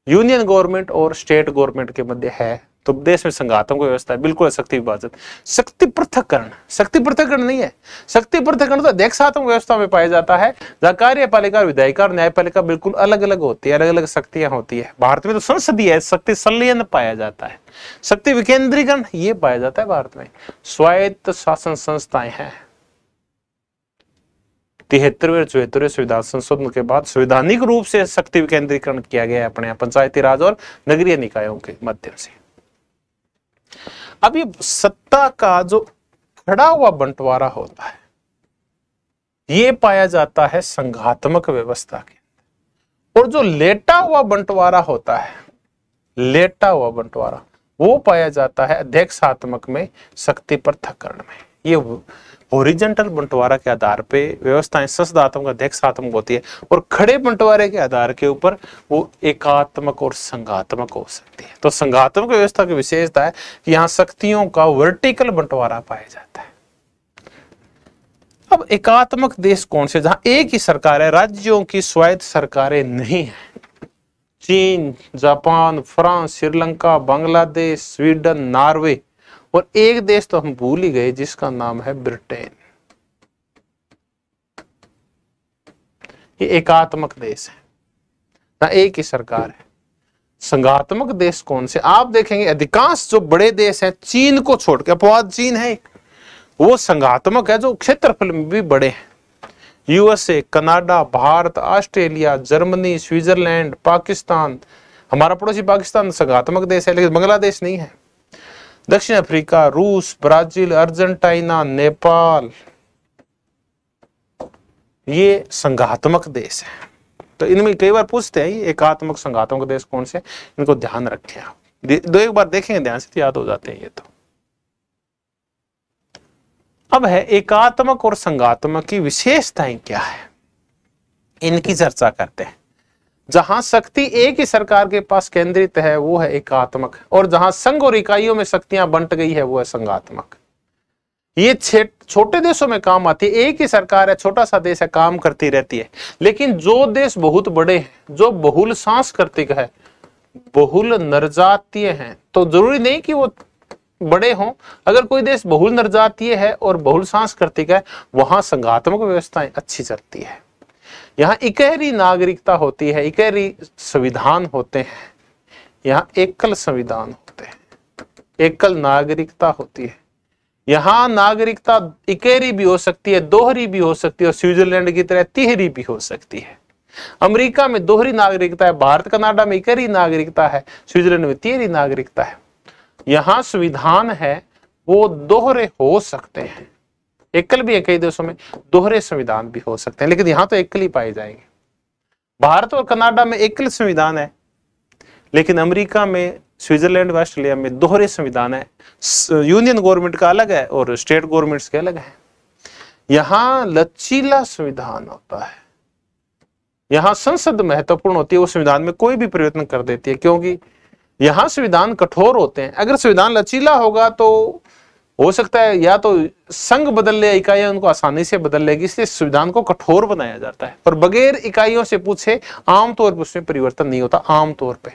S1: यूनियन गवर्नमेंट और स्टेट गवर्नमेंट के मध्य है तो देश में संघातों की व्यवस्था है बिल्कुल शक्ति विभाजन शक्ति पृथककरण शक्ति पृथककरण नहीं है शक्ति पृथककरण तो अध्यक्षात्मक व्यवस्था में पाया जाता है जहाँ कार्यपालिका विधायिका और न्यायपालिका बिल्कुल अलग अलग होती है अलग अलग शक्तियां होती है भारत में तो संसदीय शक्ति संलयन पाया जाता है शक्ति विकेंद्रीकरण ये पाया जाता है भारत में स्वायत्त शासन संस्थाएं हैं तिहत्तरवें और चौहत्तरवें संविधान संशोधन के बाद संवैधानिक रूप से शक्ति विकेंद्रीकरण किया गया है अपने पंचायती राज और नगरीय निकायों के माध्यम से अब ये सत्ता का जो खड़ा हुआ बंटवारा होता है ये पाया जाता है संघात्मक व्यवस्था के और जो लेटा हुआ बंटवारा होता है लेटा हुआ बंटवारा वो पाया जाता है अध्यक्षात्मक में शक्ति पर थकरण में ये ओरिजेंटल बंटवारा के आधार पे व्यवस्थाएं ससदात्मक अध्यक्षात्मक होती है और खड़े बंटवारे के आधार के ऊपर वो एकात्मक और संघात्मक हो सकती है तो संघात्मक व्यवस्था की विशेषता है कि यहां शक्तियों का वर्टिकल बंटवारा पाया जाता है अब एकात्मक देश कौन से जहां एक ही सरकार है राज्यों की स्वायत्त सरकारें नहीं है चीन Japan France Sri Lanka Bangladesh Sweden Norway और एक देश तो हम भूल ही गए जिसका नाम है ब्रिटेन ये एकात्मक देश है ना एक ही सरकार है संगात्मक देश कौन से आप देखेंगे अधिकांश जो बड़े देश हैं चीन को छोड़ के अपवाद चीन है वो संगात्मक है जो क्षेत्रफल में भी बड़े हैं USA Canada Bharat Australia Germany Switzerland Pakistan हमारा पड़ोसी पाकिस्तान संगात्मक देश है लेकिन बांग्लादेश नहीं है दक्षिण अफ्रीका रूस ब्राजील अर्जेंटीना नेपाल ये संघात्मक देश है तो इनमें कई बार पूछते हैं एकात्मक संघात्मक देश कौन से इनको ध्यान रखें आप दो एक बार देखेंगे ध्यान से तो याद हो जाते हैं ये तो अब है एकात्मक और संगात्मक की विशेषताएं क्या है इनकी चर्चा करते हैं जहां शक्ति एक ही सरकार के पास केंद्रित है वो है एकात्मक और जहां संघ और इकाइयों में शक्तियां बंट गई है वो है संघात्मक ये छोटे देशों में काम आती है एक ही सरकार है छोटा सा देश है काम करती रहती है लेकिन जो देश बहुत बड़े हैं जो बहुल सांस्कृतिक है बहुल नरजातीय है तो जरूरी नहीं कि वो बड़े हों अगर कोई देश बहुल नरजातीय है और बहुल सांस्कृतिक है वहां संगात्मक व्यवस्थाएं अच्छी चलती है यहाँ इकहरी नागरिकता होती है इकहरी संविधान होते हैं यहाँ एकल संविधान होते हैं एकल नागरिकता होती है यहाँ नागरिकता इकेरी भी हो सकती है दोहरी भी हो सकती है और स्विट्जरलैंड की तरह तिहरी भी हो सकती है अमेरिका में दोहरी नागरिकता है भारत कनाडा में इकेरी नागरिकता है स्विट्जरलैंड में तिहरी नागरिकता है यहाँ संविधान है वो दोहरे हो सकते हैं एकल भी है कई देशों में दोहरे संविधान भी हो सकते हैं लेकिन यहां तो एकल ही पाए जाएंगे भारत और कनाडा में एकल संविधान है लेकिन अमेरिका में स्विट्जरलैंड ऑस्ट्रेलिया में दोहरे संविधान है यूनियन गवर्नमेंट का अलग है और स्टेट गवर्नमेंट्स के अलग है यहां लचीला संविधान होता है यहां संसद महत्वपूर्ण होती है वो संविधान में कोई भी परिवर्तन कर देती है क्योंकि यहां संविधान कठोर होते हैं अगर संविधान लचीला होगा तो हो सकता है या तो संघ बदल ले इकाइयां उनको आसानी से बदल लेगी इसलिए संविधान को कठोर बनाया जाता है पर बगैर इकाइयों से पूछे आमतौर पर उसमें परिवर्तन नहीं होता आमतौर पर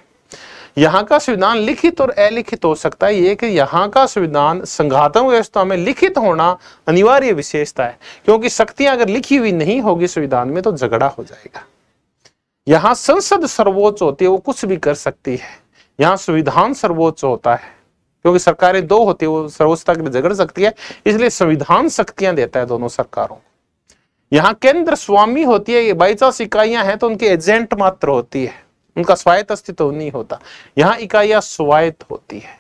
S1: यहाँ का संविधान लिखित और अलिखित हो सकता है ये कि यहाँ का संविधान संघातम व्यवस्था में लिखित होना अनिवार्य विशेषता है क्योंकि शक्तियां अगर लिखी हुई नहीं होगी संविधान में तो झगड़ा हो जाएगा यहाँ संसद सर्वोच्च होती है वो कुछ भी कर सकती है यहाँ संविधान सर्वोच्च होता है क्योंकि सरकारें दो होती है वो सर्वोच्चता के लिए झगड़ सकती है इसलिए संविधान शक्तियां देता है दोनों सरकारों को यहाँ केंद्र स्वामी होती है ये बाईचास इकाइयां हैं तो उनके एजेंट मात्र होती है उनका स्वायत्त अस्तित्व नहीं होता यहाँ इकाइया स्वायत्त होती है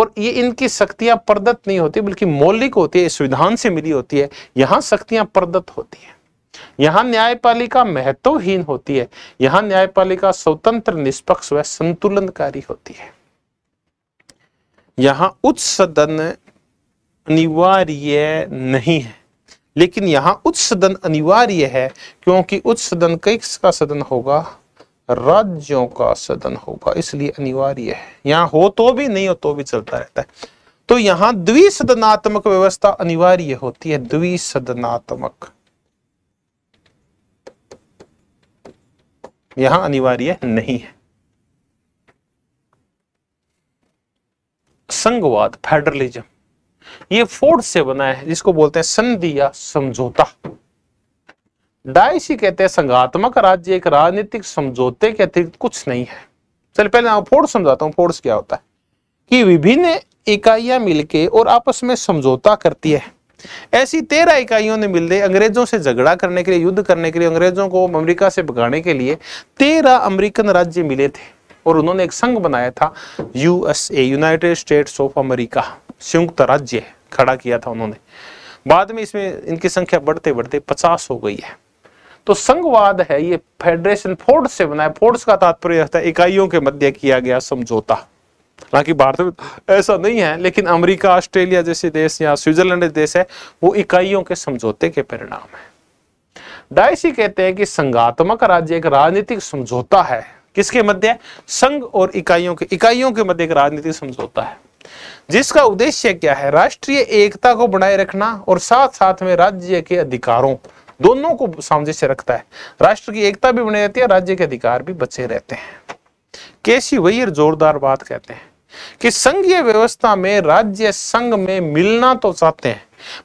S1: और ये इनकी शक्तियां प्रदत्त नहीं होती बल्कि मौलिक होती है संविधान से मिली होती है यहाँ शक्तियां प्रदत्त होती है यहाँ न्यायपालिका महत्वहीन होती है यहाँ न्यायपालिका स्वतंत्र निष्पक्ष व संतुलनकारी होती है यहां उच्च सदन अनिवार्य नहीं है लेकिन यहां उच्च सदन अनिवार्य है क्योंकि उच्च उत्सदन किसका सदन होगा राज्यों का सदन होगा इसलिए अनिवार्य है यहां हो तो भी नहीं हो तो भी चलता रहता है तो यहां द्विसदनात्मक व्यवस्था अनिवार्य होती है द्विसदनात्मक यहां अनिवार्य नहीं है संघवाद फेडरलिज्म ये फोर्ड से बना है जिसको बोलते हैं संधि या समझौता डाइसी कहते हैं संघात्मक राज्य एक राजनीतिक समझौते के अतिरिक्त कुछ नहीं है चलिए पहले आप फोर्ड समझाता हूं फोर्स क्या होता है कि विभिन्न इकाइयां मिलके और आपस में समझौता करती है ऐसी तेरह इकाइयों ने मिलते अंग्रेजों से झगड़ा करने के लिए युद्ध करने के लिए अंग्रेजों को अमेरिका से भगाने के लिए तेरह अमेरिकन राज्य मिले थे और उन्होंने एक संघ बनाया था USA United States of America संयुक्त राज्य खड़ा किया था उन्होंने बाद में इसमें इनकी संख्या बढ़ते बढ़ते पचास हो गई है तो संघवाद है ये फेडरेशन फोर्स से बना है का तात्पर्य है इकाइयों के मध्य किया गया समझौता हालांकि भारत में ऐसा नहीं है लेकिन अमेरिका ऑस्ट्रेलिया जैसे देश या स्विट्जरलैंड देश है वो इकाइयों के समझौते के परिणाम है डायसी कहते हैं कि संघात्मक राज्य एक राजनीतिक समझौता है किसके मध्य संघ और इकाइयों के इकाइयों के मध्य एक राजनीतिक समझौता है जिसका उद्देश्य क्या है राष्ट्रीय एकता को बनाए रखना और साथ साथ में राज्य के अधिकारों दोनों को सामंजस्य रखता है राष्ट्र की एकता भी बनी रहती है राज्य के अधिकार भी बचे रहते हैं केसी वही जोरदार बात कहते हैं कि संघीय व्यवस्था में राज्य संघ में मिलना तो चाहते हैं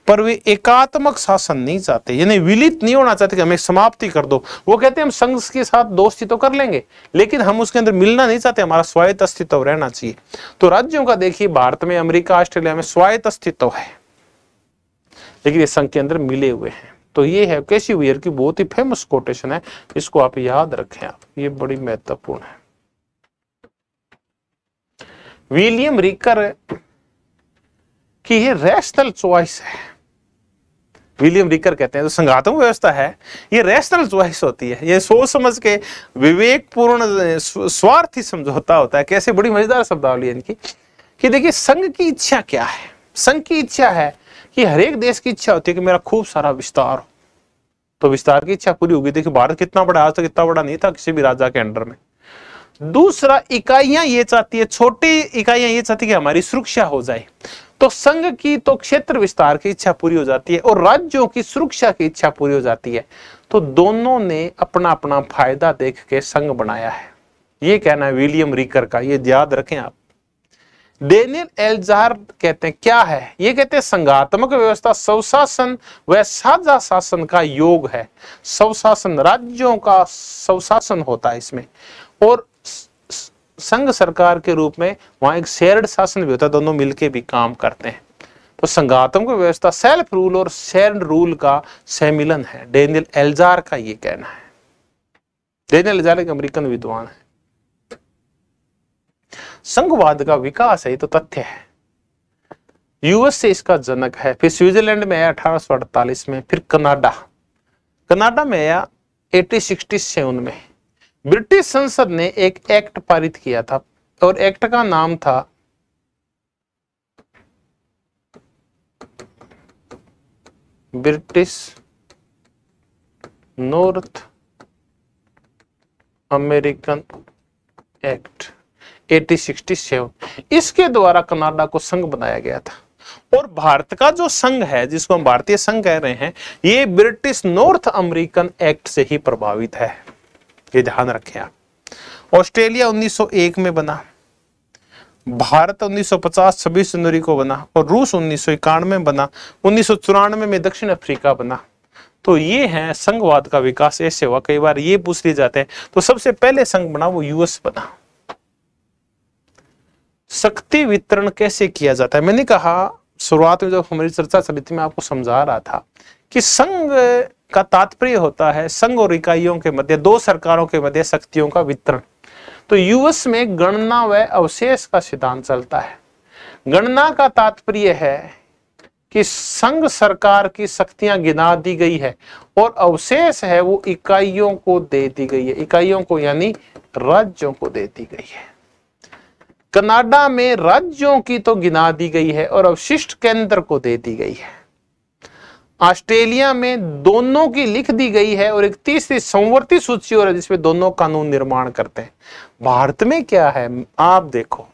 S1: पर वे एकात्मक शासन नहीं चाहते यानी विलित नहीं होना चाहते कि हमें समाप्ति कर दो वो कहते हैं हम संघ के साथ दोस्ती तो कर लेंगे लेकिन हम उसके अंदर मिलना नहीं चाहते हमारा स्वायत्त अस्तित्व रहना चाहिए तो राज्यों का देखिए भारत में अमेरिका ऑस्ट्रेलिया में स्वायत्त अस्तित्व है लेकिन ये संघ के अंदर मिले हुए हैं तो ये है कैसी वियर की बहुत ही फेमस कोटेशन है इसको आप याद रखें आप ये बड़ी महत्वपूर्ण है विलियम रिकर कि ये रैशनल चॉइस है विलियम रिकर कहते हैं तो संघातम व्यवस्था है ये रैशनल चॉइस होती है ये सोच समझ के विवेकपूर्ण स्वार्थी समझौता होता है कैसे बड़ी मजेदार शब्दावली इनकी कि देखिए संघ की इच्छा क्या है संघ की इच्छा है कि हरेक देश की इच्छा होती है कि मेरा खूब सारा विस्तार हो तो विस्तार की इच्छा पूरी होगी देखिए भारत कितना बड़ा आज तक इतना बड़ा नहीं था किसी भी राजा के अंडर में दूसरा इकाइयां ये चाहती है छोटी इकाइयां ये चाहती है कि हमारी सुरक्षा हो जाए तो संघ की तो क्षेत्र विस्तार की इच्छा पूरी हो जाती है और राज्यों की सुरक्षा की इच्छा पूरी हो जाती है तो दोनों ने अपना अपना फायदा देख के संघ बनाया है ये कहना है विलियम रिकर का ये याद रखें आप डेनियल एल्जार कहते हैं क्या है ये कहते हैं संघात्मक व्यवस्था स्वशासन व साझा शासन का योग है स्वशासन राज्यों का स्वशासन होता है इसमें और संघ सरकार के रूप में वहां एक शेयर्ड शासन भी होता है दोनों मिलकर भी काम करते हैं तो संघात्मक व्यवस्था सेल्फ रूल और शेयर रूल का सम्मिलन है डेनियल एल्जार का ये कहना है डेनियल एल्जार एक अमेरिकन विद्वान है संघवाद का विकास है ये तो तथ्य है यूएस से इसका जनक है फिर स्विट्जरलैंड में आया अठारह में फिर कनाडा कनाडा में आया एटीन में ब्रिटिश संसद ने एक एक्ट पारित किया था और एक्ट का नाम था ब्रिटिश नॉर्थ अमेरिकन एक्ट 1867 इसके द्वारा कनाडा को संघ बनाया गया था और भारत का जो संघ है जिसको हम भारतीय संघ कह रहे हैं ये ब्रिटिश नॉर्थ अमेरिकन एक्ट से ही प्रभावित है ये ध्यान रखें आप ऑस्ट्रेलिया 1901 में बना भारत 1950 छब्बीस जनवरी को बना और रूस उन्नीस में बना उन्नीस में दक्षिण अफ्रीका बना तो ये है संघवाद का विकास ऐसे हुआ कई बार ये पूछ लिए जाते हैं तो सबसे पहले संघ बना वो यूएस बना शक्ति वितरण कैसे किया जाता है मैंने कहा शुरुआत में जब हमारी चर्चा चली थी मैं आपको समझा रहा था कि संघ का तात्पर्य होता है संघ और इकाइयों के मध्य दो सरकारों के मध्य शक्तियों का वितरण तो यूएस में गणना व अवशेष का सिद्धांत चलता है गणना का तात्पर्य है कि संघ सरकार की शक्तियां गिना दी गई है और अवशेष है वो इकाइयों को दे दी गई है इकाइयों को यानी राज्यों को दे दी गई है कनाडा में राज्यों की तो गिना दी गई है और अवशिष्ट केंद्र को दे दी गई है ऑस्ट्रेलिया में दोनों की लिख दी गई है और एक तीसरी संवर्ती सूची और जिसमें दोनों कानून निर्माण करते हैं भारत में क्या है आप देखो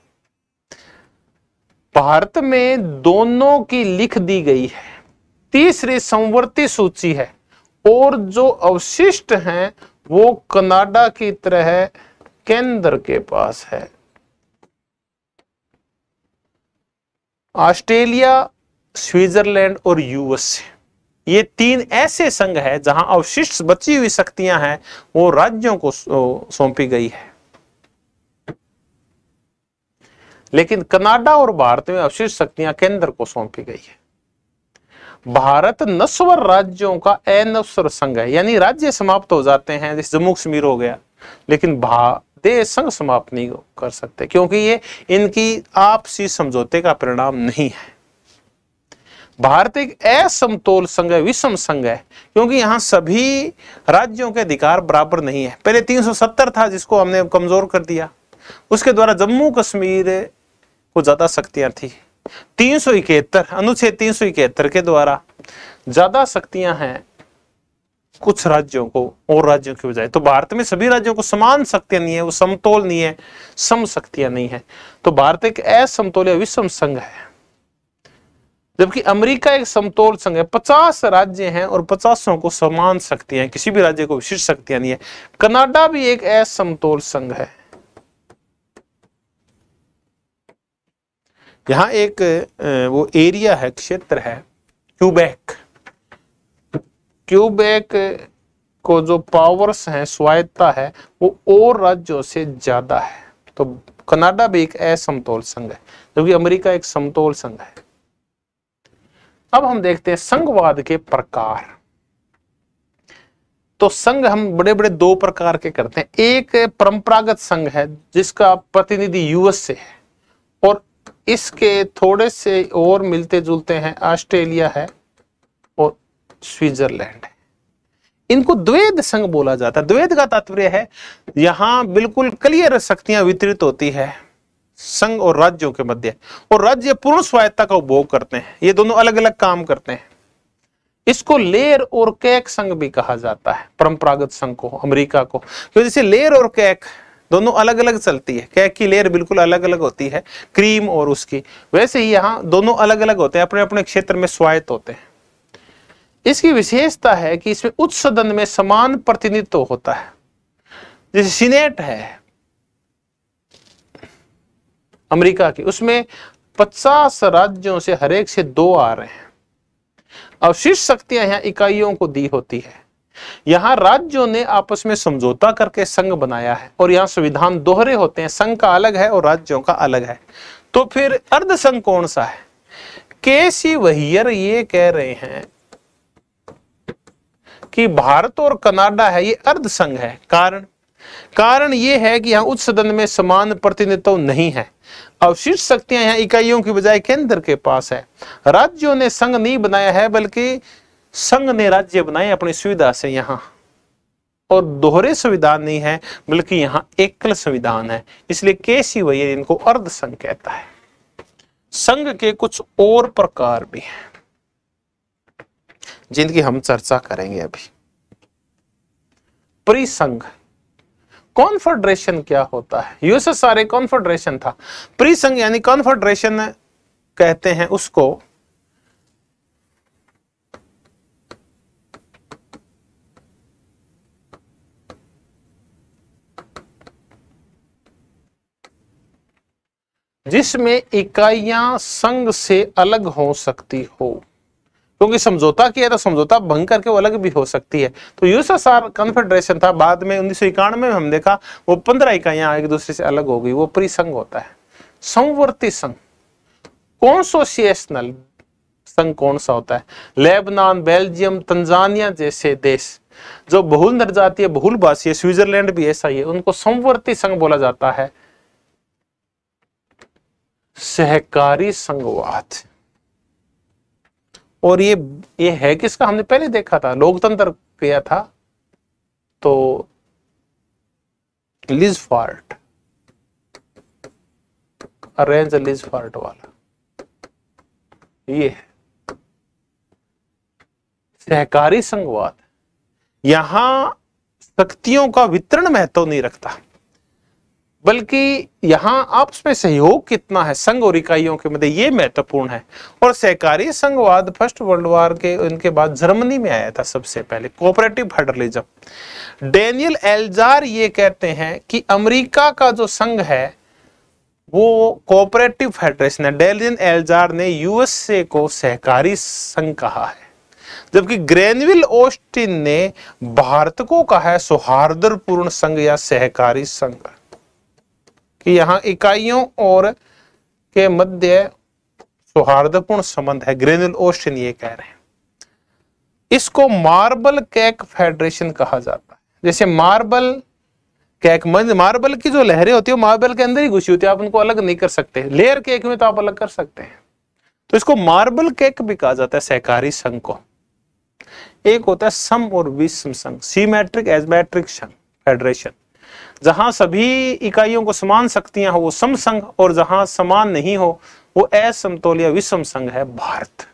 S1: भारत में दोनों की लिख दी गई है तीसरी संवर्ती सूची है और जो अवशिष्ट हैं वो कनाडा की तरह केंद्र के पास है ऑस्ट्रेलिया स्विट्जरलैंड और यूएसए ये तीन ऐसे संघ है जहां अवशिष्ट बची हुई शक्तियां हैं वो राज्यों को सौंपी गई है लेकिन कनाडा और भारत में अवशिष्ट शक्तियां केंद्र को सौंपी गई है भारत नस्वर राज्यों का अनस्वर संघ है यानी राज्य समाप्त हो जाते हैं जैसे जम्मू कश्मीर हो गया लेकिन भा देश संघ समाप्त नहीं कर सकते क्योंकि ये इनकी आपसी समझौते का परिणाम नहीं है भारत एक असमतोल संघ है विषम संघ है क्योंकि यहाँ सभी राज्यों के अधिकार बराबर नहीं है पहले 370 था जिसको हमने कमजोर कर दिया उसके द्वारा जम्मू कश्मीर को ज्यादा शक्तियां थी तीन सौ इकहत्तर अनुच्छेद तीन सौ इकहत्तर के द्वारा ज्यादा शक्तियां हैं कुछ राज्यों को और राज्यों के बजाय तो भारत में सभी राज्यों को समान शक्तियां नहीं है वो समतोल नहीं है सम शक्तियां नहीं है तो भारत एक असमतोल विषम संघ है जबकि अमेरिका एक समतोल संघ है पचास राज्य हैं और पचासों को समान शक्तियां किसी भी राज्य को विशिष्ट शक्तियां नहीं है कनाडा भी एक असमतोल संघ है यहाँ एक वो एरिया है क्षेत्र है क्यूबेक क्यूबेक को जो पावर्स हैं स्वायत्ता है वो और राज्यों से ज्यादा है तो कनाडा भी एक असमतोल संघ है जबकि अमेरिका एक समतोल संघ है अब हम देखते हैं संघवाद के प्रकार तो संघ हम बड़े बड़े दो प्रकार के करते हैं एक परंपरागत संघ है जिसका प्रतिनिधि यूएस से है और इसके थोड़े से और मिलते जुलते हैं ऑस्ट्रेलिया है और स्विट्जरलैंड है इनको द्वेद संघ बोला जाता है द्वेद का तात्पर्य है यहां बिल्कुल क्लियर शक्तियां वितरित होती है संघ और राज्यों के मध्य और राज्य पूर्ण स्वायत्ता का उपभोग करते हैं ये दोनों अलग अलग काम करते हैं इसको लेर और कैक संघ भी कहा जाता है परंपरागत संघ को अमेरिका को क्योंकि जैसे लेर और कैक दोनों अलग अलग चलती है कैक की लेयर बिल्कुल अलग अलग होती है क्रीम और उसकी वैसे ही यहां दोनों अलग अलग होते हैं अपने अपने क्षेत्र में स्वायत्त होते हैं इसकी विशेषता है कि इसमें उच्च सदन में समान प्रतिनिधित्व होता है जैसे सीनेट है अमेरिका की उसमें पचास राज्यों से हर एक से दो आ रहे हैं अवशिष शक्तियां यहां इकाइयों को दी होती है यहां राज्यों ने आपस में समझौता करके संघ बनाया है और यहां संविधान दोहरे होते हैं संघ का अलग है और राज्यों का अलग है तो फिर अर्ध संघ कौन सा है के सी वहियर ये कह रहे हैं कि भारत और कनाडा है ये अर्ध संघ है कारण कारण ये है कि यहाँ उच्च सदन में समान प्रतिनिधित्व नहीं है अवशिष्ट शक्तियां यहाँ इकाइयों की बजाय केंद्र के पास है राज्यों ने संघ नहीं बनाया है बल्कि संघ ने राज्य बनाए अपनी सुविधा से यहाँ और दोहरे संविधान नहीं है बल्कि यहाँ एकल संविधान है इसलिए केसी वही इनको अर्ध संघ कहता है संघ के कुछ और प्रकार भी हैं जिनकी हम चर्चा करेंगे अभी परिसंघ कॉन्फेडरेशन क्या होता है यूएसएसआर एक कॉन्फेडरेशन था प्रीसंघ यानी कॉन्फेडरेशन कहते हैं उसको जिसमें इकाइयां संघ से अलग हो सकती हो क्योंकि समझौता किया तो समझौता भंग करके वो अलग भी हो सकती है तो यूएसएसआर कन्फेडरेशन था बाद में उन्नीस में हम देखा वो पंद्रह इकाइयां एक दूसरे से अलग हो गई वो परिसंघ होता है संवर्ती संघ कॉन्सोसिएशनल संघ कौन सा होता है लेबनान बेल्जियम तंजानिया जैसे देश जो बहुल जनजातीय बहुल भाषी है स्विट्जरलैंड भी ऐसा ही है उनको संवर्ती संघ बोला जाता है सहकारी संघवाद और ये ये है किसका हमने पहले देखा था लोकतंत्र किया था तो Lijphart Arend Lijphart वाला ये है सहकारी संघवाद यहां शक्तियों का वितरण महत्व नहीं रखता बल्कि यहाँ आपस में सहयोग कितना है संघ और इकाइयों के मध्य ये महत्वपूर्ण है और सहकारी संघवाद फर्स्ट वर्ल्ड वार के उनके बाद जर्मनी में आया था सबसे पहले कोऑपरेटिव फेडरलिज्म डेनियल एल्जार ये कहते हैं कि अमेरिका का जो संघ है वो कोऑपरेटिव फेडरेशन है डेनियल एल्जार ने यूएसए को सहकारी संघ कहा है जबकि ग्रेनविल ऑस्टिन ने भारत को कहा है सौहार्दपूर्ण संघ या सहकारी संघ कि यहाँ इकाइयों और के मध्य सौहार्दपूर्ण संबंध है ग्रेनुल ओशन ये कह रहे हैं इसको मार्बल कैक फेडरेशन कहा जाता है जैसे मार्बल कैक मार्बल की जो लहरें होती है मार्बल के अंदर ही घुसी होती है आप उनको अलग नहीं कर सकते लेयर केक में तो आप अलग कर सकते हैं तो इसको मार्बल केक भी कहा जाता है सहकारी संघ को एक होता है सम और विषम संघ सीमेट्रिक एजमेट्रिक संघ फेडरेशन जहां सभी इकाइयों को समान शक्तियां हो वो समसंघ और जहां समान नहीं हो वो असमतोलिया विषम संघ है भारत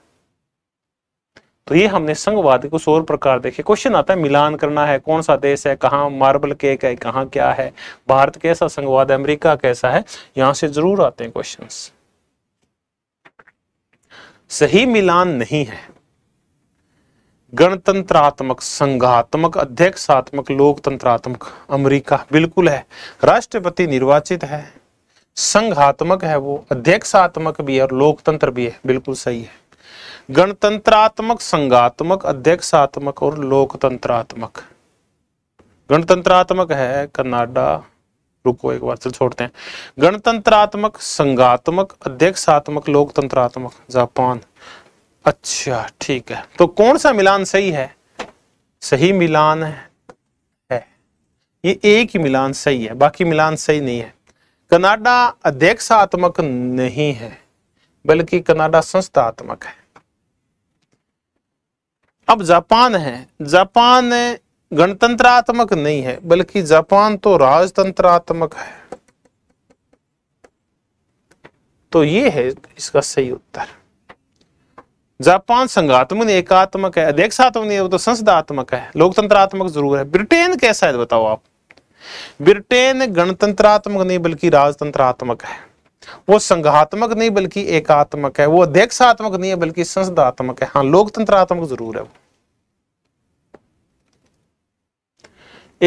S1: तो ये हमने संघवाद को कुछ और प्रकार देखे क्वेश्चन आता है मिलान करना है कौन सा देश है कहाँ मार्बल केक है कहाँ क्या है भारत कैसा संघवाद है अमेरिका कैसा है यहां से जरूर आते हैं क्वेश्चंस सही मिलान नहीं है गणतंत्रात्मक संघात्मक अध्यक्षात्मक लोकतंत्रात्मक अमेरिका बिल्कुल है राष्ट्रपति निर्वाचित है संघात्मक है वो अध्यक्षात्मक भी है और लोकतंत्र भी है बिल्कुल सही है गणतंत्रात्मक संघात्मक अध्यक्षात्मक और लोकतंत्रात्मक गणतंत्रात्मक है कनाडा रुको एक बार चल छोड़ते हैं गणतंत्रात्मक संघात्मक अध्यक्षात्मक लोकतंत्रात्मक जापान अच्छा ठीक है तो कौन सा मिलान सही है सही मिलान है ये एक ही मिलान सही है बाकी मिलान सही नहीं है कनाडा अध्यक्षात्मक नहीं है बल्कि कनाडा संस्थात्मक है अब जापान है जापान गणतंत्रात्मक नहीं है बल्कि जापान तो राजतंत्रात्मक है तो ये है इसका सही उत्तर जापान संघात्मक नहीं एकात्मक है अध्यक्षात्मक नहीं है वो तो संसदात्मक है लोकतंत्रात्मक जरूर है ब्रिटेन कैसा है बताओ आप ब्रिटेन गणतंत्रात्मक नहीं बल्कि राजतंत्रात्मक है वो संघात्मक नहीं बल्कि एकात्मक है वो अध्यक्षात्मक नहीं है बल्कि संसदात्मक है हाँ लोकतंत्रात्मक जरूर है वो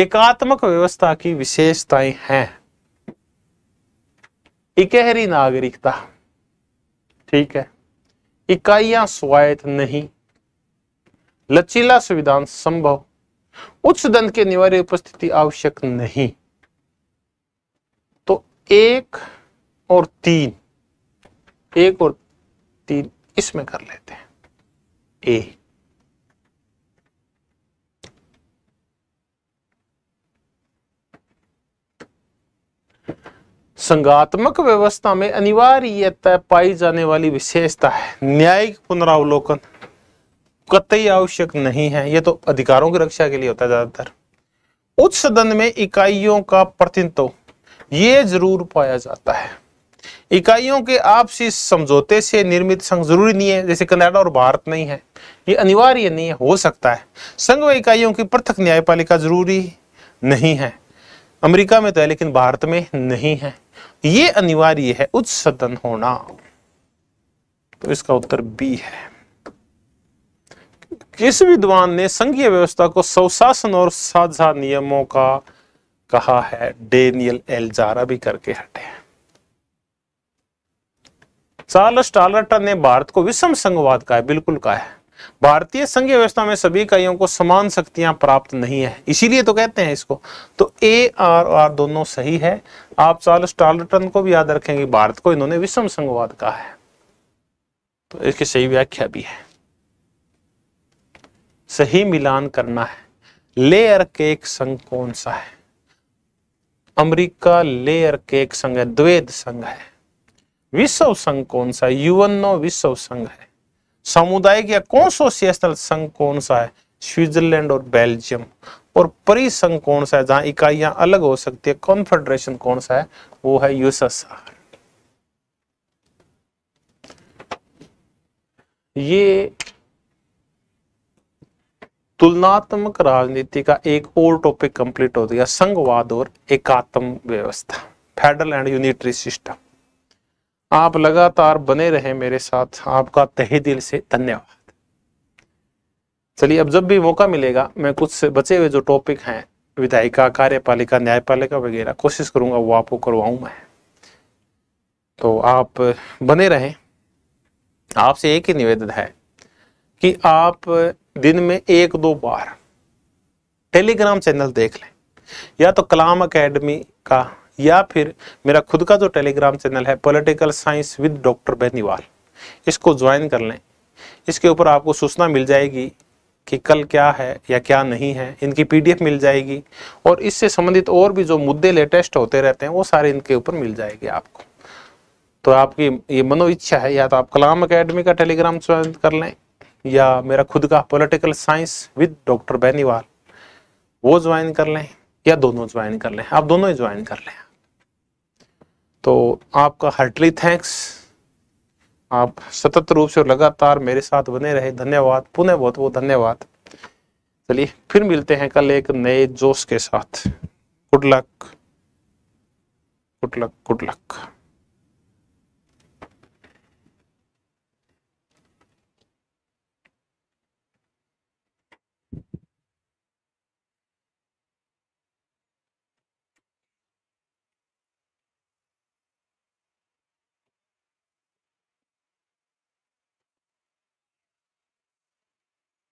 S1: एकात्मक व्यवस्था की विशेषताएं हैं इकहरी नागरिकता ठीक है इकाइयां स्वायत्त नहीं लचीला संविधान संभव उच्च दंड के अनिवार्य उपस्थिति आवश्यक नहीं तो एक और तीन एक और तीन इसमें कर लेते हैं ए संगात्मक व्यवस्था में अनिवार्यता पाई जाने वाली विशेषता है न्यायिक पुनरावलोकन कतई आवश्यक नहीं है यह तो अधिकारों की रक्षा के लिए होता है ज्यादातर उच्च सदन में इकाइयों का प्रतिनिधित्व ये जरूर पाया जाता है इकाइयों के आपसी समझौते से निर्मित संघ जरूरी नहीं है जैसे कनाडा और भारत नहीं है ये अनिवार्य नहीं है हो सकता है संघ व इकाइयों की पृथक न्यायपालिका जरूरी नहीं है अमेरिका में तो है लेकिन भारत में नहीं है ये अनिवार्य है उच्च सदन होना तो इसका उत्तर बी है किस विद्वान ने संघीय व्यवस्था को स्वशासन और साझा नियमों का कहा है डेनियल एलजारा भी करके हटे चार्लस टालर्टन ने भारत को विषम संघवाद का है बिल्कुल कहा है भारतीय संघ व्यवस्था में सभी इकाइयों को समान शक्तियां प्राप्त नहीं है इसीलिए तो कहते हैं इसको तो ए आर आर दोनों सही है आप चार्ल्स टार्लटन को भी याद रखेंगे भारत को इन्होंने विषम संघवाद कहा है तो इसकी सही व्याख्या भी है सही मिलान करना है लेयर केक संघ कौन सा है अमेरिका लेयर केक संघ है द्वेद संघ है विश्व संघ कौन सा युवनो विश्व संघ है सामुदायिक या कौन कॉन्सोसिएशनल संघ कौन सा है स्विट्जरलैंड और बेल्जियम और परिसंघ कौन सा है जहां इकाइयां अलग हो सकती है कॉन्फेडरेशन कौन सा है वो है यूएसएसआर ये तुलनात्मक राजनीति का एक और टॉपिक कंप्लीट हो गया संघवाद और एकात्म व्यवस्था फेडरल एंड यूनिटरी सिस्टम आप लगातार बने रहे मेरे साथ आपका तहे दिल से धन्यवाद चलिए अब जब भी मौका मिलेगा मैं कुछ बचे हुए जो टॉपिक हैं विधायिका कार्यपालिका न्यायपालिका वगैरह कोशिश करूंगा वो आपको करवाऊ मैं तो आप बने रहें आपसे एक ही निवेदन है कि आप दिन में एक दो बार टेलीग्राम चैनल देख लें या तो कलाम एकेडमी का या फिर मेरा खुद का जो टेलीग्राम चैनल है political science with doctor Beniwal इसको ज्वाइन कर लें इसके ऊपर आपको सूचना मिल जाएगी कि कल क्या है या क्या नहीं है इनकी पीडीएफ मिल जाएगी और इससे संबंधित और भी जो मुद्दे लेटेस्ट होते रहते हैं वो सारे इनके ऊपर मिल जाएगी आपको तो आपकी ये मनोइच्छा है या तो आप कलाम अकेडमी का टेलीग्राम ज्वाइन कर लें या मेरा खुद का political science with doctor Beniwal वो ज्वाइन कर लें या दोनों ज्वाइन कर लें आप दोनों ही ज्वाइन कर लें तो आपका हर्टली थैंक्स आप सतत रूप से लगातार मेरे साथ बने रहे धन्यवाद पुनः बहुत बहुत धन्यवाद चलिए फिर मिलते हैं कल एक नए जोश के साथ good luck good luck good luck